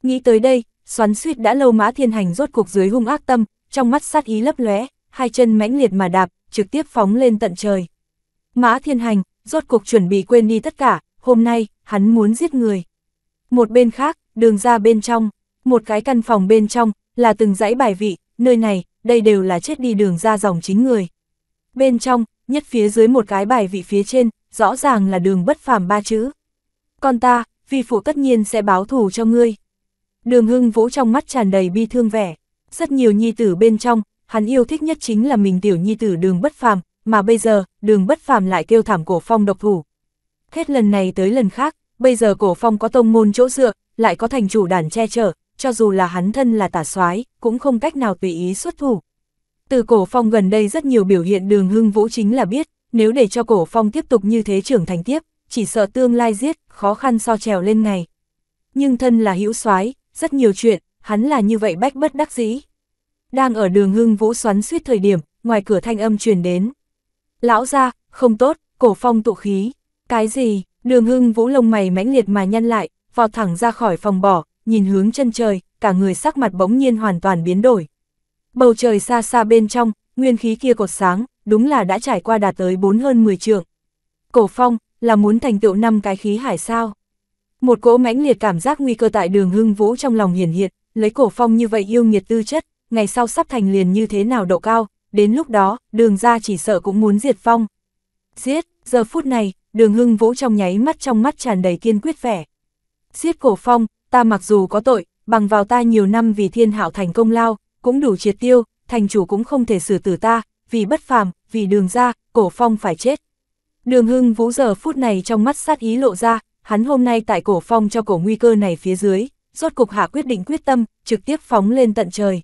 A: Nghĩ tới đây, xoắn suýt đã lâu mã thiên hành rốt cuộc dưới hung ác tâm, trong mắt sát ý lấp lóe, hai chân mãnh liệt mà đạp, trực tiếp phóng lên tận trời. Mã thiên hành, rốt cuộc chuẩn bị quên đi tất cả, hôm nay, hắn muốn giết người. Một bên khác, đường ra bên trong, một cái căn phòng bên trong, là từng dãy bài vị, nơi này, đây đều là chết đi đường ra dòng chính người. Bên trong, nhất phía dưới một cái bài vị phía trên, rõ ràng là đường bất phàm ba chữ. Con ta, vi phụ tất nhiên sẽ báo thù cho ngươi. Đường hưng vũ trong mắt tràn đầy bi thương vẻ, rất nhiều nhi tử bên trong, hắn yêu thích nhất chính là mình tiểu nhi tử đường bất phàm, mà bây giờ, đường bất phàm lại kêu thảm cổ phong độc thủ. Hết lần này tới lần khác, bây giờ cổ phong có tông môn chỗ dựa, lại có thành chủ đàn che chở, cho dù là hắn thân là tả soái cũng không cách nào tùy ý xuất thủ. Từ cổ phong gần đây rất nhiều biểu hiện đường hưng vũ chính là biết, nếu để cho cổ phong tiếp tục như thế trưởng thành tiếp, chỉ sợ tương lai giết, khó khăn so trèo lên ngày. Nhưng thân là hữu soái rất nhiều chuyện, hắn là như vậy bách bất đắc dĩ. Đang ở đường hưng vũ xoắn suýt thời điểm, ngoài cửa thanh âm truyền đến. Lão ra, không tốt, cổ phong tụ khí. Cái gì, đường hưng vũ lông mày mãnh liệt mà nhăn lại, vọt thẳng ra khỏi phòng bỏ, nhìn hướng chân trời, cả người sắc mặt bỗng nhiên hoàn toàn biến đổi. Bầu trời xa xa bên trong, nguyên khí kia cột sáng, đúng là đã trải qua đạt tới bốn hơn 10 trượng. Cổ phong, là muốn thành tựu năm cái khí hải sao. Một cỗ mãnh liệt cảm giác nguy cơ tại đường hưng vũ trong lòng hiển hiện, lấy cổ phong như vậy yêu nghiệt tư chất, ngày sau sắp thành liền như thế nào độ cao, đến lúc đó, đường ra chỉ sợ cũng muốn diệt phong. Giết, giờ phút này, đường hưng vũ trong nháy mắt trong mắt tràn đầy kiên quyết vẻ. Giết cổ phong, ta mặc dù có tội, bằng vào ta nhiều năm vì thiên hảo thành công lao, cũng đủ triệt tiêu, thành chủ cũng không thể xử tử ta, vì bất phàm, vì đường ra, cổ phong phải chết. Đường hưng vũ giờ phút này trong mắt sát ý lộ ra, hắn hôm nay tại cổ phong cho cổ nguy cơ này phía dưới, rốt cục hạ quyết định quyết tâm, trực tiếp phóng lên tận trời.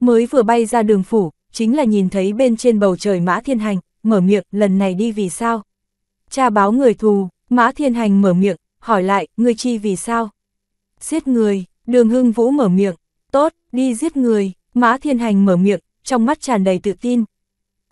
A: Mới vừa bay ra đường phủ, chính là nhìn thấy bên trên bầu trời mã thiên hành, mở miệng, lần này đi vì sao? Cha báo người thù, mã thiên hành mở miệng, hỏi lại, ngươi chi vì sao? Giết người, đường hưng vũ mở miệng, tốt, đi giết người, mã thiên hành mở miệng, trong mắt tràn đầy tự tin.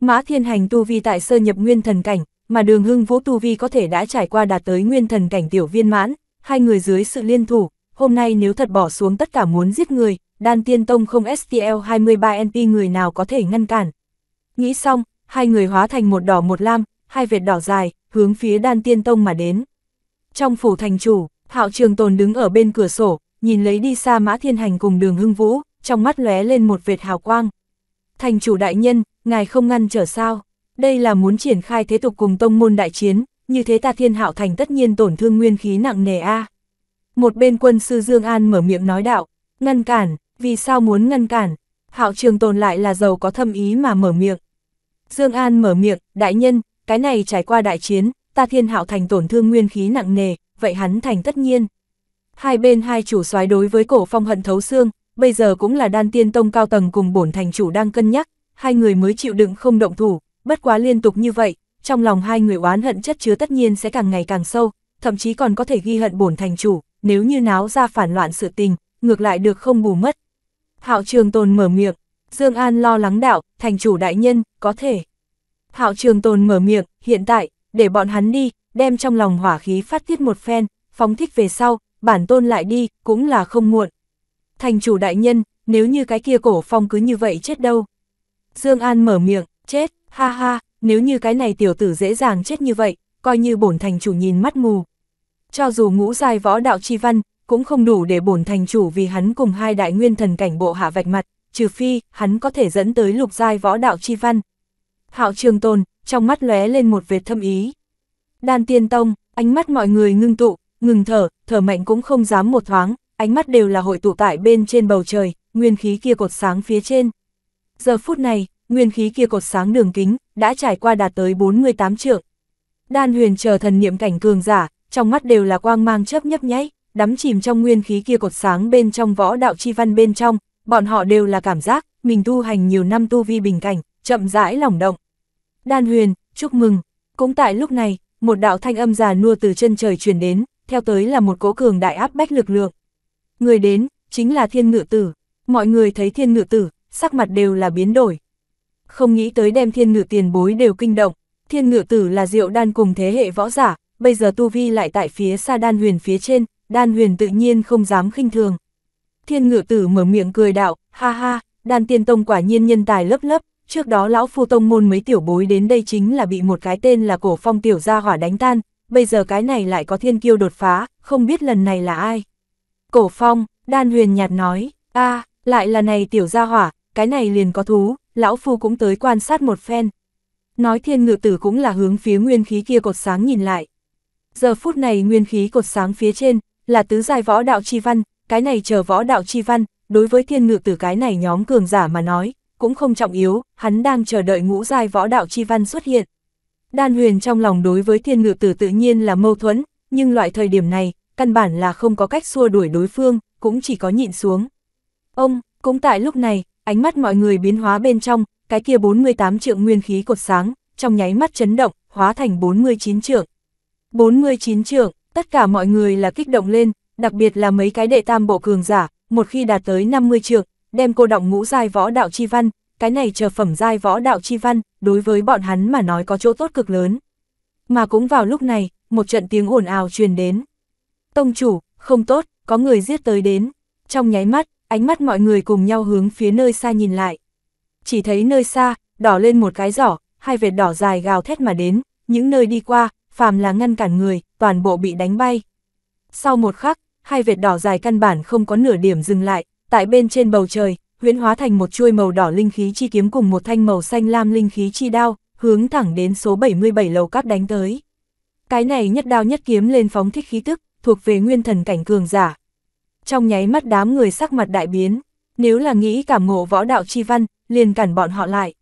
A: Mã thiên hành tu vi tại sơ nhập nguyên thần cảnh, mà đường hưng vũ tu vi có thể đã trải qua đạt tới nguyên thần cảnh tiểu viên mãn, hai người dưới sự liên thủ, hôm nay nếu thật bỏ xuống tất cả muốn giết người, đan tiên tông không STL 23 NP người nào có thể ngăn cản. Nghĩ xong, hai người hóa thành một đỏ một lam, hai vệt đỏ dài, hướng phía đan tiên tông mà đến. Trong phủ thành chủ, Hạo Trường Tồn đứng ở bên cửa sổ, nhìn lấy đi xa Mã Thiên Hành cùng đường hưng vũ, trong mắt lóe lên một vệt hào quang. Thành chủ đại nhân, ngài không ngăn trở sao? Đây là muốn triển khai thế tục cùng tông môn đại chiến, như thế ta thiên hạo thành tất nhiên tổn thương nguyên khí nặng nề a. Một bên quân sư Dương An mở miệng nói đạo, ngăn cản, vì sao muốn ngăn cản? Hạo trường tồn lại là giàu có thâm ý mà mở miệng. Dương An mở miệng, đại nhân, cái này trải qua đại chiến, ta thiên hạo thành tổn thương nguyên khí nặng nề, vậy hắn thành tất nhiên. Hai bên hai chủ soái đối với cổ phong hận thấu xương, bây giờ cũng là đan tiên tông cao tầng cùng bổn thành chủ đang cân nhắc, hai người mới chịu đựng không động thủ, bất quá liên tục như vậy, trong lòng hai người oán hận chất chứa tất nhiên sẽ càng ngày càng sâu, thậm chí còn có thể ghi hận bổn thành chủ, nếu như náo ra phản loạn sự tình, ngược lại được không bù mất. Hạo Trường Tồn mở miệng, Dương An lo lắng đạo, thành chủ đại nhân, có thể. Hạo Trường Tồn mở miệng, hiện tại, để bọn hắn đi, đem trong lòng hỏa khí phát tiết một phen, phóng thích về sau, bản tôn lại đi, cũng là không muộn. Thành chủ đại nhân, nếu như cái kia cổ phong cứ như vậy chết đâu. Dương An mở miệng, chết, ha ha, nếu như cái này tiểu tử dễ dàng chết như vậy, coi như bổn thành chủ nhìn mắt mù. Cho dù ngũ dài võ đạo chi văn, cũng không đủ để bổn thành chủ vì hắn cùng hai đại nguyên thần cảnh bộ hạ vạch mặt, trừ phi, hắn có thể dẫn tới lục giai võ đạo chi văn. Hạo trường tồn, trong mắt lóe lên một vệt thâm ý. Đan tiên tông, ánh mắt mọi người ngưng tụ, ngừng thở, thở mạnh cũng không dám một thoáng, ánh mắt đều là hội tụ tại bên trên bầu trời, nguyên khí kia cột sáng phía trên. Giờ phút này, nguyên khí kia cột sáng đường kính, đã trải qua đạt tới 48 trượng. Đan huyền chờ thần niệm cảnh cường giả, trong mắt đều là quang mang chớp nhấp nháy, đắm chìm trong nguyên khí kia cột sáng bên trong võ đạo chi văn bên trong, bọn họ đều là cảm giác, mình tu hành nhiều năm tu vi bình cảnh, chậm rãi lỏng động. Đan huyền, chúc mừng. Cũng tại lúc này, một đạo thanh âm già nua từ chân trời truyền đến, theo tới là một cỗ cường đại áp bách lực lượng. Người đến, chính là thiên ngự tử. Mọi người thấy thiên ngự tử, sắc mặt đều là biến đổi. Không nghĩ tới đem thiên ngự tiền bối đều kinh động. Thiên ngự tử là diệu đan cùng thế hệ võ giả, bây giờ tu vi lại tại phía xa đan huyền phía trên, đan huyền tự nhiên không dám khinh thường. Thiên ngự tử mở miệng cười đạo, ha ha, đan tiên tông quả nhiên nhân tài lấp lấp trước đó lão phu tông môn mấy tiểu bối đến đây chính là bị một cái tên là cổ phong tiểu gia hỏa đánh tan, bây giờ cái này lại có thiên kiêu đột phá, không biết lần này là ai. Cổ phong, đan huyền nhạt nói, a lại là này tiểu gia hỏa, cái này liền có thú, lão phu cũng tới quan sát một phen. Nói thiên ngự tử cũng là hướng phía nguyên khí kia cột sáng nhìn lại. Giờ phút này nguyên khí cột sáng phía trên, là tứ giai võ đạo chi văn, cái này chờ võ đạo chi văn, đối với thiên ngự tử cái này nhóm cường giả mà nói, cũng không trọng yếu, hắn đang chờ đợi ngũ giai võ đạo chi văn xuất hiện. Đan huyền trong lòng đối với thiên ngự tử tự nhiên là mâu thuẫn, nhưng loại thời điểm này, căn bản là không có cách xua đuổi đối phương, cũng chỉ có nhịn xuống. Ông, cũng tại lúc này, ánh mắt mọi người biến hóa bên trong, cái kia 48 trượng nguyên khí cột sáng, trong nháy mắt chấn động, hóa thành 49 trượng. 49 trượng, tất cả mọi người là kích động lên, đặc biệt là mấy cái đệ tam bộ cường giả, một khi đạt tới 50 trượng, đem cô động ngũ giai võ đạo chi văn, cái này chờ phẩm giai võ đạo chi văn, đối với bọn hắn mà nói có chỗ tốt cực lớn. Mà cũng vào lúc này, một trận tiếng ồn ào truyền đến. Tông chủ, không tốt, có người giết tới đến. Trong nháy mắt, ánh mắt mọi người cùng nhau hướng phía nơi xa nhìn lại. Chỉ thấy nơi xa, đỏ lên một cái giỏ, hai vệt đỏ dài gào thét mà đến, những nơi đi qua, phàm là ngăn cản người, toàn bộ bị đánh bay. Sau một khắc, hai vệt đỏ dài căn bản không có nửa điểm dừng lại, tại bên trên bầu trời, huyễn hóa thành một chuôi màu đỏ linh khí chi kiếm cùng một thanh màu xanh lam linh khí chi đao, hướng thẳng đến số 77 lầu cát đánh tới. Cái này nhất đao nhất kiếm lên phóng thích khí tức, thuộc về nguyên thần cảnh cường giả. Trong nháy mắt đám người sắc mặt đại biến, nếu là nghĩ cảm ngộ võ đạo chi văn, liền cản bọn họ lại.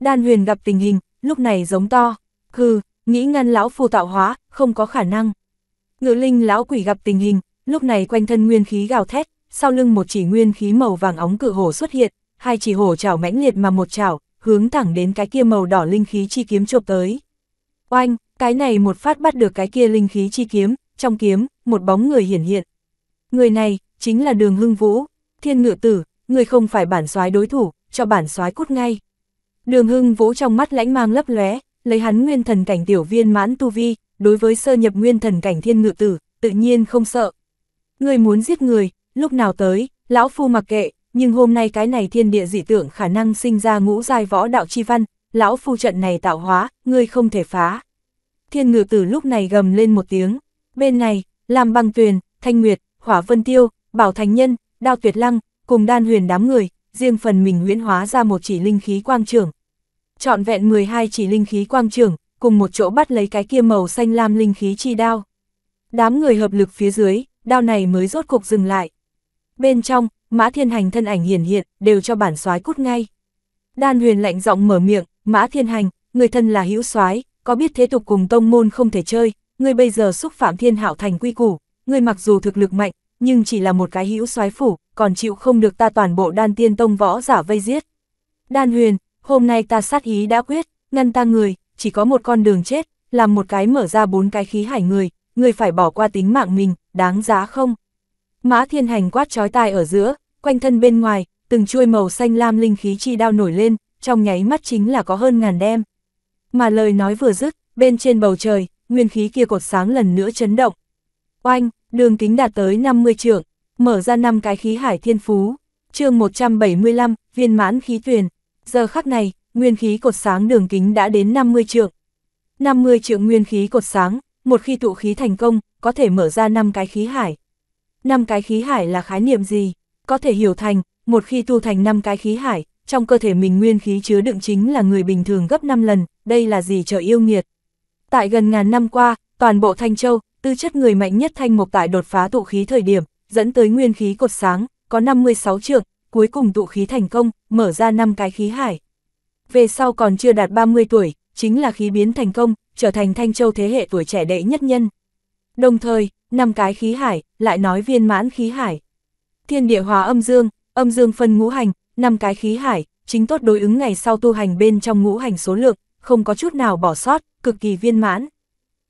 A: Đan huyền gặp tình hình, lúc này giống to, hừ, nghĩ ngăn lão phù tạo hóa, không có khả năng. Ngự linh lão quỷ gặp tình hình, lúc này quanh thân nguyên khí gào thét, sau lưng một chỉ nguyên khí màu vàng óng cự hổ xuất hiện, hai chỉ hổ chảo mãnh liệt mà một chảo, hướng thẳng đến cái kia màu đỏ linh khí chi kiếm chộp tới. Oanh, cái này một phát bắt được cái kia linh khí chi kiếm, trong kiếm, một bóng người hiển hiện. Người này, chính là đường hưng vũ, thiên ngựa tử, người không phải bản soái đối thủ, cho bản soái cút ngay. Đường hưng vũ trong mắt lãnh mang lấp lóe, lấy hắn nguyên thần cảnh tiểu viên mãn tu vi, đối với sơ nhập nguyên thần cảnh thiên ngự tử, tự nhiên không sợ. Người muốn giết người, lúc nào tới, lão phu mặc kệ, nhưng hôm nay cái này thiên địa dị tưởng khả năng sinh ra ngũ giai võ đạo chi văn, lão phu trận này tạo hóa, ngươi không thể phá. Thiên ngự tử lúc này gầm lên một tiếng, bên này, làm băng tuyền, thanh nguyệt, hỏa vân tiêu, bảo thành nhân, đao tuyệt lăng, cùng đan huyền đám người, riêng phần mình huyễn hóa ra một chỉ linh khí quang trưởng. Chọn vẹn 12 chỉ linh khí quang trưởng, cùng một chỗ bắt lấy cái kia màu xanh lam linh khí chi đao. Đám người hợp lực phía dưới, đao này mới rốt cục dừng lại. Bên trong, Mã Thiên Hành thân ảnh hiển hiện, đều cho bản soái cút ngay. Đan Huyền lạnh giọng mở miệng, "Mã Thiên Hành, người thân là hữu soái, có biết thế tục cùng tông môn không thể chơi, người bây giờ xúc phạm Thiên Hạo thành quy củ, người mặc dù thực lực mạnh, nhưng chỉ là một cái hữu soái phủ, còn chịu không được ta toàn bộ Đan Tiên Tông võ giả vây giết." Đan Huyền, "Hôm nay ta sát ý đã quyết, ngăn ta người, chỉ có một con đường chết, làm một cái mở ra bốn cái khí hải người, người phải bỏ qua tính mạng mình, đáng giá không?" Mã thiên hành quát trói tai ở giữa, quanh thân bên ngoài, từng chuôi màu xanh lam linh khí chi đao nổi lên, trong nháy mắt chính là có hơn ngàn đem. Mà lời nói vừa dứt, bên trên bầu trời, nguyên khí kia cột sáng lần nữa chấn động. Oanh, đường kính đạt tới 50 trượng, mở ra năm cái khí hải thiên phú, chương 175, viên mãn khí tuyền. Giờ khắc này, nguyên khí cột sáng đường kính đã đến 50 trượng. 50 trượng nguyên khí cột sáng, một khi tụ khí thành công, có thể mở ra năm cái khí hải năm cái khí hải là khái niệm gì? Có thể hiểu thành, một khi tu thành năm cái khí hải, trong cơ thể mình nguyên khí chứa đựng chính là người bình thường gấp 5 lần, đây là gì trời yêu nghiệt. Tại gần ngàn năm qua, toàn bộ Thanh Châu, tư chất người mạnh nhất Thanh Mộc tại đột phá tụ khí thời điểm, dẫn tới nguyên khí cột sáng, có 56 trượng, cuối cùng tụ khí thành công, mở ra năm cái khí hải. Về sau còn chưa đạt 30 tuổi, chính là khí biến thành công, trở thành Thanh Châu thế hệ tuổi trẻ đệ nhất nhân. Đồng thời, năm cái khí hải, lại nói viên mãn khí hải. Thiên địa hóa âm dương, âm dương phân ngũ hành, năm cái khí hải, chính tốt đối ứng ngày sau tu hành bên trong ngũ hành số lượng, không có chút nào bỏ sót, cực kỳ viên mãn.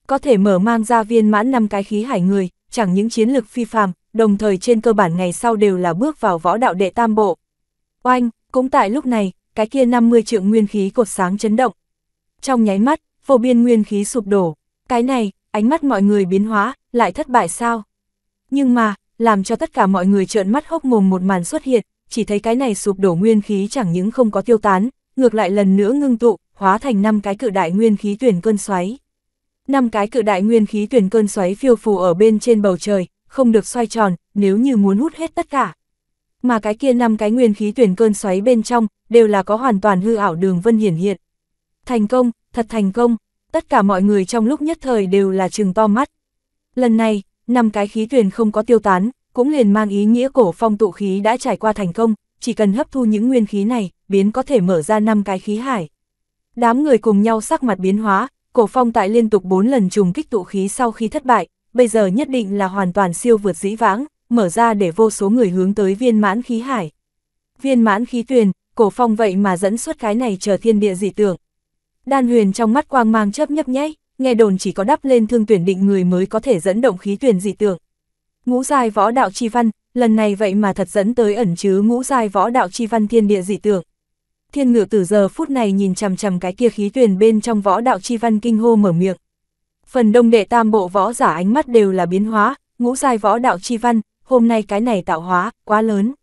A: Có thể mở mang ra viên mãn năm cái khí hải người, chẳng những chiến lực phi phàm, đồng thời trên cơ bản ngày sau đều là bước vào võ đạo đệ tam bộ. Oanh, cũng tại lúc này, cái kia 50 trượng nguyên khí cột sáng chấn động. Trong nháy mắt, vô biên nguyên khí sụp đổ, cái này, ánh mắt mọi người biến hóa, lại thất bại sao? Nhưng mà, làm cho tất cả mọi người trợn mắt hốc mồm một màn xuất hiện, chỉ thấy cái này sụp đổ nguyên khí chẳng những không có tiêu tán, ngược lại lần nữa ngưng tụ, hóa thành năm cái cự đại nguyên khí tuyển cơn xoáy. Năm cái cự đại nguyên khí tuyển cơn xoáy phiêu phù ở bên trên bầu trời, không được xoay tròn, nếu như muốn hút hết tất cả. Mà cái kia năm cái nguyên khí tuyển cơn xoáy bên trong, đều là có hoàn toàn hư ảo đường vân hiển hiện. Thành công, thật thành công tất cả mọi người trong lúc nhất thời đều là trừng to mắt. Lần này, năm cái khí thuyền không có tiêu tán, cũng liền mang ý nghĩa cổ phong tụ khí đã trải qua thành công, chỉ cần hấp thu những nguyên khí này, biến có thể mở ra năm cái khí hải. Đám người cùng nhau sắc mặt biến hóa, cổ phong tại liên tục 4 lần trùng kích tụ khí sau khi thất bại, bây giờ nhất định là hoàn toàn siêu vượt dĩ vãng, mở ra để vô số người hướng tới viên mãn khí hải. Viên mãn khí tuyền, cổ phong vậy mà dẫn xuất cái này chờ thiên địa dị tưởng. Đan huyền trong mắt quang mang chớp nhấp nháy, nghe đồn chỉ có đắp lên thương tuyển định người mới có thể dẫn động khí tuyển dị tượng. Ngũ giai võ đạo chi văn, lần này vậy mà thật dẫn tới ẩn chứa ngũ giai võ đạo chi văn thiên địa dị tượng. Thiên ngự từ giờ phút này nhìn chằm chằm cái kia khí tuyển bên trong võ đạo chi văn kinh hô mở miệng. Phần đông đệ tam bộ võ giả ánh mắt đều là biến hóa, ngũ giai võ đạo chi văn, hôm nay cái này tạo hóa, quá lớn.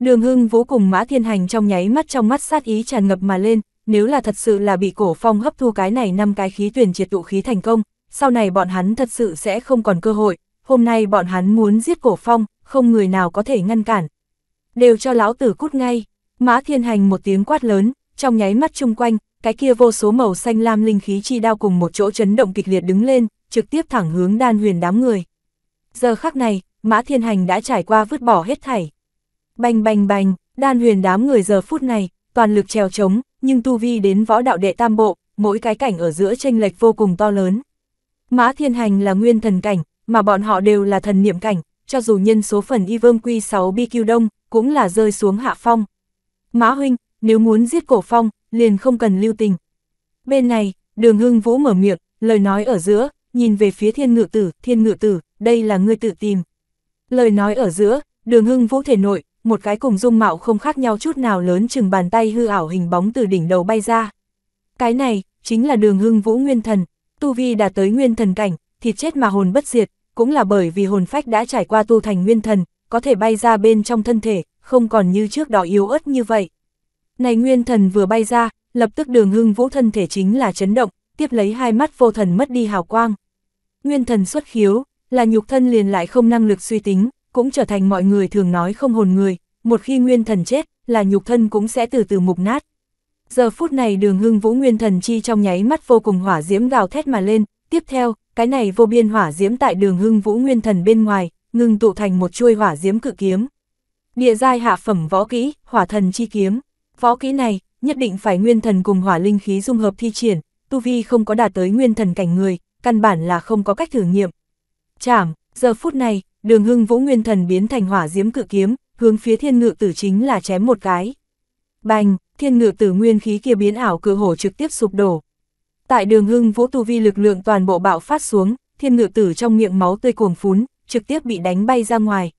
A: Đường Hưng vô cùng mã thiên hành trong nháy mắt trong mắt sát ý tràn ngập mà lên, nếu là thật sự là bị cổ phong hấp thu cái này năm cái khí tuyển triệt tụ khí thành công, sau này bọn hắn thật sự sẽ không còn cơ hội, hôm nay bọn hắn muốn giết cổ phong, không người nào có thể ngăn cản. Đều cho lão tử cút ngay, mã thiên hành một tiếng quát lớn, trong nháy mắt chung quanh, cái kia vô số màu xanh lam linh khí chi đao cùng một chỗ chấn động kịch liệt đứng lên, trực tiếp thẳng hướng đan huyền đám người. Giờ khắc này, mã thiên hành đã trải qua vứt bỏ hết thảy. Bành bành bành, đan huyền đám người giờ phút này, toàn lực trèo chống nhưng tu vi đến võ đạo đệ tam bộ, mỗi cái cảnh ở giữa tranh lệch vô cùng to lớn. Mã Thiên Hành là nguyên thần cảnh, mà bọn họ đều là thần niệm cảnh, cho dù nhân số phần y vương quy 6 BQ đông, cũng là rơi xuống hạ phong. Mã Huynh, nếu muốn giết cổ phong, liền không cần lưu tình. Bên này, đường hưng vũ mở miệng, lời nói ở giữa, nhìn về phía thiên ngự tử, thiên ngự tử, đây là người tự tìm. Lời nói ở giữa, đường hưng vũ thể nội, một cái cùng dung mạo không khác nhau chút nào lớn chừng bàn tay hư ảo hình bóng từ đỉnh đầu bay ra. Cái này, chính là đường hưng vũ nguyên thần, tu vi đã tới nguyên thần cảnh, thịt chết mà hồn bất diệt, cũng là bởi vì hồn phách đã trải qua tu thành nguyên thần, có thể bay ra bên trong thân thể, không còn như trước đó yếu ớt như vậy. Này nguyên thần vừa bay ra, lập tức đường hưng vũ thân thể chính là chấn động, tiếp lấy hai mắt vô thần mất đi hào quang. Nguyên thần xuất khiếu, là nhục thân liền lại không năng lực suy tính, cũng trở thành mọi người thường nói không hồn người, một khi nguyên thần chết, là nhục thân cũng sẽ từ từ mục nát. Giờ phút này đường hưng vũ nguyên thần chi trong nháy mắt vô cùng hỏa diễm gào thét mà lên, tiếp theo, cái này vô biên hỏa diễm tại đường hưng vũ nguyên thần bên ngoài, ngưng tụ thành một chuôi hỏa diễm cự kiếm. Địa giai hạ phẩm võ kỹ, hỏa thần chi kiếm. Võ kỹ này, nhất định phải nguyên thần cùng hỏa linh khí dung hợp thi triển, tu vi không có đạt tới nguyên thần cảnh người, căn bản là không có cách thử nghiệm. Chảm, giờ phút này, đường hưng vũ nguyên thần biến thành hỏa diễm cự kiếm, hướng phía thiên ngự tử chính là chém một cái. Bành, thiên ngự tử nguyên khí kia biến ảo cự hổ trực tiếp sụp đổ. Tại đường hưng vũ tu vi lực lượng toàn bộ bạo phát xuống, thiên ngự tử trong miệng máu tươi cuồng phún, trực tiếp bị đánh bay ra ngoài.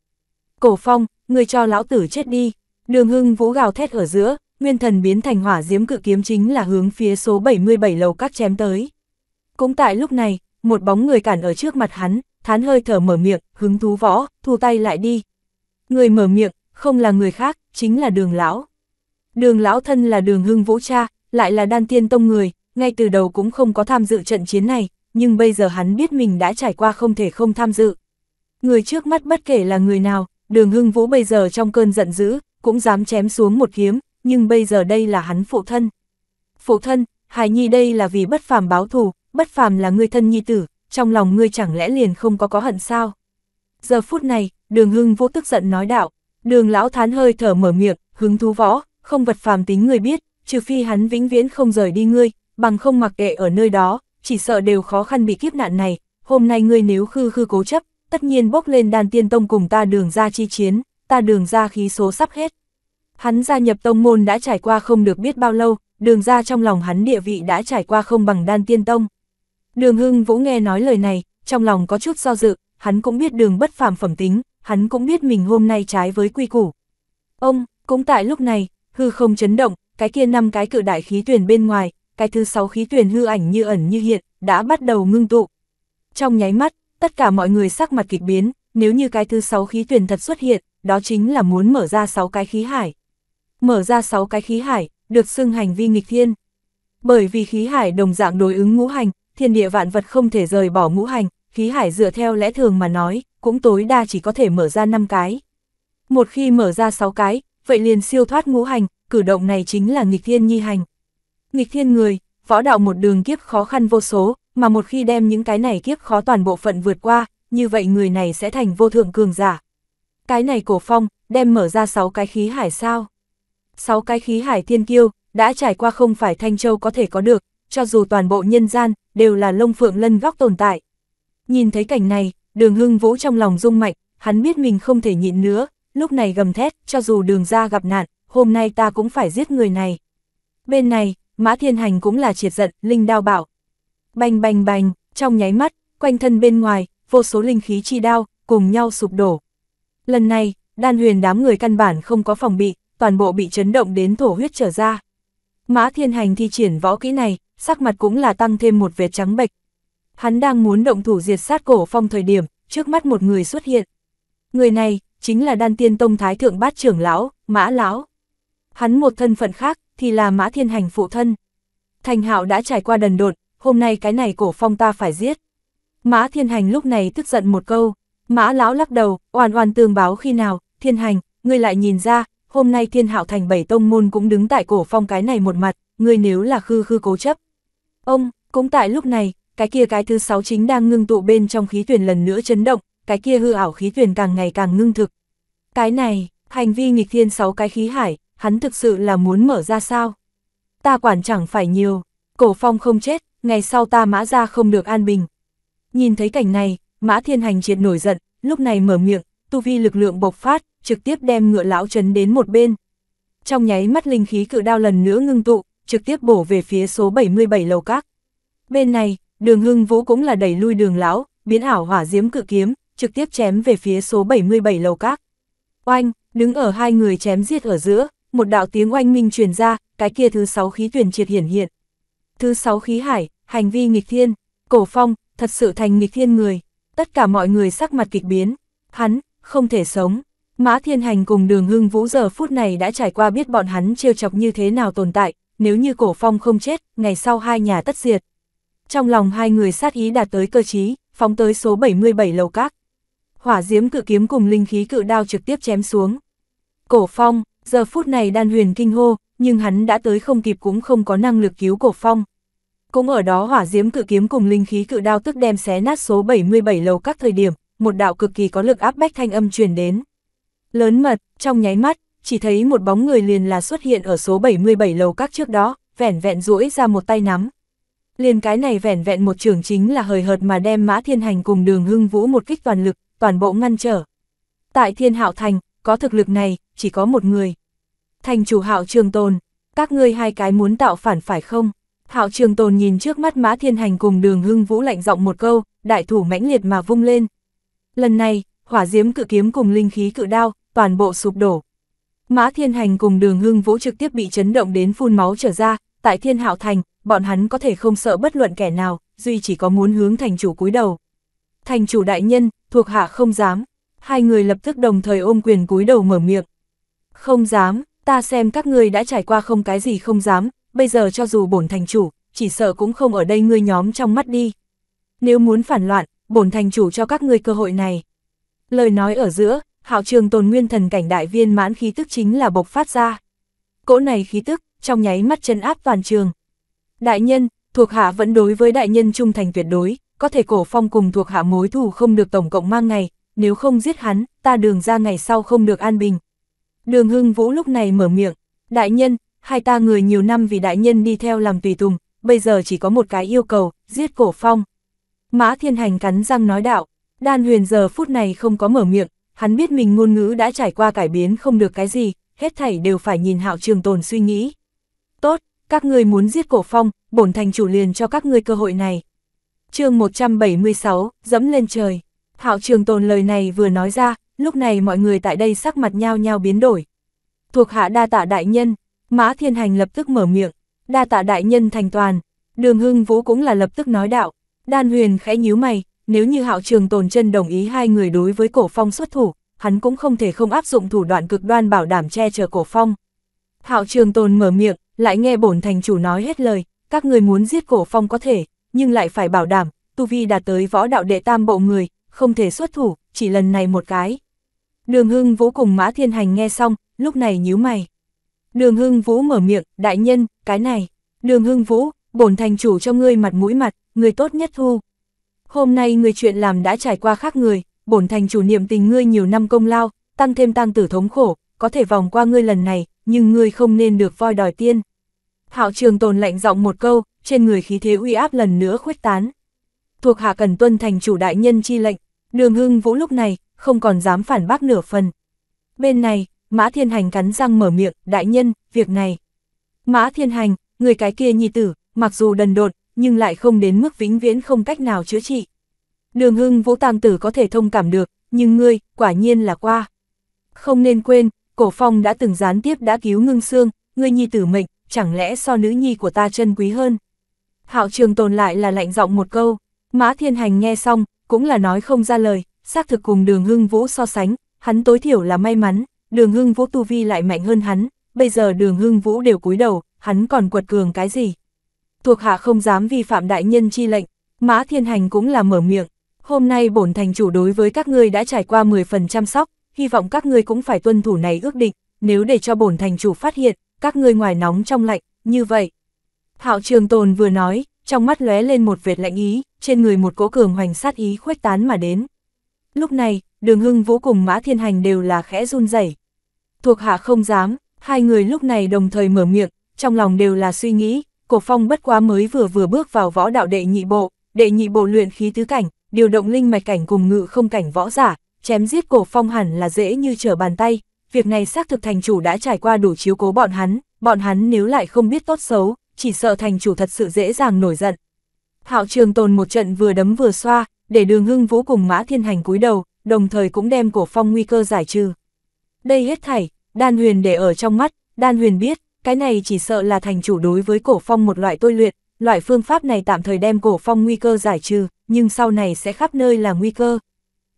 A: Cổ phong, người cho lão tử chết đi, đường hưng vũ gào thét ở giữa, nguyên thần biến thành hỏa diễm cự kiếm chính là hướng phía số 77 lầu các chém tới. Cũng tại lúc này, một bóng người cản ở trước mặt hắn, thán hơi thở mở miệng, hứng thú võ, thu tay lại đi. Người mở miệng, không là người khác, chính là đường lão. Đường lão thân là đường hưng vũ cha, lại là đan tiên tông người, ngay từ đầu cũng không có tham dự trận chiến này, nhưng bây giờ hắn biết mình đã trải qua không thể không tham dự. Người trước mắt bất kể là người nào, đường hưng vũ bây giờ trong cơn giận dữ, cũng dám chém xuống một kiếm, nhưng bây giờ đây là hắn phụ thân. Phụ thân, Hải Nhi đây là vì bất phàm báo thù, bất phàm là người thân nhi tử, trong lòng ngươi chẳng lẽ liền không có có hận sao? Giờ phút này, đường hưng vô tức giận nói đạo, đường lão thán hơi thở mở miệng, hứng thú võ, không vật phàm tính người biết, trừ phi hắn vĩnh viễn không rời đi ngươi, bằng không mặc kệ ở nơi đó, chỉ sợ đều khó khăn bị kiếp nạn này, hôm nay ngươi nếu khư khư cố chấp, tất nhiên bốc lên đàn tiên tông cùng ta đường ra chi chiến, ta đường ra khí số sắp hết. Hắn gia nhập tông môn đã trải qua không được biết bao lâu, đường ra trong lòng hắn địa vị đã trải qua không bằng đan tiên tông. Đường Hưng Vũ nghe nói lời này, trong lòng có chút do dự, hắn cũng biết đường bất phàm phẩm tính, hắn cũng biết mình hôm nay trái với quy củ. Ông, cũng tại lúc này, hư không chấn động, cái kia năm cái cự đại khí tuyển bên ngoài, cái thứ sáu khí tuyển hư ảnh như ẩn như hiện, đã bắt đầu ngưng tụ. Trong nháy mắt, tất cả mọi người sắc mặt kịch biến, nếu như cái thứ sáu khí tuyển thật xuất hiện, đó chính là muốn mở ra sáu cái khí hải. Mở ra sáu cái khí hải, được xưng hành vi nghịch thiên. Bởi vì khí hải đồng dạng đối ứng ngũ hành, thiên địa vạn vật không thể rời bỏ ngũ hành, khí hải dựa theo lẽ thường mà nói, cũng tối đa chỉ có thể mở ra 5 cái. Một khi mở ra 6 cái, vậy liền siêu thoát ngũ hành, cử động này chính là nghịch thiên nhi hành. Nghịch thiên người, võ đạo một đường kiếp khó khăn vô số, mà một khi đem những cái này kiếp khó toàn bộ phận vượt qua, như vậy người này sẽ thành vô thượng cường giả. Cái này cổ phong, đem mở ra 6 cái khí hải sao. 6 cái khí hải thiên kiêu, đã trải qua không phải Thanh Châu có thể có được, cho dù toàn bộ nhân gian, đều là lông phượng lân góc tồn tại. Nhìn thấy cảnh này, đường hưng vũ trong lòng rung mạnh, hắn biết mình không thể nhịn nữa, lúc này gầm thét, cho dù đường ra gặp nạn, hôm nay ta cũng phải giết người này. Bên này, mã thiên hành cũng là triệt giận, linh đao bảo. Bành bành bành, trong nháy mắt, quanh thân bên ngoài, vô số linh khí chi đao, cùng nhau sụp đổ. Lần này, đan huyền đám người căn bản không có phòng bị, toàn bộ bị chấn động đến thổ huyết trở ra. Mã thiên hành thi triển võ kỹ này, sắc mặt cũng là tăng thêm một vệt trắng bệch. Hắn đang muốn động thủ diệt sát cổ phong thời điểm, trước mắt một người xuất hiện. Người này, chính là đan tiên tông thái thượng bát trưởng lão, mã lão. Hắn một thân phận khác, thì là mã thiên hành phụ thân. Thành hạo đã trải qua đần đột, hôm nay cái này cổ phong ta phải giết. Mã thiên hành lúc này tức giận một câu, mã lão lắc đầu, oan oan tương báo khi nào, thiên hành, ngươi lại nhìn ra, hôm nay thiên hạo thành bảy tông môn cũng đứng tại cổ phong cái này một mặt, ngươi nếu là khư khư cố chấp, Ông, cũng tại lúc này, cái kia cái thứ sáu chính đang ngưng tụ bên trong khí thuyền lần nữa chấn động, cái kia hư ảo khí thuyền càng ngày càng ngưng thực. Cái này, hành vi nghịch thiên sáu cái khí hải, hắn thực sự là muốn mở ra sao? Ta quản chẳng phải nhiều, cổ phong không chết, ngày sau ta mã ra không được an bình. Nhìn thấy cảnh này, mã thiên hành triệt nổi giận, lúc này mở miệng, tu vi lực lượng bộc phát, trực tiếp đem ngựa lão trấn đến một bên. Trong nháy mắt linh khí cự đao lần nữa ngưng tụ, trực tiếp bổ về phía số 77 lầu các. Bên này, đường hưng vũ cũng là đẩy lui đường lão, biến ảo hỏa diếm cự kiếm, trực tiếp chém về phía số 77 lầu các. Oanh, đứng ở hai người chém giết ở giữa, một đạo tiếng oanh minh truyền ra, cái kia thứ sáu khí tuyển triệt hiển hiện. Thứ sáu khí hải, hành vi nghịch thiên, cổ phong, thật sự thành nghịch thiên người. Tất cả mọi người sắc mặt kịch biến, hắn, không thể sống. Mã Thiên Hành cùng đường hưng vũ giờ phút này đã trải qua biết bọn hắn trêu chọc như thế nào tồn tại, nếu như cổ phong không chết, ngày sau hai nhà tất diệt. Trong lòng hai người sát ý đạt tới cơ trí phóng tới số 77 lầu các. Hỏa diễm cự kiếm cùng linh khí cự đao trực tiếp chém xuống. Cổ phong, giờ phút này đan huyền kinh hô, nhưng hắn đã tới không kịp cũng không có năng lực cứu cổ phong. Cũng ở đó hỏa diễm cự kiếm cùng linh khí cự đao tức đem xé nát số 77 lầu các thời điểm, một đạo cực kỳ có lực áp bách thanh âm truyền đến. Lớn mật, trong nháy mắt, chỉ thấy một bóng người liền là xuất hiện ở số 77 lầu các trước đó, vẻn vẹn duỗi ra một tay nắm. Liền cái này vẻn vẹn một trường chính là hời hợt mà đem Mã Thiên Hành cùng đường hưng vũ một kích toàn lực, toàn bộ ngăn trở. Tại Thiên Hạo Thành, có thực lực này, chỉ có một người. Thành chủ Hạo Trường Tồn, các ngươi hai cái muốn tạo phản phải không? Hạo Trường Tồn nhìn trước mắt Mã Thiên Hành cùng đường hưng vũ lạnh giọng một câu, đại thủ mãnh liệt mà vung lên. Lần này, hỏa diễm cự kiếm cùng linh khí cự đao, toàn bộ sụp đổ. Mã Thiên Hành cùng đường hưng vũ trực tiếp bị chấn động đến phun máu trở ra, tại Thiên Hạo Thành, bọn hắn có thể không sợ bất luận kẻ nào, duy chỉ có muốn hướng thành chủ cúi đầu. Thành chủ đại nhân, thuộc hạ không dám, hai người lập tức đồng thời ôm quyền cúi đầu mở miệng. Không dám, ta xem các ngươi đã trải qua không cái gì không dám, bây giờ cho dù bổn thành chủ, chỉ sợ cũng không ở đây ngươi nhóm trong mắt đi. Nếu muốn phản loạn, bổn thành chủ cho các ngươi cơ hội này. Lời nói ở giữa, hạo trường tồn nguyên thần cảnh đại viên mãn khí tức chính là bộc phát ra. Cỗ này khí tức, trong nháy mắt chân áp toàn trường. Đại nhân, thuộc hạ vẫn đối với đại nhân trung thành tuyệt đối, có thể cổ phong cùng thuộc hạ mối thù không được tổng cộng mang ngày, nếu không giết hắn, ta đường ra ngày sau không được an bình. Đường hưng vũ lúc này mở miệng, đại nhân, hai ta người nhiều năm vì đại nhân đi theo làm tùy tùng, bây giờ chỉ có một cái yêu cầu, giết cổ phong. Mã thiên hành cắn răng nói đạo, đan huyền giờ phút này không có mở miệng, Hắn biết mình ngôn ngữ đã trải qua cải biến không được cái gì, hết thảy đều phải nhìn hạo trường tồn suy nghĩ. Tốt, các ngươi muốn giết cổ phong, bổn thành chủ liền cho các ngươi cơ hội này. chương 176, dẫm lên trời. Hạo trường tồn lời này vừa nói ra, lúc này mọi người tại đây sắc mặt nhau nhau biến đổi. Thuộc hạ đa tạ đại nhân, Mã Thiên Hành lập tức mở miệng, đa tạ đại nhân thành toàn, đường hưng vũ cũng là lập tức nói đạo, đan huyền khẽ nhíu mày, nếu như hạo trường tồn chân đồng ý hai người đối với cổ phong xuất thủ, hắn cũng không thể không áp dụng thủ đoạn cực đoan bảo đảm che chở cổ phong. Hạo trường tồn mở miệng, lại nghe bổn thành chủ nói hết lời, các người muốn giết cổ phong có thể, nhưng lại phải bảo đảm, tu vi đạt tới võ đạo đệ tam bộ người, không thể xuất thủ, chỉ lần này một cái. Đường hưng vũ cùng mã thiên hành nghe xong, lúc này nhíu mày. Đường hưng vũ mở miệng, đại nhân, cái này. Đường hưng vũ, bổn thành chủ cho ngươi mặt mũi mặt, người tốt nhất thu. Hôm nay người chuyện làm đã trải qua khác người, bổn thành chủ niệm tình ngươi nhiều năm công lao, tăng thêm tăng tử thống khổ, có thể vòng qua ngươi lần này, nhưng ngươi không nên được voi đòi tiên. Hạo trường tồn lạnh giọng một câu, trên người khí thế uy áp lần nữa khuếch tán. Thuộc hạ cần tuân thành chủ đại nhân chi lệnh, đường hưng vũ lúc này, không còn dám phản bác nửa phần. Bên này, Mã Thiên Hành cắn răng mở miệng, đại nhân, việc này. Mã Thiên Hành, người cái kia nhi tử, mặc dù đần đột, nhưng lại không đến mức vĩnh viễn không cách nào chữa trị. Đường hưng vũ tam tử có thể thông cảm được, nhưng ngươi, quả nhiên là qua. Không nên quên, cổ phong đã từng gián tiếp đã cứu ngưng xương, ngươi nhi tử mệnh, chẳng lẽ so nữ nhi của ta chân quý hơn. Hạo trường tồn lại là lạnh giọng một câu, mã thiên hành nghe xong, cũng là nói không ra lời, xác thực cùng đường hưng vũ so sánh, hắn tối thiểu là may mắn, đường hưng vũ tu vi lại mạnh hơn hắn, bây giờ đường hưng vũ đều cúi đầu, hắn còn quật cường cái gì thuộc hạ không dám vi phạm đại nhân chi lệnh, Mã Thiên Hành cũng là mở miệng, hôm nay bổn thành chủ đối với các ngươi đã trải qua 10 phần chăm sóc, hy vọng các ngươi cũng phải tuân thủ này ước định, nếu để cho bổn thành chủ phát hiện, các ngươi ngoài nóng trong lạnh, như vậy. Hạo Trường Tồn vừa nói, trong mắt lóe lên một vệt lạnh ý, trên người một cỗ cường hoành sát ý khuếch tán mà đến. Lúc này, Đường Hưng Vũ cùng Mã Thiên Hành đều là khẽ run rẩy. Thuộc hạ không dám, hai người lúc này đồng thời mở miệng, trong lòng đều là suy nghĩ, Cổ Phong bất quá mới vừa vừa bước vào võ đạo đệ nhị bộ, đệ nhị bộ luyện khí tứ cảnh, điều động linh mạch cảnh cùng ngự không cảnh võ giả, chém giết Cổ Phong hẳn là dễ như trở bàn tay, việc này xác thực thành chủ đã trải qua đủ chiếu cố bọn hắn, bọn hắn nếu lại không biết tốt xấu, chỉ sợ thành chủ thật sự dễ dàng nổi giận. Hạo Trường Tồn một trận vừa đấm vừa xoa, để Đường Hưng Vũ cùng Mã Thiên Hành cúi đầu, đồng thời cũng đem Cổ Phong nguy cơ giải trừ. Đây hết thảy, Đan Huyền để ở trong mắt, Đan Huyền biết, cái này chỉ sợ là thành chủ đối với cổ phong một loại tôi luyện, loại phương pháp này tạm thời đem cổ phong nguy cơ giải trừ, nhưng sau này sẽ khắp nơi là nguy cơ.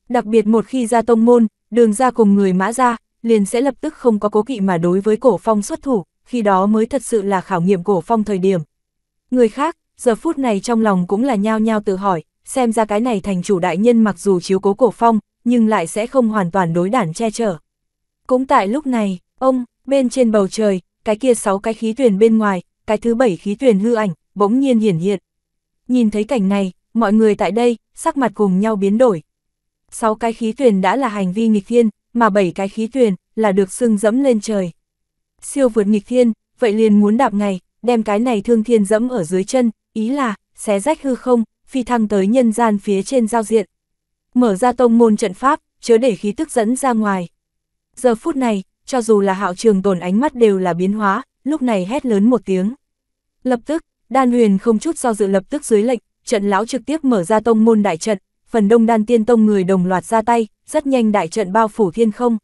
A: Đặc biệt một khi ra tông môn, đường ra cùng người mã ra, liền sẽ lập tức không có cố kỵ mà đối với cổ phong xuất thủ, khi đó mới thật sự là khảo nghiệm cổ phong thời điểm. Người khác, giờ phút này trong lòng cũng là nhao nhao tự hỏi, xem ra cái này thành chủ đại nhân mặc dù chiếu cố cổ phong, nhưng lại sẽ không hoàn toàn đối đản che chở. Cũng tại lúc này, ông, bên trên bầu trời, cái kia sáu cái khí thuyền bên ngoài, cái thứ bảy khí thuyền hư ảnh, bỗng nhiên hiển hiện. Nhìn thấy cảnh này, mọi người tại đây, sắc mặt cùng nhau biến đổi. Sáu cái khí thuyền đã là hành vi nghịch thiên, mà bảy cái khí thuyền là được xưng dẫm lên trời. Siêu vượt nghịch thiên, vậy liền muốn đạp ngày, đem cái này thương thiên dẫm ở dưới chân, ý là, xé rách hư không, phi thăng tới nhân gian phía trên giao diện. Mở ra tông môn trận pháp, chứa để khí tức dẫn ra ngoài. Giờ phút này, cho dù là hạo trường tồn ánh mắt đều là biến hóa, lúc này hét lớn một tiếng. Lập tức, đan huyền không chút do dự lập tức dưới lệnh, trận lão trực tiếp mở ra tông môn đại trận, phần đông đan tiên tông người đồng loạt ra tay, rất nhanh đại trận bao phủ thiên không.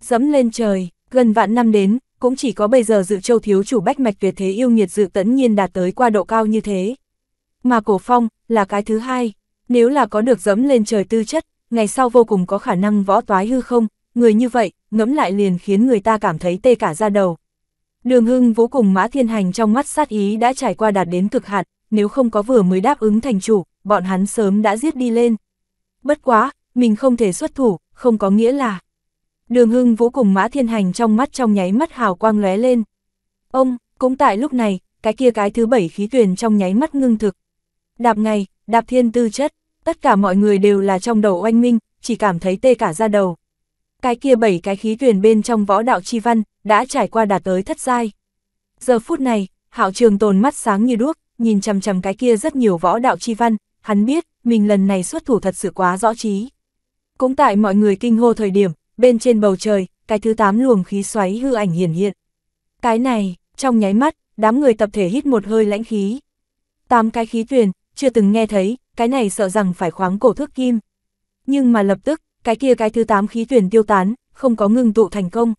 A: Dẫm lên trời, gần vạn năm đến, cũng chỉ có bây giờ dự châu thiếu chủ bách mạch tuyệt thế yêu nghiệt dự tẫn nhiên đạt tới qua độ cao như thế. Mà cổ phong, là cái thứ hai, nếu là có được dẫm lên trời tư chất, ngày sau vô cùng có khả năng võ toái hư không, người như vậy, ngẫm lại liền khiến người ta cảm thấy tê cả da đầu. Đường Hưng vô cùng Mã Thiên Hành trong mắt sát ý đã trải qua đạt đến cực hạn, nếu không có vừa mới đáp ứng thành chủ, bọn hắn sớm đã giết đi lên. Bất quá, mình không thể xuất thủ, không có nghĩa là. Đường Hưng vô cùng Mã Thiên Hành trong mắt trong nháy mắt hào quang lóe lên. Ông, cũng tại lúc này, cái kia cái thứ bảy khí tuyển trong nháy mắt ngưng thực. Đạp ngày, đạp thiên tư chất, tất cả mọi người đều là trong đầu oanh minh, chỉ cảm thấy tê cả da đầu. Cái kia bảy cái khí tuyển bên trong võ đạo chi văn, đã trải qua đạt tới thất giai. Giờ phút này, hạo trường tồn mắt sáng như đuốc, nhìn chằm chằm cái kia rất nhiều võ đạo chi văn, hắn biết, mình lần này xuất thủ thật sự quá rõ trí. Cũng tại mọi người kinh hô thời điểm, bên trên bầu trời, cái thứ tám luồng khí xoáy hư ảnh hiển hiện. Cái này, trong nháy mắt, đám người tập thể hít một hơi lãnh khí. Tám cái khí tuyền, chưa từng nghe thấy, cái này sợ rằng phải khoáng cổ thước kim. Nhưng mà lập tức, cái kia cái thứ tám khí tuyển tiêu tán, không có ngưng tụ thành công.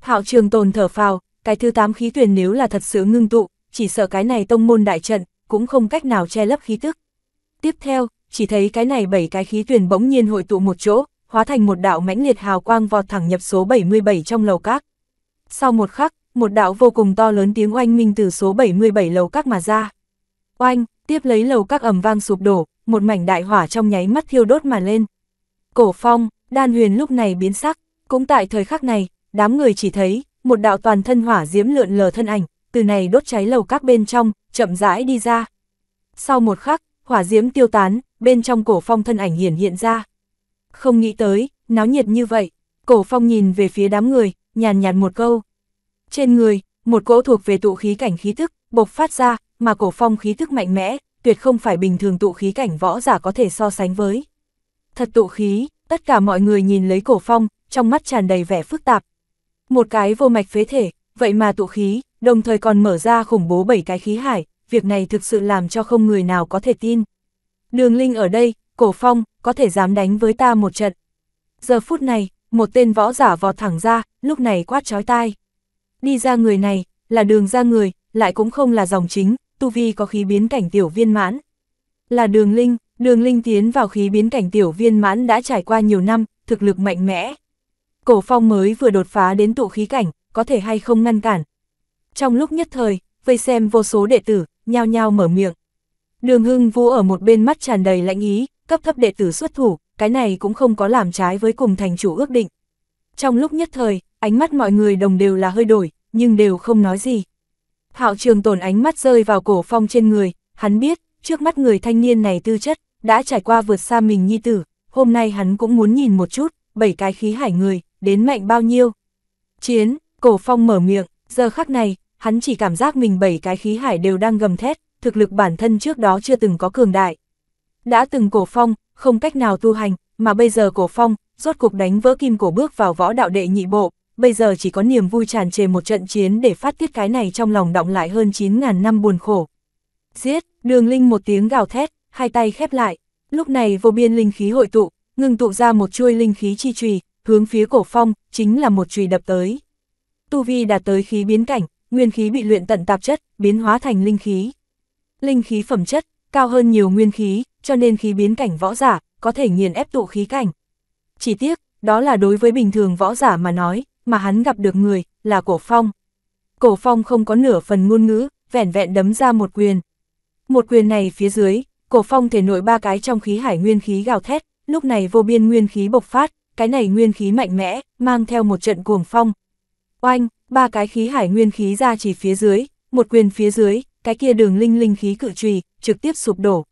A: Hạo trường tồn thở phào, cái thứ tám khí tuyển nếu là thật sự ngưng tụ, chỉ sợ cái này tông môn đại trận, cũng không cách nào che lấp khí tức. Tiếp theo, chỉ thấy cái này bảy cái khí tuyển bỗng nhiên hội tụ một chỗ, hóa thành một đạo mãnh liệt hào quang vọt thẳng nhập số 77 trong lầu các. Sau một khắc, một đạo vô cùng to lớn tiếng oanh minh từ số 77 lầu các mà ra. Oanh, tiếp lấy lầu các ầm vang sụp đổ, một mảnh đại hỏa trong nháy mắt thiêu đốt mà lên cổ phong, đan huyền lúc này biến sắc, cũng tại thời khắc này, đám người chỉ thấy, một đạo toàn thân hỏa diễm lượn lờ thân ảnh, từ này đốt cháy lầu các bên trong, chậm rãi đi ra. Sau một khắc, hỏa diễm tiêu tán, bên trong cổ phong thân ảnh hiển hiện ra. Không nghĩ tới, náo nhiệt như vậy, cổ phong nhìn về phía đám người, nhàn nhạt một câu. Trên người, một cỗ thuộc về tụ khí cảnh khí thức, bộc phát ra, mà cổ phong khí thức mạnh mẽ, tuyệt không phải bình thường tụ khí cảnh võ giả có thể so sánh với thật tụ khí, tất cả mọi người nhìn lấy cổ phong, trong mắt tràn đầy vẻ phức tạp. Một cái vô mạch phế thể, vậy mà tụ khí, đồng thời còn mở ra khủng bố bảy cái khí hải, việc này thực sự làm cho không người nào có thể tin. Đường Linh ở đây, cổ phong, có thể dám đánh với ta một trận. Giờ phút này, một tên võ giả vọt thẳng ra, lúc này quát chói tai. Đi ra người này, là đường ra người, lại cũng không là dòng chính, tu vi có khí biến cảnh tiểu viên mãn. Là đường Linh, Đường Linh tiến vào khí biến cảnh tiểu viên mãn đã trải qua nhiều năm, thực lực mạnh mẽ. Cổ phong mới vừa đột phá đến tụ khí cảnh, có thể hay không ngăn cản. Trong lúc nhất thời, vây xem vô số đệ tử, nhao nhao mở miệng. Đường hưng vũ ở một bên mắt tràn đầy lãnh ý, cấp thấp đệ tử xuất thủ, cái này cũng không có làm trái với cùng thành chủ ước định. Trong lúc nhất thời, ánh mắt mọi người đồng đều là hơi đổi, nhưng đều không nói gì. Hạo trường tổn ánh mắt rơi vào cổ phong trên người, hắn biết, trước mắt người thanh niên này tư chất, đã trải qua vượt xa mình nhi tử, hôm nay hắn cũng muốn nhìn một chút, bảy cái khí hải người, đến mạnh bao nhiêu. Chiến, cổ phong mở miệng, giờ khắc này, hắn chỉ cảm giác mình bảy cái khí hải đều đang gầm thét, thực lực bản thân trước đó chưa từng có cường đại. Đã từng cổ phong, không cách nào tu hành, mà bây giờ cổ phong, rốt cuộc đánh vỡ kim cổ bước vào võ đạo đệ nhị bộ, bây giờ chỉ có niềm vui tràn trề một trận chiến để phát tiết cái này trong lòng động lại hơn 9.000 năm buồn khổ. Giết, đường linh một tiếng gào thét, hai tay khép lại. Lúc này vô biên linh khí hội tụ, ngừng tụ ra một chuôi linh khí chi trùy, hướng phía cổ phong, chính là một chùy đập tới. Tu vi đạt tới khí biến cảnh, nguyên khí bị luyện tận tạp chất, biến hóa thành linh khí. Linh khí phẩm chất, cao hơn nhiều nguyên khí, cho nên khí biến cảnh võ giả, có thể nghiền ép tụ khí cảnh. Chỉ tiếc, đó là đối với bình thường võ giả mà nói, mà hắn gặp được người, là cổ phong. Cổ phong không có nửa phần ngôn ngữ, vẻn vẹn đấm ra một quyền, một quyền này phía dưới, cổ phong thể nội ba cái trong khí hải nguyên khí gào thét, lúc này vô biên nguyên khí bộc phát, cái này nguyên khí mạnh mẽ, mang theo một trận cuồng phong. Oanh, ba cái khí hải nguyên khí ra chỉ phía dưới, một quyền phía dưới, cái kia đường linh linh khí cự trùy, trực tiếp sụp đổ.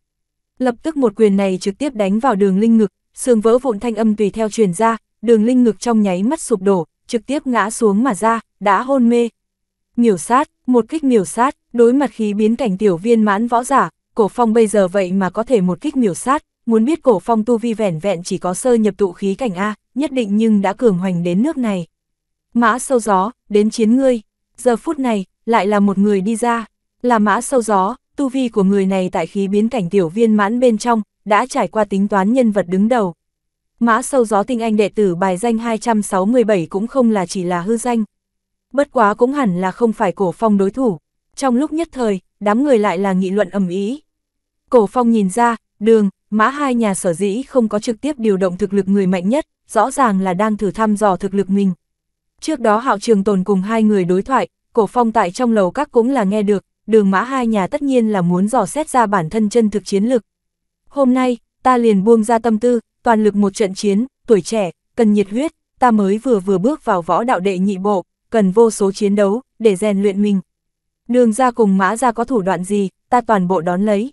A: Lập tức một quyền này trực tiếp đánh vào đường linh ngực, xương vỡ vụn thanh âm tùy theo truyền ra, đường linh ngực trong nháy mắt sụp đổ, trực tiếp ngã xuống mà ra, đã hôn mê. Miểu sát, một kích miểu sát, đối mặt khí biến cảnh tiểu viên mãn võ giả, cổ phong bây giờ vậy mà có thể một kích miểu sát, muốn biết cổ phong tu vi vẻn vẹn chỉ có sơ nhập tụ khí cảnh A, nhất định nhưng đã cường hoành đến nước này. Mã sâu gió, đến chiến ngươi, giờ phút này, lại là một người đi ra, là mã sâu gió, tu vi của người này tại khí biến cảnh tiểu viên mãn bên trong, đã trải qua tính toán nhân vật đứng đầu. Mã sâu gió tinh anh đệ tử bài danh 267 cũng không là chỉ là hư danh, bất quá cũng hẳn là không phải cổ phong đối thủ. Trong lúc nhất thời, đám người lại là nghị luận ầm ý. Cổ phong nhìn ra, đường, mã hai nhà sở dĩ không có trực tiếp điều động thực lực người mạnh nhất, rõ ràng là đang thử thăm dò thực lực mình. Trước đó hạo trường tồn cùng hai người đối thoại, cổ phong tại trong lầu các cũng là nghe được, đường mã hai nhà tất nhiên là muốn dò xét ra bản thân chân thực chiến lực. Hôm nay, ta liền buông ra tâm tư, toàn lực một trận chiến, tuổi trẻ, cần nhiệt huyết, ta mới vừa vừa bước vào võ đạo đệ nhị bộ, cần vô số chiến đấu, để rèn luyện mình. Đường ra cùng mã ra có thủ đoạn gì, ta toàn bộ đón lấy.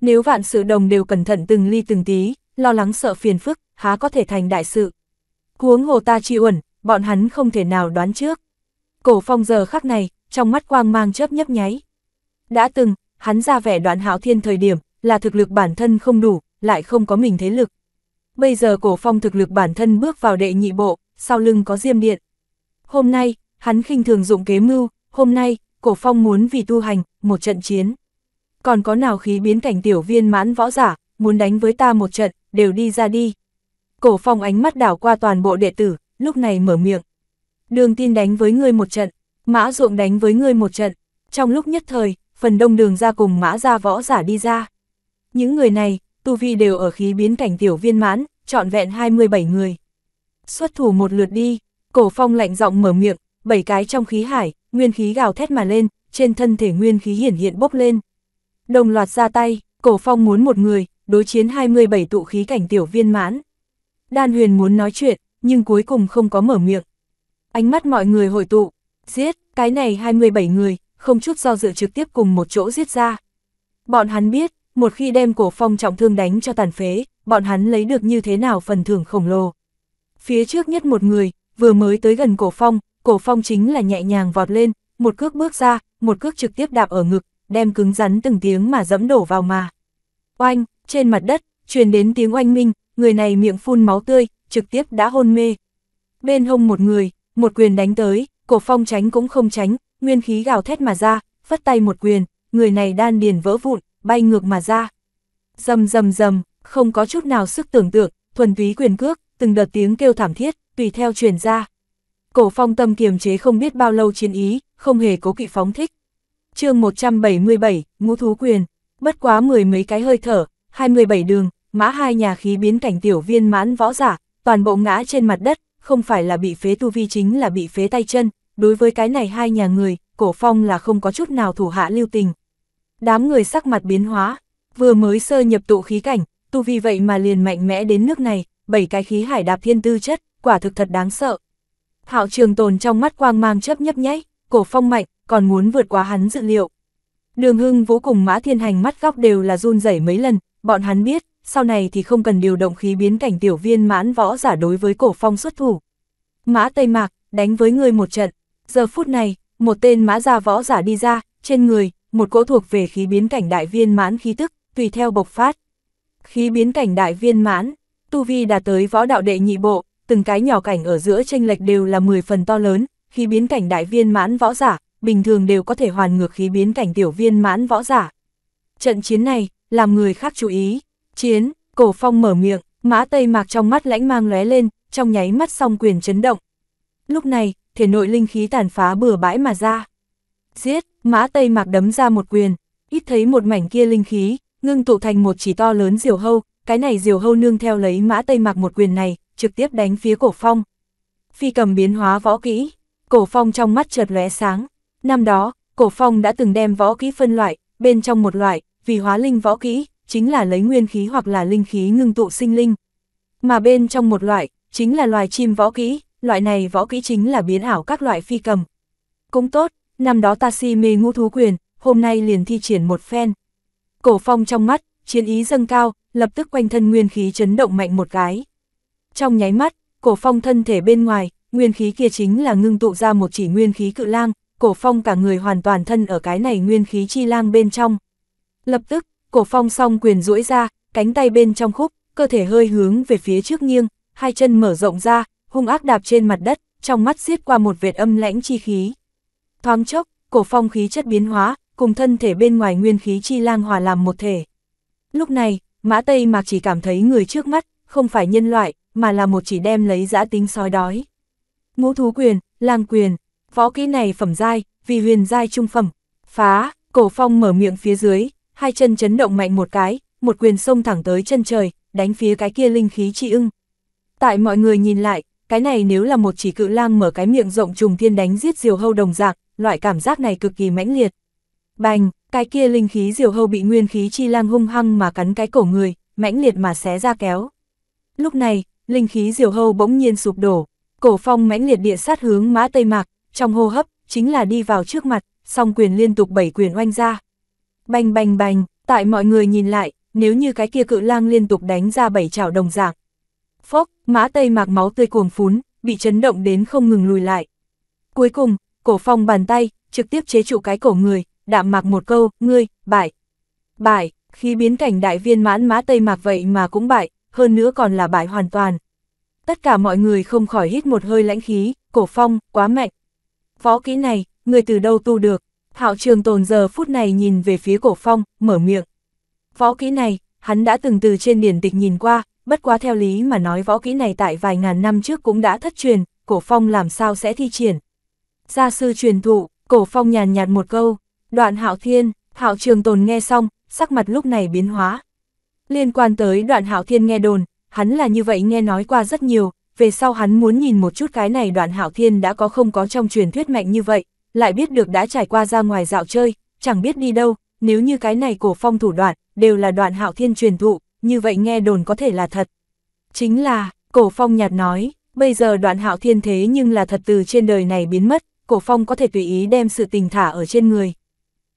A: Nếu vạn sự đồng đều cẩn thận từng ly từng tí, lo lắng sợ phiền phức, há có thể thành đại sự. Huống hồ ta chi uẩn, bọn hắn không thể nào đoán trước. Cổ phong giờ khắc này, trong mắt quang mang chớp nhấp nháy. Đã từng, hắn ra vẻ đoán hảo thiên thời điểm, là thực lực bản thân không đủ, lại không có mình thế lực. Bây giờ cổ phong thực lực bản thân bước vào đệ nhị bộ, sau lưng có diêm điện. Hôm nay, Hắn khinh thường dụng kế mưu, hôm nay, cổ phong muốn vì tu hành, một trận chiến. Còn có nào khí biến cảnh tiểu viên mãn võ giả, muốn đánh với ta một trận, đều đi ra đi. Cổ phong ánh mắt đảo qua toàn bộ đệ tử, lúc này mở miệng. Đường tin đánh với ngươi một trận, mã ruộng đánh với ngươi một trận. Trong lúc nhất thời, phần đông đường ra cùng mã ra võ giả đi ra. Những người này, tu vi đều ở khí biến cảnh tiểu viên mãn, trọn vẹn 27 người. Xuất thủ một lượt đi, cổ phong lạnh giọng mở miệng, bảy cái trong khí hải, nguyên khí gào thét mà lên, trên thân thể nguyên khí hiển hiện bốc lên. Đồng loạt ra tay, cổ phong muốn một người, đối chiến 27 tụ khí cảnh tiểu viên mãn. Đan huyền muốn nói chuyện, nhưng cuối cùng không có mở miệng. Ánh mắt mọi người hội tụ, giết, cái này 27 người, không chút do dự trực tiếp cùng một chỗ giết ra. Bọn hắn biết, một khi đem cổ phong trọng thương đánh cho tàn phế, bọn hắn lấy được như thế nào phần thưởng khổng lồ. Phía trước nhất một người, vừa mới tới gần cổ phong, cổ phong chính là nhẹ nhàng vọt lên, một cước bước ra, một cước trực tiếp đạp ở ngực, đem cứng rắn từng tiếng mà dẫm đổ vào mà. Oanh, trên mặt đất, truyền đến tiếng oanh minh, người này miệng phun máu tươi, trực tiếp đã hôn mê. Bên hông một người, một quyền đánh tới, cổ phong tránh cũng không tránh, nguyên khí gào thét mà ra, phất tay một quyền, người này đan điền vỡ vụn, bay ngược mà ra. Dầm dầm dầm, không có chút nào sức tưởng tượng, thuần túy quyền cước, từng đợt tiếng kêu thảm thiết, tùy theo truyền ra. Cổ phong tâm kiềm chế không biết bao lâu chiến ý, không hề cố kỵ phóng thích. chương 177, ngũ thú quyền, bất quá mười mấy cái hơi thở, 27 đường, mã hai nhà khí biến cảnh tiểu viên mãn võ giả, toàn bộ ngã trên mặt đất, không phải là bị phế tu vi chính là bị phế tay chân, đối với cái này hai nhà người, cổ phong là không có chút nào thủ hạ lưu tình. Đám người sắc mặt biến hóa, vừa mới sơ nhập tụ khí cảnh, tu vi vậy mà liền mạnh mẽ đến nước này, bảy cái khí hải đạp thiên tư chất, quả thực thật đáng sợ, Hạo trường tồn trong mắt quang mang chấp nhấp nháy, cổ phong mạnh, còn muốn vượt quá hắn dự liệu. Đường hưng vũ cùng mã thiên hành mắt góc đều là run rẩy mấy lần, bọn hắn biết, sau này thì không cần điều động khí biến cảnh tiểu viên mãn võ giả đối với cổ phong xuất thủ. Mã Tây Mạc, đánh với người một trận. Giờ phút này, một tên mã gia võ giả đi ra, trên người, một cỗ thuộc về khí biến cảnh đại viên mãn khí tức, tùy theo bộc phát. Khí biến cảnh đại viên mãn, tu vi đã tới võ đạo đệ nhị bộ, từng cái nhỏ cảnh ở giữa tranh lệch đều là 10 phần to lớn, khi biến cảnh đại viên mãn võ giả, bình thường đều có thể hoàn ngược khí biến cảnh tiểu viên mãn võ giả. Trận chiến này, làm người khác chú ý. Chiến, cổ phong mở miệng, mã tây mạc trong mắt lãnh mang lóe lên, trong nháy mắt song quyền chấn động. Lúc này, thể nội linh khí tàn phá bừa bãi mà ra. Giết, mã tây mạc đấm ra một quyền, ít thấy một mảnh kia linh khí, ngưng tụ thành một chỉ to lớn diều hâu, cái này diều hâu nương theo lấy mã tây mạc một quyền này, trực tiếp đánh phía cổ phong. Phi cầm biến hóa võ kỹ, cổ phong trong mắt chợt lóe sáng. Năm đó, cổ phong đã từng đem võ kỹ phân loại, bên trong một loại, vì hóa linh võ kỹ, chính là lấy nguyên khí hoặc là linh khí ngưng tụ sinh linh. Mà bên trong một loại, chính là loài chim võ kỹ, loại này võ kỹ chính là biến ảo các loại phi cầm. Cũng tốt, năm đó ta si mê ngũ thú quyền, hôm nay liền thi triển một phen. Cổ phong trong mắt, chiến ý dâng cao, lập tức quanh thân nguyên khí chấn động mạnh một cái. Trong nháy mắt, cổ phong thân thể bên ngoài, nguyên khí kia chính là ngưng tụ ra một chỉ nguyên khí cự lang, cổ phong cả người hoàn toàn thân ở cái này nguyên khí chi lang bên trong. Lập tức, cổ phong song quyền duỗi ra, cánh tay bên trong khúc, cơ thể hơi hướng về phía trước nghiêng, hai chân mở rộng ra, hung ác đạp trên mặt đất, trong mắt xiết qua một vệt âm lãnh chi khí. Thoáng chốc, cổ phong khí chất biến hóa, cùng thân thể bên ngoài nguyên khí chi lang hòa làm một thể. Lúc này, mã Tây Mạc chỉ cảm thấy người trước mắt, không phải nhân loại, mà là một chỉ đem lấy giã tính sói đói. Ngũ thú quyền, lang quyền, võ kỹ này phẩm giai, vì huyền giai trung phẩm. Phá, cổ phong mở miệng phía dưới, hai chân chấn động mạnh một cái, một quyền xông thẳng tới chân trời, đánh phía cái kia linh khí chi ưng. Tại mọi người nhìn lại, cái này nếu là một chỉ cự lang mở cái miệng rộng trùng thiên đánh giết diều hâu đồng dạng, loại cảm giác này cực kỳ mãnh liệt. Bành, cái kia linh khí diều hâu bị nguyên khí chi lang hung hăng mà cắn cái cổ người, mãnh liệt mà xé ra kéo. Lúc này, linh khí diều hâu bỗng nhiên sụp đổ, cổ phong mãnh liệt địa sát hướng mã tây mạc, trong hô hấp, chính là đi vào trước mặt, song quyền liên tục bảy quyền oanh ra. Bành bành bành, tại mọi người nhìn lại, nếu như cái kia cự lang liên tục đánh ra bảy chảo đồng dạng. Phốc, mã tây mạc máu tươi cuồng phún, bị chấn động đến không ngừng lùi lại. Cuối cùng, cổ phong bàn tay, trực tiếp chế trụ cái cổ người, đạm mạc một câu, ngươi, bại. Bại, khi biến cảnh đại viên mãn mã tây mạc vậy mà cũng bại, hơn nữa còn là bại hoàn toàn. Tất cả mọi người không khỏi hít một hơi lãnh khí, cổ phong, quá mạnh. Võ kỹ này, người từ đâu tu được? Hạo trường tồn giờ phút này nhìn về phía cổ phong, mở miệng. Võ kỹ này, hắn đã từng từ trên điển tịch nhìn qua, bất quá theo lý mà nói võ kỹ này tại vài ngàn năm trước cũng đã thất truyền, cổ phong làm sao sẽ thi triển. Gia sư truyền thụ, cổ phong nhàn nhạt một câu, đoạn hạo thiên, hạo trường tồn nghe xong, sắc mặt lúc này biến hóa, Liên quan tới đoạn hạo thiên nghe đồn, hắn là như vậy nghe nói qua rất nhiều, về sau hắn muốn nhìn một chút cái này đoạn hạo thiên đã có không có trong truyền thuyết mạnh như vậy, lại biết được đã trải qua ra ngoài dạo chơi, chẳng biết đi đâu, nếu như cái này cổ phong thủ đoạn, đều là đoạn hạo thiên truyền thụ, như vậy nghe đồn có thể là thật. Chính là, cổ phong nhạt nói, bây giờ đoạn hạo thiên thế nhưng là thật từ trên đời này biến mất, cổ phong có thể tùy ý đem sự tình thả ở trên người.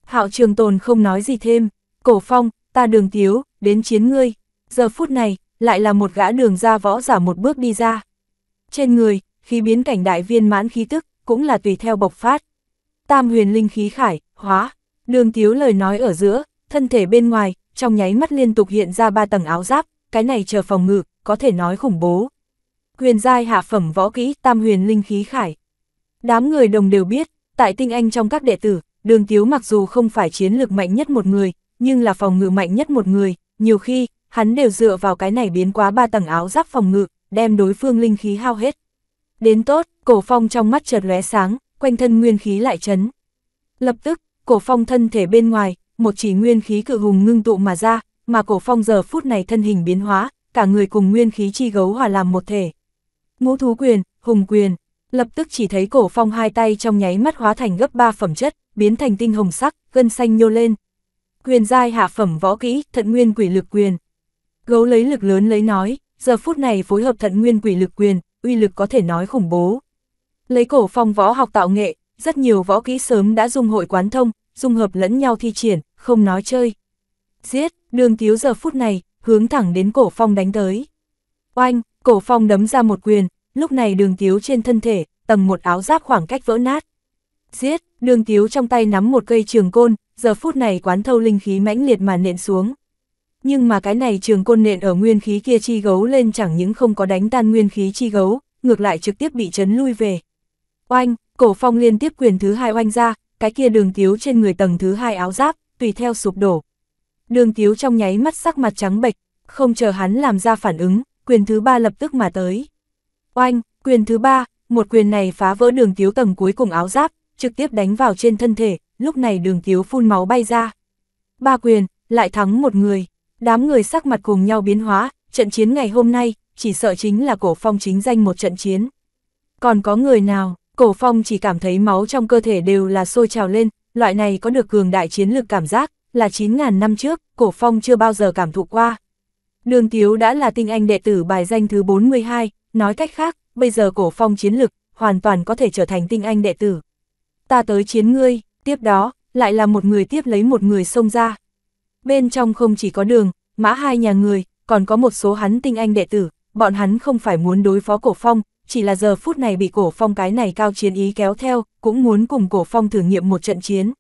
A: Hạo trường tồn không nói gì thêm, cổ phong, ta đường tiếu, đến chiến ngươi. Giờ phút này, lại là một gã đường ra võ giả một bước đi ra. Trên người, khí biến cảnh đại viên mãn khí tức, cũng là tùy theo bộc phát. Tam huyền linh khí khải, hóa. Đường tiếu lời nói ở giữa, thân thể bên ngoài, trong nháy mắt liên tục hiện ra ba tầng áo giáp, cái này chờ phòng ngự, có thể nói khủng bố. Huyền giai hạ phẩm võ kỹ tam huyền linh khí khải. Đám người đồng đều biết, tại tinh anh trong các đệ tử, đường tiếu mặc dù không phải chiến lược mạnh nhất một người, nhưng là phòng ngự mạnh nhất một người, nhiều khi, hắn đều dựa vào cái này biến quá ba tầng áo giáp phòng ngự, đem đối phương linh khí hao hết. Đến tốt, cổ phong trong mắt chợt lóe sáng, quanh thân nguyên khí lại chấn. Lập tức, cổ phong thân thể bên ngoài, một chỉ nguyên khí cự hùng ngưng tụ mà ra, mà cổ phong giờ phút này thân hình biến hóa, cả người cùng nguyên khí chi gấu hòa làm một thể. Ngũ thú quyền, hùng quyền, lập tức chỉ thấy cổ phong hai tay trong nháy mắt hóa thành gấp ba phẩm chất, biến thành tinh hồng sắc, gân xanh nhô lên, Quyền giai hạ phẩm võ kỹ, thận nguyên quỷ lực quyền. Gấu lấy lực lớn lấy nói, giờ phút này phối hợp thận nguyên quỷ lực quyền, uy lực có thể nói khủng bố. Lấy cổ phong võ học tạo nghệ, rất nhiều võ kỹ sớm đã dung hội quán thông, dung hợp lẫn nhau thi triển, không nói chơi. Giết, đường tiếu giờ phút này, hướng thẳng đến cổ phong đánh tới. Oanh, cổ phong đấm ra một quyền, lúc này đường tiếu trên thân thể, tầng một áo giáp khoảng cách vỡ nát. Giết, đường tiếu trong tay nắm một cây trường côn, giờ phút này quán thâu linh khí mãnh liệt mà nện xuống. Nhưng mà cái này trường côn nện ở nguyên khí kia chi gấu lên chẳng những không có đánh tan nguyên khí chi gấu, ngược lại trực tiếp bị chấn lui về. Oanh, cổ phong liên tiếp quyền thứ hai oanh ra, cái kia đường tiếu trên người tầng thứ hai áo giáp, tùy theo sụp đổ. Đường tiếu trong nháy mắt sắc mặt trắng bệch, không chờ hắn làm ra phản ứng, quyền thứ ba lập tức mà tới. Oanh, quyền thứ ba, một quyền này phá vỡ đường tiếu tầng cuối cùng áo giáp, trực tiếp đánh vào trên thân thể, lúc này đường tiếu phun máu bay ra. Ba quyền, lại thắng một người, đám người sắc mặt cùng nhau biến hóa, trận chiến ngày hôm nay, chỉ sợ chính là cổ phong chính danh một trận chiến. Còn có người nào, cổ phong chỉ cảm thấy máu trong cơ thể đều là sôi trào lên, loại này có được cường đại chiến lược cảm giác, là 9.000 năm trước, cổ phong chưa bao giờ cảm thụ qua. Đường Tiếu đã là tinh anh đệ tử bài danh thứ 42, nói cách khác, bây giờ cổ phong chiến lực, hoàn toàn có thể trở thành tinh anh đệ tử. Ta tới chiến ngươi, tiếp đó, lại là một người tiếp lấy một người xông ra. Bên trong không chỉ có đường, mã hai nhà người, còn có một số hắn tinh anh đệ tử, bọn hắn không phải muốn đối phó cổ phong, chỉ là giờ phút này bị cổ phong cái này cao chiến ý kéo theo, cũng muốn cùng cổ phong thử nghiệm một trận chiến.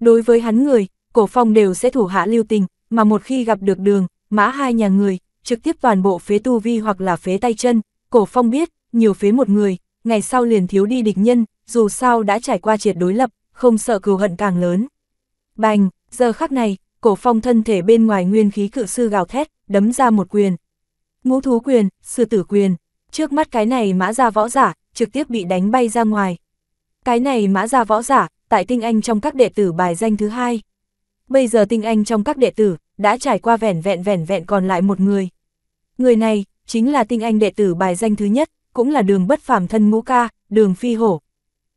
A: Đối với hắn người, cổ phong đều sẽ thủ hạ lưu tình, mà một khi gặp được đường, mã hai nhà người, trực tiếp toàn bộ phế tu vi hoặc là phế tay chân, cổ phong biết, nhiều phế một người, ngày sau liền thiếu đi địch nhân, dù sao đã trải qua triệt đối lập, không sợ cừu hận càng lớn. Bành, giờ khắc này, cổ phong thân thể bên ngoài nguyên khí cự sư gào thét, đấm ra một quyền. Ngũ thú quyền, sư tử quyền, trước mắt cái này mã ra võ giả, trực tiếp bị đánh bay ra ngoài. Cái này mã ra võ giả, tại tinh anh trong các đệ tử bài danh thứ hai. Bây giờ tinh anh trong các đệ tử, đã trải qua vẻn vẹn vẻn vẹn còn lại một người. Người này, chính là tinh anh đệ tử bài danh thứ nhất, cũng là đường bất phàm thân ngũ ca, đường phi hổ.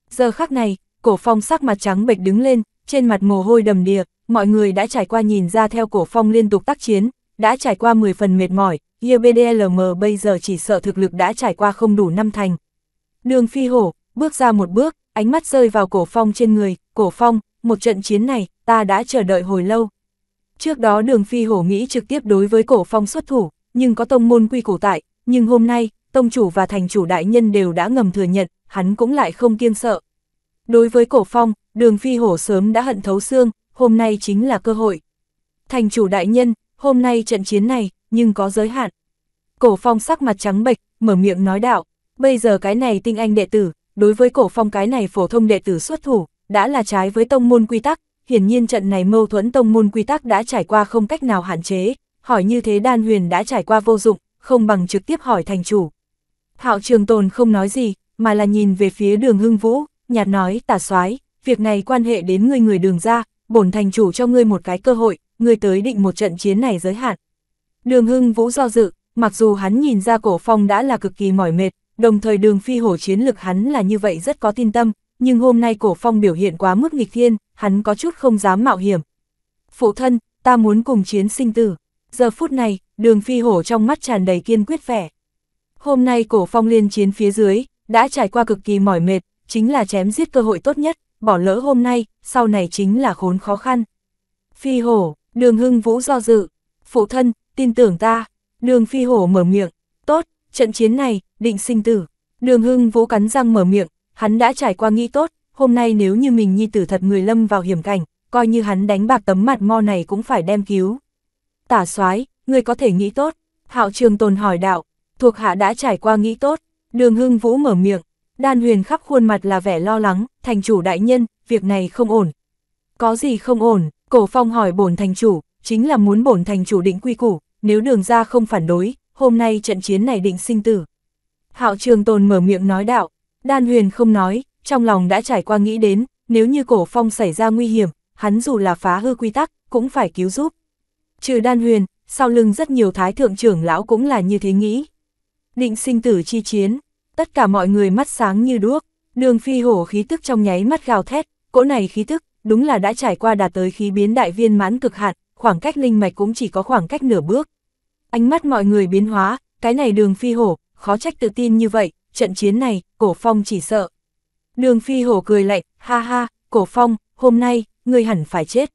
A: Giờ khắc này, Cổ phong sắc mặt trắng bệch đứng lên, trên mặt mồ hôi đầm đìa, mọi người đã trải qua nhìn ra theo cổ phong liên tục tác chiến, đã trải qua 10 phần mệt mỏi, YBDLM bây giờ chỉ sợ thực lực đã trải qua không đủ năm thành. Đường phi hổ, bước ra một bước, ánh mắt rơi vào cổ phong trên người, cổ phong, một trận chiến này, ta đã chờ đợi hồi lâu. Trước đó đường phi hổ nghĩ trực tiếp đối với cổ phong xuất thủ, nhưng có tông môn quy củ tại, nhưng hôm nay, tông chủ và thành chủ đại nhân đều đã ngầm thừa nhận, hắn cũng lại không kiêng sợ, Đối với cổ phong, đường phi hổ sớm đã hận thấu xương, hôm nay chính là cơ hội. Thành chủ đại nhân, hôm nay trận chiến này, nhưng có giới hạn. Cổ phong sắc mặt trắng bệch, mở miệng nói đạo, bây giờ cái này tinh anh đệ tử, đối với cổ phong cái này phổ thông đệ tử xuất thủ, đã là trái với tông môn quy tắc, hiển nhiên trận này mâu thuẫn tông môn quy tắc đã trải qua không cách nào hạn chế, hỏi như thế đan huyền đã trải qua vô dụng, không bằng trực tiếp hỏi thành chủ. Hạo trường tồn không nói gì, mà là nhìn về phía đường hưng vũ, nhạt nói tả soái việc này quan hệ đến ngươi người đường ra, bổn thành chủ cho ngươi một cái cơ hội, ngươi tới định một trận chiến này giới hạn. Đường Hưng Vũ do dự, mặc dù hắn nhìn ra cổ phong đã là cực kỳ mỏi mệt, đồng thời đường phi hổ chiến lực hắn là như vậy rất có tin tâm, nhưng hôm nay cổ phong biểu hiện quá mức nghịch thiên, hắn có chút không dám mạo hiểm. Phụ thân, ta muốn cùng chiến sinh tử. Giờ phút này, đường phi hổ trong mắt tràn đầy kiên quyết vẻ. Hôm nay cổ phong liên chiến phía dưới, đã trải qua cực kỳ mỏi mệt, chính là chém giết cơ hội tốt nhất, bỏ lỡ hôm nay, sau này chính là khốn khó khăn. Phi hổ, đường hưng vũ do dự, phụ thân, tin tưởng ta, đường phi hổ mở miệng, tốt, trận chiến này, định sinh tử, đường hưng vũ cắn răng mở miệng, hắn đã trải qua nghĩ tốt, hôm nay nếu như mình nhi tử thật người lâm vào hiểm cảnh, coi như hắn đánh bạc tấm mặt mo này cũng phải đem cứu. Tả soái người có thể nghĩ tốt, hạo trường tồn hỏi đạo, thuộc hạ đã trải qua nghĩ tốt, đường hưng vũ mở miệng, Đan huyền khắp khuôn mặt là vẻ lo lắng, thành chủ đại nhân, việc này không ổn. Có gì không ổn, cổ phong hỏi bổn thành chủ, chính là muốn bổn thành chủ định quy củ, nếu đường ra không phản đối, hôm nay trận chiến này định sinh tử. Hạo trường tồn mở miệng nói đạo, đan huyền không nói, trong lòng đã trải qua nghĩ đến, nếu như cổ phong xảy ra nguy hiểm, hắn dù là phá hư quy tắc, cũng phải cứu giúp. Trừ đan huyền, sau lưng rất nhiều thái thượng trưởng lão cũng là như thế nghĩ. Định sinh tử chi chiến, tất cả mọi người mắt sáng như đuốc, đường phi hổ khí tức trong nháy mắt gào thét, cỗ này khí tức, đúng là đã trải qua đạt tới khí biến đại viên mãn cực hạn, khoảng cách linh mạch cũng chỉ có khoảng cách nửa bước. Ánh mắt mọi người biến hóa, cái này đường phi hổ, khó trách tự tin như vậy, trận chiến này, cổ phong chỉ sợ. Đường phi hổ cười lạnh, ha ha, cổ phong, hôm nay, ngươi hẳn phải chết.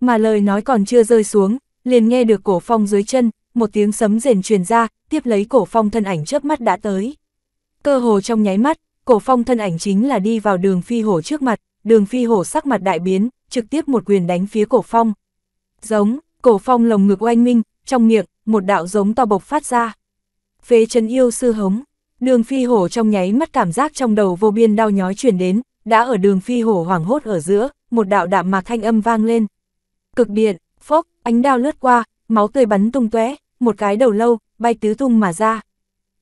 A: Mà lời nói còn chưa rơi xuống, liền nghe được cổ phong dưới chân, một tiếng sấm rền truyền ra, tiếp lấy cổ phong thân ảnh chớp mắt đã tới. Cơ hồ trong nháy mắt, cổ phong thân ảnh chính là đi vào đường phi hổ trước mặt, đường phi hổ sắc mặt đại biến, trực tiếp một quyền đánh phía cổ phong. Giống, cổ phong lồng ngực oanh minh, trong miệng, một đạo giống to bộc phát ra. Phế chân yêu sư hống, đường phi hổ trong nháy mắt cảm giác trong đầu vô biên đau nhói chuyển đến, đã ở đường phi hổ hoảng hốt ở giữa, một đạo đạm mạc thanh âm vang lên. Cực điện, phốc, ánh đao lướt qua, máu tươi bắn tung tóe, một cái đầu lâu, bay tứ tung mà ra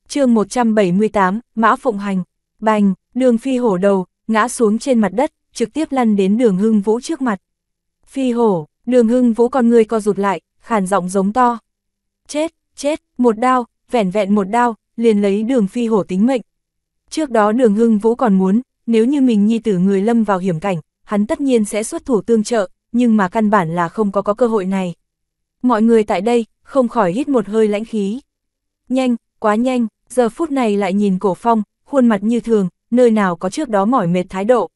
A: chương 178, Mã Phụng Hành, bành, đường phi hổ đầu, ngã xuống trên mặt đất, trực tiếp lăn đến đường hưng vũ trước mặt. Phi hổ, đường hưng vũ con người co rụt lại, khàn giọng giống to. Chết, chết, một đao, vẻn vẹn một đao, liền lấy đường phi hổ tính mệnh. Trước đó đường hưng vũ còn muốn, nếu như mình nhi tử người lâm vào hiểm cảnh, hắn tất nhiên sẽ xuất thủ tương trợ, nhưng mà căn bản là không có có cơ hội này. Mọi người tại đây, không khỏi hít một hơi lãnh khí. Nhanh, quá nhanh, giờ phút này lại nhìn cổ phong, khuôn mặt như thường, nơi nào có trước đó mỏi mệt thái độ.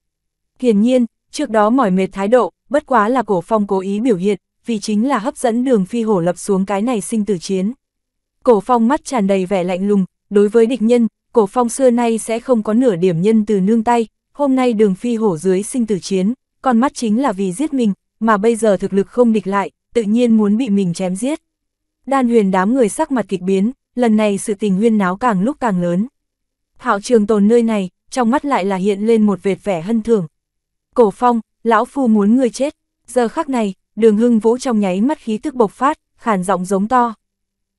A: Hiển nhiên, trước đó mỏi mệt thái độ, bất quá là cổ phong cố ý biểu hiện, vì chính là hấp dẫn đường phi hổ lập xuống cái này sinh tử chiến. Cổ phong mắt tràn đầy vẻ lạnh lùng, đối với địch nhân, cổ phong xưa nay sẽ không có nửa điểm nhân từ nương tay, hôm nay đường phi hổ dưới sinh tử chiến, còn mắt chính là vì giết mình, mà bây giờ thực lực không địch lại, tự nhiên muốn bị mình chém giết. Đan huyền đám người sắc mặt kịch biến, lần này sự tình huyên náo càng lúc càng lớn. Hạo trường tồn nơi này, trong mắt lại là hiện lên một vệt vẻ hân thường. Cổ phong, lão phu muốn người chết, giờ khắc này, đường hưng vũ trong nháy mắt khí tức bộc phát, khàn giọng giống to.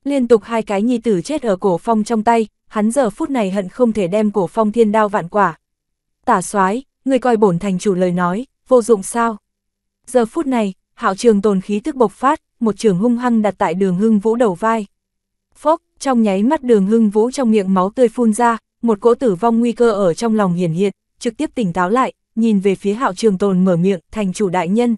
A: Liên tục hai cái nhi tử chết ở cổ phong trong tay, hắn giờ phút này hận không thể đem cổ phong thiên đao vạn quả. Tả soái người coi bổn thành chủ lời nói, vô dụng sao? Giờ phút này, hạo trường tồn khí tức bộc phát, một trường hung hăng đặt tại đường hưng vũ đầu vai. Phốc, trong nháy mắt đường hưng vũ trong miệng máu tươi phun ra, một cỗ tử vong nguy cơ ở trong lòng hiển hiện, trực tiếp tỉnh táo lại, nhìn về phía hạo trường tồn mở miệng, thành chủ đại nhân.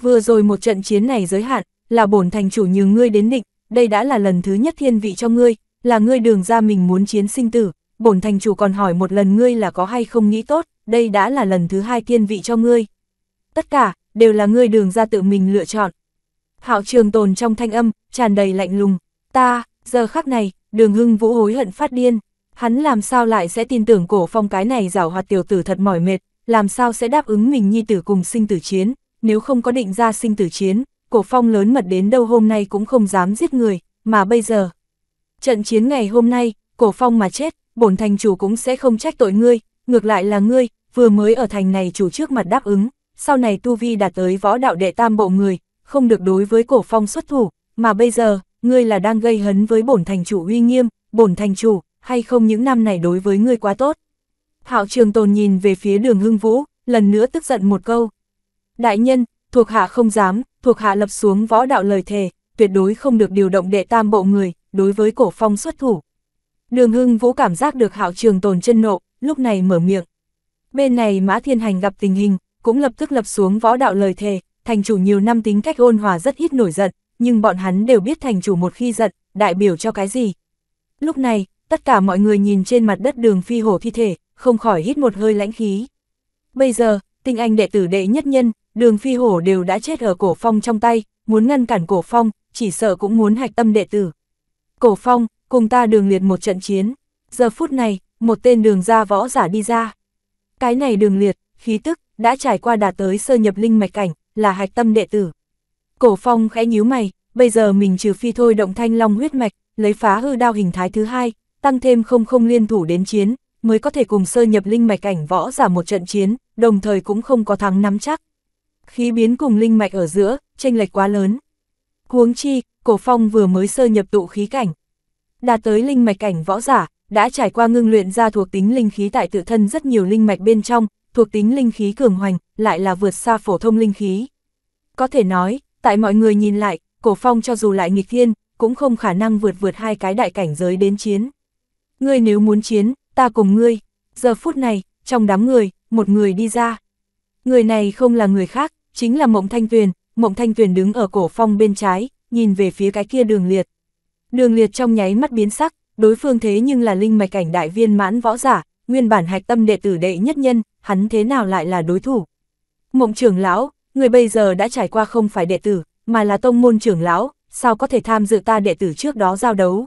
A: Vừa rồi một trận chiến này giới hạn, là bổn thành chủ như ngươi đến định, đây đã là lần thứ nhất thiên vị cho ngươi, là ngươi đường ra mình muốn chiến sinh tử, bổn thành chủ còn hỏi một lần ngươi là có hay không nghĩ tốt, đây đã là lần thứ hai thiên vị cho ngươi. Tất cả, đều là ngươi đường ra tự mình lựa chọn. Hạo trường tồn trong thanh âm, tràn đầy lạnh lùng, ta, Giờ khắc này, đường hưng vũ hối hận phát điên. Hắn làm sao lại sẽ tin tưởng cổ phong cái này giảo hoạt tiểu tử thật mỏi mệt, làm sao sẽ đáp ứng mình nhi tử cùng sinh tử chiến, nếu không có định ra sinh tử chiến, cổ phong lớn mật đến đâu hôm nay cũng không dám giết người, mà bây giờ. Trận chiến ngày hôm nay, cổ phong mà chết, bổn thành chủ cũng sẽ không trách tội ngươi, ngược lại là ngươi, vừa mới ở thành này chủ trước mặt đáp ứng, sau này tu vi đạt tới võ đạo đệ tam bộ người, không được đối với cổ phong xuất thủ, mà bây giờ ngươi là đang gây hấn với bổn thành chủ uy nghiêm, bổn thành chủ, hay không những năm này đối với ngươi quá tốt. Hạo trường tồn nhìn về phía đường hưng vũ, lần nữa tức giận một câu. Đại nhân, thuộc hạ không dám, thuộc hạ lập xuống võ đạo lời thề, tuyệt đối không được điều động đệ tam bộ người, đối với cổ phong xuất thủ. Đường hưng vũ cảm giác được hạo trường tồn chân nộ, lúc này mở miệng. Bên này Mã Thiên Hành gặp tình hình, cũng lập tức lập xuống võ đạo lời thề, thành chủ nhiều năm tính cách ôn hòa rất ít nổi giận, nhưng bọn hắn đều biết thành chủ một khi giận, đại biểu cho cái gì. Lúc này, tất cả mọi người nhìn trên mặt đất đường phi hổ thi thể, không khỏi hít một hơi lãnh khí. Bây giờ, tinh anh đệ tử đệ nhất nhân, đường phi hổ đều đã chết ở cổ phong trong tay, muốn ngăn cản cổ phong, chỉ sợ cũng muốn hạch tâm đệ tử. Cổ phong, cùng ta đường liệt một trận chiến. Giờ phút này, một tên đường ra võ giả đi ra. Cái này đường liệt, khí tức, đã trải qua đạt tới sơ nhập linh mạch cảnh, là hạch tâm đệ tử. Cổ phong khẽ nhíu mày, bây giờ mình trừ phi thôi động thanh long huyết mạch, lấy phá hư đao hình thái thứ hai, tăng thêm không không liên thủ đến chiến, mới có thể cùng sơ nhập linh mạch cảnh võ giả một trận chiến, đồng thời cũng không có thắng nắm chắc. Khí biến cùng linh mạch ở giữa, tranh lệch quá lớn. Huống chi, cổ phong vừa mới sơ nhập tụ khí cảnh. Đạt tới linh mạch cảnh võ giả, đã trải qua ngưng luyện ra thuộc tính linh khí tại tự thân rất nhiều linh mạch bên trong, thuộc tính linh khí cường hoành, lại là vượt xa phổ thông linh khí. Có thể nói, tại mọi người nhìn lại, cổ phong cho dù lại nghịch thiên, cũng không khả năng vượt vượt hai cái đại cảnh giới đến chiến. Ngươi nếu muốn chiến, ta cùng ngươi. Giờ phút này, trong đám người, một người đi ra. Người này không là người khác, chính là Mộng Thanh Tuyền. Mộng Thanh Tuyền đứng ở cổ phong bên trái, nhìn về phía cái kia đường liệt. Đường liệt trong nháy mắt biến sắc, đối phương thế nhưng là linh mạch cảnh đại viên mãn võ giả, nguyên bản hạch tâm đệ tử đệ nhất nhân, hắn thế nào lại là đối thủ. Mộng trưởng lão, người bây giờ đã trải qua không phải đệ tử, mà là tông môn trưởng lão, sao có thể tham dự ta đệ tử trước đó giao đấu.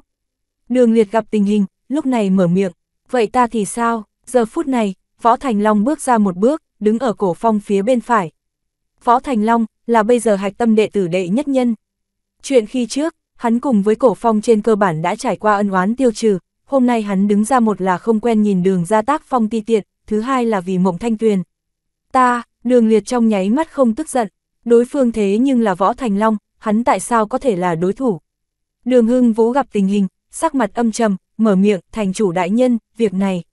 A: Đường liệt gặp tình hình, lúc này mở miệng, vậy ta thì sao, giờ phút này, Võ Thành Long bước ra một bước, đứng ở cổ phong phía bên phải. Võ Thành Long là bây giờ hạch tâm đệ tử đệ nhất nhân. Chuyện khi trước, hắn cùng với cổ phong trên cơ bản đã trải qua ân oán tiêu trừ, hôm nay hắn đứng ra một là không quen nhìn đường ra tác phong ti tiện, thứ hai là vì mộng thanh tuyền. Ta, Đường liệt trong nháy mắt không tức giận, đối phương thế nhưng là võ thành long, hắn tại sao có thể là đối thủ. Đường hưng vũ gặp tình hình, sắc mặt âm trầm, mở miệng, thành chủ đại nhân, việc này.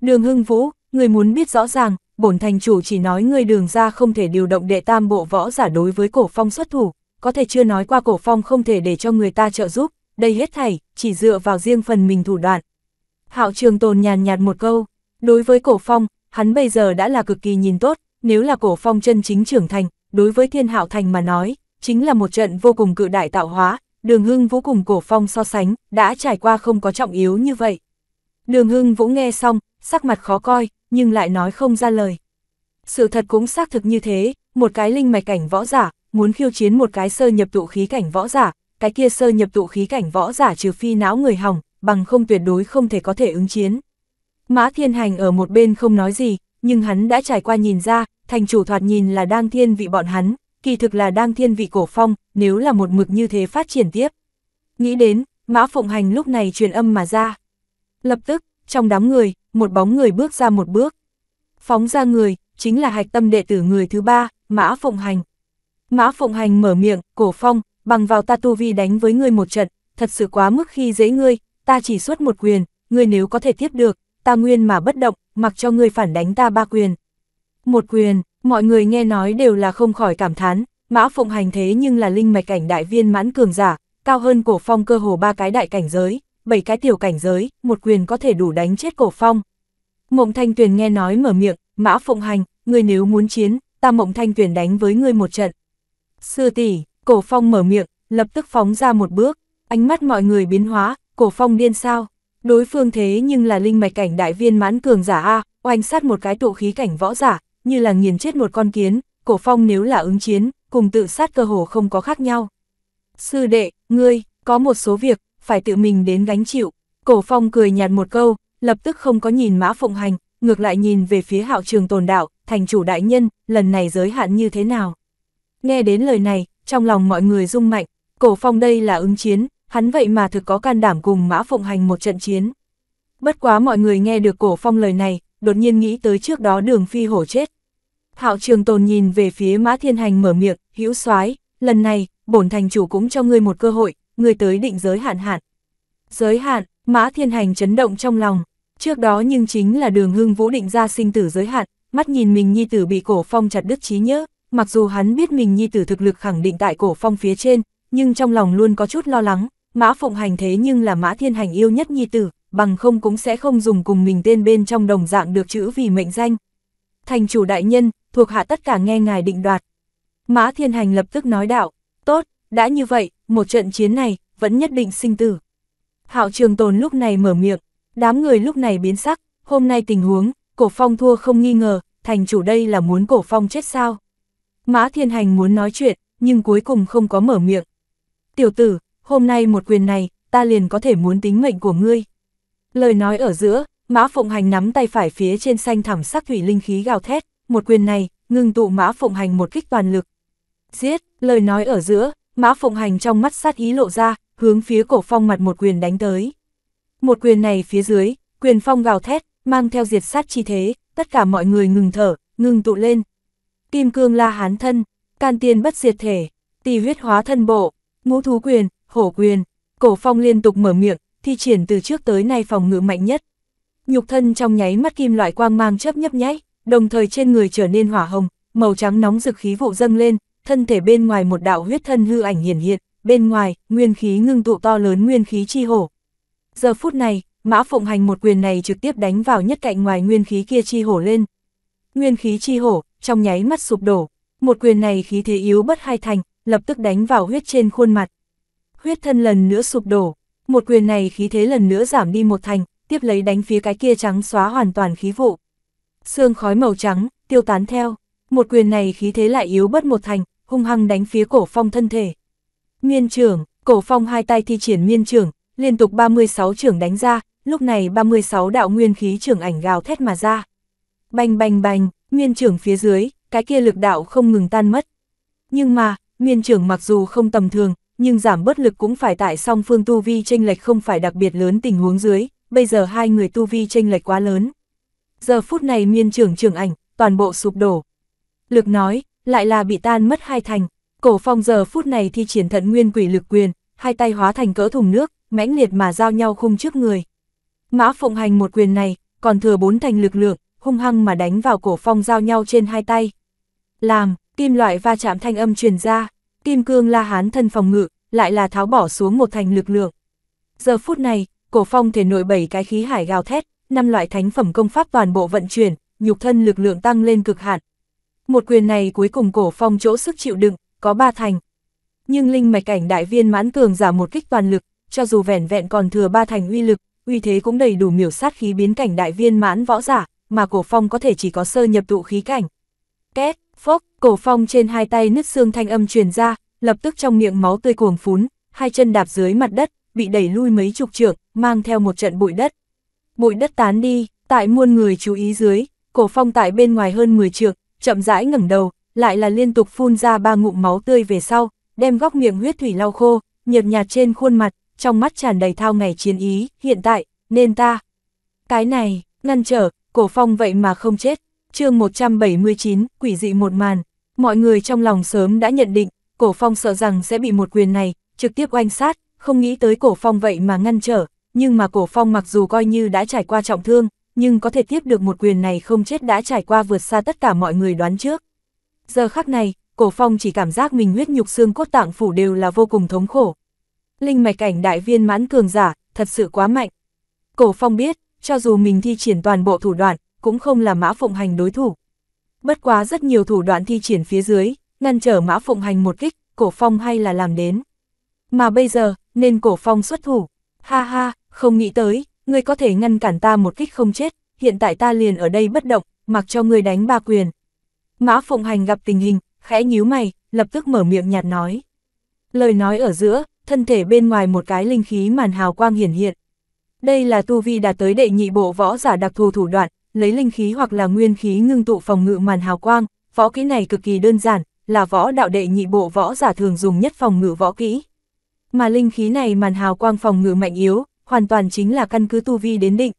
A: Đường hưng vũ, người muốn biết rõ ràng, bổn thành chủ chỉ nói người đường ra không thể điều động đệ tam bộ võ giả đối với cổ phong xuất thủ, có thể chưa nói qua cổ phong không thể để cho người ta trợ giúp, đây hết thảy, chỉ dựa vào riêng phần mình thủ đoạn. Hạo trường tồn nhàn nhạt một câu, đối với cổ phong, hắn bây giờ đã là cực kỳ nhìn tốt, nếu là cổ phong chân chính trưởng thành, đối với thiên hạo thành mà nói, chính là một trận vô cùng cự đại tạo hóa, đường hưng vũ cùng cổ phong so sánh, đã trải qua không có trọng yếu như vậy. Đường hưng vũ nghe xong, sắc mặt khó coi, nhưng lại nói không ra lời. Sự thật cũng xác thực như thế, một cái linh mạch cảnh võ giả, muốn khiêu chiến một cái sơ nhập tụ khí cảnh võ giả, cái kia sơ nhập tụ khí cảnh võ giả trừ phi não người hỏng, bằng không tuyệt đối không thể có thể ứng chiến. Mã Thiên Hành ở một bên không nói gì, nhưng hắn đã trải qua nhìn ra, thành chủ thoạt nhìn là đang thiên vị bọn hắn, kỳ thực là đang thiên vị cổ phong, nếu là một mực như thế phát triển tiếp. Nghĩ đến, Mã Phụng Hành lúc này truyền âm mà ra. Lập tức, trong đám người, một bóng người bước ra một bước. Phóng ra người, chính là hạch tâm đệ tử người thứ ba, Mã Phụng Hành. Mã Phụng Hành mở miệng, cổ phong, bằng vào ta tu vi đánh với ngươi một trận, thật sự quá mức khi dễ ngươi, ta chỉ xuất một quyền, ngươi nếu có thể tiếp được, ta nguyên mà bất động, mặc cho ngươi phản đánh ta ba quyền. Một quyền, mọi người nghe nói đều là không khỏi cảm thán, Mã Phụng Hành thế nhưng là linh mạch cảnh đại viên mãn cường giả, cao hơn cổ phong cơ hồ ba cái đại cảnh giới, bảy cái tiểu cảnh giới, một quyền có thể đủ đánh chết cổ phong. Mộng Thanh Tuyền nghe nói mở miệng, Mã Phụng Hành, ngươi nếu muốn chiến, ta Mộng Thanh Tuyền đánh với ngươi một trận. Sư tỷ, cổ phong mở miệng, lập tức phóng ra một bước, ánh mắt mọi người biến hóa, cổ phong điên sao, Đối phương thế nhưng là linh mạch cảnh đại viên mãn cường giả A, oanh sát một cái tụ khí cảnh võ giả, như là nghiền chết một con kiến, cổ phong nếu là ứng chiến, cùng tự sát cơ hồ không có khác nhau. Sư đệ, ngươi, có một số việc, phải tự mình đến gánh chịu. Cổ phong cười nhạt một câu, lập tức không có nhìn mã phụng hành, ngược lại nhìn về phía hạo trường tồn đạo, thành chủ đại nhân, lần này giới hạn như thế nào. Nghe đến lời này, trong lòng mọi người rung mạnh, cổ phong đây là ứng chiến, hắn vậy mà thực có can đảm cùng Mã Phụng Hành một trận chiến. Bất quá mọi người nghe được cổ phong lời này, đột nhiên nghĩ tới trước đó đường phi hổ chết. Hạo trường tồn nhìn về phía Mã Thiên Hành mở miệng, hữu soái lần này, bổn thành chủ cũng cho ngươi một cơ hội, ngươi tới định giới hạn hạn. Giới hạn, Mã Thiên Hành chấn động trong lòng, trước đó nhưng chính là đường hưng vũ định ra sinh tử giới hạn, mắt nhìn mình nhi tử bị cổ phong chặt đứt trí nhớ, mặc dù hắn biết mình nhi tử thực lực khẳng định tại cổ phong phía trên, nhưng trong lòng luôn có chút lo lắng, Mã Phụng Hành thế nhưng là Mã Thiên Hành yêu nhất nhi tử, bằng không cũng sẽ không dùng cùng mình tên bên trong đồng dạng được chữ vì mệnh danh. Thành chủ đại nhân, thuộc hạ tất cả nghe ngài định đoạt. Mã Thiên Hành lập tức nói đạo, tốt, đã như vậy, một trận chiến này, vẫn nhất định sinh tử. Hạo trường tồn lúc này mở miệng, đám người lúc này biến sắc, hôm nay tình huống, cổ phong thua không nghi ngờ, thành chủ đây là muốn cổ phong chết sao. Mã Thiên Hành muốn nói chuyện, nhưng cuối cùng không có mở miệng. Tiểu tử, hôm nay một quyền này, ta liền có thể muốn tính mệnh của ngươi. Lời nói ở giữa, Mã Phụng Hành nắm tay phải phía trên xanh thẳm sắc thủy linh khí gào thét, một quyền này, ngưng tụ Mã Phụng Hành một kích toàn lực. Giết, lời nói ở giữa, Mã Phụng Hành trong mắt sát ý lộ ra, hướng phía cổ phong mặt một quyền đánh tới. Một quyền này phía dưới, quyền phong gào thét, mang theo diệt sát chi thế, tất cả mọi người ngừng thở, ngừng tụ lên. Kim cương la hán thân, can tiên bất diệt thể, tỳ huyết hóa thân bộ, ngũ thú quyền, hổ quyền, cổ phong liên tục mở miệng, thi triển từ trước tới nay phòng ngự mạnh nhất. Nhục thân trong nháy mắt kim loại quang mang chớp nhấp nháy, đồng thời trên người trở nên hỏa hồng, màu trắng nóng rực khí vụ dâng lên, thân thể bên ngoài một đạo huyết thân hư ảnh hiển hiện, bên ngoài, nguyên khí ngưng tụ to lớn nguyên khí chi hổ. Giờ phút này, Mã Phụng Hành một quyền này trực tiếp đánh vào nhất cạnh ngoài nguyên khí kia chi hổ lên. Nguyên khí chi hổ, trong nháy mắt sụp đổ, một quyền này khí thế yếu bất hai thành, lập tức đánh vào huyết trên khuôn mặt huyết thân lần nữa sụp đổ, một quyền này khí thế lần nữa giảm đi một thành, tiếp lấy đánh phía cái kia trắng xóa hoàn toàn khí vụ. Sương khói màu trắng, tiêu tán theo, một quyền này khí thế lại yếu bất một thành, hung hăng đánh phía cổ phong thân thể. nguyên trưởng, cổ phong hai tay thi triển nguyên trưởng, liên tục 36 trưởng đánh ra, lúc này 36 đạo nguyên khí trưởng ảnh gào thét mà ra. Bành bành bành, nguyên trưởng phía dưới, cái kia lực đạo không ngừng tan mất. Nhưng mà, nguyên trưởng mặc dù không tầm thường, nhưng giảm bất lực cũng phải tại song phương tu vi tranh lệch không phải đặc biệt lớn tình huống dưới, bây giờ hai người tu vi tranh lệch quá lớn. Giờ phút này miên trưởng trưởng ảnh, toàn bộ sụp đổ. Lực nói, lại là bị tan mất hai thành, cổ phong giờ phút này thi triển thận nguyên quỷ lực quyền, hai tay hóa thành cỡ thùng nước, mãnh liệt mà giao nhau khung trước người. Mã Phụng Hành một quyền này, còn thừa bốn thành lực lượng, hung hăng mà đánh vào cổ phong giao nhau trên hai tay. Làm, kim loại va chạm thanh âm truyền ra, Kim cương la hán thân phòng ngự, lại là tháo bỏ xuống một thành lực lượng. Giờ phút này, cổ phong thể nội bảy cái khí hải gào thét, năm loại thánh phẩm công pháp toàn bộ vận chuyển, nhục thân lực lượng tăng lên cực hạn. Một quyền này cuối cùng cổ phong chỗ sức chịu đựng, có ba thành. Nhưng linh mạch cảnh đại viên mãn cường giả một kích toàn lực, cho dù vẻn vẹn còn thừa ba thành uy lực, uy thế cũng đầy đủ miểu sát khí biến cảnh đại viên mãn võ giả, mà cổ phong có thể chỉ có sơ nhập tụ khí cảnh. Két, Phốc, cổ phong trên hai tay nứt xương thanh âm truyền ra, lập tức trong miệng máu tươi cuồng phún, hai chân đạp dưới mặt đất, bị đẩy lui mấy chục trượng, mang theo một trận bụi đất. Bụi đất tán đi, tại muôn người chú ý dưới, cổ phong tại bên ngoài hơn 10 trượng, chậm rãi ngẩng đầu, lại là liên tục phun ra ba ngụm máu tươi về sau, đem góc miệng huyết thủy lau khô, nhợt nhạt trên khuôn mặt, trong mắt tràn đầy thao ngày chiến ý, hiện tại, nên ta. Cái này, ngăn trở, cổ phong vậy mà không chết, chương 179, quỷ dị một màn, mọi người trong lòng sớm đã nhận định, cổ phong sợ rằng sẽ bị một quyền này, trực tiếp oanh sát, không nghĩ tới cổ phong vậy mà ngăn trở, nhưng mà cổ phong mặc dù coi như đã trải qua trọng thương, nhưng có thể tiếp được một quyền này không chết đã trải qua vượt xa tất cả mọi người đoán trước. Giờ khắc này, cổ phong chỉ cảm giác mình huyết nhục xương cốt tạng phủ đều là vô cùng thống khổ. Linh mạch cảnh đại viên mãn cường giả, thật sự quá mạnh. Cổ phong biết, cho dù mình thi triển toàn bộ thủ đoạn, cũng không là Mã Phụng Hành đối thủ. Bất quá rất nhiều thủ đoạn thi triển phía dưới, ngăn trở Mã Phụng Hành một kích, cổ phong hay là làm đến. Mà bây giờ, nên cổ phong xuất thủ. Ha ha, không nghĩ tới, ngươi có thể ngăn cản ta một kích không chết, hiện tại ta liền ở đây bất động, mặc cho ngươi đánh ba quyền. Mã Phụng Hành gặp tình hình, khẽ nhíu mày, lập tức mở miệng nhạt nói. Lời nói ở giữa, thân thể bên ngoài một cái linh khí màn hào quang hiển hiện. Đây là tu vi đạt tới đệ nhị bộ võ giả đặc thù thủ đoạn, lấy linh khí hoặc là nguyên khí ngưng tụ phòng ngự màn hào quang, võ kỹ này cực kỳ đơn giản, là võ đạo đệ nhị bộ võ giả thường dùng nhất phòng ngự võ kỹ. Mà linh khí này màn hào quang phòng ngự mạnh yếu, hoàn toàn chính là căn cứ tu vi đến định.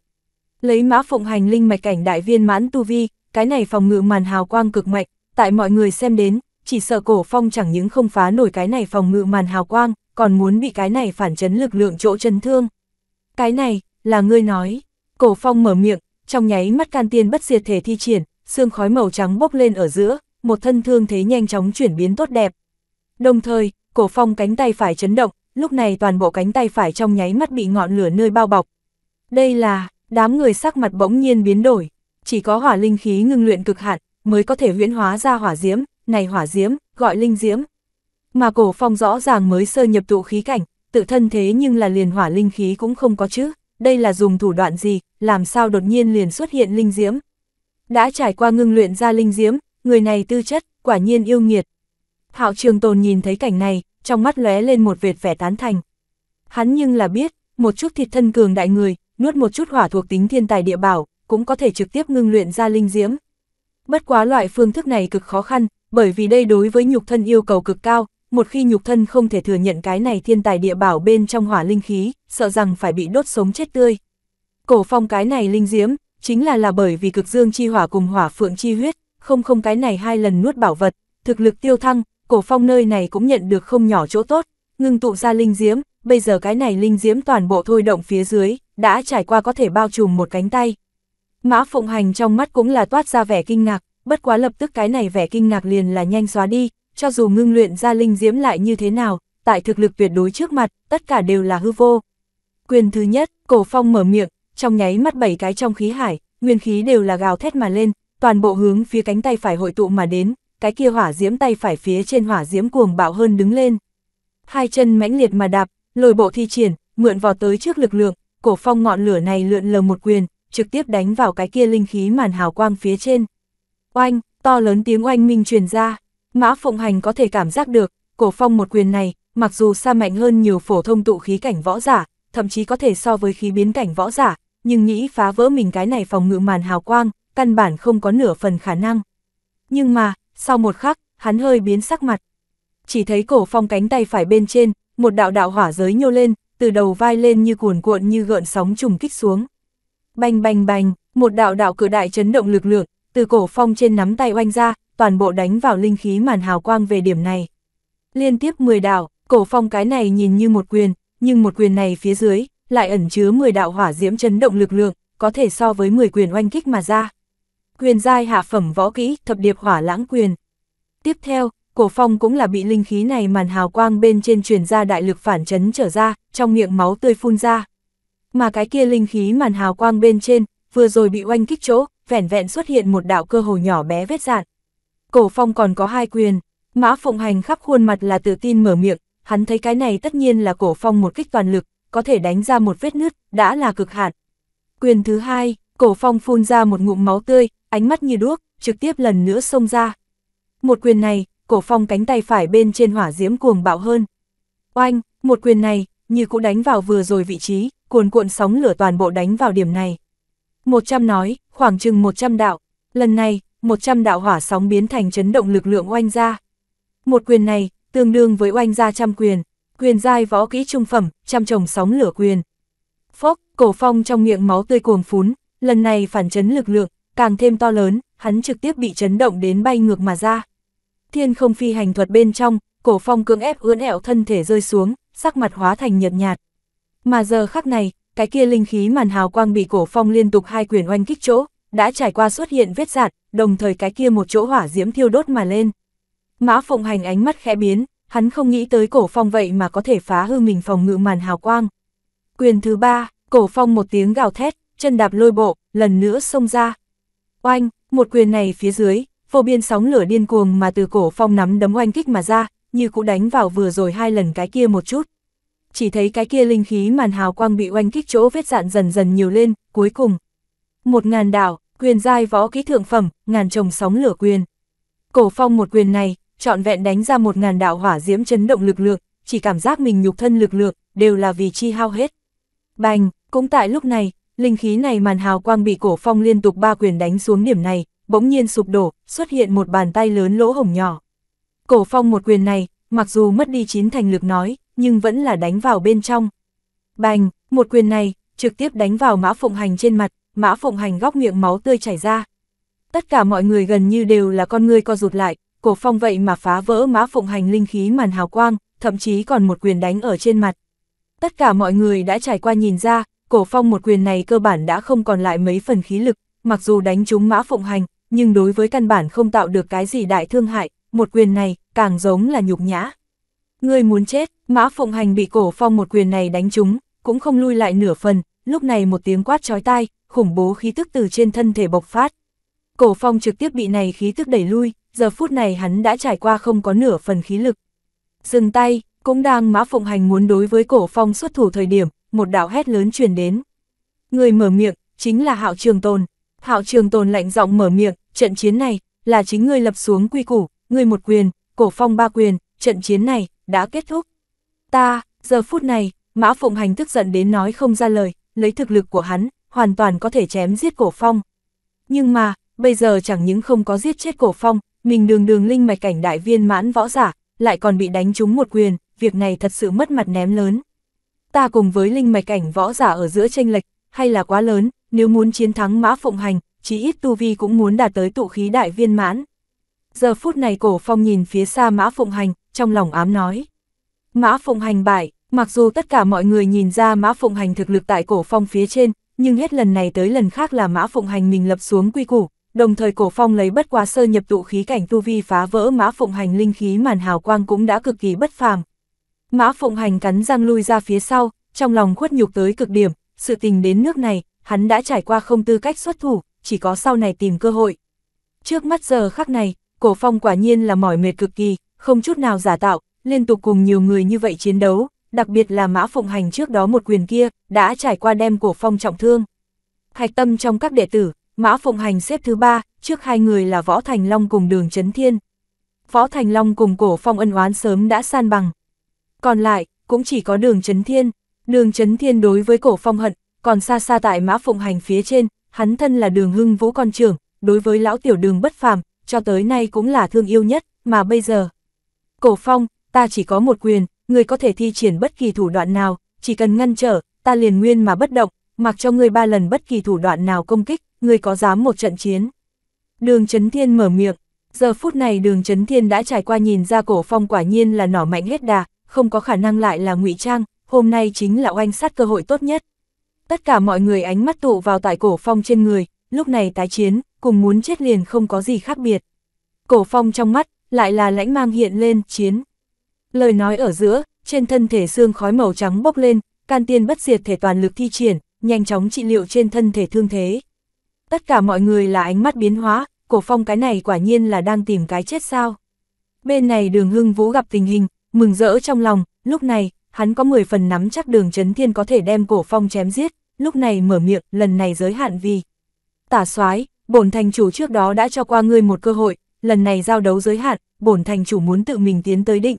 A: Lấy mã phụng hành linh mạch cảnh đại viên mãn tu vi, cái này phòng ngự màn hào quang cực mạnh, tại mọi người xem đến, chỉ sợ cổ phong chẳng những không phá nổi cái này phòng ngự màn hào quang, còn muốn bị cái này phản chấn lực lượng chỗ chân thương. Cái này, là ngươi nói. Cổ phong mở miệng, trong nháy mắt can tiên bất diệt thể thi triển, xương khói màu trắng bốc lên ở giữa, một thân thương thế nhanh chóng chuyển biến tốt đẹp. Đồng thời, cổ phong cánh tay phải chấn động, lúc này toàn bộ cánh tay phải trong nháy mắt bị ngọn lửa nơi bao bọc. Đây là, đám người sắc mặt bỗng nhiên biến đổi, chỉ có hỏa linh khí ngưng luyện cực hạn, mới có thể huyễn hóa ra hỏa diễm, này hỏa diễm, gọi linh diễm. Mà cổ phong rõ ràng mới sơ nhập tụ khí cảnh, tự thân thế nhưng là liền hỏa linh khí cũng không có chứ đây là dùng thủ đoạn gì, làm sao đột nhiên liền xuất hiện linh diễm. Đã trải qua ngưng luyện ra linh diễm, người này tư chất, quả nhiên yêu nghiệt. Hạo Trường Tồn nhìn thấy cảnh này, trong mắt lóe lên một vệt vẻ tán thành. Hắn nhưng là biết, một chút thịt thân cường đại người, nuốt một chút hỏa thuộc tính thiên tài địa bảo, cũng có thể trực tiếp ngưng luyện ra linh diễm. Bất quá loại phương thức này cực khó khăn, bởi vì đây đối với nhục thân yêu cầu cực cao, một khi nhục thân không thể thừa nhận cái này thiên tài địa bảo bên trong hỏa linh khí, sợ rằng phải bị đốt sống chết tươi. Cổ phong cái này linh diễm, chính là là bởi vì cực dương chi hỏa cùng hỏa phượng chi huyết, không không cái này hai lần nuốt bảo vật, thực lực tiêu thăng, cổ phong nơi này cũng nhận được không nhỏ chỗ tốt, ngưng tụ ra linh diễm, bây giờ cái này linh diễm toàn bộ thôi động phía dưới, đã trải qua có thể bao trùm một cánh tay. Mã Phụng Hành trong mắt cũng là toát ra vẻ kinh ngạc, bất quá lập tức cái này vẻ kinh ngạc liền là nhanh xóa đi, cho dù ngưng luyện ra linh diễm lại như thế nào, tại thực lực tuyệt đối trước mặt, tất cả đều là hư vô. Quyền thứ nhất, cổ phong mở miệng, trong nháy mắt bảy cái trong khí hải, nguyên khí đều là gào thét mà lên, toàn bộ hướng phía cánh tay phải hội tụ mà đến, cái kia hỏa diễm tay phải phía trên hỏa diễm cuồng bạo hơn đứng lên. Hai chân mãnh liệt mà đạp, lồi bộ thi triển, mượn vào tới trước lực lượng, cổ phong ngọn lửa này lượn lờ một quyền, trực tiếp đánh vào cái kia linh khí màn hào quang phía trên. Oanh, to lớn tiếng oanh minh truyền ra. Mã Phụng Hành có thể cảm giác được, cổ phong một quyền này, mặc dù xa mạnh hơn nhiều phổ thông tụ khí cảnh võ giả, thậm chí có thể so với khí biến cảnh võ giả, nhưng nghĩ phá vỡ mình cái này phòng ngự màn hào quang, căn bản không có nửa phần khả năng. Nhưng mà, sau một khắc, hắn hơi biến sắc mặt. Chỉ thấy cổ phong cánh tay phải bên trên, một đạo đạo hỏa giới nhô lên, từ đầu vai lên như cuồn cuộn như gợn sóng trùng kích xuống. Bành bành bành, một đạo đạo cử đại chấn động lực lượng, từ cổ phong trên nắm tay oanh ra, toàn bộ đánh vào linh khí màn hào quang về điểm này. Liên tiếp 10 đạo, cổ phong cái này nhìn như một quyền, nhưng một quyền này phía dưới, lại ẩn chứa 10 đạo hỏa diễm chấn động lực lượng, có thể so với 10 quyền oanh kích mà ra. Quyền giai hạ phẩm võ kỹ, thập điệp hỏa lãng quyền. Tiếp theo, cổ phong cũng là bị linh khí này màn hào quang bên trên truyền ra đại lực phản chấn trở ra, trong miệng máu tươi phun ra. Mà cái kia linh khí màn hào quang bên trên, vừa rồi bị oanh kích chỗ, vẻn vẹn xuất hiện một đạo cơ hồ nhỏ bé vết dạn, Cổ phong còn có hai quyền, Mã Phụng Hành khắp khuôn mặt là tự tin mở miệng, hắn thấy cái này tất nhiên là cổ phong một kích toàn lực, có thể đánh ra một vết nứt, đã là cực hạn. Quyền thứ hai, cổ phong phun ra một ngụm máu tươi, ánh mắt như đuốc, trực tiếp lần nữa xông ra. Một quyền này, cổ phong cánh tay phải bên trên hỏa diễm cuồng bạo hơn. Oanh, một quyền này, như cũng đánh vào vừa rồi vị trí, cuồn cuộn sóng lửa toàn bộ đánh vào điểm này. Một trăm nói, khoảng chừng một trăm đạo. Lần này, 100 đạo hỏa sóng biến thành chấn động lực lượng oanh ra. Một quyền này, tương đương với oanh ra trăm quyền, quyền giai võ kỹ trung phẩm, trăm trồng sóng lửa quyền. Phốc, cổ phong trong miệng máu tươi cuồng phún, lần này phản chấn lực lượng, càng thêm to lớn, hắn trực tiếp bị chấn động đến bay ngược mà ra. Thiên không phi hành thuật bên trong, cổ phong cưỡng ép ưỡn ẹo thân thể rơi xuống, sắc mặt hóa thành nhợt nhạt. Mà giờ khắc này, cái kia linh khí màn hào quang bị cổ phong liên tục hai quyền oanh kích chỗ, đã trải qua xuất hiện vết dạn, đồng thời cái kia một chỗ hỏa diễm thiêu đốt mà lên. Mã Phụng Hành ánh mắt khẽ biến, hắn không nghĩ tới cổ phong vậy mà có thể phá hư mình phòng ngự màn hào quang. Quyền thứ ba, cổ phong một tiếng gào thét, chân đạp lôi bộ, lần nữa xông ra. Oanh, một quyền này phía dưới, vô biên sóng lửa điên cuồng mà từ cổ phong nắm đấm oanh kích mà ra, như cũ đánh vào vừa rồi hai lần cái kia một chút. Chỉ thấy cái kia linh khí màn hào quang bị oanh kích chỗ vết dạn dần dần nhiều lên, cuối cùng, một ngàn đảo, quyền giai võ kỹ thượng phẩm, ngàn trồng sóng lửa quyền. Cổ phong một quyền này, trọn vẹn đánh ra một ngàn đạo hỏa diễm chấn động lực lượng, chỉ cảm giác mình nhục thân lực lượng, đều là vì chi hao hết. Bành, cũng tại lúc này, linh khí này màn hào quang bị cổ phong liên tục ba quyền đánh xuống điểm này, bỗng nhiên sụp đổ, xuất hiện một bàn tay lớn lỗ hồng nhỏ. Cổ phong một quyền này, mặc dù mất đi chín thành lực nói, nhưng vẫn là đánh vào bên trong. Bành, một quyền này, trực tiếp đánh vào mã phụng hành trên mặt, Mã Phụng Hành góc miệng máu tươi chảy ra. Tất cả mọi người gần như đều là con người co rụt lại, cổ phong vậy mà phá vỡ Mã Phụng Hành linh khí màn hào quang, thậm chí còn một quyền đánh ở trên mặt. Tất cả mọi người đã trải qua nhìn ra, cổ phong một quyền này cơ bản đã không còn lại mấy phần khí lực, mặc dù đánh trúng Mã Phụng Hành, nhưng đối với căn bản không tạo được cái gì đại thương hại, một quyền này càng giống là nhục nhã. Ngươi muốn chết, Mã Phụng Hành bị cổ phong một quyền này đánh trúng, cũng không lui lại nửa phần, lúc này một tiếng quát chói tai, khủng bố khí tức từ trên thân thể bộc phát. Cổ phong trực tiếp bị này khí tức đẩy lui, giờ phút này hắn đã trải qua không có nửa phần khí lực. Dừng tay, cũng đang mã phụng hành muốn đối với cổ phong xuất thủ thời điểm, một đạo hét lớn truyền đến. Người mở miệng, chính là hạo trường tồn. Hạo trường tồn lạnh giọng mở miệng, trận chiến này, là chính ngươi lập xuống quy củ, ngươi một quyền, cổ phong ba quyền, trận chiến này, đã kết thúc. Ta, giờ phút này, mã phụng hành tức giận đến nói không ra lời, lấy thực lực của hắn, hoàn toàn có thể chém giết cổ phong. Nhưng mà, bây giờ chẳng những không có giết chết cổ phong, mình đường đường linh mạch cảnh đại viên mãn võ giả, lại còn bị đánh trúng một quyền, việc này thật sự mất mặt ném lớn. Ta cùng với linh mạch cảnh võ giả ở giữa tranh lệch, hay là quá lớn, nếu muốn chiến thắng mã phụng hành, chí ít tu vi cũng muốn đạt tới tụ khí đại viên mãn. Giờ phút này cổ phong nhìn phía xa mã phụng hành, trong lòng ám nói. Mã phụng hành bại, mặc dù tất cả mọi người nhìn ra mã phụng hành thực lực tại cổ phong phía trên, nhưng hết lần này tới lần khác là Mã Phụng Hành mình lập xuống quy củ, đồng thời Cổ Phong lấy bất quá sơ nhập tụ khí cảnh tu vi phá vỡ Mã Phụng Hành linh khí màn hào quang cũng đã cực kỳ bất phàm. Mã Phụng Hành cắn răng lui ra phía sau, trong lòng khuất nhục tới cực điểm, sự tình đến nước này, hắn đã trải qua không tư cách xuất thủ, chỉ có sau này tìm cơ hội. Trước mắt giờ khắc này, Cổ Phong quả nhiên là mỏi mệt cực kỳ, không chút nào giả tạo, liên tục cùng nhiều người như vậy chiến đấu, đặc biệt là Mã Phụng Hành trước đó một quyền kia, đã trải qua đem cổ phong trọng thương. Hạch tâm trong các đệ tử, Mã Phụng Hành xếp thứ ba, trước hai người là Võ Thành Long cùng Đường Trấn Thiên. Võ Thành Long cùng cổ phong ân oán sớm đã san bằng. Còn lại, cũng chỉ có Đường Trấn Thiên. Đường Trấn Thiên đối với cổ phong hận, còn xa xa tại Mã Phụng Hành phía trên, hắn thân là đường hưng vũ con trưởng, đối với lão tiểu đường bất phàm, cho tới nay cũng là thương yêu nhất, mà bây giờ. Cổ phong, ta chỉ có một quyền, ngươi có thể thi triển bất kỳ thủ đoạn nào, chỉ cần ngăn trở, ta liền nguyên mà bất động, mặc cho ngươi ba lần bất kỳ thủ đoạn nào công kích, ngươi có dám một trận chiến. Đường Trấn Thiên mở miệng, giờ phút này đường Trấn Thiên đã trải qua nhìn ra cổ phong quả nhiên là nỏ mạnh hết đà, không có khả năng lại là ngụy trang, hôm nay chính là oanh sát cơ hội tốt nhất. Tất cả mọi người ánh mắt tụ vào tại cổ phong trên người, lúc này tái chiến, cùng muốn chết liền không có gì khác biệt. Cổ phong trong mắt, lại là lãnh mang hiện lên, chiến. Lời nói ở giữa, trên thân thể xương khói màu trắng bốc lên, can tiên bất diệt thể toàn lực thi triển, nhanh chóng trị liệu trên thân thể thương thế. Tất cả mọi người là ánh mắt biến hóa, cổ phong cái này quả nhiên là đang tìm cái chết sao. Bên này đường hưng vũ gặp tình hình, mừng rỡ trong lòng, lúc này, hắn có 10 phần nắm chắc đường chấn thiên có thể đem cổ phong chém giết, lúc này mở miệng, lần này giới hạn vì. Tả soái bổn thành chủ trước đó đã cho qua ngươi một cơ hội, lần này giao đấu giới hạn, bổn thành chủ muốn tự mình tiến tới định,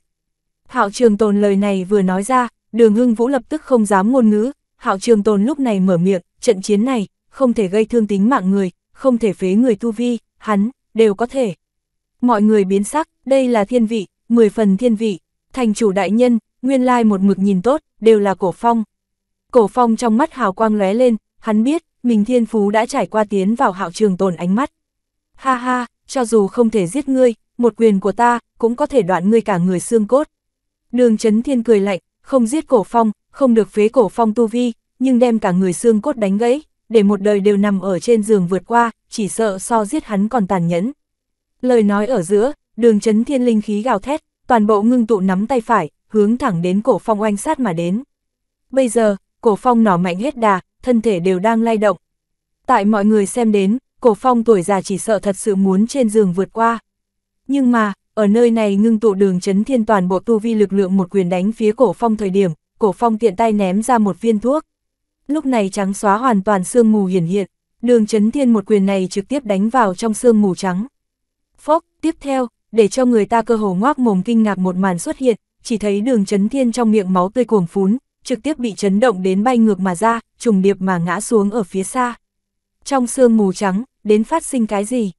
A: Hạo Trường Tồn lời này vừa nói ra, Đường Hưng Vũ lập tức không dám ngôn ngữ, Hạo Trường Tồn lúc này mở miệng, trận chiến này, không thể gây thương tính mạng người, không thể phế người tu vi, hắn, đều có thể. Mọi người biến sắc, đây là thiên vị, 10 phần thiên vị, thành chủ đại nhân, nguyên lai một mực nhìn tốt, đều là cổ phong. Cổ phong trong mắt hào quang lóe lên, hắn biết, mình thiên phú đã trải qua tiến vào hạo trường tồn ánh mắt. Ha ha, cho dù không thể giết ngươi, một quyền của ta, cũng có thể đoạn ngươi cả người xương cốt. Đường chấn thiên cười lạnh, không giết cổ phong, không được phế cổ phong tu vi, nhưng đem cả người xương cốt đánh gãy, để một đời đều nằm ở trên giường vượt qua, chỉ sợ so giết hắn còn tàn nhẫn. Lời nói ở giữa, đường chấn thiên linh khí gào thét, toàn bộ ngưng tụ nắm tay phải, hướng thẳng đến cổ phong oanh sát mà đến. Bây giờ, cổ phong nỏ mạnh hết đà, thân thể đều đang lay động. Tại mọi người xem đến, cổ phong tuổi già chỉ sợ thật sự muốn trên giường vượt qua. Nhưng mà, ở nơi này ngưng tụ đường chấn thiên toàn bộ tu vi lực lượng một quyền đánh phía cổ phong thời điểm, cổ phong tiện tay ném ra một viên thuốc. Lúc này trắng xóa hoàn toàn sương mù hiển hiện, đường chấn thiên một quyền này trực tiếp đánh vào trong sương mù trắng. Phốc, tiếp theo, để cho người ta cơ hồ ngoác mồm kinh ngạc một màn xuất hiện, chỉ thấy đường chấn thiên trong miệng máu tươi cuồng phún, trực tiếp bị chấn động đến bay ngược mà ra, trùng điệp mà ngã xuống ở phía xa. Trong sương mù trắng, đến phát sinh cái gì?